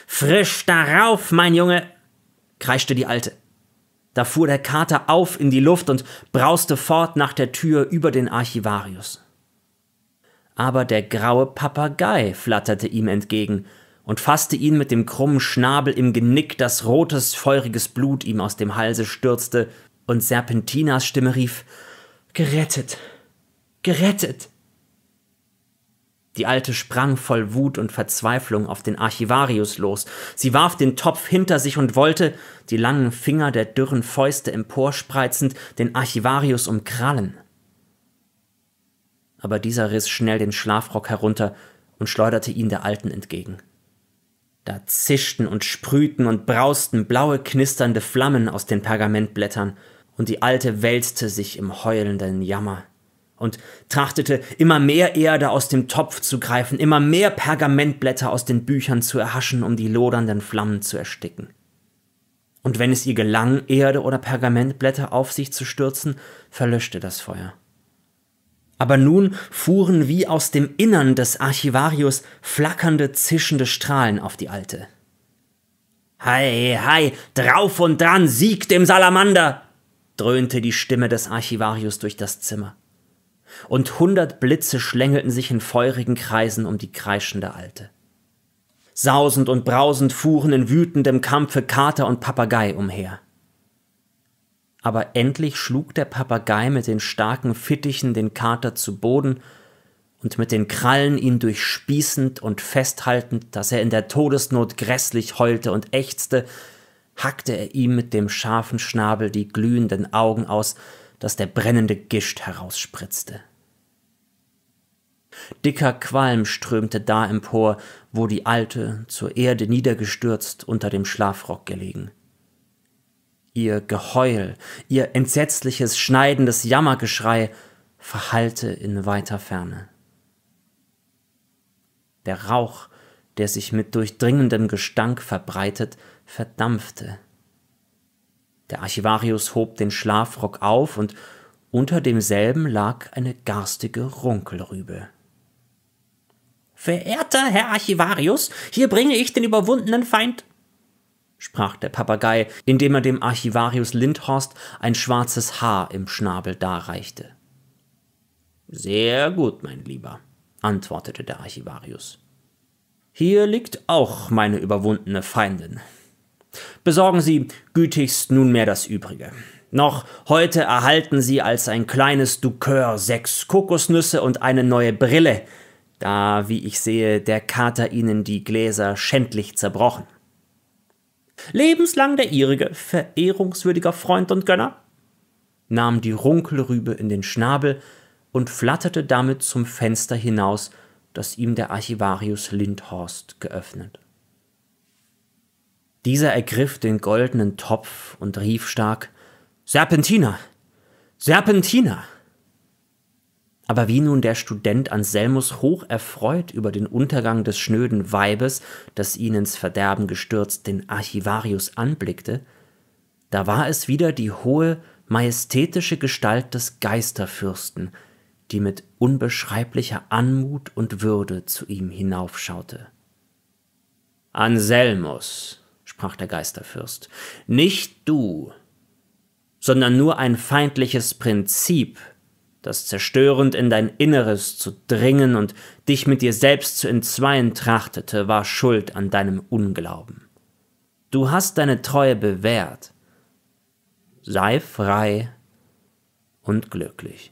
Frisch darauf, mein Junge! kreischte die Alte. Da fuhr der Kater auf in die Luft und brauste fort nach der Tür über den Archivarius. Aber der graue Papagei flatterte ihm entgegen und fasste ihn mit dem krummen Schnabel im Genick, dass rotes, feuriges Blut ihm aus dem Halse stürzte, und Serpentinas Stimme rief Gerettet. Gerettet. Die Alte sprang voll Wut und Verzweiflung auf den Archivarius los. Sie warf den Topf hinter sich und wollte, die langen Finger der dürren Fäuste emporspreizend, den Archivarius umkrallen. Aber dieser riss schnell den Schlafrock herunter und schleuderte ihn der Alten entgegen. Da zischten und sprühten und brausten blaue, knisternde Flammen aus den Pergamentblättern, und die Alte wälzte sich im heulenden Jammer und trachtete, immer mehr Erde aus dem Topf zu greifen, immer mehr Pergamentblätter aus den Büchern zu erhaschen, um die lodernden Flammen zu ersticken. Und wenn es ihr gelang, Erde oder Pergamentblätter auf sich zu stürzen, verlöschte das Feuer. Aber nun fuhren wie aus dem Innern des Archivarius flackernde, zischende Strahlen auf die Alte. Hei, hei, drauf und dran, Sieg dem Salamander! dröhnte die Stimme des Archivarius durch das Zimmer und hundert Blitze schlängelten sich in feurigen Kreisen um die kreischende Alte. Sausend und brausend fuhren in wütendem Kampfe Kater und Papagei umher. Aber endlich schlug der Papagei mit den starken Fittichen den Kater zu Boden und mit den Krallen ihn durchspießend und festhaltend, dass er in der Todesnot grässlich heulte und ächzte, hackte er ihm mit dem scharfen Schnabel die glühenden Augen aus dass der brennende Gischt herausspritzte. Dicker Qualm strömte da empor, wo die Alte, zur Erde niedergestürzt, unter dem Schlafrock gelegen. Ihr Geheul, ihr entsetzliches, schneidendes Jammergeschrei verhallte in weiter Ferne. Der Rauch, der sich mit durchdringendem Gestank verbreitet, verdampfte. Der Archivarius hob den Schlafrock auf und unter demselben lag eine garstige Runkelrübe. Verehrter Herr Archivarius, hier bringe ich den überwundenen Feind, sprach der Papagei, indem er dem Archivarius Lindhorst ein schwarzes Haar im Schnabel darreichte. Sehr gut, mein Lieber, antwortete der Archivarius. Hier liegt auch meine überwundene Feindin. Besorgen Sie gütigst nunmehr das Übrige. Noch heute erhalten Sie als ein kleines Dukör sechs Kokosnüsse und eine neue Brille, da, wie ich sehe, der Kater Ihnen die Gläser schändlich zerbrochen. Lebenslang der Ihrige, verehrungswürdiger Freund und Gönner, nahm die Runkelrübe in den Schnabel und flatterte damit zum Fenster hinaus, das ihm der Archivarius Lindhorst geöffnet. Dieser ergriff den goldenen Topf und rief stark Serpentina. Serpentina. Aber wie nun der Student Anselmus hoch erfreut über den Untergang des schnöden Weibes, das ihn ins Verderben gestürzt, den Archivarius anblickte, da war es wieder die hohe, majestätische Gestalt des Geisterfürsten, die mit unbeschreiblicher Anmut und Würde zu ihm hinaufschaute. Anselmus, sprach der Geisterfürst, nicht du, sondern nur ein feindliches Prinzip, das zerstörend in dein Inneres zu dringen und dich mit dir selbst zu entzweien trachtete, war schuld an deinem Unglauben. Du hast deine Treue bewährt. Sei frei und glücklich.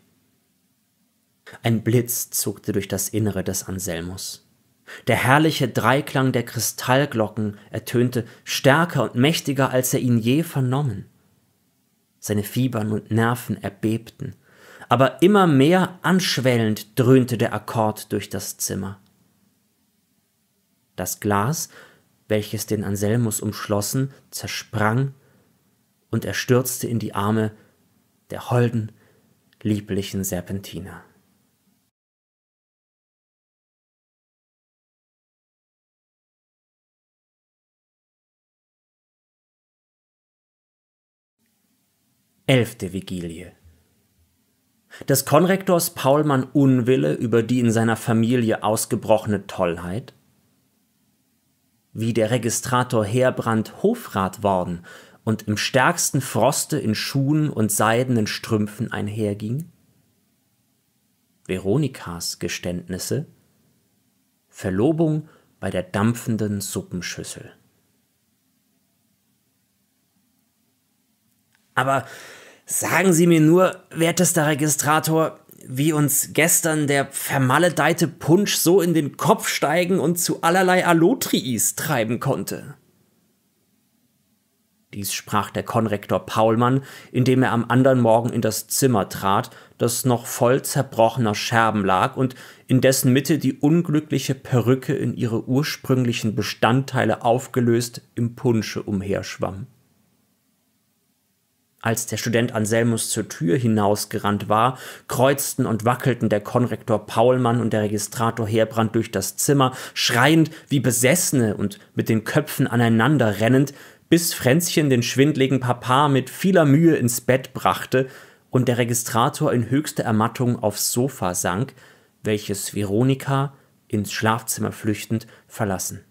Ein Blitz zuckte durch das Innere des Anselmus. Der herrliche Dreiklang der Kristallglocken ertönte stärker und mächtiger, als er ihn je vernommen. Seine Fibern und Nerven erbebten, aber immer mehr anschwellend dröhnte der Akkord durch das Zimmer. Das Glas, welches den Anselmus umschlossen, zersprang, und er stürzte in die Arme der holden, lieblichen Serpentina. Elfte Vigilie. Des Konrektors Paulmann Unwille über die in seiner Familie ausgebrochene Tollheit? Wie der Registrator Heerbrand Hofrat worden und im stärksten Froste in Schuhen und seidenen Strümpfen einherging? Veronikas Geständnisse? Verlobung bei der dampfenden Suppenschüssel. Aber Sagen Sie mir nur, wertester Registrator, wie uns gestern der vermaledeite Punsch so in den Kopf steigen und zu allerlei Alotries treiben konnte. Dies sprach der Konrektor Paulmann, indem er am anderen Morgen in das Zimmer trat, das noch voll zerbrochener Scherben lag und in dessen Mitte die unglückliche Perücke in ihre ursprünglichen Bestandteile aufgelöst im Punsche umherschwamm. Als der Student Anselmus zur Tür hinausgerannt war, kreuzten und wackelten der Konrektor Paulmann und der Registrator Heerbrand durch das Zimmer, schreiend wie Besessene und mit den Köpfen aneinander rennend, bis Fränzchen den schwindligen Papa mit vieler Mühe ins Bett brachte und der Registrator in höchster Ermattung aufs Sofa sank, welches Veronika, ins Schlafzimmer flüchtend, verlassen.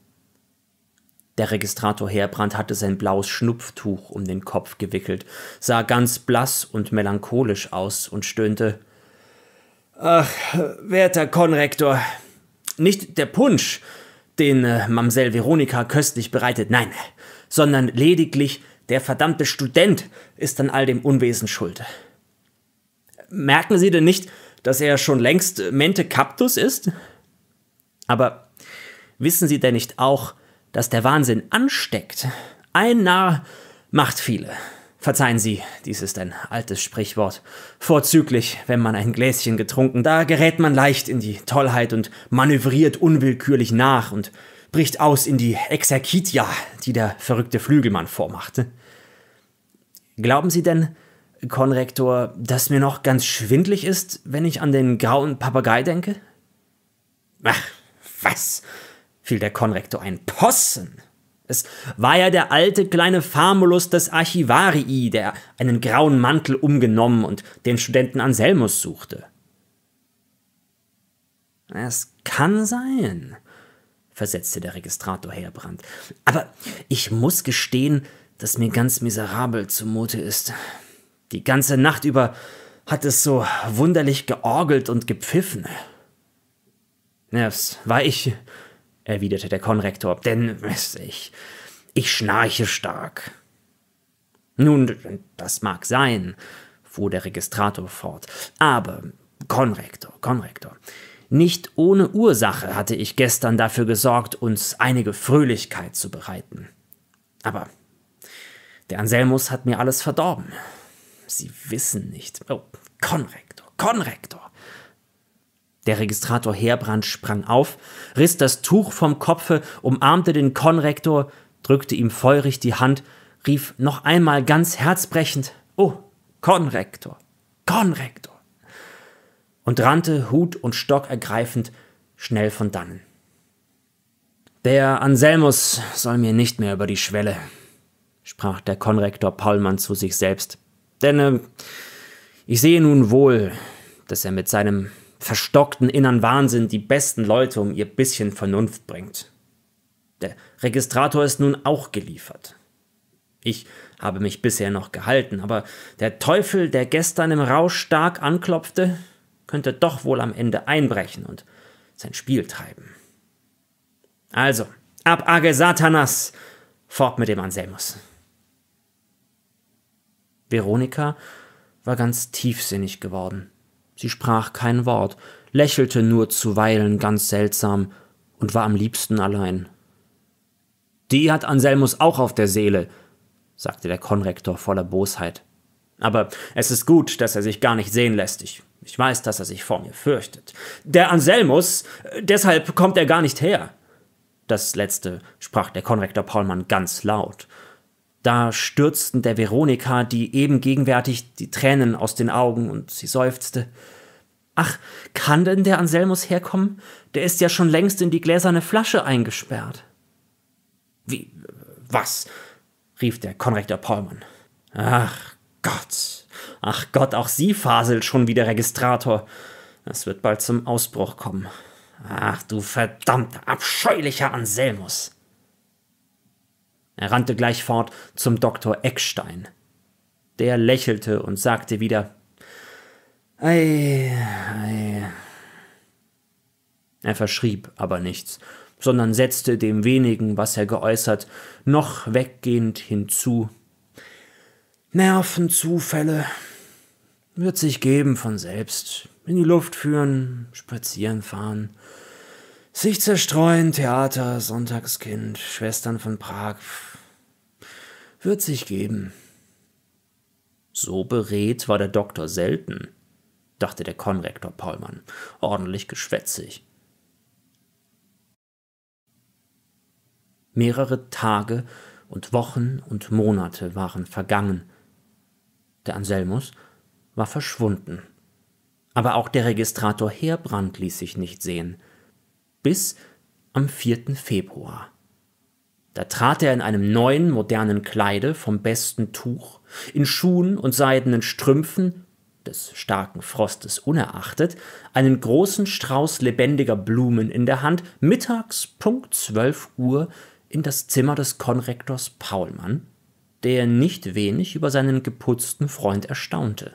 Der Registrator Heerbrand hatte sein blaues Schnupftuch um den Kopf gewickelt, sah ganz blass und melancholisch aus und stöhnte Ach, werter Konrektor, nicht der Punsch, den äh, Mamsell Veronika köstlich bereitet, nein, sondern lediglich der verdammte Student ist an all dem Unwesen schuld. Merken Sie denn nicht, dass er schon längst Mente Captus ist? Aber wissen Sie denn nicht auch, dass der Wahnsinn ansteckt. Ein Narr macht viele. Verzeihen Sie, dies ist ein altes Sprichwort. Vorzüglich, wenn man ein Gläschen getrunken, da gerät man leicht in die Tollheit und manövriert unwillkürlich nach und bricht aus in die Exerkitia, die der verrückte Flügelmann vormachte. Glauben Sie denn, Konrektor, dass mir noch ganz schwindlig ist, wenn ich an den grauen Papagei denke? Ach, was? fiel der Konrektor ein. Possen! Es war ja der alte kleine Famulus des Archivarii, der einen grauen Mantel umgenommen und den Studenten Anselmus suchte. Es kann sein, versetzte der Registrator Heerbrand. Aber ich muss gestehen, dass mir ganz miserabel zumute ist. Die ganze Nacht über hat es so wunderlich georgelt und gepfiffen. Ja, es war ich, erwiderte der Konrektor, denn ich, ich schnarche stark. Nun, das mag sein, fuhr der Registrator fort, aber, Konrektor, Konrektor, nicht ohne Ursache hatte ich gestern dafür gesorgt, uns einige Fröhlichkeit zu bereiten. Aber der Anselmus hat mir alles verdorben. Sie wissen nicht. Oh, Konrektor, Konrektor. Der Registrator Heerbrand sprang auf, riss das Tuch vom Kopfe, umarmte den Konrektor, drückte ihm feurig die Hand, rief noch einmal ganz herzbrechend: Oh, Konrektor, Konrektor! und rannte, Hut und Stock ergreifend, schnell von dannen. Der Anselmus soll mir nicht mehr über die Schwelle, sprach der Konrektor Paulmann zu sich selbst, denn äh, ich sehe nun wohl, dass er mit seinem verstockten inneren Wahnsinn die besten Leute um ihr bisschen Vernunft bringt. Der Registrator ist nun auch geliefert. Ich habe mich bisher noch gehalten, aber der Teufel, der gestern im Rausch stark anklopfte, könnte doch wohl am Ende einbrechen und sein Spiel treiben. Also, ab Age Satanas, fort mit dem Anselmus. Veronika war ganz tiefsinnig geworden. Sie sprach kein Wort, lächelte nur zuweilen ganz seltsam und war am liebsten allein. Die hat Anselmus auch auf der Seele, sagte der Konrektor voller Bosheit. Aber es ist gut, dass er sich gar nicht sehen lässt. Ich, ich weiß, dass er sich vor mir fürchtet. Der Anselmus, äh, deshalb kommt er gar nicht her. Das letzte sprach der Konrektor Paulmann ganz laut da stürzten der Veronika die eben gegenwärtig die Tränen aus den Augen und sie seufzte. Ach, kann denn der Anselmus herkommen? Der ist ja schon längst in die gläserne Flasche eingesperrt. Wie, was? rief der Konrektor Paulmann. Ach Gott, ach Gott, auch Sie faselt schon wie der Registrator. Es wird bald zum Ausbruch kommen. Ach du verdammter, abscheulicher Anselmus. Er rannte gleich fort zum Dr. Eckstein. Der lächelte und sagte wieder Ei, ei. Er verschrieb aber nichts, sondern setzte dem wenigen, was er geäußert, noch weggehend hinzu Nervenzufälle wird sich geben von selbst. In die Luft führen, spazieren fahren, sich zerstreuen, Theater, Sonntagskind, Schwestern von Prag, wird sich geben. So beredt war der Doktor selten, dachte der Konrektor Paulmann, ordentlich geschwätzig. Mehrere Tage und Wochen und Monate waren vergangen. Der Anselmus war verschwunden. Aber auch der Registrator Heerbrand ließ sich nicht sehen. Bis am 4. Februar. Da trat er in einem neuen, modernen Kleide vom besten Tuch, in Schuhen und seidenen Strümpfen, des starken Frostes unerachtet, einen großen Strauß lebendiger Blumen in der Hand, mittags Punkt 12 Uhr in das Zimmer des Konrektors Paulmann, der nicht wenig über seinen geputzten Freund erstaunte.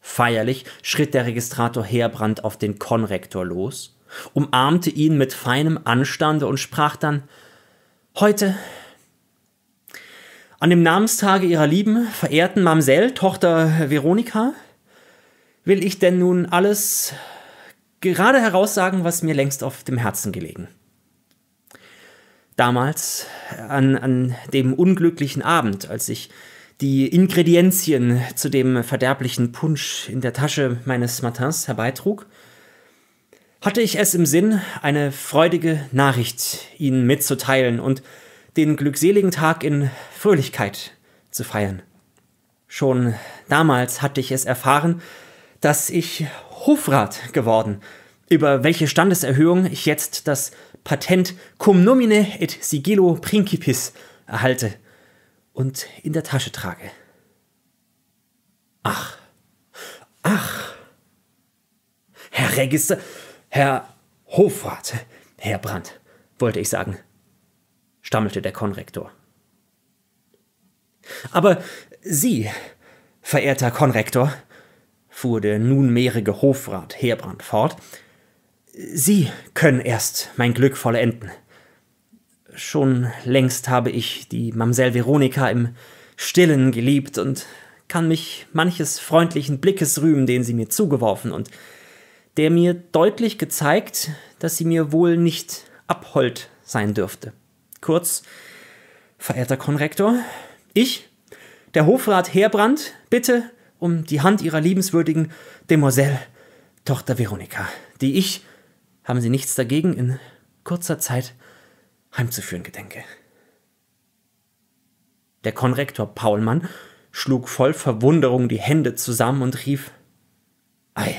Feierlich schritt der Registrator Heerbrand auf den Konrektor los, umarmte ihn mit feinem Anstande und sprach dann Heute, an dem Namenstage ihrer lieben, verehrten Mamsell, Tochter Veronika, will ich denn nun alles gerade heraussagen, was mir längst auf dem Herzen gelegen. Damals, an, an dem unglücklichen Abend, als ich die Ingredienzien zu dem verderblichen Punsch in der Tasche meines Matins herbeitrug, hatte ich es im Sinn, eine freudige Nachricht Ihnen mitzuteilen und den glückseligen Tag in Fröhlichkeit zu feiern. Schon damals hatte ich es erfahren, dass ich Hofrat geworden, über welche Standeserhöhung ich jetzt das Patent cum nomine et sigillo principis erhalte und in der Tasche trage. Ach, ach, Herr Register, Herr Hofrat, Herr Brandt, wollte ich sagen, stammelte der Konrektor. Aber Sie, verehrter Konrektor, fuhr der nunmehrige Hofrat Herbrand fort, Sie können erst mein Glück vollenden. Schon längst habe ich die Mamsell Veronika im Stillen geliebt und kann mich manches freundlichen Blickes rühmen, den sie mir zugeworfen und der mir deutlich gezeigt, dass sie mir wohl nicht abhold sein dürfte. Kurz, verehrter Konrektor, ich, der Hofrat Herbrand, bitte um die Hand ihrer liebenswürdigen Demoiselle, Tochter Veronika, die ich, haben Sie nichts dagegen, in kurzer Zeit heimzuführen gedenke. Der Konrektor Paulmann schlug voll Verwunderung die Hände zusammen und rief: Ei,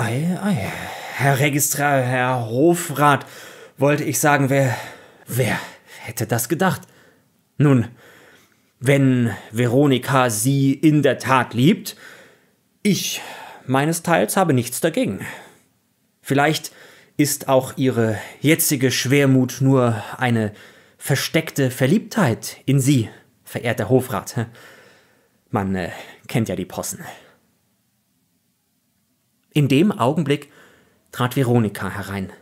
Ei, ei. Herr Registrar, Herr Hofrat, wollte ich sagen, wer, wer hätte das gedacht? Nun, wenn Veronika Sie in der Tat liebt, ich meines Teils habe nichts dagegen. Vielleicht ist auch ihre jetzige Schwermut nur eine versteckte Verliebtheit in Sie, verehrter Hofrat. Man äh, kennt ja die Possen. In dem Augenblick trat Veronika herein,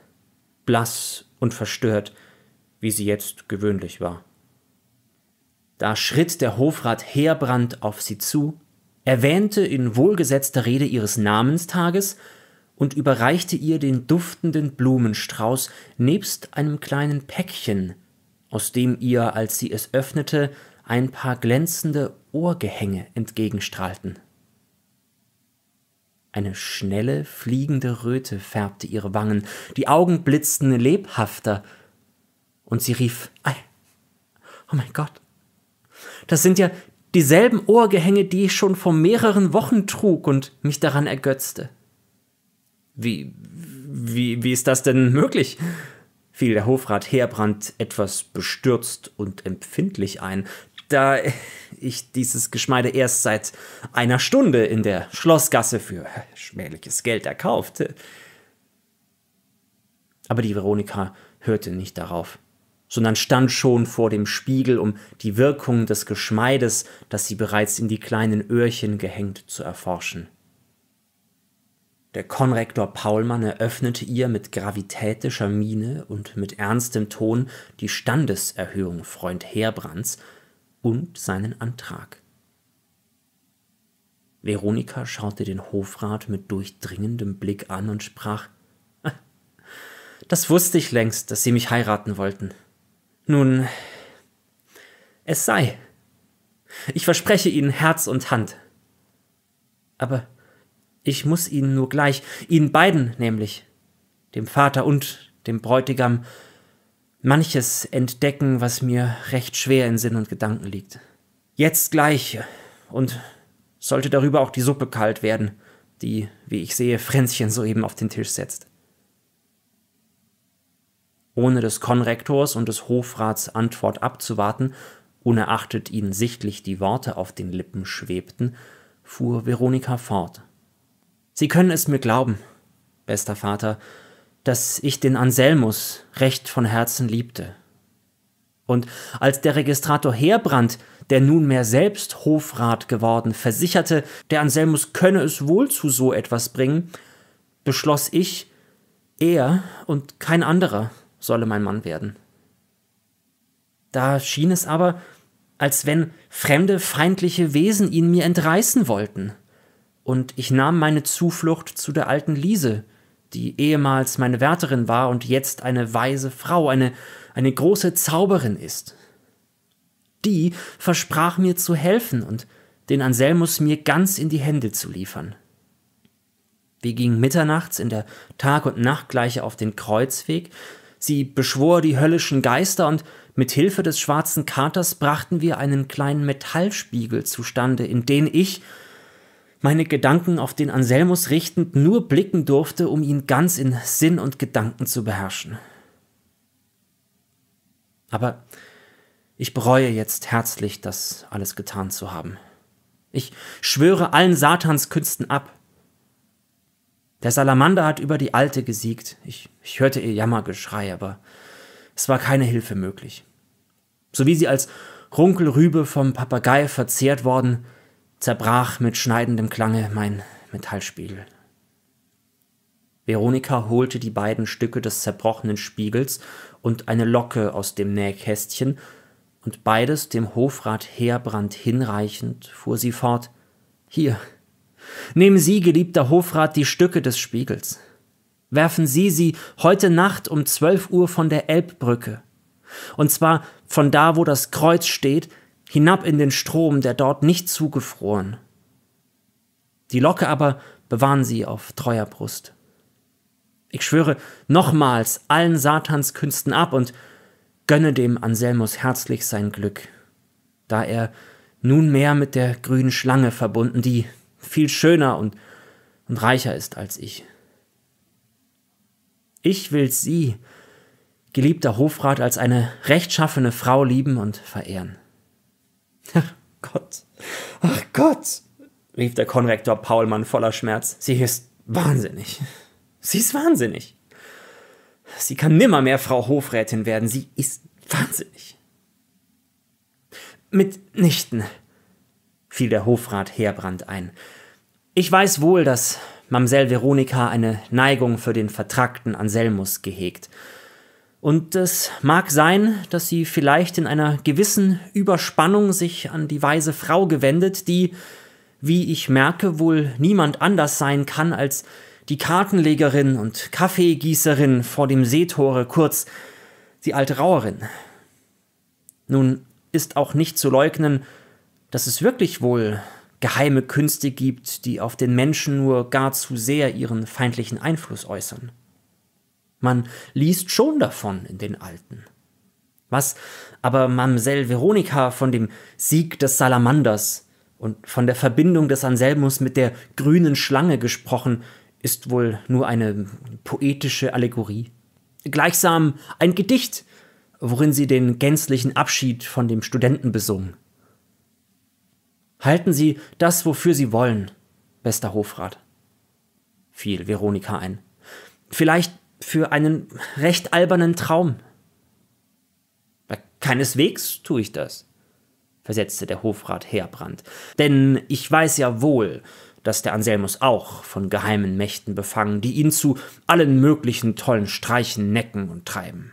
blass und verstört, wie sie jetzt gewöhnlich war. Da schritt der Hofrat Heerbrand auf sie zu, erwähnte in wohlgesetzter Rede ihres Namenstages und überreichte ihr den duftenden Blumenstrauß nebst einem kleinen Päckchen, aus dem ihr, als sie es öffnete, ein paar glänzende Ohrgehänge entgegenstrahlten. Eine schnelle, fliegende Röte färbte ihre Wangen, die Augen blitzten lebhafter, und sie rief, Ei, oh mein Gott, das sind ja dieselben Ohrgehänge, die ich schon vor mehreren Wochen trug und mich daran ergötzte. Wie, wie, wie ist das denn möglich? fiel der Hofrat Heerbrand etwas bestürzt und empfindlich ein, da ich dieses Geschmeide erst seit einer Stunde in der Schlossgasse für schmähliches Geld erkaufte. Aber die Veronika hörte nicht darauf, sondern stand schon vor dem Spiegel, um die Wirkung des Geschmeides, das sie bereits in die kleinen Öhrchen gehängt, zu erforschen. Der Konrektor Paulmann eröffnete ihr mit gravitätischer Miene und mit ernstem Ton die Standeserhöhung Freund Heerbrands und seinen Antrag. Veronika schaute den Hofrat mit durchdringendem Blick an und sprach ah, Das wusste ich längst, dass Sie mich heiraten wollten. Nun, es sei. Ich verspreche Ihnen Herz und Hand. Aber ich muss Ihnen nur gleich, Ihnen beiden nämlich, dem Vater und dem Bräutigam, manches entdecken, was mir recht schwer in Sinn und Gedanken liegt. Jetzt gleich, und sollte darüber auch die Suppe kalt werden, die, wie ich sehe, Fränzchen soeben auf den Tisch setzt. Ohne des Konrektors und des Hofrats Antwort abzuwarten, unerachtet ihnen sichtlich die Worte auf den Lippen schwebten, fuhr Veronika fort. Sie können es mir glauben, bester Vater, dass ich den Anselmus recht von Herzen liebte. Und als der Registrator Heerbrand, der nunmehr selbst Hofrat geworden, versicherte, der Anselmus könne es wohl zu so etwas bringen, beschloss ich, er und kein anderer solle mein Mann werden. Da schien es aber, als wenn fremde, feindliche Wesen ihn mir entreißen wollten, und ich nahm meine Zuflucht zu der alten Liese, die ehemals meine Wärterin war und jetzt eine weise Frau, eine, eine große Zauberin ist. Die versprach mir zu helfen und den Anselmus mir ganz in die Hände zu liefern. Wir gingen mitternachts in der Tag- und Nachtgleiche auf den Kreuzweg, sie beschwor die höllischen Geister und mit Hilfe des schwarzen Katers brachten wir einen kleinen Metallspiegel zustande, in den ich, meine Gedanken auf den Anselmus richtend, nur blicken durfte, um ihn ganz in Sinn und Gedanken zu beherrschen. Aber ich bereue jetzt herzlich, das alles getan zu haben. Ich schwöre allen Satanskünsten ab. Der Salamander hat über die Alte gesiegt. Ich, ich hörte ihr Jammergeschrei, aber es war keine Hilfe möglich. So wie sie als Runkelrübe vom Papagei verzehrt worden, zerbrach mit schneidendem Klange mein Metallspiegel. Veronika holte die beiden Stücke des zerbrochenen Spiegels und eine Locke aus dem Nähkästchen, und beides dem Hofrat Heerbrand hinreichend, fuhr sie fort Hier, nehmen Sie, geliebter Hofrat, die Stücke des Spiegels. Werfen Sie sie heute Nacht um zwölf Uhr von der Elbbrücke, und zwar von da, wo das Kreuz steht, hinab in den Strom, der dort nicht zugefroren. Die Locke aber bewahren sie auf treuer Brust. Ich schwöre nochmals allen Satans Künsten ab und gönne dem Anselmus herzlich sein Glück, da er nunmehr mit der grünen Schlange verbunden, die viel schöner und, und reicher ist als ich. Ich will sie, geliebter Hofrat, als eine rechtschaffene Frau lieben und verehren. Ach Gott, ach Gott, rief der Konrektor Paulmann voller Schmerz. Sie ist wahnsinnig. Sie ist wahnsinnig. Sie kann nimmermehr Frau Hofrätin werden. Sie ist wahnsinnig. Mitnichten, fiel der Hofrat Heerbrand ein. Ich weiß wohl, dass Mamsell Veronika eine Neigung für den vertrackten Anselmus gehegt. Und es mag sein, dass sie vielleicht in einer gewissen Überspannung sich an die weise Frau gewendet, die, wie ich merke, wohl niemand anders sein kann als die Kartenlegerin und Kaffeegießerin vor dem Seetore, kurz die alte Rauerin. Nun ist auch nicht zu leugnen, dass es wirklich wohl geheime Künste gibt, die auf den Menschen nur gar zu sehr ihren feindlichen Einfluss äußern. Man liest schon davon in den Alten. Was aber Mamsell Veronika von dem Sieg des Salamanders und von der Verbindung des Anselmus mit der grünen Schlange gesprochen, ist wohl nur eine poetische Allegorie. Gleichsam ein Gedicht, worin sie den gänzlichen Abschied von dem Studenten besungen. Halten Sie das, wofür Sie wollen, bester Hofrat, fiel Veronika ein. Vielleicht für einen recht albernen Traum. Keineswegs tue ich das, versetzte der Hofrat Heerbrand, denn ich weiß ja wohl, dass der Anselmus auch von geheimen Mächten befangen, die ihn zu allen möglichen tollen Streichen necken und treiben.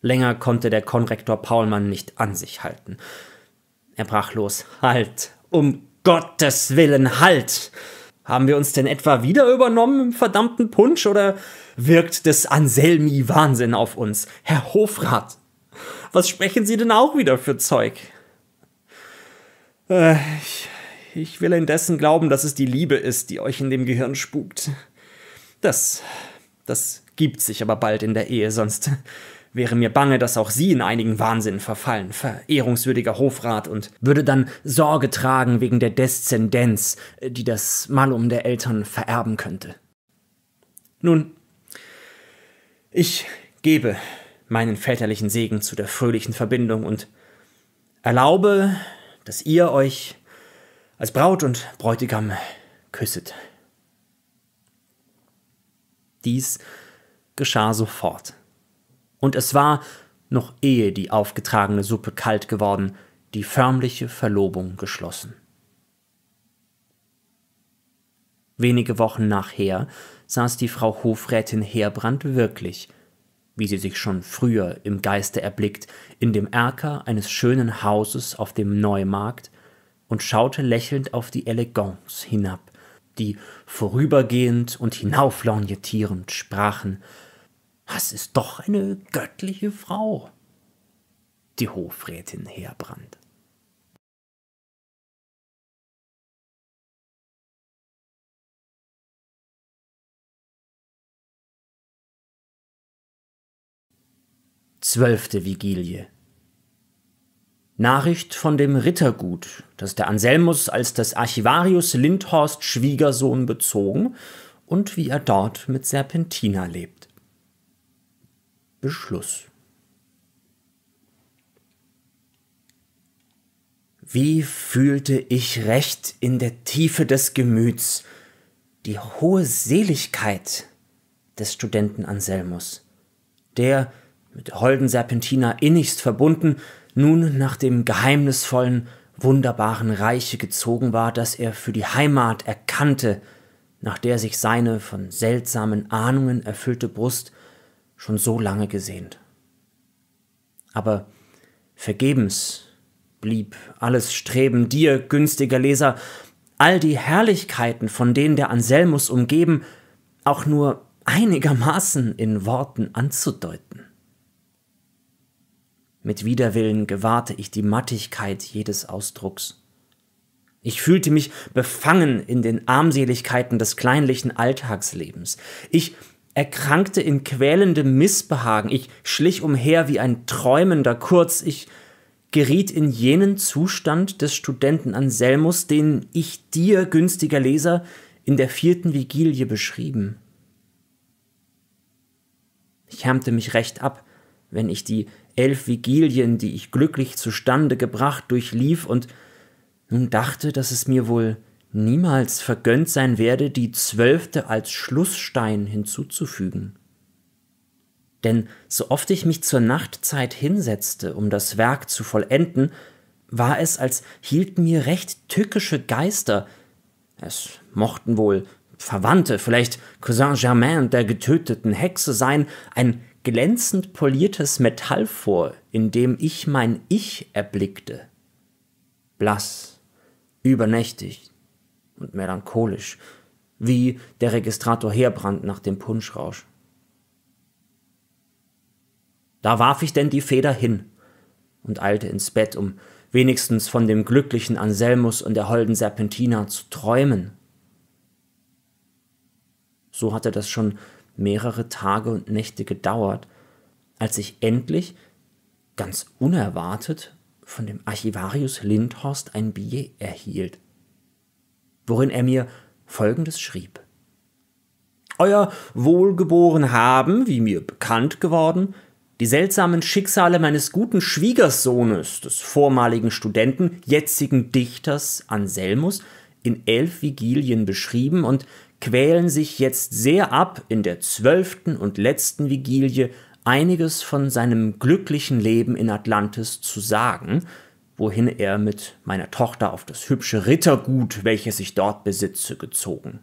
Länger konnte der Konrektor Paulmann nicht an sich halten. Er brach los Halt, um Gottes willen, halt. Haben wir uns denn etwa wieder übernommen im verdammten Punsch oder wirkt des Anselmi Wahnsinn auf uns? Herr Hofrat, was sprechen Sie denn auch wieder für Zeug? Äh, ich, ich will indessen glauben, dass es die Liebe ist, die euch in dem Gehirn spukt. Das, das gibt sich aber bald in der Ehe, sonst wäre mir bange, dass auch sie in einigen Wahnsinn verfallen, verehrungswürdiger Hofrat, und würde dann Sorge tragen wegen der Deszendenz, die das Malum der Eltern vererben könnte. Nun, ich gebe meinen väterlichen Segen zu der fröhlichen Verbindung und erlaube, dass ihr euch als Braut und Bräutigam küsset. Dies geschah sofort. Und es war, noch ehe die aufgetragene Suppe kalt geworden, die förmliche Verlobung geschlossen. Wenige Wochen nachher saß die Frau Hofrätin Heerbrand wirklich, wie sie sich schon früher im Geiste erblickt, in dem Erker eines schönen Hauses auf dem Neumarkt und schaute lächelnd auf die Elegance hinab, die vorübergehend und hinauflorgnettierend sprachen, das ist doch eine göttliche Frau? Die Hofrätin Heerbrand. Zwölfte Vigilie. Nachricht von dem Rittergut, das der Anselmus als des Archivarius Lindhorst Schwiegersohn bezogen und wie er dort mit Serpentina lebt. Beschluss. Wie fühlte ich recht in der Tiefe des Gemüts die hohe Seligkeit des Studenten Anselmus, der, mit der holden Serpentina innigst verbunden, nun nach dem geheimnisvollen, wunderbaren Reiche gezogen war, das er für die Heimat erkannte, nach der sich seine von seltsamen Ahnungen erfüllte Brust schon so lange gesehnt. Aber vergebens blieb alles Streben dir, günstiger Leser, all die Herrlichkeiten, von denen der Anselmus umgeben, auch nur einigermaßen in Worten anzudeuten. Mit Widerwillen gewahrte ich die Mattigkeit jedes Ausdrucks. Ich fühlte mich befangen in den Armseligkeiten des kleinlichen Alltagslebens. Ich erkrankte in quälendem Missbehagen, ich schlich umher wie ein Träumender, kurz, ich geriet in jenen Zustand des Studenten Anselmus, den ich dir, günstiger Leser, in der vierten Vigilie beschrieben. Ich härmte mich recht ab, wenn ich die elf Vigilien, die ich glücklich zustande gebracht, durchlief und nun dachte, dass es mir wohl niemals vergönnt sein werde, die zwölfte als Schlussstein hinzuzufügen. Denn so oft ich mich zur Nachtzeit hinsetzte, um das Werk zu vollenden, war es, als hielten mir recht tückische Geister, es mochten wohl Verwandte, vielleicht Cousin Germain der getöteten Hexe sein, ein glänzend poliertes Metall vor, in dem ich mein Ich erblickte. Blass, übernächtig, und melancholisch, wie der Registrator Heerbrand nach dem Punschrausch. Da warf ich denn die Feder hin und eilte ins Bett, um wenigstens von dem glücklichen Anselmus und der holden Serpentina zu träumen. So hatte das schon mehrere Tage und Nächte gedauert, als ich endlich, ganz unerwartet, von dem Archivarius Lindhorst ein Billet erhielt worin er mir Folgendes schrieb. Euer Wohlgeboren haben, wie mir bekannt geworden, die seltsamen Schicksale meines guten Schwiegersohnes, des vormaligen Studenten, jetzigen Dichters Anselmus, in elf Vigilien beschrieben und quälen sich jetzt sehr ab, in der zwölften und letzten Vigilie einiges von seinem glücklichen Leben in Atlantis zu sagen, wohin er mit meiner Tochter auf das hübsche Rittergut, welches ich dort besitze, gezogen.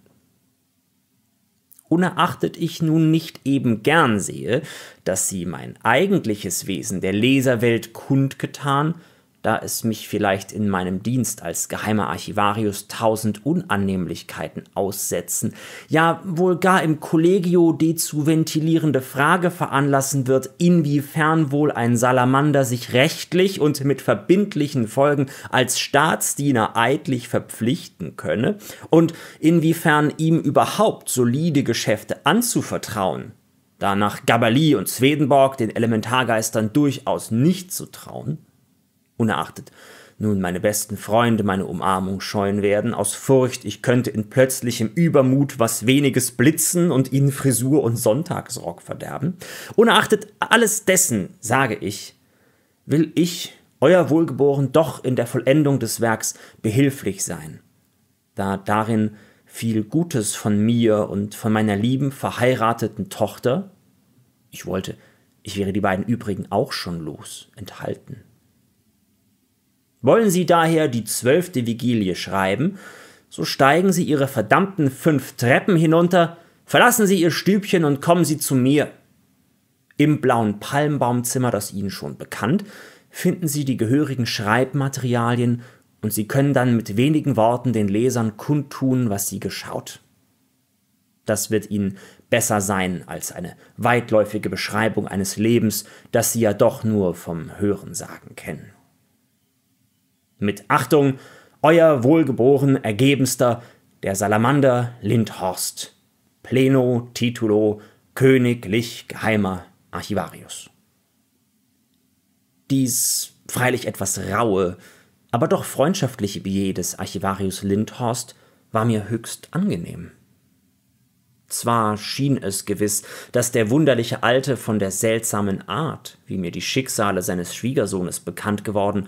Unerachtet ich nun nicht eben gern sehe, dass sie mein eigentliches Wesen der Leserwelt kundgetan, da es mich vielleicht in meinem Dienst als geheimer Archivarius tausend Unannehmlichkeiten aussetzen, ja wohl gar im Collegio die zu ventilierende Frage veranlassen wird, inwiefern wohl ein Salamander sich rechtlich und mit verbindlichen Folgen als Staatsdiener eidlich verpflichten könne und inwiefern ihm überhaupt solide Geschäfte anzuvertrauen, da nach Gabali und Swedenborg den Elementargeistern durchaus nicht zu trauen, unerachtet nun meine besten Freunde meine Umarmung scheuen werden, aus Furcht, ich könnte in plötzlichem Übermut was weniges blitzen und ihnen Frisur und Sonntagsrock verderben. Unerachtet alles dessen, sage ich, will ich, euer Wohlgeboren, doch in der Vollendung des Werks behilflich sein, da darin viel Gutes von mir und von meiner lieben verheirateten Tochter, ich wollte, ich wäre die beiden übrigen auch schon los, enthalten. Wollen Sie daher die zwölfte Vigilie schreiben, so steigen Sie Ihre verdammten fünf Treppen hinunter, verlassen Sie Ihr Stübchen und kommen Sie zu mir. Im blauen Palmbaumzimmer, das Ihnen schon bekannt, finden Sie die gehörigen Schreibmaterialien und Sie können dann mit wenigen Worten den Lesern kundtun, was Sie geschaut. Das wird Ihnen besser sein als eine weitläufige Beschreibung eines Lebens, das Sie ja doch nur vom Hörensagen kennen. Mit Achtung, euer wohlgeboren ergebenster, der Salamander Lindhorst. Pleno titulo königlich geheimer Archivarius. Dies freilich etwas raue, aber doch freundschaftliche Billet des Archivarius Lindhorst war mir höchst angenehm. Zwar schien es gewiss, dass der wunderliche Alte von der seltsamen Art, wie mir die Schicksale seines Schwiegersohnes bekannt geworden,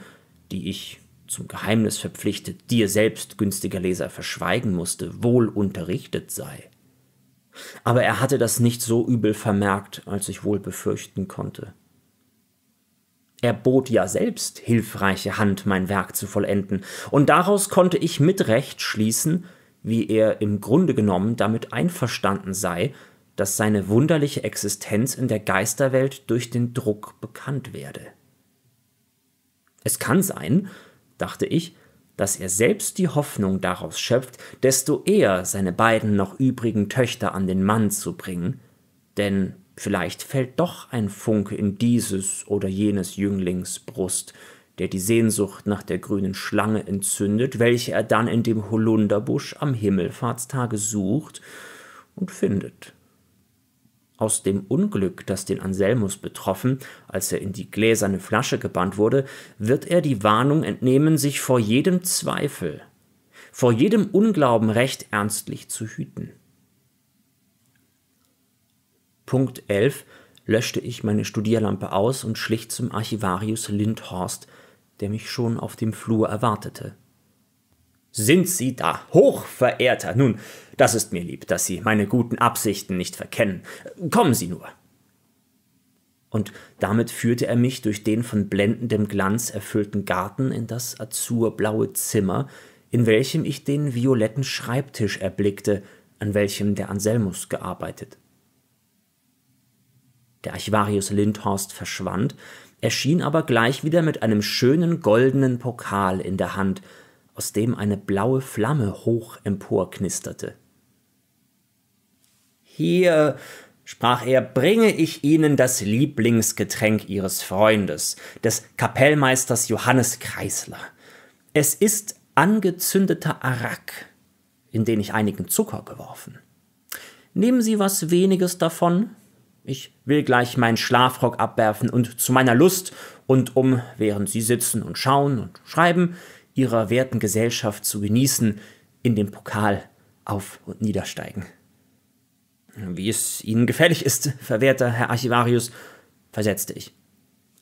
die ich zum Geheimnis verpflichtet, dir selbst, günstiger Leser, verschweigen musste, wohl unterrichtet sei. Aber er hatte das nicht so übel vermerkt, als ich wohl befürchten konnte. Er bot ja selbst hilfreiche Hand, mein Werk zu vollenden, und daraus konnte ich mit Recht schließen, wie er im Grunde genommen damit einverstanden sei, dass seine wunderliche Existenz in der Geisterwelt durch den Druck bekannt werde. Es kann sein, dachte ich, dass er selbst die Hoffnung daraus schöpft, desto eher seine beiden noch übrigen Töchter an den Mann zu bringen, denn vielleicht fällt doch ein Funke in dieses oder jenes Jünglings Brust, der die Sehnsucht nach der grünen Schlange entzündet, welche er dann in dem Holunderbusch am Himmelfahrtstage sucht und findet. Aus dem Unglück, das den Anselmus betroffen, als er in die gläserne Flasche gebannt wurde, wird er die Warnung entnehmen, sich vor jedem Zweifel, vor jedem Unglauben recht ernstlich zu hüten. Punkt 11 löschte ich meine Studierlampe aus und schlich zum Archivarius Lindhorst, der mich schon auf dem Flur erwartete sind Sie da, hochverehrter. Nun, das ist mir lieb, dass Sie meine guten Absichten nicht verkennen. Kommen Sie nur. Und damit führte er mich durch den von blendendem Glanz erfüllten Garten in das azurblaue Zimmer, in welchem ich den violetten Schreibtisch erblickte, an welchem der Anselmus gearbeitet. Der Archivarius Lindhorst verschwand, erschien aber gleich wieder mit einem schönen goldenen Pokal in der Hand, aus dem eine blaue Flamme hoch emporknisterte. Hier, sprach er, bringe ich Ihnen das Lieblingsgetränk Ihres Freundes, des Kapellmeisters Johannes Kreisler. Es ist angezündeter Arak, in den ich einigen Zucker geworfen. Nehmen Sie was weniges davon? Ich will gleich meinen Schlafrock abwerfen und zu meiner Lust und um, während Sie sitzen und schauen und schreiben, ihrer werten Gesellschaft zu genießen, in dem Pokal auf und niedersteigen. Wie es Ihnen gefällig ist, verwehrter Herr Archivarius, versetzte ich.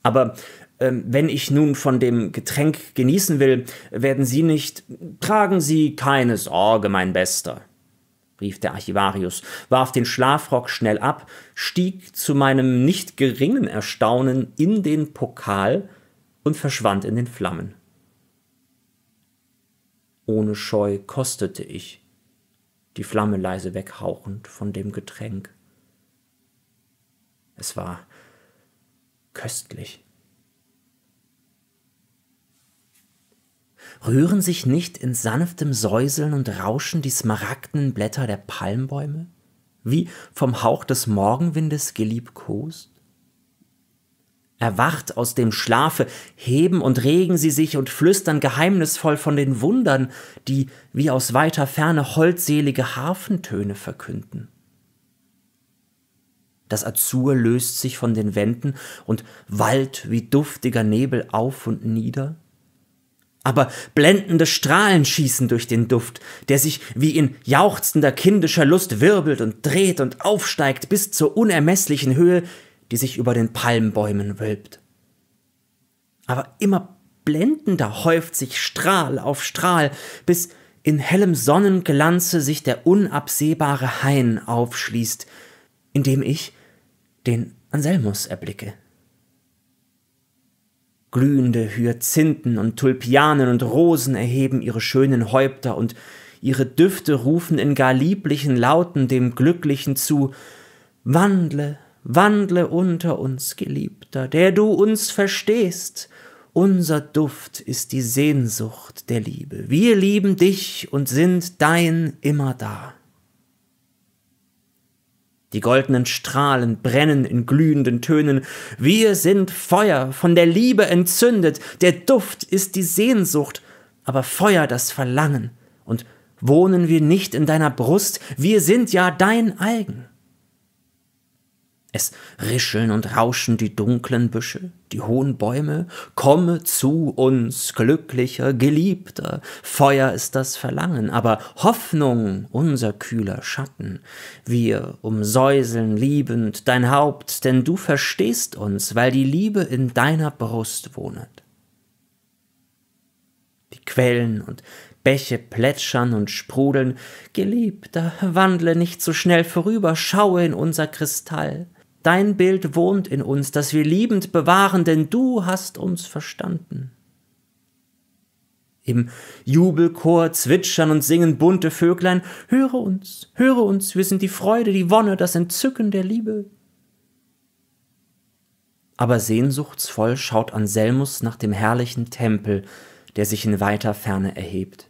Aber ähm, wenn ich nun von dem Getränk genießen will, werden Sie nicht. Tragen Sie keine Sorge, mein Bester, rief der Archivarius, warf den Schlafrock schnell ab, stieg zu meinem nicht geringen Erstaunen in den Pokal und verschwand in den Flammen. Ohne Scheu kostete ich, die Flamme leise weghauchend von dem Getränk. Es war köstlich. Rühren sich nicht in sanftem Säuseln und Rauschen die smaragdenen Blätter der Palmbäume, wie vom Hauch des Morgenwindes geliebkost? Erwacht aus dem Schlafe, heben und regen sie sich und flüstern geheimnisvoll von den Wundern, die wie aus weiter Ferne holdselige Harfentöne verkünden. Das Azur löst sich von den Wänden und wallt wie duftiger Nebel auf und nieder. Aber blendende Strahlen schießen durch den Duft, der sich wie in jauchzender kindischer Lust wirbelt und dreht und aufsteigt bis zur unermesslichen Höhe, die sich über den Palmbäumen wölbt. Aber immer blendender häuft sich Strahl auf Strahl, bis in hellem Sonnenglanze sich der unabsehbare Hain aufschließt, in dem ich den Anselmus erblicke. Glühende Hyazinthen und Tulpianen und Rosen erheben ihre schönen Häupter und ihre Düfte rufen in gar lieblichen Lauten dem Glücklichen zu Wandle, Wandle unter uns, Geliebter, der du uns verstehst. Unser Duft ist die Sehnsucht der Liebe. Wir lieben dich und sind dein immer da. Die goldenen Strahlen brennen in glühenden Tönen. Wir sind Feuer, von der Liebe entzündet. Der Duft ist die Sehnsucht, aber Feuer das Verlangen. Und wohnen wir nicht in deiner Brust? Wir sind ja dein eigen. Es rischeln und rauschen die dunklen Büsche, die hohen Bäume. Komme zu uns, glücklicher, geliebter. Feuer ist das Verlangen, aber Hoffnung unser kühler Schatten. Wir umsäuseln liebend dein Haupt, denn du verstehst uns, weil die Liebe in deiner Brust wohnet. Die Quellen und Bäche plätschern und sprudeln. Geliebter, wandle nicht so schnell vorüber, schaue in unser Kristall. Dein Bild wohnt in uns, das wir liebend bewahren, denn du hast uns verstanden. Im Jubelchor zwitschern und singen bunte Vöglein, höre uns, höre uns, wir sind die Freude, die Wonne, das Entzücken der Liebe. Aber sehnsuchtsvoll schaut Anselmus nach dem herrlichen Tempel, der sich in weiter Ferne erhebt.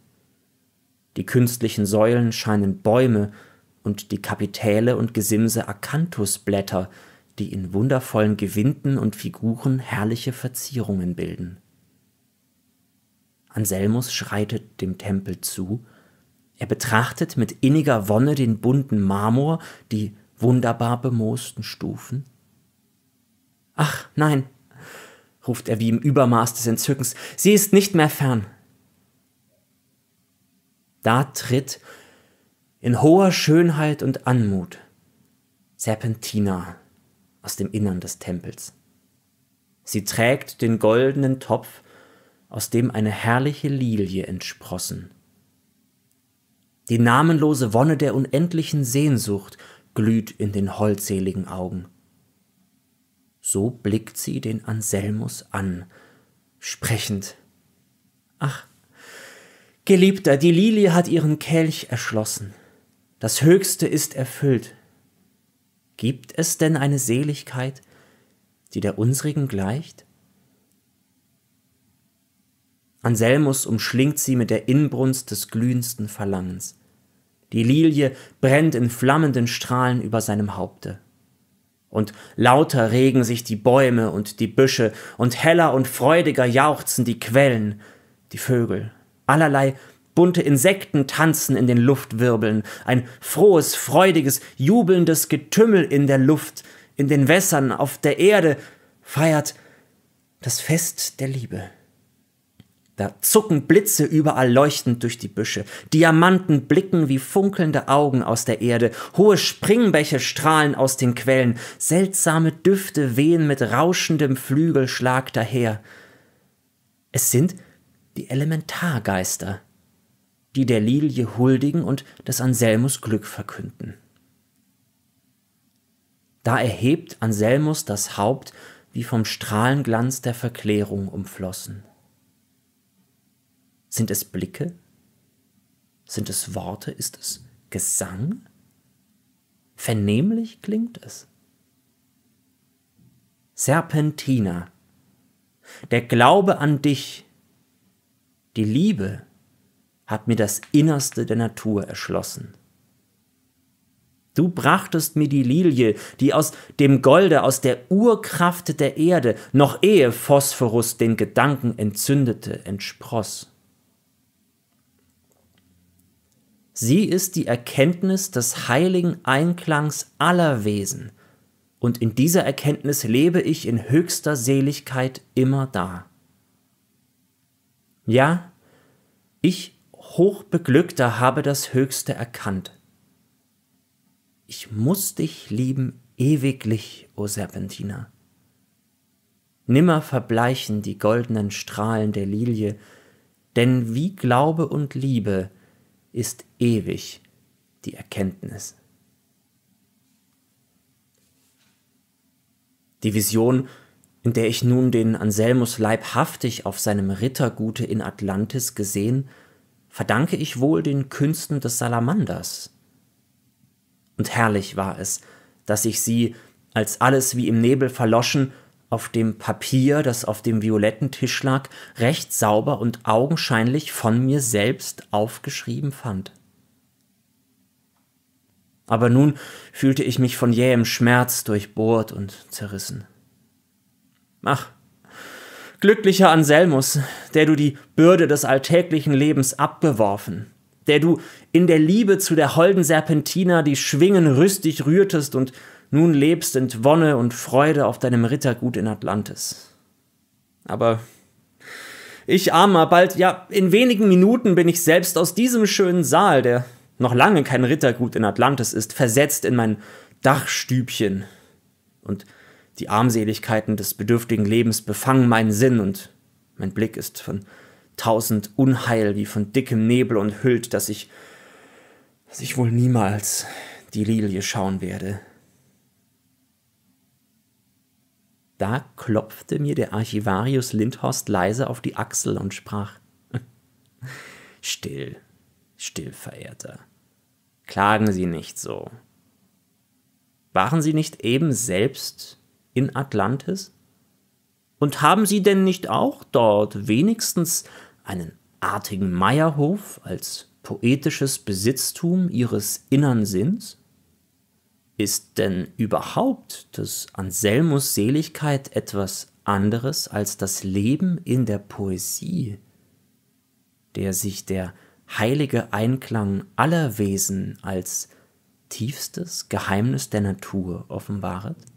Die künstlichen Säulen scheinen Bäume, und die Kapitäle und Gesimse Akanthusblätter, die in wundervollen Gewinden und Figuren herrliche Verzierungen bilden. Anselmus schreitet dem Tempel zu, er betrachtet mit inniger Wonne den bunten Marmor, die wunderbar bemoosten Stufen. Ach nein, ruft er wie im Übermaß des Entzückens, sie ist nicht mehr fern. Da tritt in hoher Schönheit und Anmut, Serpentina aus dem Innern des Tempels. Sie trägt den goldenen Topf, aus dem eine herrliche Lilie entsprossen. Die namenlose Wonne der unendlichen Sehnsucht glüht in den holdseligen Augen. So blickt sie den Anselmus an, sprechend. Ach, Geliebter, die Lilie hat ihren Kelch erschlossen. Das Höchste ist erfüllt. Gibt es denn eine Seligkeit, die der unsrigen gleicht? Anselmus umschlingt sie mit der Inbrunst des glühendsten Verlangens. Die Lilie brennt in flammenden Strahlen über seinem Haupte. Und lauter regen sich die Bäume und die Büsche, und heller und freudiger jauchzen die Quellen, die Vögel. Allerlei Bunte Insekten tanzen in den Luftwirbeln, ein frohes, freudiges, jubelndes Getümmel in der Luft, in den Wässern, auf der Erde feiert das Fest der Liebe. Da zucken Blitze überall leuchtend durch die Büsche, Diamanten blicken wie funkelnde Augen aus der Erde, hohe Springbäche strahlen aus den Quellen, seltsame Düfte wehen mit rauschendem Flügelschlag daher. Es sind die Elementargeister, die der Lilie huldigen und des Anselmus Glück verkünden. Da erhebt Anselmus das Haupt, wie vom Strahlenglanz der Verklärung umflossen. Sind es Blicke? Sind es Worte? Ist es Gesang? Vernehmlich klingt es. Serpentina, der Glaube an dich, die Liebe, hat mir das Innerste der Natur erschlossen. Du brachtest mir die Lilie, die aus dem Golde, aus der Urkraft der Erde, noch ehe Phosphorus den Gedanken entzündete, entspross. Sie ist die Erkenntnis des heiligen Einklangs aller Wesen, und in dieser Erkenntnis lebe ich in höchster Seligkeit immer da. Ja, ich hochbeglückter habe das Höchste erkannt. Ich muss dich lieben ewiglich, o Serpentina. Nimmer verbleichen die goldenen Strahlen der Lilie, denn wie Glaube und Liebe ist ewig die Erkenntnis. Die Vision, in der ich nun den Anselmus leibhaftig auf seinem Rittergute in Atlantis gesehen, verdanke ich wohl den Künsten des Salamanders. Und herrlich war es, dass ich sie, als alles wie im Nebel verloschen, auf dem Papier, das auf dem violetten Tisch lag, recht sauber und augenscheinlich von mir selbst aufgeschrieben fand. Aber nun fühlte ich mich von jähem Schmerz durchbohrt und zerrissen. Ach, Glücklicher Anselmus, der du die Bürde des alltäglichen Lebens abgeworfen, der du in der Liebe zu der holden Serpentina die Schwingen rüstig rührtest und nun lebst in Wonne und Freude auf deinem Rittergut in Atlantis. Aber ich armer, bald, ja, in wenigen Minuten bin ich selbst aus diesem schönen Saal, der noch lange kein Rittergut in Atlantis ist, versetzt in mein Dachstübchen. Und die Armseligkeiten des bedürftigen Lebens befangen meinen Sinn und mein Blick ist von tausend Unheil wie von dickem Nebel umhüllt, dass ich, dass ich wohl niemals die Lilie schauen werde. Da klopfte mir der Archivarius Lindhorst leise auf die Achsel und sprach: Still, still, Verehrter. Klagen Sie nicht so. Waren Sie nicht eben selbst in Atlantis? Und haben sie denn nicht auch dort wenigstens einen artigen Meierhof als poetisches Besitztum ihres innern Sinns? Ist denn überhaupt des Anselmus Seligkeit etwas anderes als das Leben in der Poesie, der sich der heilige Einklang aller Wesen als tiefstes Geheimnis der Natur offenbaret?